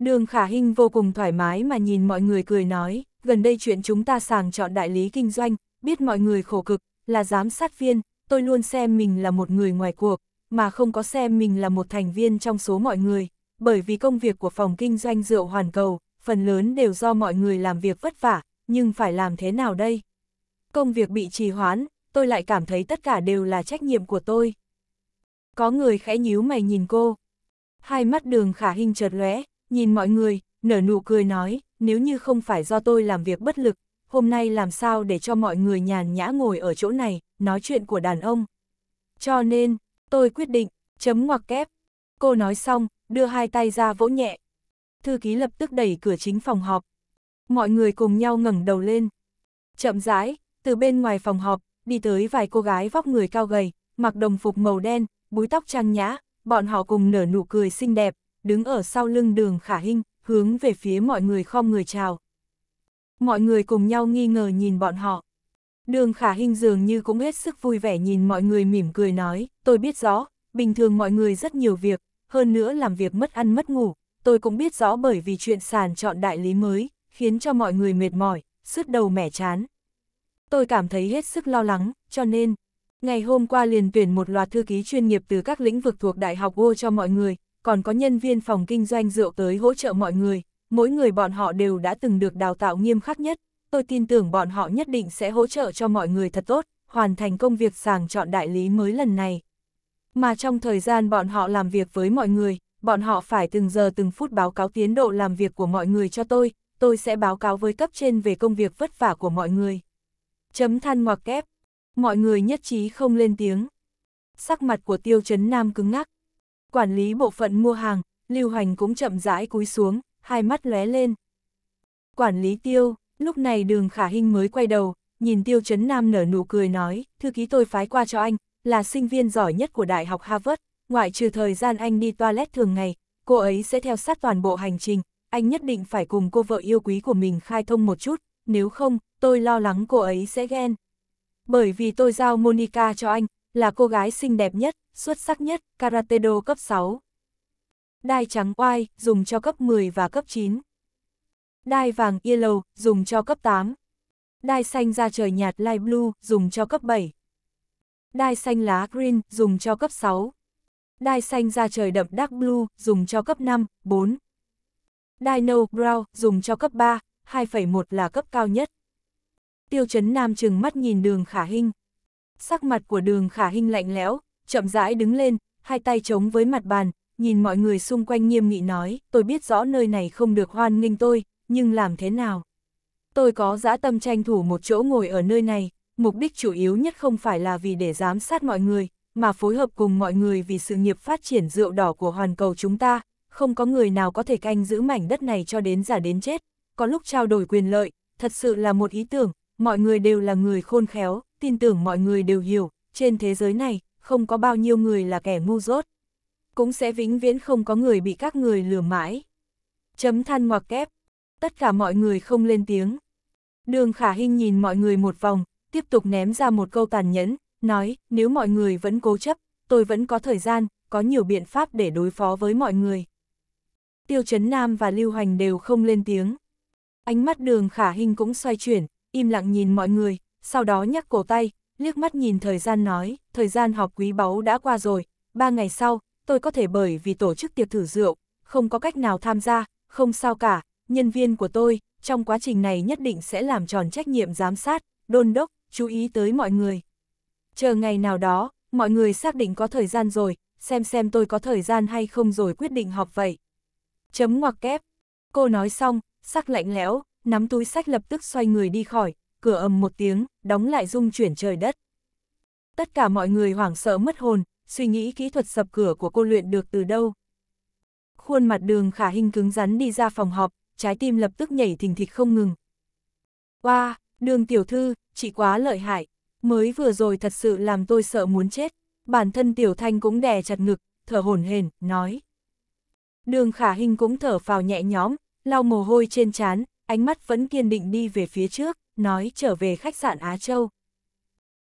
Đường khả hình vô cùng thoải mái mà nhìn mọi người cười nói, gần đây chuyện chúng ta sàng chọn đại lý kinh doanh, biết mọi người khổ cực, là giám sát viên, tôi luôn xem mình là một người ngoài cuộc, mà không có xem mình là một thành viên trong số mọi người bởi vì công việc của phòng kinh doanh rượu hoàn cầu, phần lớn đều do mọi người làm việc vất vả, nhưng phải làm thế nào đây? Công việc bị trì hoãn, tôi lại cảm thấy tất cả đều là trách nhiệm của tôi. Có người khẽ nhíu mày nhìn cô. Hai mắt đường khả hình chợt lóe, nhìn mọi người, nở nụ cười nói, nếu như không phải do tôi làm việc bất lực, hôm nay làm sao để cho mọi người nhàn nhã ngồi ở chỗ này, nói chuyện của đàn ông. Cho nên, tôi quyết định, chấm ngoặc kép. Cô nói xong, đưa hai tay ra vỗ nhẹ. Thư ký lập tức đẩy cửa chính phòng họp. Mọi người cùng nhau ngẩng đầu lên. Chậm rãi, từ bên ngoài phòng họp, đi tới vài cô gái vóc người cao gầy, mặc đồng phục màu đen, búi tóc trang nhã, bọn họ cùng nở nụ cười xinh đẹp, đứng ở sau lưng đường khả hinh, hướng về phía mọi người khom người chào. Mọi người cùng nhau nghi ngờ nhìn bọn họ. Đường khả hinh dường như cũng hết sức vui vẻ nhìn mọi người mỉm cười nói, tôi biết rõ, bình thường mọi người rất nhiều việc, hơn nữa làm việc mất ăn mất ngủ, tôi cũng biết rõ bởi vì chuyện sàn chọn đại lý mới, khiến cho mọi người mệt mỏi, sứt đầu mẻ chán. Tôi cảm thấy hết sức lo lắng, cho nên, ngày hôm qua liền tuyển một loạt thư ký chuyên nghiệp từ các lĩnh vực thuộc Đại học Wo cho mọi người, còn có nhân viên phòng kinh doanh rượu tới hỗ trợ mọi người, mỗi người bọn họ đều đã từng được đào tạo nghiêm khắc nhất, tôi tin tưởng bọn họ nhất định sẽ hỗ trợ cho mọi người thật tốt, hoàn thành công việc sàng chọn đại lý mới lần này mà trong thời gian bọn họ làm việc với mọi người, bọn họ phải từng giờ từng phút báo cáo tiến độ làm việc của mọi người cho tôi, tôi sẽ báo cáo với cấp trên về công việc vất vả của mọi người. Chấm than ngoặc kép. Mọi người nhất trí không lên tiếng. Sắc mặt của tiêu chấn nam cứng ngắc. Quản lý bộ phận mua hàng, lưu hành cũng chậm rãi cúi xuống, hai mắt lóe lên. Quản lý tiêu, lúc này đường khả hình mới quay đầu, nhìn tiêu chấn nam nở nụ cười nói, thư ký tôi phái qua cho anh, là sinh viên giỏi nhất của Đại học Harvard, ngoại trừ thời gian anh đi toilet thường ngày, cô ấy sẽ theo sát toàn bộ hành trình, anh nhất định phải cùng cô vợ yêu quý của mình khai thông một chút, nếu không, tôi lo lắng cô ấy sẽ ghen. Bởi vì tôi giao Monica cho anh, là cô gái xinh đẹp nhất, xuất sắc nhất, karate do cấp 6. Đai trắng oai, dùng cho cấp 10 và cấp 9. Đai vàng yellow, dùng cho cấp 8. Đai xanh da trời nhạt light blue, dùng cho cấp 7. Đai xanh lá Green, dùng cho cấp 6. Đai xanh da trời đậm Dark Blue, dùng cho cấp 5, 4. Đai nâu Brown, dùng cho cấp 3, 2,1 là cấp cao nhất. Tiêu chấn nam chừng mắt nhìn đường khả hình. Sắc mặt của đường khả hình lạnh lẽo, chậm rãi đứng lên, hai tay chống với mặt bàn, nhìn mọi người xung quanh nghiêm nghị nói, tôi biết rõ nơi này không được hoan nghênh tôi, nhưng làm thế nào? Tôi có dã tâm tranh thủ một chỗ ngồi ở nơi này, mục đích chủ yếu nhất không phải là vì để giám sát mọi người, mà phối hợp cùng mọi người vì sự nghiệp phát triển rượu đỏ của hoàn cầu chúng ta, không có người nào có thể canh giữ mảnh đất này cho đến giả đến chết, có lúc trao đổi quyền lợi, thật sự là một ý tưởng, mọi người đều là người khôn khéo, tin tưởng mọi người đều hiểu, trên thế giới này, không có bao nhiêu người là kẻ ngu dốt. Cũng sẽ vĩnh viễn không có người bị các người lừa mãi. Chấm than ngoặc kép. Tất cả mọi người không lên tiếng. Đường khả hình nhìn mọi người một vòng, tiếp tục ném ra một câu tàn nhẫn, nói, nếu mọi người vẫn cố chấp, tôi vẫn có thời gian, có nhiều biện pháp để đối phó với mọi người. Tiêu Chấn Nam và Lưu Hoành đều không lên tiếng. Ánh mắt đường khả hình cũng xoay chuyển, im lặng nhìn mọi người, sau đó nhắc cổ tay, liếc mắt nhìn thời gian nói, thời gian họp quý báu đã qua rồi, ba ngày sau, tôi có thể bởi vì tổ chức tiệc thử rượu, không có cách nào tham gia, không sao cả, nhân viên của tôi, trong quá trình này nhất định sẽ làm tròn trách nhiệm giám sát, đôn đốc, chú ý tới mọi người. Chờ ngày nào đó, mọi người xác định có thời gian rồi, xem xem tôi có thời gian hay không rồi quyết định họp vậy. Chấm ngoặc kép. Cô nói xong, sắc lạnh lẽo, nắm túi sách lập tức xoay người đi khỏi, cửa ầm một tiếng, đóng lại rung chuyển trời đất. Tất cả mọi người hoảng sợ mất hồn, suy nghĩ kỹ thuật sập cửa của cô luyện được từ đâu. Khuôn mặt đường khả hình cứng rắn đi ra phòng họp, trái tim lập tức nhảy thình thịch không ngừng. Wow, Đường tiểu thư, chị quá lợi hại, mới vừa rồi thật sự làm tôi sợ muốn chết. Bản thân tiểu thanh cũng đè chặt ngực, thở hổn hển, nói. Đường khả hình cũng thở phào nhẹ nhõm, lau mồ hôi trên trán, ánh mắt vẫn kiên định đi về phía trước, nói trở về khách sạn Á Châu.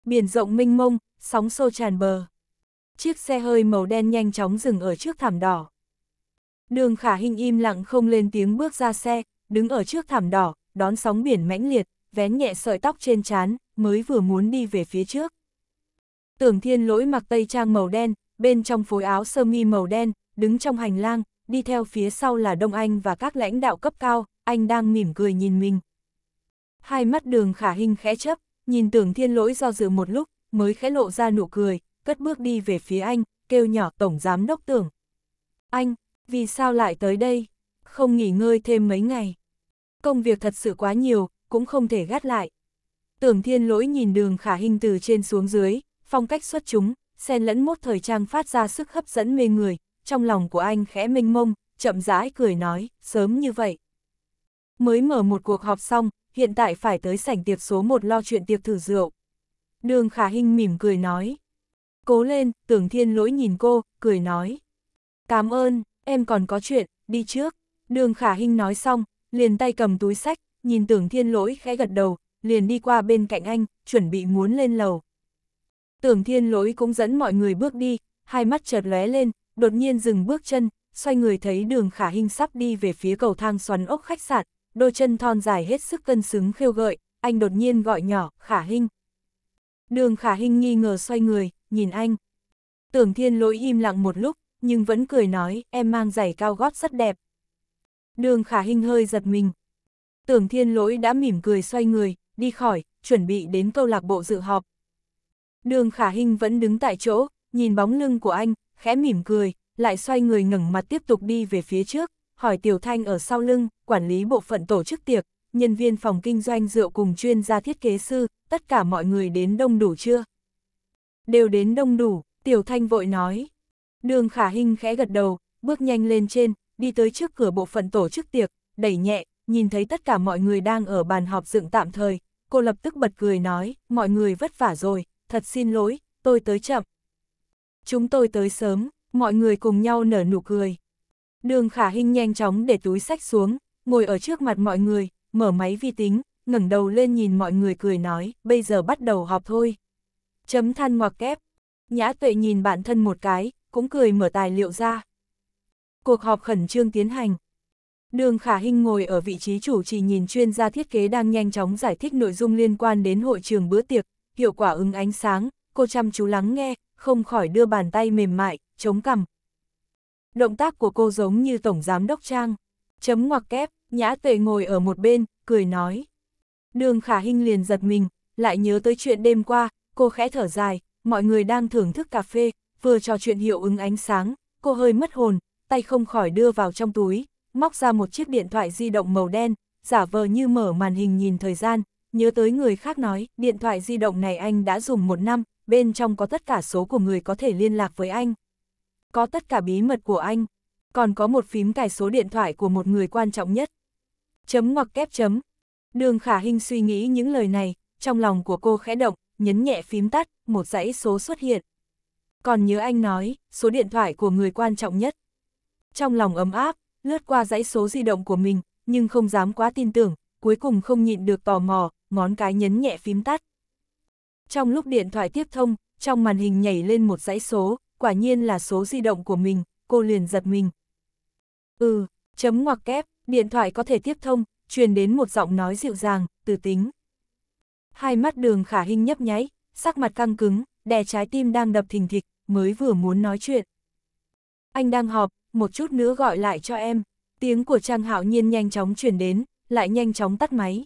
Biển rộng mênh mông, sóng xô tràn bờ. Chiếc xe hơi màu đen nhanh chóng dừng ở trước thảm đỏ. Đường khả hình im lặng không lên tiếng bước ra xe, đứng ở trước thảm đỏ, đón sóng biển mãnh liệt, vén nhẹ sợi tóc trên trán, mới vừa muốn đi về phía trước. Tưởng thiên lỗi mặc tây trang màu đen, bên trong phối áo sơ mi màu đen, đứng trong hành lang, đi theo phía sau là Đông Anh và các lãnh đạo cấp cao, anh đang mỉm cười nhìn mình. Hai mắt đường khả hình khẽ chấp, nhìn tưởng thiên lỗi do dự một lúc, mới khẽ lộ ra nụ cười, cất bước đi về phía anh, kêu nhỏ tổng giám đốc tưởng. Anh, vì sao lại tới đây? Không nghỉ ngơi thêm mấy ngày. Công việc thật sự quá nhiều, cũng không thể gắt lại. Tưởng thiên lỗi nhìn đường khả hình từ trên xuống dưới, phong cách xuất chúng, xen lẫn mốt thời trang phát ra sức hấp dẫn mê người, trong lòng của anh khẽ mênh mông, chậm rãi cười nói, sớm như vậy. Mới mở một cuộc họp xong, hiện tại phải tới sảnh tiệc số 1 lo chuyện tiệc thử rượu. Đường khả hình mỉm cười nói. Cố lên, tưởng thiên lỗi nhìn cô, cười nói. Cảm ơn, em còn có chuyện, đi trước. Đường khả hình nói xong, liền tay cầm túi sách, nhìn tưởng thiên lỗi khẽ gật đầu, liền đi qua bên cạnh anh, chuẩn bị muốn lên lầu. Tưởng thiên lỗi cũng dẫn mọi người bước đi, hai mắt chợt lóe lên, đột nhiên dừng bước chân, xoay người thấy đường khả hình sắp đi về phía cầu thang xoắn ốc khách sạn, đôi chân thon dài hết sức cân xứng khêu gợi, anh đột nhiên gọi nhỏ, khả hình. Đường khả hình nghi ngờ xoay người, nhìn anh. Tưởng thiên lỗi im lặng một lúc, nhưng vẫn cười nói, em mang giày cao gót rất đẹp. Đường khả hình hơi giật mình, Tưởng thiên lỗi đã mỉm cười xoay người, đi khỏi, chuẩn bị đến câu lạc bộ dự họp. Đường khả hình vẫn đứng tại chỗ, nhìn bóng lưng của anh, khẽ mỉm cười, lại xoay người ngẩng mặt tiếp tục đi về phía trước, hỏi Tiểu Thanh ở sau lưng, quản lý bộ phận tổ chức tiệc, nhân viên phòng kinh doanh rượu cùng chuyên gia thiết kế sư, tất cả mọi người đến đông đủ chưa? Đều đến đông đủ, Tiểu Thanh vội nói. Đường khả hình khẽ gật đầu, bước nhanh lên trên, đi tới trước cửa bộ phận tổ chức tiệc, đẩy nhẹ, nhìn thấy tất cả mọi người đang ở bàn họp dựng tạm thời, cô lập tức bật cười nói, mọi người vất vả rồi, thật xin lỗi, tôi tới chậm. Chúng tôi tới sớm, mọi người cùng nhau nở nụ cười. Đường khả hình nhanh chóng để túi sách xuống, ngồi ở trước mặt mọi người, mở máy vi tính, ngẩng đầu lên nhìn mọi người cười nói, bây giờ bắt đầu họp thôi. Chấm than ngoặc kép. Nhã tuệ nhìn bản thân một cái, cũng cười mở tài liệu ra. Cuộc họp khẩn trương tiến hành, Đường Khả Hinh ngồi ở vị trí chủ trì nhìn chuyên gia thiết kế đang nhanh chóng giải thích nội dung liên quan đến hội trường bữa tiệc, hiệu quả ứng ánh sáng, cô chăm chú lắng nghe, không khỏi đưa bàn tay mềm mại, chống cằm. Động tác của cô giống như Tổng Giám Đốc Trang. Chấm ngoặc kép, nhã tuệ ngồi ở một bên, cười nói. Đường Khả Hinh liền giật mình, lại nhớ tới chuyện đêm qua, cô khẽ thở dài, mọi người đang thưởng thức cà phê, vừa trò chuyện hiệu ứng ánh sáng, cô hơi mất hồn, tay không khỏi đưa vào trong túi, móc ra một chiếc điện thoại di động màu đen, giả vờ như mở màn hình nhìn thời gian, nhớ tới người khác nói, điện thoại di động này anh đã dùng một năm, bên trong có tất cả số của người có thể liên lạc với anh. Có tất cả bí mật của anh, còn có một phím cài số điện thoại của một người quan trọng nhất. Chấm ngoặc kép chấm. Đường khả hình suy nghĩ những lời này, trong lòng của cô khẽ động, nhấn nhẹ phím tắt, một dãy số xuất hiện. Còn nhớ anh nói, số điện thoại của người quan trọng nhất. Trong lòng ấm áp, lướt qua dãy số di động của mình, nhưng không dám quá tin tưởng, cuối cùng không nhịn được tò mò, ngón cái nhấn nhẹ phím tắt. Trong lúc điện thoại tiếp thông, trong màn hình nhảy lên một dãy số, quả nhiên là số di động của mình, cô liền giật mình. Ừ, chấm ngoặc kép, điện thoại có thể tiếp thông, truyền đến một giọng nói dịu dàng, từ tính. Hai mắt đường khả hình nhấp nháy, sắc mặt căng cứng, đè trái tim đang đập thình thịch, mới vừa muốn nói chuyện. Anh đang họp, một chút nữa gọi lại cho em. Tiếng của Trang Hạo Nhiên nhanh chóng chuyển đến, lại nhanh chóng tắt máy.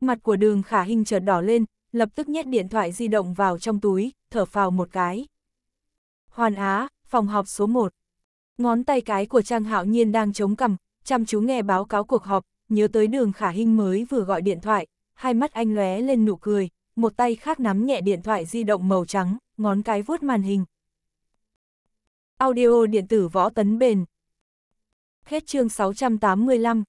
Mặt của đường khả hình chợt đỏ lên, lập tức nhét điện thoại di động vào trong túi, thở phào một cái. Hoàn Á, phòng họp số 1. Ngón tay cái của Trang Hạo Nhiên đang chống cằm, chăm chú nghe báo cáo cuộc họp, nhớ tới đường khả hình mới vừa gọi điện thoại, hai mắt anh lóe lên nụ cười, một tay khác nắm nhẹ điện thoại di động màu trắng, ngón cái vuốt màn hình, Audio điện tử võ tấn bền. Hết chương 685